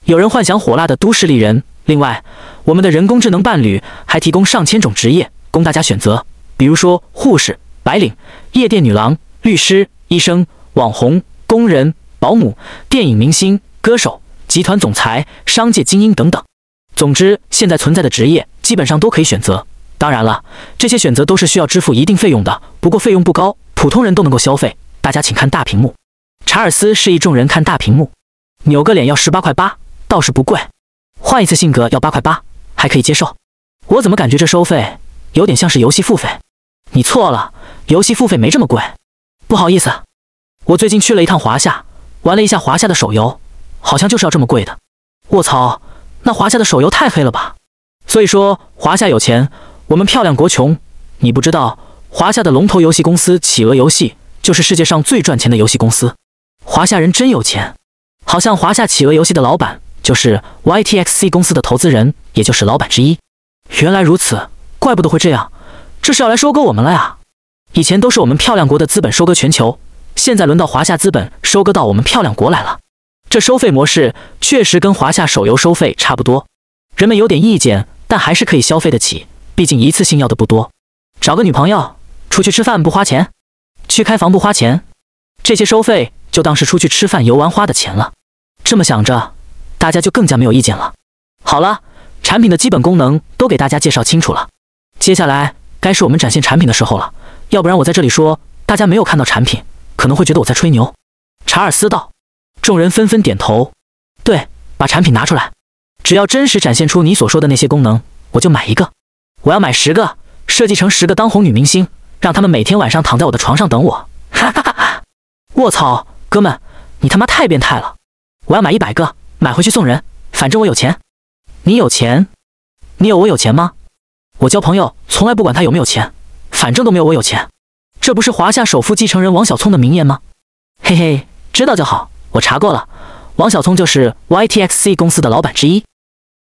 有人幻想火辣的都市丽人。另外，我们的人工智能伴侣还提供上千种职业供大家选择，比如说护士、白领、夜店女郎、律师、医生、网红、工人、保姆、电影明星、歌手、集团总裁、商界精英等等。总之，现在存在的职业基本上都可以选择。当然了，这些选择都是需要支付一定费用的，不过费用不高，普通人都能够消费。大家请看大屏幕。查尔斯示意众人看大屏幕，扭个脸要十八块八，倒是不贵。换一次性格要八块八，还可以接受。我怎么感觉这收费有点像是游戏付费？你错了，游戏付费没这么贵。不好意思，我最近去了一趟华夏，玩了一下华夏的手游，好像就是要这么贵的。卧槽，那华夏的手游太黑了吧？所以说华夏有钱。我们漂亮国穷，你不知道，华夏的龙头游戏公司企鹅游戏就是世界上最赚钱的游戏公司。华夏人真有钱，好像华夏企鹅游戏的老板就是 YTXC 公司的投资人，也就是老板之一。原来如此，怪不得会这样，这是要来收割我们了呀！以前都是我们漂亮国的资本收割全球，现在轮到华夏资本收割到我们漂亮国来了。这收费模式确实跟华夏手游收费差不多，人们有点意见，但还是可以消费得起。毕竟一次性要的不多，找个女朋友出去吃饭不花钱，去开房不花钱，这些收费就当是出去吃饭游玩花的钱了。这么想着，大家就更加没有意见了。好了，产品的基本功能都给大家介绍清楚了，接下来该是我们展现产品的时候了。要不然我在这里说，大家没有看到产品，可能会觉得我在吹牛。查尔斯道，众人纷纷点头。对，把产品拿出来，只要真实展现出你所说的那些功能，我就买一个。我要买十个，设计成十个当红女明星，让他们每天晚上躺在我的床上等我。哈哈哈哈！卧槽，哥们，你他妈太变态了！我要买一百个，买回去送人，反正我有钱。你有钱？你有我有钱吗？我交朋友从来不管他有没有钱，反正都没有我有钱。这不是华夏首富继承人王小聪的名言吗？嘿嘿，知道就好。我查过了，王小聪就是 YTXC 公司的老板之一。